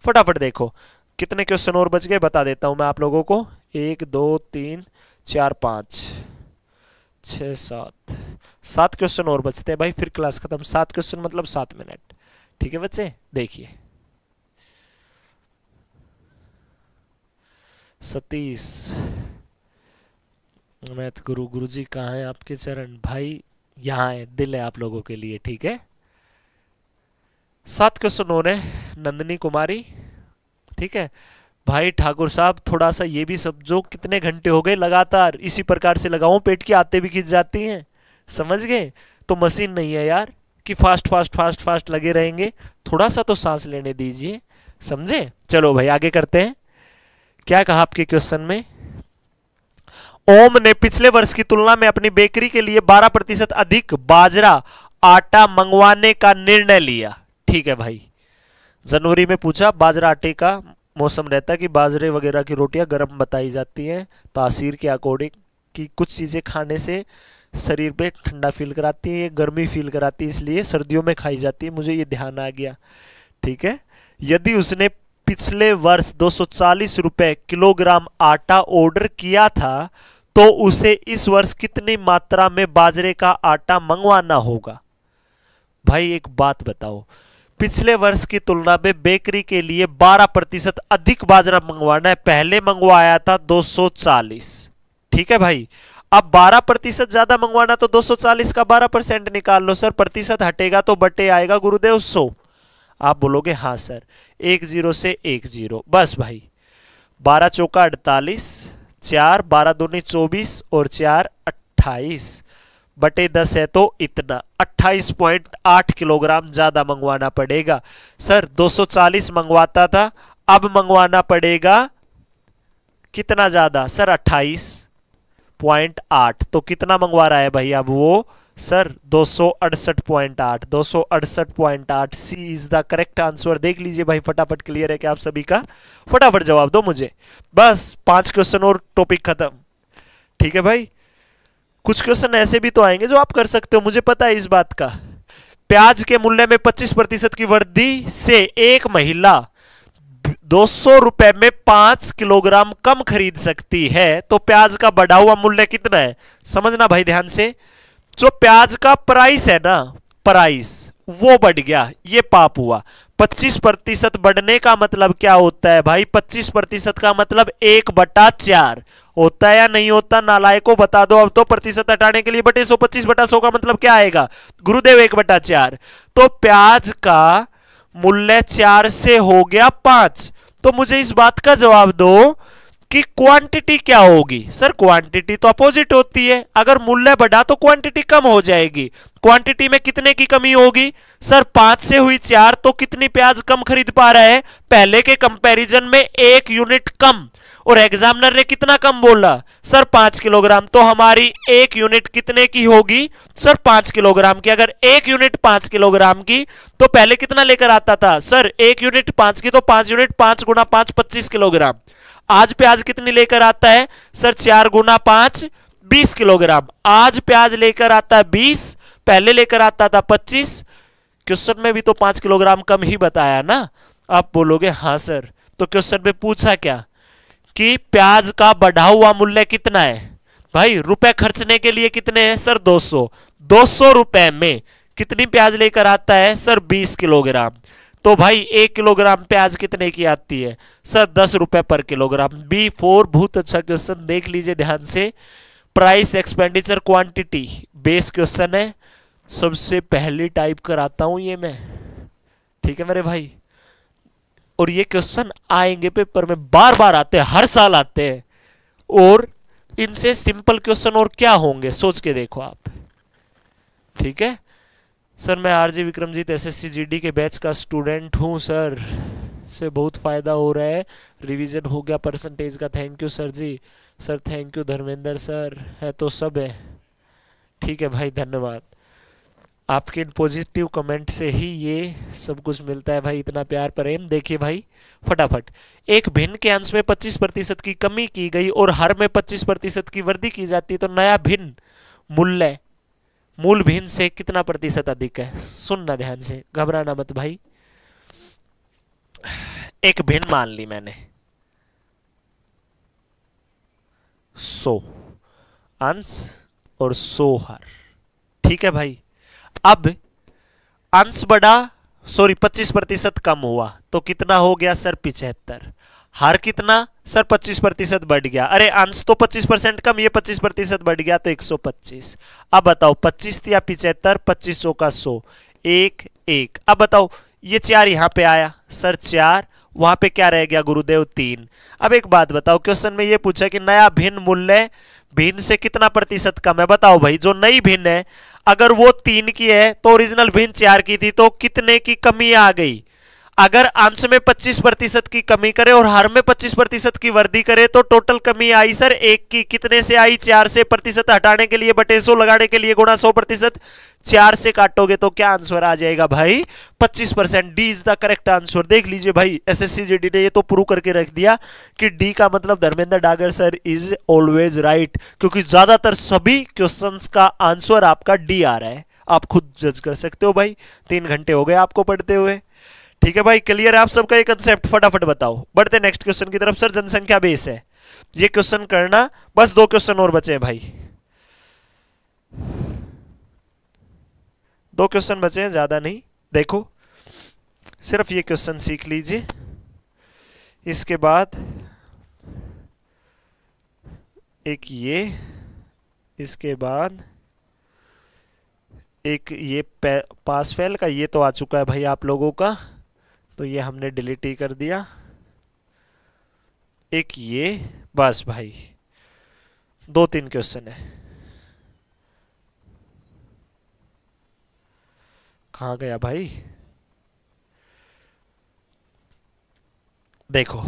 फटाफट देखो कितने क्वेश्चन और बच गए बता देता हूं मैं आप लोगों को एक दो तीन चार पाँच छ सात सात क्वेश्चन और बचते हैं भाई फिर क्लास खत्म सात क्वेश्चन मतलब सात मिनट ठीक है बच्चे देखिए सतीश मैथ गुरु गुरुजी कहाँ हैं आपके चरण भाई यहाँ है दिल है आप लोगों के लिए ठीक है सात क्वेश्चन उन्होंने नंदनी कुमारी ठीक है भाई ठाकुर साहब थोड़ा सा ये भी समझो कितने घंटे हो गए लगातार इसी प्रकार से लगाऊं पेट की आते भी खींच जाती हैं समझ गए तो मशीन नहीं है यार कि फास्ट फास्ट फास्ट फास्ट लगे रहेंगे थोड़ा सा तो सांस लेने दीजिए समझे चलो भाई आगे करते हैं क्या कहा आपके क्वेश्चन में ओम ने पिछले वर्ष की तुलना में अपनी बेकरी के लिए 12 प्रतिशत अधिक बाजरा आटा मंगवाने का निर्णय लिया ठीक है भाई जनवरी में पूछा बाजरा आटे का मौसम रहता है कि बाजरे वगैरह की रोटियां गर्म बताई जाती हैं तासीर के अकॉर्डिंग कि कुछ चीज़ें खाने से शरीर पे ठंडा फील कराती है गर्मी फील कराती है इसलिए सर्दियों में खाई जाती है मुझे ये ध्यान आ गया ठीक है यदि उसने पिछले वर्ष दो रुपए किलोग्राम आटा ऑर्डर किया था तो उसे इस वर्ष कितनी मात्रा में बाजरे का आटा मंगवाना होगा भाई एक बात बताओ पिछले वर्ष की तुलना में बेकरी के लिए 12 प्रतिशत अधिक बाजरा मंगवाना है पहले मंगवाया था 240 ठीक है भाई अब 12 प्रतिशत ज्यादा मंगवाना तो 240 का 12 परसेंट निकाल लो सर प्रतिशत हटेगा तो बटे आएगा गुरुदेव सो आप बोलोगे हाँ सर एक जीरो से एक जीरो बस भाई बारह चौका अड़तालीस चार बारह दूनी चौबीस और चार अट्ठाईस बटे दस है तो इतना 28.8 किलोग्राम ज़्यादा मंगवाना पड़ेगा सर 240 मंगवाता था अब मंगवाना पड़ेगा कितना ज़्यादा सर 28.8 तो कितना मंगवा रहा है भाई अब वो sir 268.8 268.8 C is the correct answer देख लीजिए भाई फटाफट क्लियर है क्या आप सभी का फटाफट जवाब दो मुझे बस पांच क्वेश्चन और टॉपिक खत्म ठीक है भाई कुछ क्वेश्चन ऐसे भी तो आएंगे जो आप कर सकते हो मुझे पता है इस बात का प्याज के मूल्य में 25 प्रतिशत की वृद्धि से एक महिला दो सौ रुपए में पांच किलोग्राम कम खरीद सकती है तो प्याज का बढ़ा हुआ मूल्य कितना है समझना भाई ध्यान से जो प्याज का प्राइस है ना प्राइस वो बढ़ गया ये पाप हुआ 25 प्रतिशत बढ़ने का मतलब क्या होता है भाई 25 प्रतिशत का मतलब एक बटा चार होता है या नहीं होता नालायको बता दो अब तो प्रतिशत हटाने के लिए बटे सौ पच्चीस बटा सौ का मतलब क्या आएगा गुरुदेव एक बटा चार तो प्याज का मूल्य चार से हो गया पांच तो मुझे इस बात का जवाब दो कि क्वांटिटी क्या होगी सर क्वांटिटी तो अपोजिट होती है अगर मूल्य बढ़ा तो क्वांटिटी कम हो जाएगी क्वांटिटी में कितने की कमी होगी सर पांच से हुई चार तो कितनी प्याज कम खरीद पा रहा है पहले के कंपैरिजन में एक यूनिट कम और एग्जामिनर ने कितना कम बोला सर पांच किलोग्राम तो हमारी एक यूनिट कितने की होगी सर पांच किलोग्राम की अगर एक यूनिट पांच किलोग्राम की तो पहले कितना लेकर आता था सर एक यूनिट पांच की तो पांच यूनिट पांच गुना पांच पच्चीस किलोग्राम आज प्याज कितनी लेकर आता है सर चार गुना पांच बीस किलोग्राम आज प्याज लेकर आता है बीस पहले लेकर आता था पच्चीस क्वेश्चन में भी तो पांच किलोग्राम कम ही बताया ना आप बोलोगे हाँ सर तो क्वेश्चन में पूछा क्या कि प्याज का बढ़ा हुआ मूल्य कितना है भाई रुपए खर्चने के लिए कितने हैं सर 200 200 रुपए में कितनी प्याज लेकर आता है सर 20 किलोग्राम तो भाई एक किलोग्राम प्याज कितने की आती है सर दस रुपए पर किलोग्राम बी फोर बहुत अच्छा क्वेश्चन देख लीजिए ध्यान से price expenditure quantity base question है सबसे पहले टाइप कराता हूं ये मैं ठीक है मेरे भाई और ये क्वेश्चन आएंगे पेपर में बार बार आते हैं हर साल आते हैं और इनसे सिंपल क्वेश्चन और क्या होंगे सोच के देखो आप ठीक है सर मैं आरजी विक्रमजीत एसएससी जीडी के बैच का स्टूडेंट हूँ सर से बहुत फ़ायदा हो रहा है रिवीजन हो गया परसेंटेज का thank you sir ji sir thank you Dharmendra sir है तो सब है ठीक है भाई धन्यवाद आपके इन पॉजिटिव कमेंट से ही ये सब कुछ मिलता है भाई इतना प्यार प्रेम देखिए भाई फटाफट एक भिन्न के अंश में 25 प्रतिशत की कमी की गई और हर में 25 प्रतिशत की वृद्धि की जाती है तो नया भिन्न मूल्य मूल भिन्न से कितना प्रतिशत अधिक है सुनना ध्यान से घबराना मत भाई एक भिन्न मान ली मैंने सो अंश और सो हर ठीक है भाई अब अंश बढ़ा सॉरी 25 प्रतिशत कम हुआ तो कितना हो गया सर पिछहत्तर हर कितना सर 25 प्रतिशत बढ़ गया अरे अंश तो 25 परसेंट कम ये 25 प्रतिशत बढ़ गया तो 125 अब बताओ 25 या पिछहत्तर पच्चीस सौ का 100 एक एक अब बताओ ये चार यहां पे आया सर चार वहां पे क्या रह गया गुरुदेव तीन अब एक बात बताओ क्वेश्चन में ये पूछा कि नया भिन्न मूल्य भिन्न से कितना प्रतिशत कम है बताओ भाई जो नई भिन्न है अगर वो तीन की है तो ओरिजिनल भिन्न चार की थी तो कितने की कमी आ गई अगर अंश में पच्चीस प्रतिशत की कमी करे और हर में पच्चीस प्रतिशत की वृद्धि करे तो टोटल कमी आई सर एक की कितने से आई चार से प्रतिशत हटाने के लिए बटे सौ लगाने के लिए गुणा सौ प्रतिशत चार से काटोगे तो क्या आंसर आ जाएगा भाई पच्चीस percent D is the correct answer देख लीजिए भाई एस एस ने ये तो प्रूव करके रख दिया कि डी का मतलब Dharmendra Dagar sir is always right क्योंकि ज्यादातर सभी क्वेश्चन का आंसर आपका डी आ रहा है आप खुद जज कर सकते हो भाई तीन घंटे हो गए आपको पढ़ते हुए ठीक है भाई क्लियर है आप सबका एक कंसेप्ट फटाफट बताओ बढ़ते नेक्स्ट क्वेश्चन की तरफ सर जनसंख्या बेस है ये क्वेश्चन करना बस दो क्वेश्चन और बचे हैं भाई दो क्वेश्चन बचे हैं ज़्यादा नहीं देखो सिर्फ ये क्वेश्चन सीख लीजिए इसके बाद एक ये इसके बाद एक ये पास फेल का ये तो आ चुका है भाई आप लोगों का तो ये हमने डिलीट ही कर दिया एक ये बस भाई दो तीन क्वेश्चन है कहाँ गया भाई देखो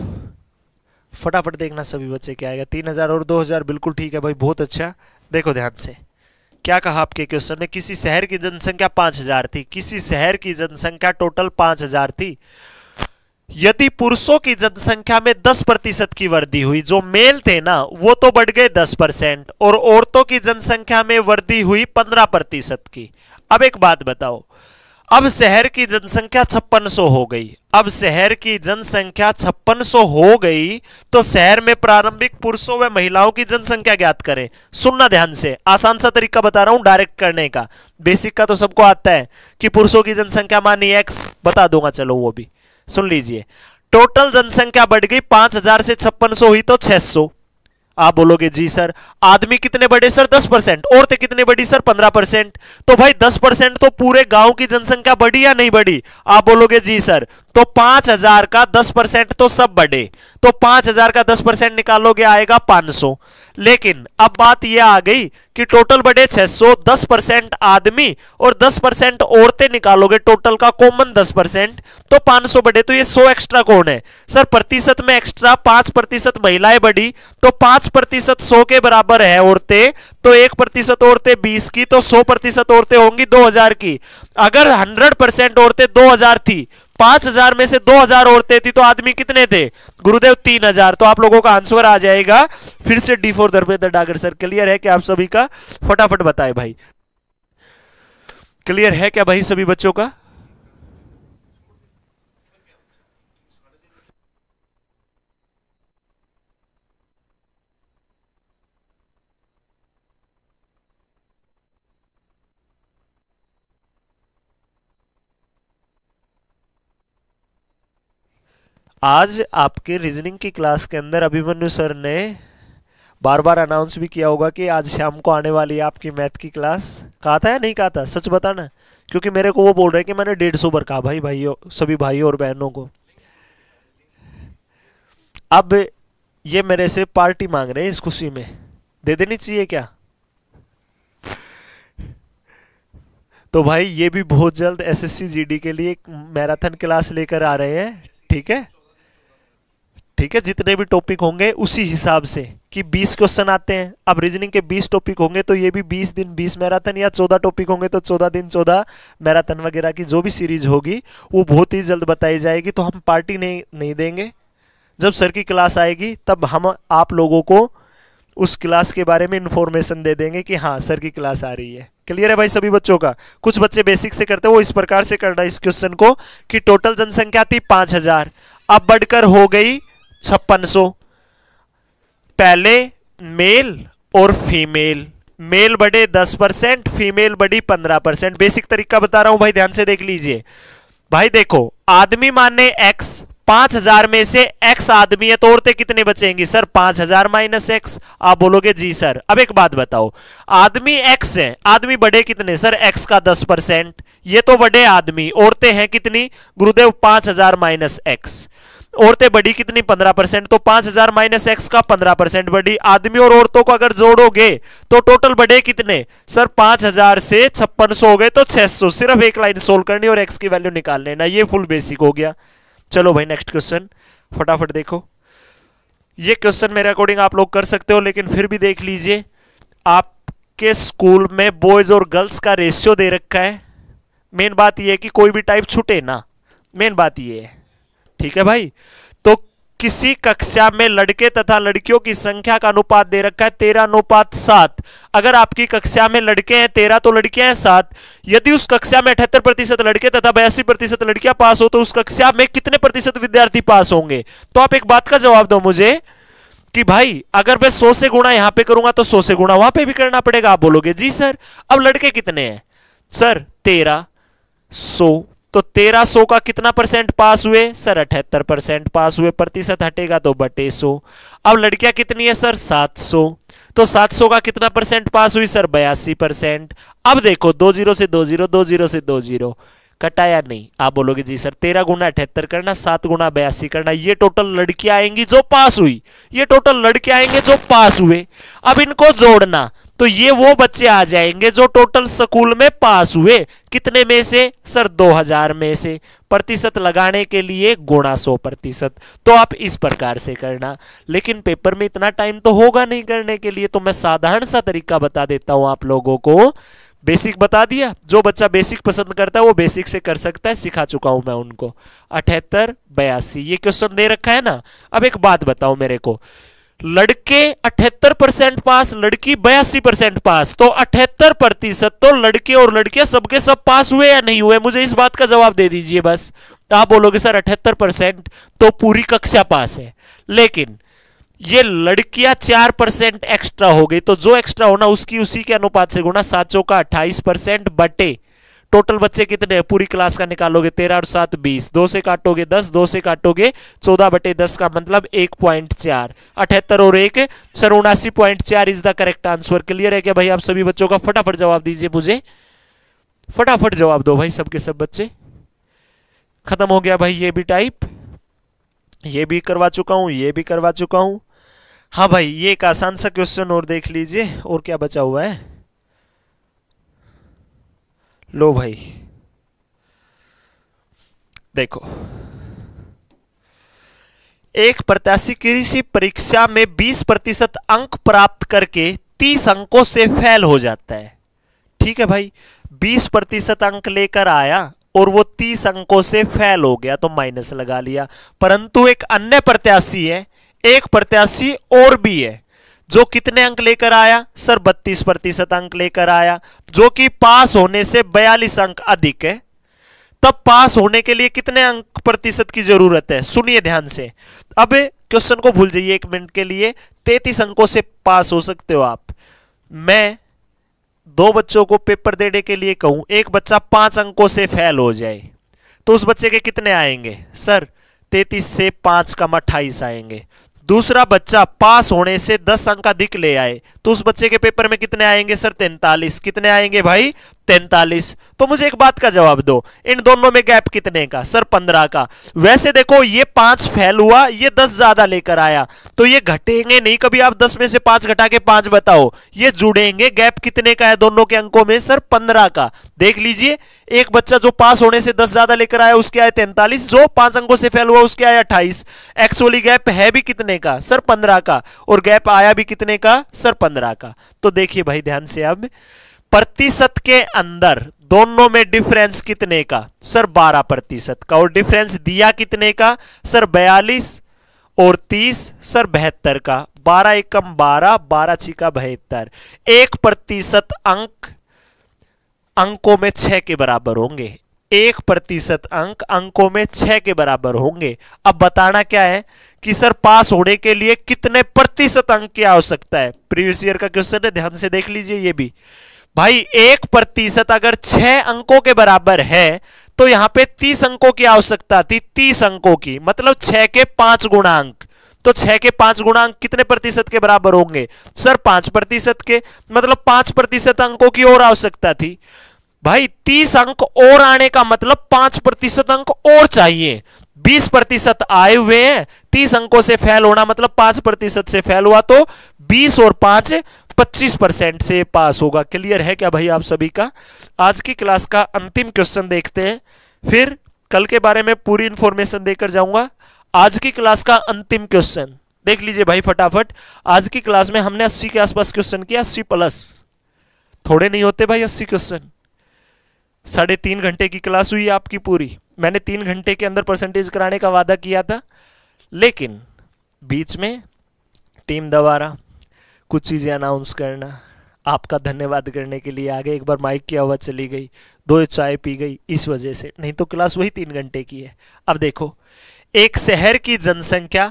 फटाफट देखना सभी बच्चे क्या आएगा तीन हजार और दो हजार बिल्कुल ठीक है भाई बहुत अच्छा देखो ध्यान से क्या कहा आपके क्वेश्चन में किसी शहर की जनसंख्या पांच हजार थी किसी शहर की जनसंख्या टोटल पांच हजार थी यदि पुरुषों की जनसंख्या में दस प्रतिशत की वृद्धि हुई जो मेल थे ना वो तो बढ़ गए दस परसेंट और औरतों की जनसंख्या में वृद्धि हुई पंद्रह प्रतिशत की अब एक बात बताओ अब शहर की जनसंख्या छप्पन हो गई अब शहर की जनसंख्या छप्पन हो गई तो शहर में प्रारंभिक पुरुषों व महिलाओं की जनसंख्या ज्ञात करें सुनना ध्यान से आसान सा तरीका बता रहा हूं डायरेक्ट करने का बेसिक का तो सबको आता है कि पुरुषों की जनसंख्या मानी एक्स बता दूंगा चलो वो भी सुन लीजिए टोटल जनसंख्या बढ़ गई पांच हजार से छप्पन हुई तो छह सौ आप बोलोगे जी सर आदमी कितने बड़े सर दस परसेंट औरतें कितने बड़ी सर पंद्रह परसेंट तो भाई दस परसेंट तो पूरे गांव की जनसंख्या बढ़ी या नहीं बढ़ी आप बोलोगे जी सर तो पांच हजार का दस परसेंट तो सब बढ़े तो पांच हजार का दस परसेंट निकालोगे आएगा पांच सौ लेकिन अब बात यह आ गई कि टोटल बढ़े 610 परसेंट आदमी और 10 परसेंट औरतें निकालोगे टोटल का कॉमन 10 परसेंट तो 500 बढ़े तो ये 100 एक्स्ट्रा कौन है सर प्रतिशत में एक्स्ट्रा 5 प्रतिशत महिलाएं बढ़ी तो 5 प्रतिशत सौ के बराबर है औरतें तो एक प्रतिशत औरतें बीस की तो सौ प्रतिशत औरतें होंगी दो हजार की अगर हंड्रेड परसेंट औरतें दो हजार थी पांच हजार में से दो हजार औरतें थी तो आदमी कितने थे गुरुदेव तीन हजार तो आप लोगों का आंसर आ जाएगा फिर से D four Dharmendra Dagar sir clear है कि आप सभी का फटाफट बताए भाई क्लियर है क्या भाई सभी बच्चों का आज आपके रीजनिंग की क्लास के अंदर अभिमन्यु सर ने बार बार अनाउंस भी किया होगा कि आज शाम को आने वाली है आपकी मैथ की क्लास कहा था या नहीं कहा था सच बताना क्योंकि मेरे को वो बोल रहे कि मैंने डेढ़ सौ बार कहा भाई भाइयों सभी भाइयों और बहनों को अब ये मेरे से पार्टी मांग रहे हैं इस खुशी में दे देनी चाहिए क्या तो भाई ये भी बहुत जल्द एसएससी जीडी के लिए एक मैराथन क्लास लेकर आ रहे हैं ठीक है ठीक है जितने भी टॉपिक होंगे उसी हिसाब से कि 20 क्वेश्चन आते हैं अब रीजनिंग के 20 टॉपिक होंगे तो ये भी 20 दिन 20 मैराथन या 14 टॉपिक होंगे तो 14 दिन 14 मैराथन वगैरह की जो भी सीरीज होगी वो बहुत ही जल्द बताई जाएगी तो हम पार्टी नहीं नहीं देंगे जब सर की क्लास आएगी तब हम आप लोगों को उस क्लास के बारे में इन्फॉर्मेशन दे देंगे कि हाँ सर की क्लास आ रही है क्लियर है भाई सभी बच्चों का कुछ बच्चे बेसिक से करते हैं वो इस प्रकार से करना इस क्वेश्चन को कि टोटल जनसंख्या थी पाँच हजार अब बढ़कर हो गई छप्पन सो पहले मेल और फीमेल मेल बढ़े दस परसेंट फीमेल बढ़ी पंद्रह परसेंट बेसिक तरीका बता रहा हूं भाई ध्यान से देख लीजिए भाई देखो आदमी माने एक्स पांच हजार में से एक्स आदमी है तो औरतें कितने बचेंगी सर पांच हजार माइनस एक्स आप बोलोगे जी सर अब एक बात बताओ आदमी एक्स है आदमी बढ़े कितने सर एक्स का दस परसेंट ये तो बढ़े आदमी औरतें हैं कितनी गुरुदेव पांच हजार माइनस एक्स औरतें बढ़ी कितनी पंद्रह परसेंट तो पांच हजार माइनस एक्स का पंद्रह परसेंट बढ़ी आदमी और औरतों को अगर जोड़ोगे तो टोटल बढ़े कितने सर पांच हजार से छप्पन सौ हो गए तो छह सौ सिर्फ एक लाइन सोल्व करनी और एक्स की वैल्यू निकाल लेना ये फुल बेसिक हो गया चलो भाई नेक्स्ट क्वेश्चन फटाफट देखो ये क्वेश्चन मेरे अकॉर्डिंग आप लोग कर सकते हो लेकिन फिर भी देख लीजिए आपके स्कूल में बॉयज और गर्ल्स का रेशियो दे रखा है मेन बात यह है कि कोई भी टाइप छूटे ना मेन बात यह है ठीक है भाई तो किसी कक्षा में लड़के तथा लड़कियों की संख्या का अनुपात दे रखा है तेरह अनुपात सात अगर आपकी कक्षा में लड़के हैं तेरह तो लड़कियां हैं सात यदि उस कक्षा में अठहत्तर प्रतिशत लड़के तथा बयासी प्रतिशत लड़कियां पास हो तो उस कक्षा में कितने प्रतिशत विद्यार्थी पास होंगे तो आप एक बात का जवाब दो मुझे कि भाई अगर मैं सौ से गुणा यहां पर करूंगा तो सौ से गुणा वहां पर भी करना पड़ेगा आप बोलोगे जी सर अब लड़के कितने हैं सर तेरह सौ तो 1300 का कितना परसेंट पास हुए सर अठहत्तर परसेंट पास हुए प्रतिशत हटेगा तो बटे सो अब लड़कियां कितनी है सर 700 तो 700 का कितना परसेंट पास हुई सर बयासी परसेंट अब देखो दो जीरो से दो जीरो दो जीरो से दो जीरो कटाया नहीं आप बोलोगे जी सर तेरह गुना अठहत्तर करना सात गुना बयासी करना ये टोटल लड़कियां आएंगी जो पास हुई ये टोटल लड़के आएंगे जो पास हुए अब इनको जोड़ना तो ये वो बच्चे आ जाएंगे जो टोटल स्कूल में पास हुए कितने में से सर 2000 में से प्रतिशत लगाने के लिए गुणा सौ प्रतिशत तो आप इस प्रकार से करना लेकिन पेपर में इतना टाइम तो होगा नहीं करने के लिए तो मैं साधारण सा तरीका बता देता हूं आप लोगों को बेसिक बता दिया जो बच्चा बेसिक पसंद करता है वो बेसिक से कर सकता है सिखा चुका हूं मैं उनको अठहत्तर बयासी ये क्वेश्चन दे रखा है ना अब एक बात बताओ मेरे को लड़के 78 परसेंट पास लड़की बयासी परसेंट पास तो 78 प्रतिशत तो लड़के और लड़कियां सबके सब पास हुए या नहीं हुए मुझे इस बात का जवाब दे दीजिए बस आप बोलोगे सर 78 परसेंट तो पूरी कक्षा पास है लेकिन ये लड़कियां चार परसेंट एक्स्ट्रा हो गई तो जो एक्स्ट्रा होना उसकी उसी के अनुपात से गुना सात का अट्ठाईस परसेंट बटे टोटल बच्चे कितने हैं पूरी क्लास का निकालोगे तेरह और सात बीस दो से काटोगे दस दो से काटोगे चौदह बटे दस का मतलब एक पॉइंट चार अठहत्तर और एक सर उनासी पॉइंट चार is the correct answer clear है क्या भाई आप सभी बच्चों का फटाफट जवाब दीजिए मुझे फटाफट जवाब दो भाई सबके सब बच्चे खत्म हो गया भाई ये भी टाइप ये भी करवा चुका हूं ये भी करवा चुका हूँ हाँ भाई ये एक आसान सा क्वेश्चन और देख लीजिए और क्या बचा हुआ है लो भाई देखो एक प्रत्याशी किसी परीक्षा में 20 प्रतिशत अंक प्राप्त करके 30 अंकों से फेल हो जाता है ठीक है भाई 20 प्रतिशत अंक लेकर आया और वो 30 अंकों से फेल हो गया तो माइनस लगा लिया परंतु एक अन्य प्रत्याशी है एक प्रत्याशी और भी है जो कितने अंक लेकर आया सर बत्तीस प्रतिशत अंक लेकर आया जो कि पास होने से बयालीस अंक अधिक है तब पास होने के लिए कितने अंक प्रतिशत की जरूरत है सुनिए ध्यान से अब क्वेश्चन को भूल जाइए एक मिनट के लिए तैतीस अंकों से पास हो सकते हो आप मैं दो बच्चों को पेपर देने के लिए कहूं एक बच्चा पांच अंकों से फेल हो जाए तो उस बच्चे के कितने आएंगे सर तैतीस से पांच कम अट्ठाईस आएंगे दूसरा बच्चा पास होने से दस अंक अधिक ले आए तो उस बच्चे के पेपर में कितने आएंगे सर तैंतालीस कितने आएंगे भाई तैंतालीस तो मुझे एक बात का जवाब दो इन दोनों में गैप कितने का सर पंद्रह का वैसे देखो ये पांच फैल हुआ ये दस ज्यादा लेकर आया तो ये घटेंगे नहीं कभी आप दस में से पांच घटा के पांच बताओ ये जुड़ेंगे गैप कितने का है दोनों के अंकों में सर पंद्रह का देख लीजिए एक बच्चा जो पास होने से दस ज्यादा लेकर आया उसके आए तैंतालीस जो पांच अंकों से फैल हुआ उसके आए अट्ठाईस एक्चुअली गैप है भी कितने का सर पंद्रह का और गैप आया भी कितने का सर पंद्रह का तो देखिए भाई ध्यान से अब प्रतिशत के अंदर दोनों में डिफरेंस कितने का सर 12 प्रतिशत का और डिफरेंस दिया कितने का सर 42 और 30 सर बहत्तर का 12 एकम 12 बारह छिका बहत्तर एक प्रतिशत अंक अंकों में छह के बराबर होंगे एक प्रतिशत अंक अंकों में छह के बराबर होंगे अब बताना क्या है कि सर पास होने के लिए कितने प्रतिशत अंक की आवश्यकता है प्रीवियस ईयर का क्वेश्चन है ध्यान से देख लीजिए ये भी भाई एक प्रतिशत अगर छह अंकों के बराबर है तो यहां पे तीस अंकों की आवश्यकता थी तीस अंकों की मतलब छह के पांच गुणांक तो छह के पांच गुणांक कितने प्रतिशत के बराबर होंगे सर पांच प्रतिशत के मतलब पांच प्रतिशत अंकों की और आवश्यकता थी भाई तीस अंक और आने का मतलब पांच प्रतिशत अंक और चाहिए बीस प्रतिशत आए हुए हैं तीस अंकों से फैल होना मतलब पांच प्रतिशत से फैल हुआ तो बीस और पांच पच्चीस परसेंट से पास होगा क्लियर है क्या भाई आप सभी का आज की क्लास का अंतिम क्वेश्चन देखते हैं फिर कल के बारे में पूरी इंफॉर्मेशन देकर जाऊंगा आज की क्लास का अंतिम क्वेश्चन देख लीजिए भाई फटाफट आज की क्लास में हमने अस्सी के आसपास क्वेश्चन किया अस्सी प्लस थोड़े नहीं होते भाई अस्सी क्वेश्चन साढ़े तीन घंटे की क्लास हुई आपकी पूरी मैंने तीन घंटे के अंदर परसेंटेज कराने का वादा किया था लेकिन बीच में टीम दबारा कुछ चीज़ें अनाउंस करना आपका धन्यवाद करने के लिए आगे एक बार माइक की आवाज़ चली गई दो चाय पी गई इस वजह से नहीं तो क्लास वही तीन घंटे की है अब देखो एक शहर की जनसंख्या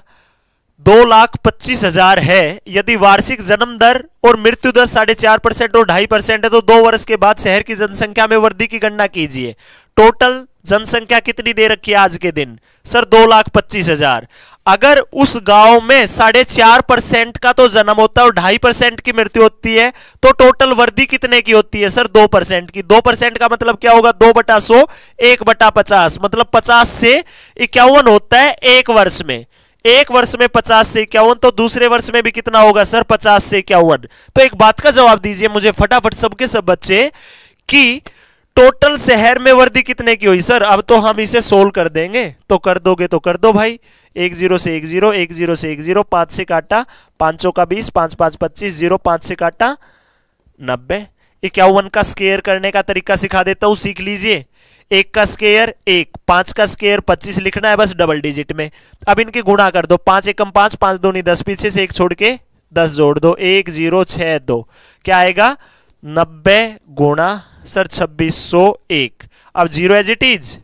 दो लाख पच्चीस हजार है यदि वार्षिक जन्म दर और मृत्यु दर साढ़े चार परसेंट और ढाई परसेंट है तो दो वर्ष के बाद शहर की जनसंख्या में वृद्धि की गणना कीजिए टोटल जनसंख्या कितनी दे रखी है आज के दिन सर दो लाख पच्चीस हजार अगर उस गांव में साढ़े चार परसेंट का तो जन्म होता है और ढाई परसेंट की मृत्यु होती है तो टोटल वर्दी कितने की होती है सर दो परसेंट की दो परसेंट का मतलब क्या होगा दो बटा सो एक बटा पचास मतलब पचास से इक्यावन होता है एक वर्ष में एक वर्ष में पचास से इक्यावन तो दूसरे वर्ष में भी कितना होगा सर पचास से इक्यावन तो एक बात का जवाब दीजिए मुझे फटाफट सबके सब बच्चे की टोटल शहर में वृद्धि कितने की हुई सर अब तो हम इसे सोल्व कर देंगे तो कर दोगे तो कर दो भाई एक जीरो से एक जीरो एक जीरो से एक जीरो पांच से काटा पांचों का बीस पांच पांच पच्चीस जीरो पांच से काटा नब्बे इक्यावन का स्केयर करने का तरीका सिखा देता हूँ सीख लीजिए एक का स्केयर एक पांच का स्केयर पच्चीस लिखना है बस डबल डिजिट में अब इनके गुणा कर दो पांच एकम पांच पांच दो नहीं दस पीछे से एक छोड़ के दस जोड़ दो एक जीरो छह दो क्या आएगा नब्बे गुणा सर छब्बीस सौ एक अब जीरो एज इट इज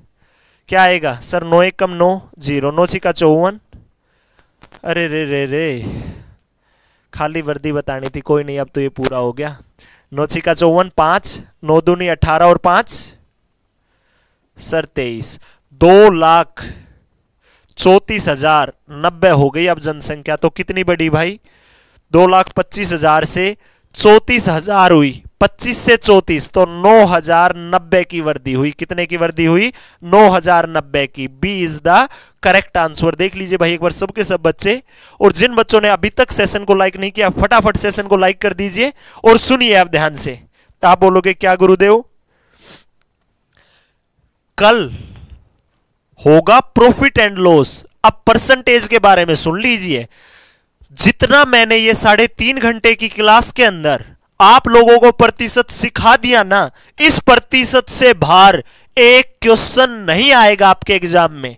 क्या आएगा सर नौ एक कम नौ जीरो नौ छिका चौवन अरे रे रे रे खाली वर्दी बतानी थी कोई नहीं अब तो ये पूरा हो गया नौ छिका चौवन पांच नौ दूनी अठारह और पांच सर तेईस दो लाख चौतीस हजार नब्बे हो गई अब जनसंख्या तो कितनी बड़ी भाई दो लाख पच्चीस हजार से चौतीस हजार हुई पच्चीस से चौतीस तो नौ हजार नब्बे की वर्दी हुई कितने की वर्दी हुई नौ हजार नब्बे की B is the correct answer देख लीजिए भाई एक बार सबके सब बच्चे और जिन बच्चों ने अभी तक सेशन को लाइक नहीं किया फटाफट सेशन को लाइक कर दीजिए और सुनिए आप ध्यान से तो आप बोलोगे क्या गुरुदेव कल होगा प्रॉफिट एंड लॉस अब परसेंटेज के बारे में सुन लीजिए जितना मैंने ये साढ़े तीन घंटे की क्लास के अंदर आप लोगों को प्रतिशत सिखा दिया ना इस प्रतिशत से बाहर एक क्वेश्चन नहीं आएगा आपके एग्जाम में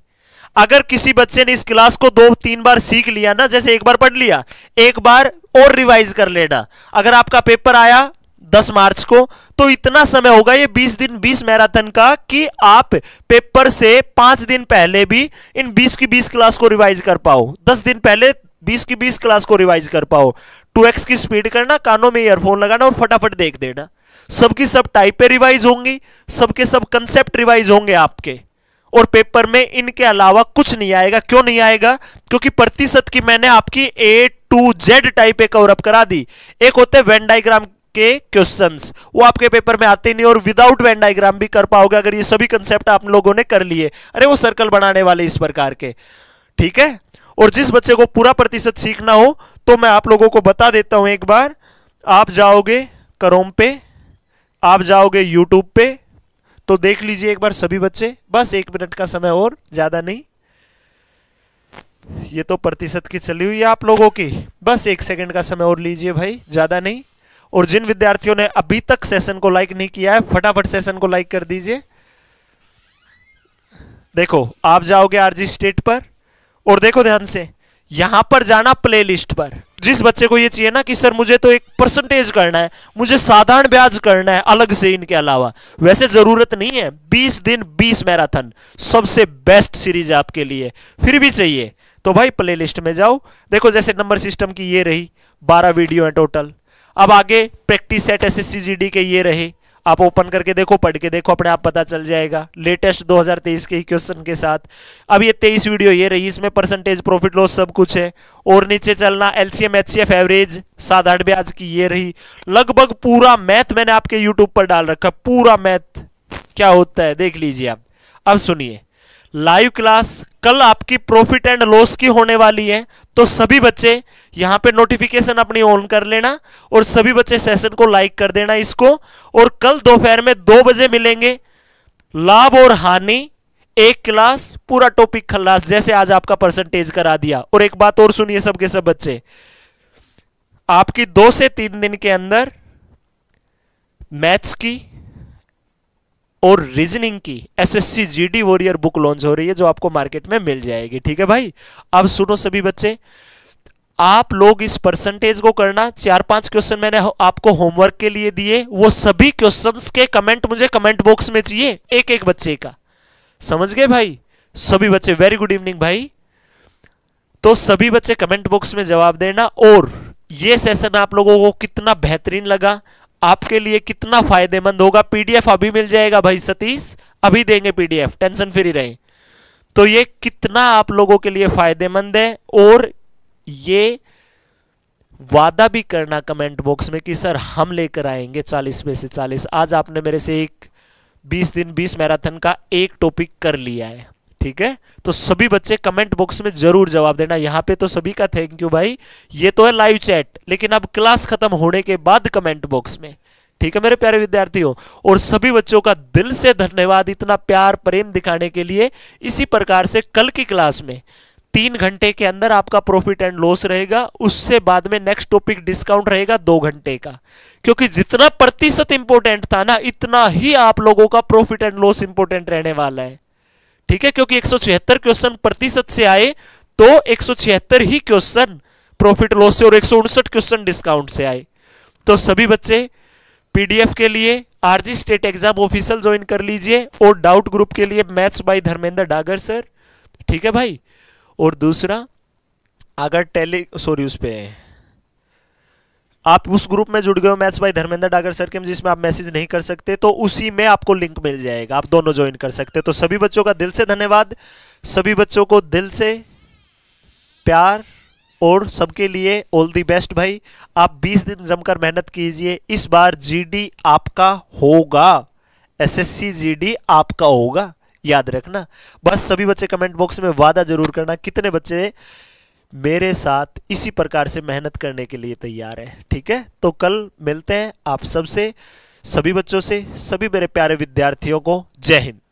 अगर किसी बच्चे ने इस क्लास को दो तीन बार सीख लिया ना जैसे एक बार पढ़ लिया एक बार और रिवाइज कर लेना अगर आपका पेपर आया 10 मार्च को तो इतना समय होगा ये 20 दिन 20 मैराथन का कि आप पेपर से पांच दिन पहले भी इन 20 की 20 क्लास को रिवाइज कर पाओ 10 दिन पहले बीस की बीस क्लास को रिवाइज कर पाओ टू एक्स की स्पीड करना कानों में ईयरफोन लगाना और फटाफट देख देना सबकी सब टाइप पे रिवाइज होंगी सबके सब कंसेप्ट रिवाइज होंगे आपके और पेपर में इनके अलावा कुछ नहीं आएगा क्यों नहीं आएगा क्योंकि प्रतिशत की मैंने आपकी ए टू जेड टाइप पे कवरअप करा दी एक होते वेन डायग्राम के क्वेश्चंस वो आपके पेपर में आते नहीं और विदाउट वेन डायग्राम भी कर पाओगे अगर ये सभी कंसेप्ट आप लोगों ने कर लिए अरे वो सर्कल बनाने वाले इस प्रकार के ठीक है और जिस बच्चे को पूरा प्रतिशत सीखना हो तो मैं आप लोगों को बता देता हूं एक बार आप जाओगे करोम पे आप जाओगे यूट्यूब पे तो देख लीजिए एक बार सभी बच्चे बस एक मिनट का समय और ज़्यादा नहीं ये तो प्रतिशत की चली हुई है आप लोगों की बस एक सेकंड का समय और लीजिए भाई ज़्यादा नहीं और जिन विद्यार्थियों ने अभी तक सेशन को लाइक नहीं किया है फटाफट सेशन को लाइक कर दीजिए देखो आप जाओगे आरजी स्टेट पर और देखो ध्यान से यहां पर जाना प्लेलिस्ट पर जिस बच्चे को ये चाहिए ना कि सर मुझे तो एक परसेंटेज करना है मुझे साधारण ब्याज करना है अलग से इनके अलावा वैसे जरूरत नहीं है 20 दिन 20 मैराथन सबसे बेस्ट सीरीज आपके लिए फिर भी चाहिए तो भाई प्लेलिस्ट में जाओ देखो जैसे नंबर सिस्टम की ये रही 12 वीडियो है टोटल अब आगे प्रैक्टिस सेट एस के ये रहे आप ओपन करके देखो पढ़ के देखो अपने आप पता चल जाएगा लेटेस्ट 2023 के क्वेश्चन के साथ अब ये 23 वीडियो ये रही इसमें परसेंटेज प्रॉफिट लॉस सब कुछ है और नीचे चलना एलसीएम एचसीएफ एवरेज साधारण ब्याज की ये रही लगभग पूरा मैथ मैंने आपके यूट्यूब पर डाल रखा पूरा मैथ क्या होता है देख लीजिए आप अब सुनिए लाइव क्लास कल आपकी प्रॉफिट एंड लॉस की होने वाली है तो सभी बच्चे यहां पे नोटिफिकेशन अपनी ऑन कर लेना और सभी बच्चे सेशन को लाइक कर देना इसको और कल दोपहर में दो बजे मिलेंगे लाभ और हानि एक क्लास पूरा टॉपिक खल्लास जैसे आज आपका परसेंटेज करा दिया और एक बात और सुनिए सबके सब बच्चे आपकी दो से तीन दिन के अंदर मैथ्स की और रीजनिंग की SSC GD warrior book launch हो रही है जो आपको मार्केट में मिल जाएगी ठीक है भाई अब सुनो सभी बच्चे आप लोग इस परसेंटेज को करना चार पांच क्वेश्चन मैंने आपको होमवर्क के लिए दिए वो सभी क्वेश्चंस के कमेंट मुझे कमेंट बॉक्स में चाहिए एक एक बच्चे का समझ गए भाई सभी बच्चे वेरी गुड इवनिंग भाई तो सभी बच्चे कमेंट बॉक्स में जवाब देना और ये सेशन आप लोगों को कितना बेहतरीन लगा आपके लिए कितना फायदेमंद होगा पीडीएफ अभी मिल जाएगा भाई सतीश अभी देंगे पीडीएफ टेंशन फ्री रहे तो ये कितना आप लोगों के लिए फायदेमंद है और ये वादा भी करना कमेंट बॉक्स में कि सर हम लेकर आएंगे चालीस में से चालीस आज आपने मेरे से एक बीस दिन बीस मैराथन का एक टॉपिक कर लिया है ठीक है तो सभी बच्चे कमेंट बॉक्स में जरूर जवाब देना यहाँ पे तो सभी का थैंक यू भाई ये तो है लाइव चैट लेकिन अब क्लास खत्म होने के बाद कमेंट बॉक्स में ठीक है मेरे प्यारे विद्यार्थियों और सभी बच्चों का दिल से धन्यवाद इतना प्यार प्रेम दिखाने के लिए इसी प्रकार से कल की क्लास में तीन घंटे के अंदर आपका प्रॉफिट एंड लॉस रहेगा उससे बाद में नेक्स्ट टॉपिक डिस्काउंट रहेगा दो घंटे का क्योंकि जितना प्रतिशत इंपोर्टेंट था ना इतना ही आप लोगों का प्रॉफिट एंड लॉस इंपोर्टेंट रहने वाला है ठीक है क्योंकि एक क्वेश्चन प्रतिशत से आए तो एक ही क्वेश्चन प्रॉफिट लॉस से और एक क्वेश्चन डिस्काउंट से आए तो सभी बच्चे पीडीएफ के लिए RG state exam official join कर लीजिए और डाउट ग्रुप के लिए maths by Dharmendra Dagar sir ठीक है भाई और दूसरा अगर टेली सॉरी उस पर आप उस ग्रुप में जुड़ गए हो मैथ्स भाई धर्मेंद्र डागर सर के जिसमें आप मैसेज नहीं कर सकते तो उसी में आपको लिंक मिल जाएगा आप दोनों ज्वाइन कर सकते तो सभी बच्चों का दिल से धन्यवाद सभी बच्चों को दिल से प्यार और सबके लिए ऑल दी बेस्ट भाई आप 20 दिन जमकर मेहनत कीजिए इस बार जीडी आपका होगा एसएससी जीडी आपका होगा याद रखना बस सभी बच्चे कमेंट बॉक्स में वादा जरूर करना कितने बच्चे मेरे साथ इसी प्रकार से मेहनत करने के लिए तैयार है ठीक है तो कल मिलते हैं आप सबसे सभी बच्चों से सभी मेरे प्यारे विद्यार्थियों को जय हिंद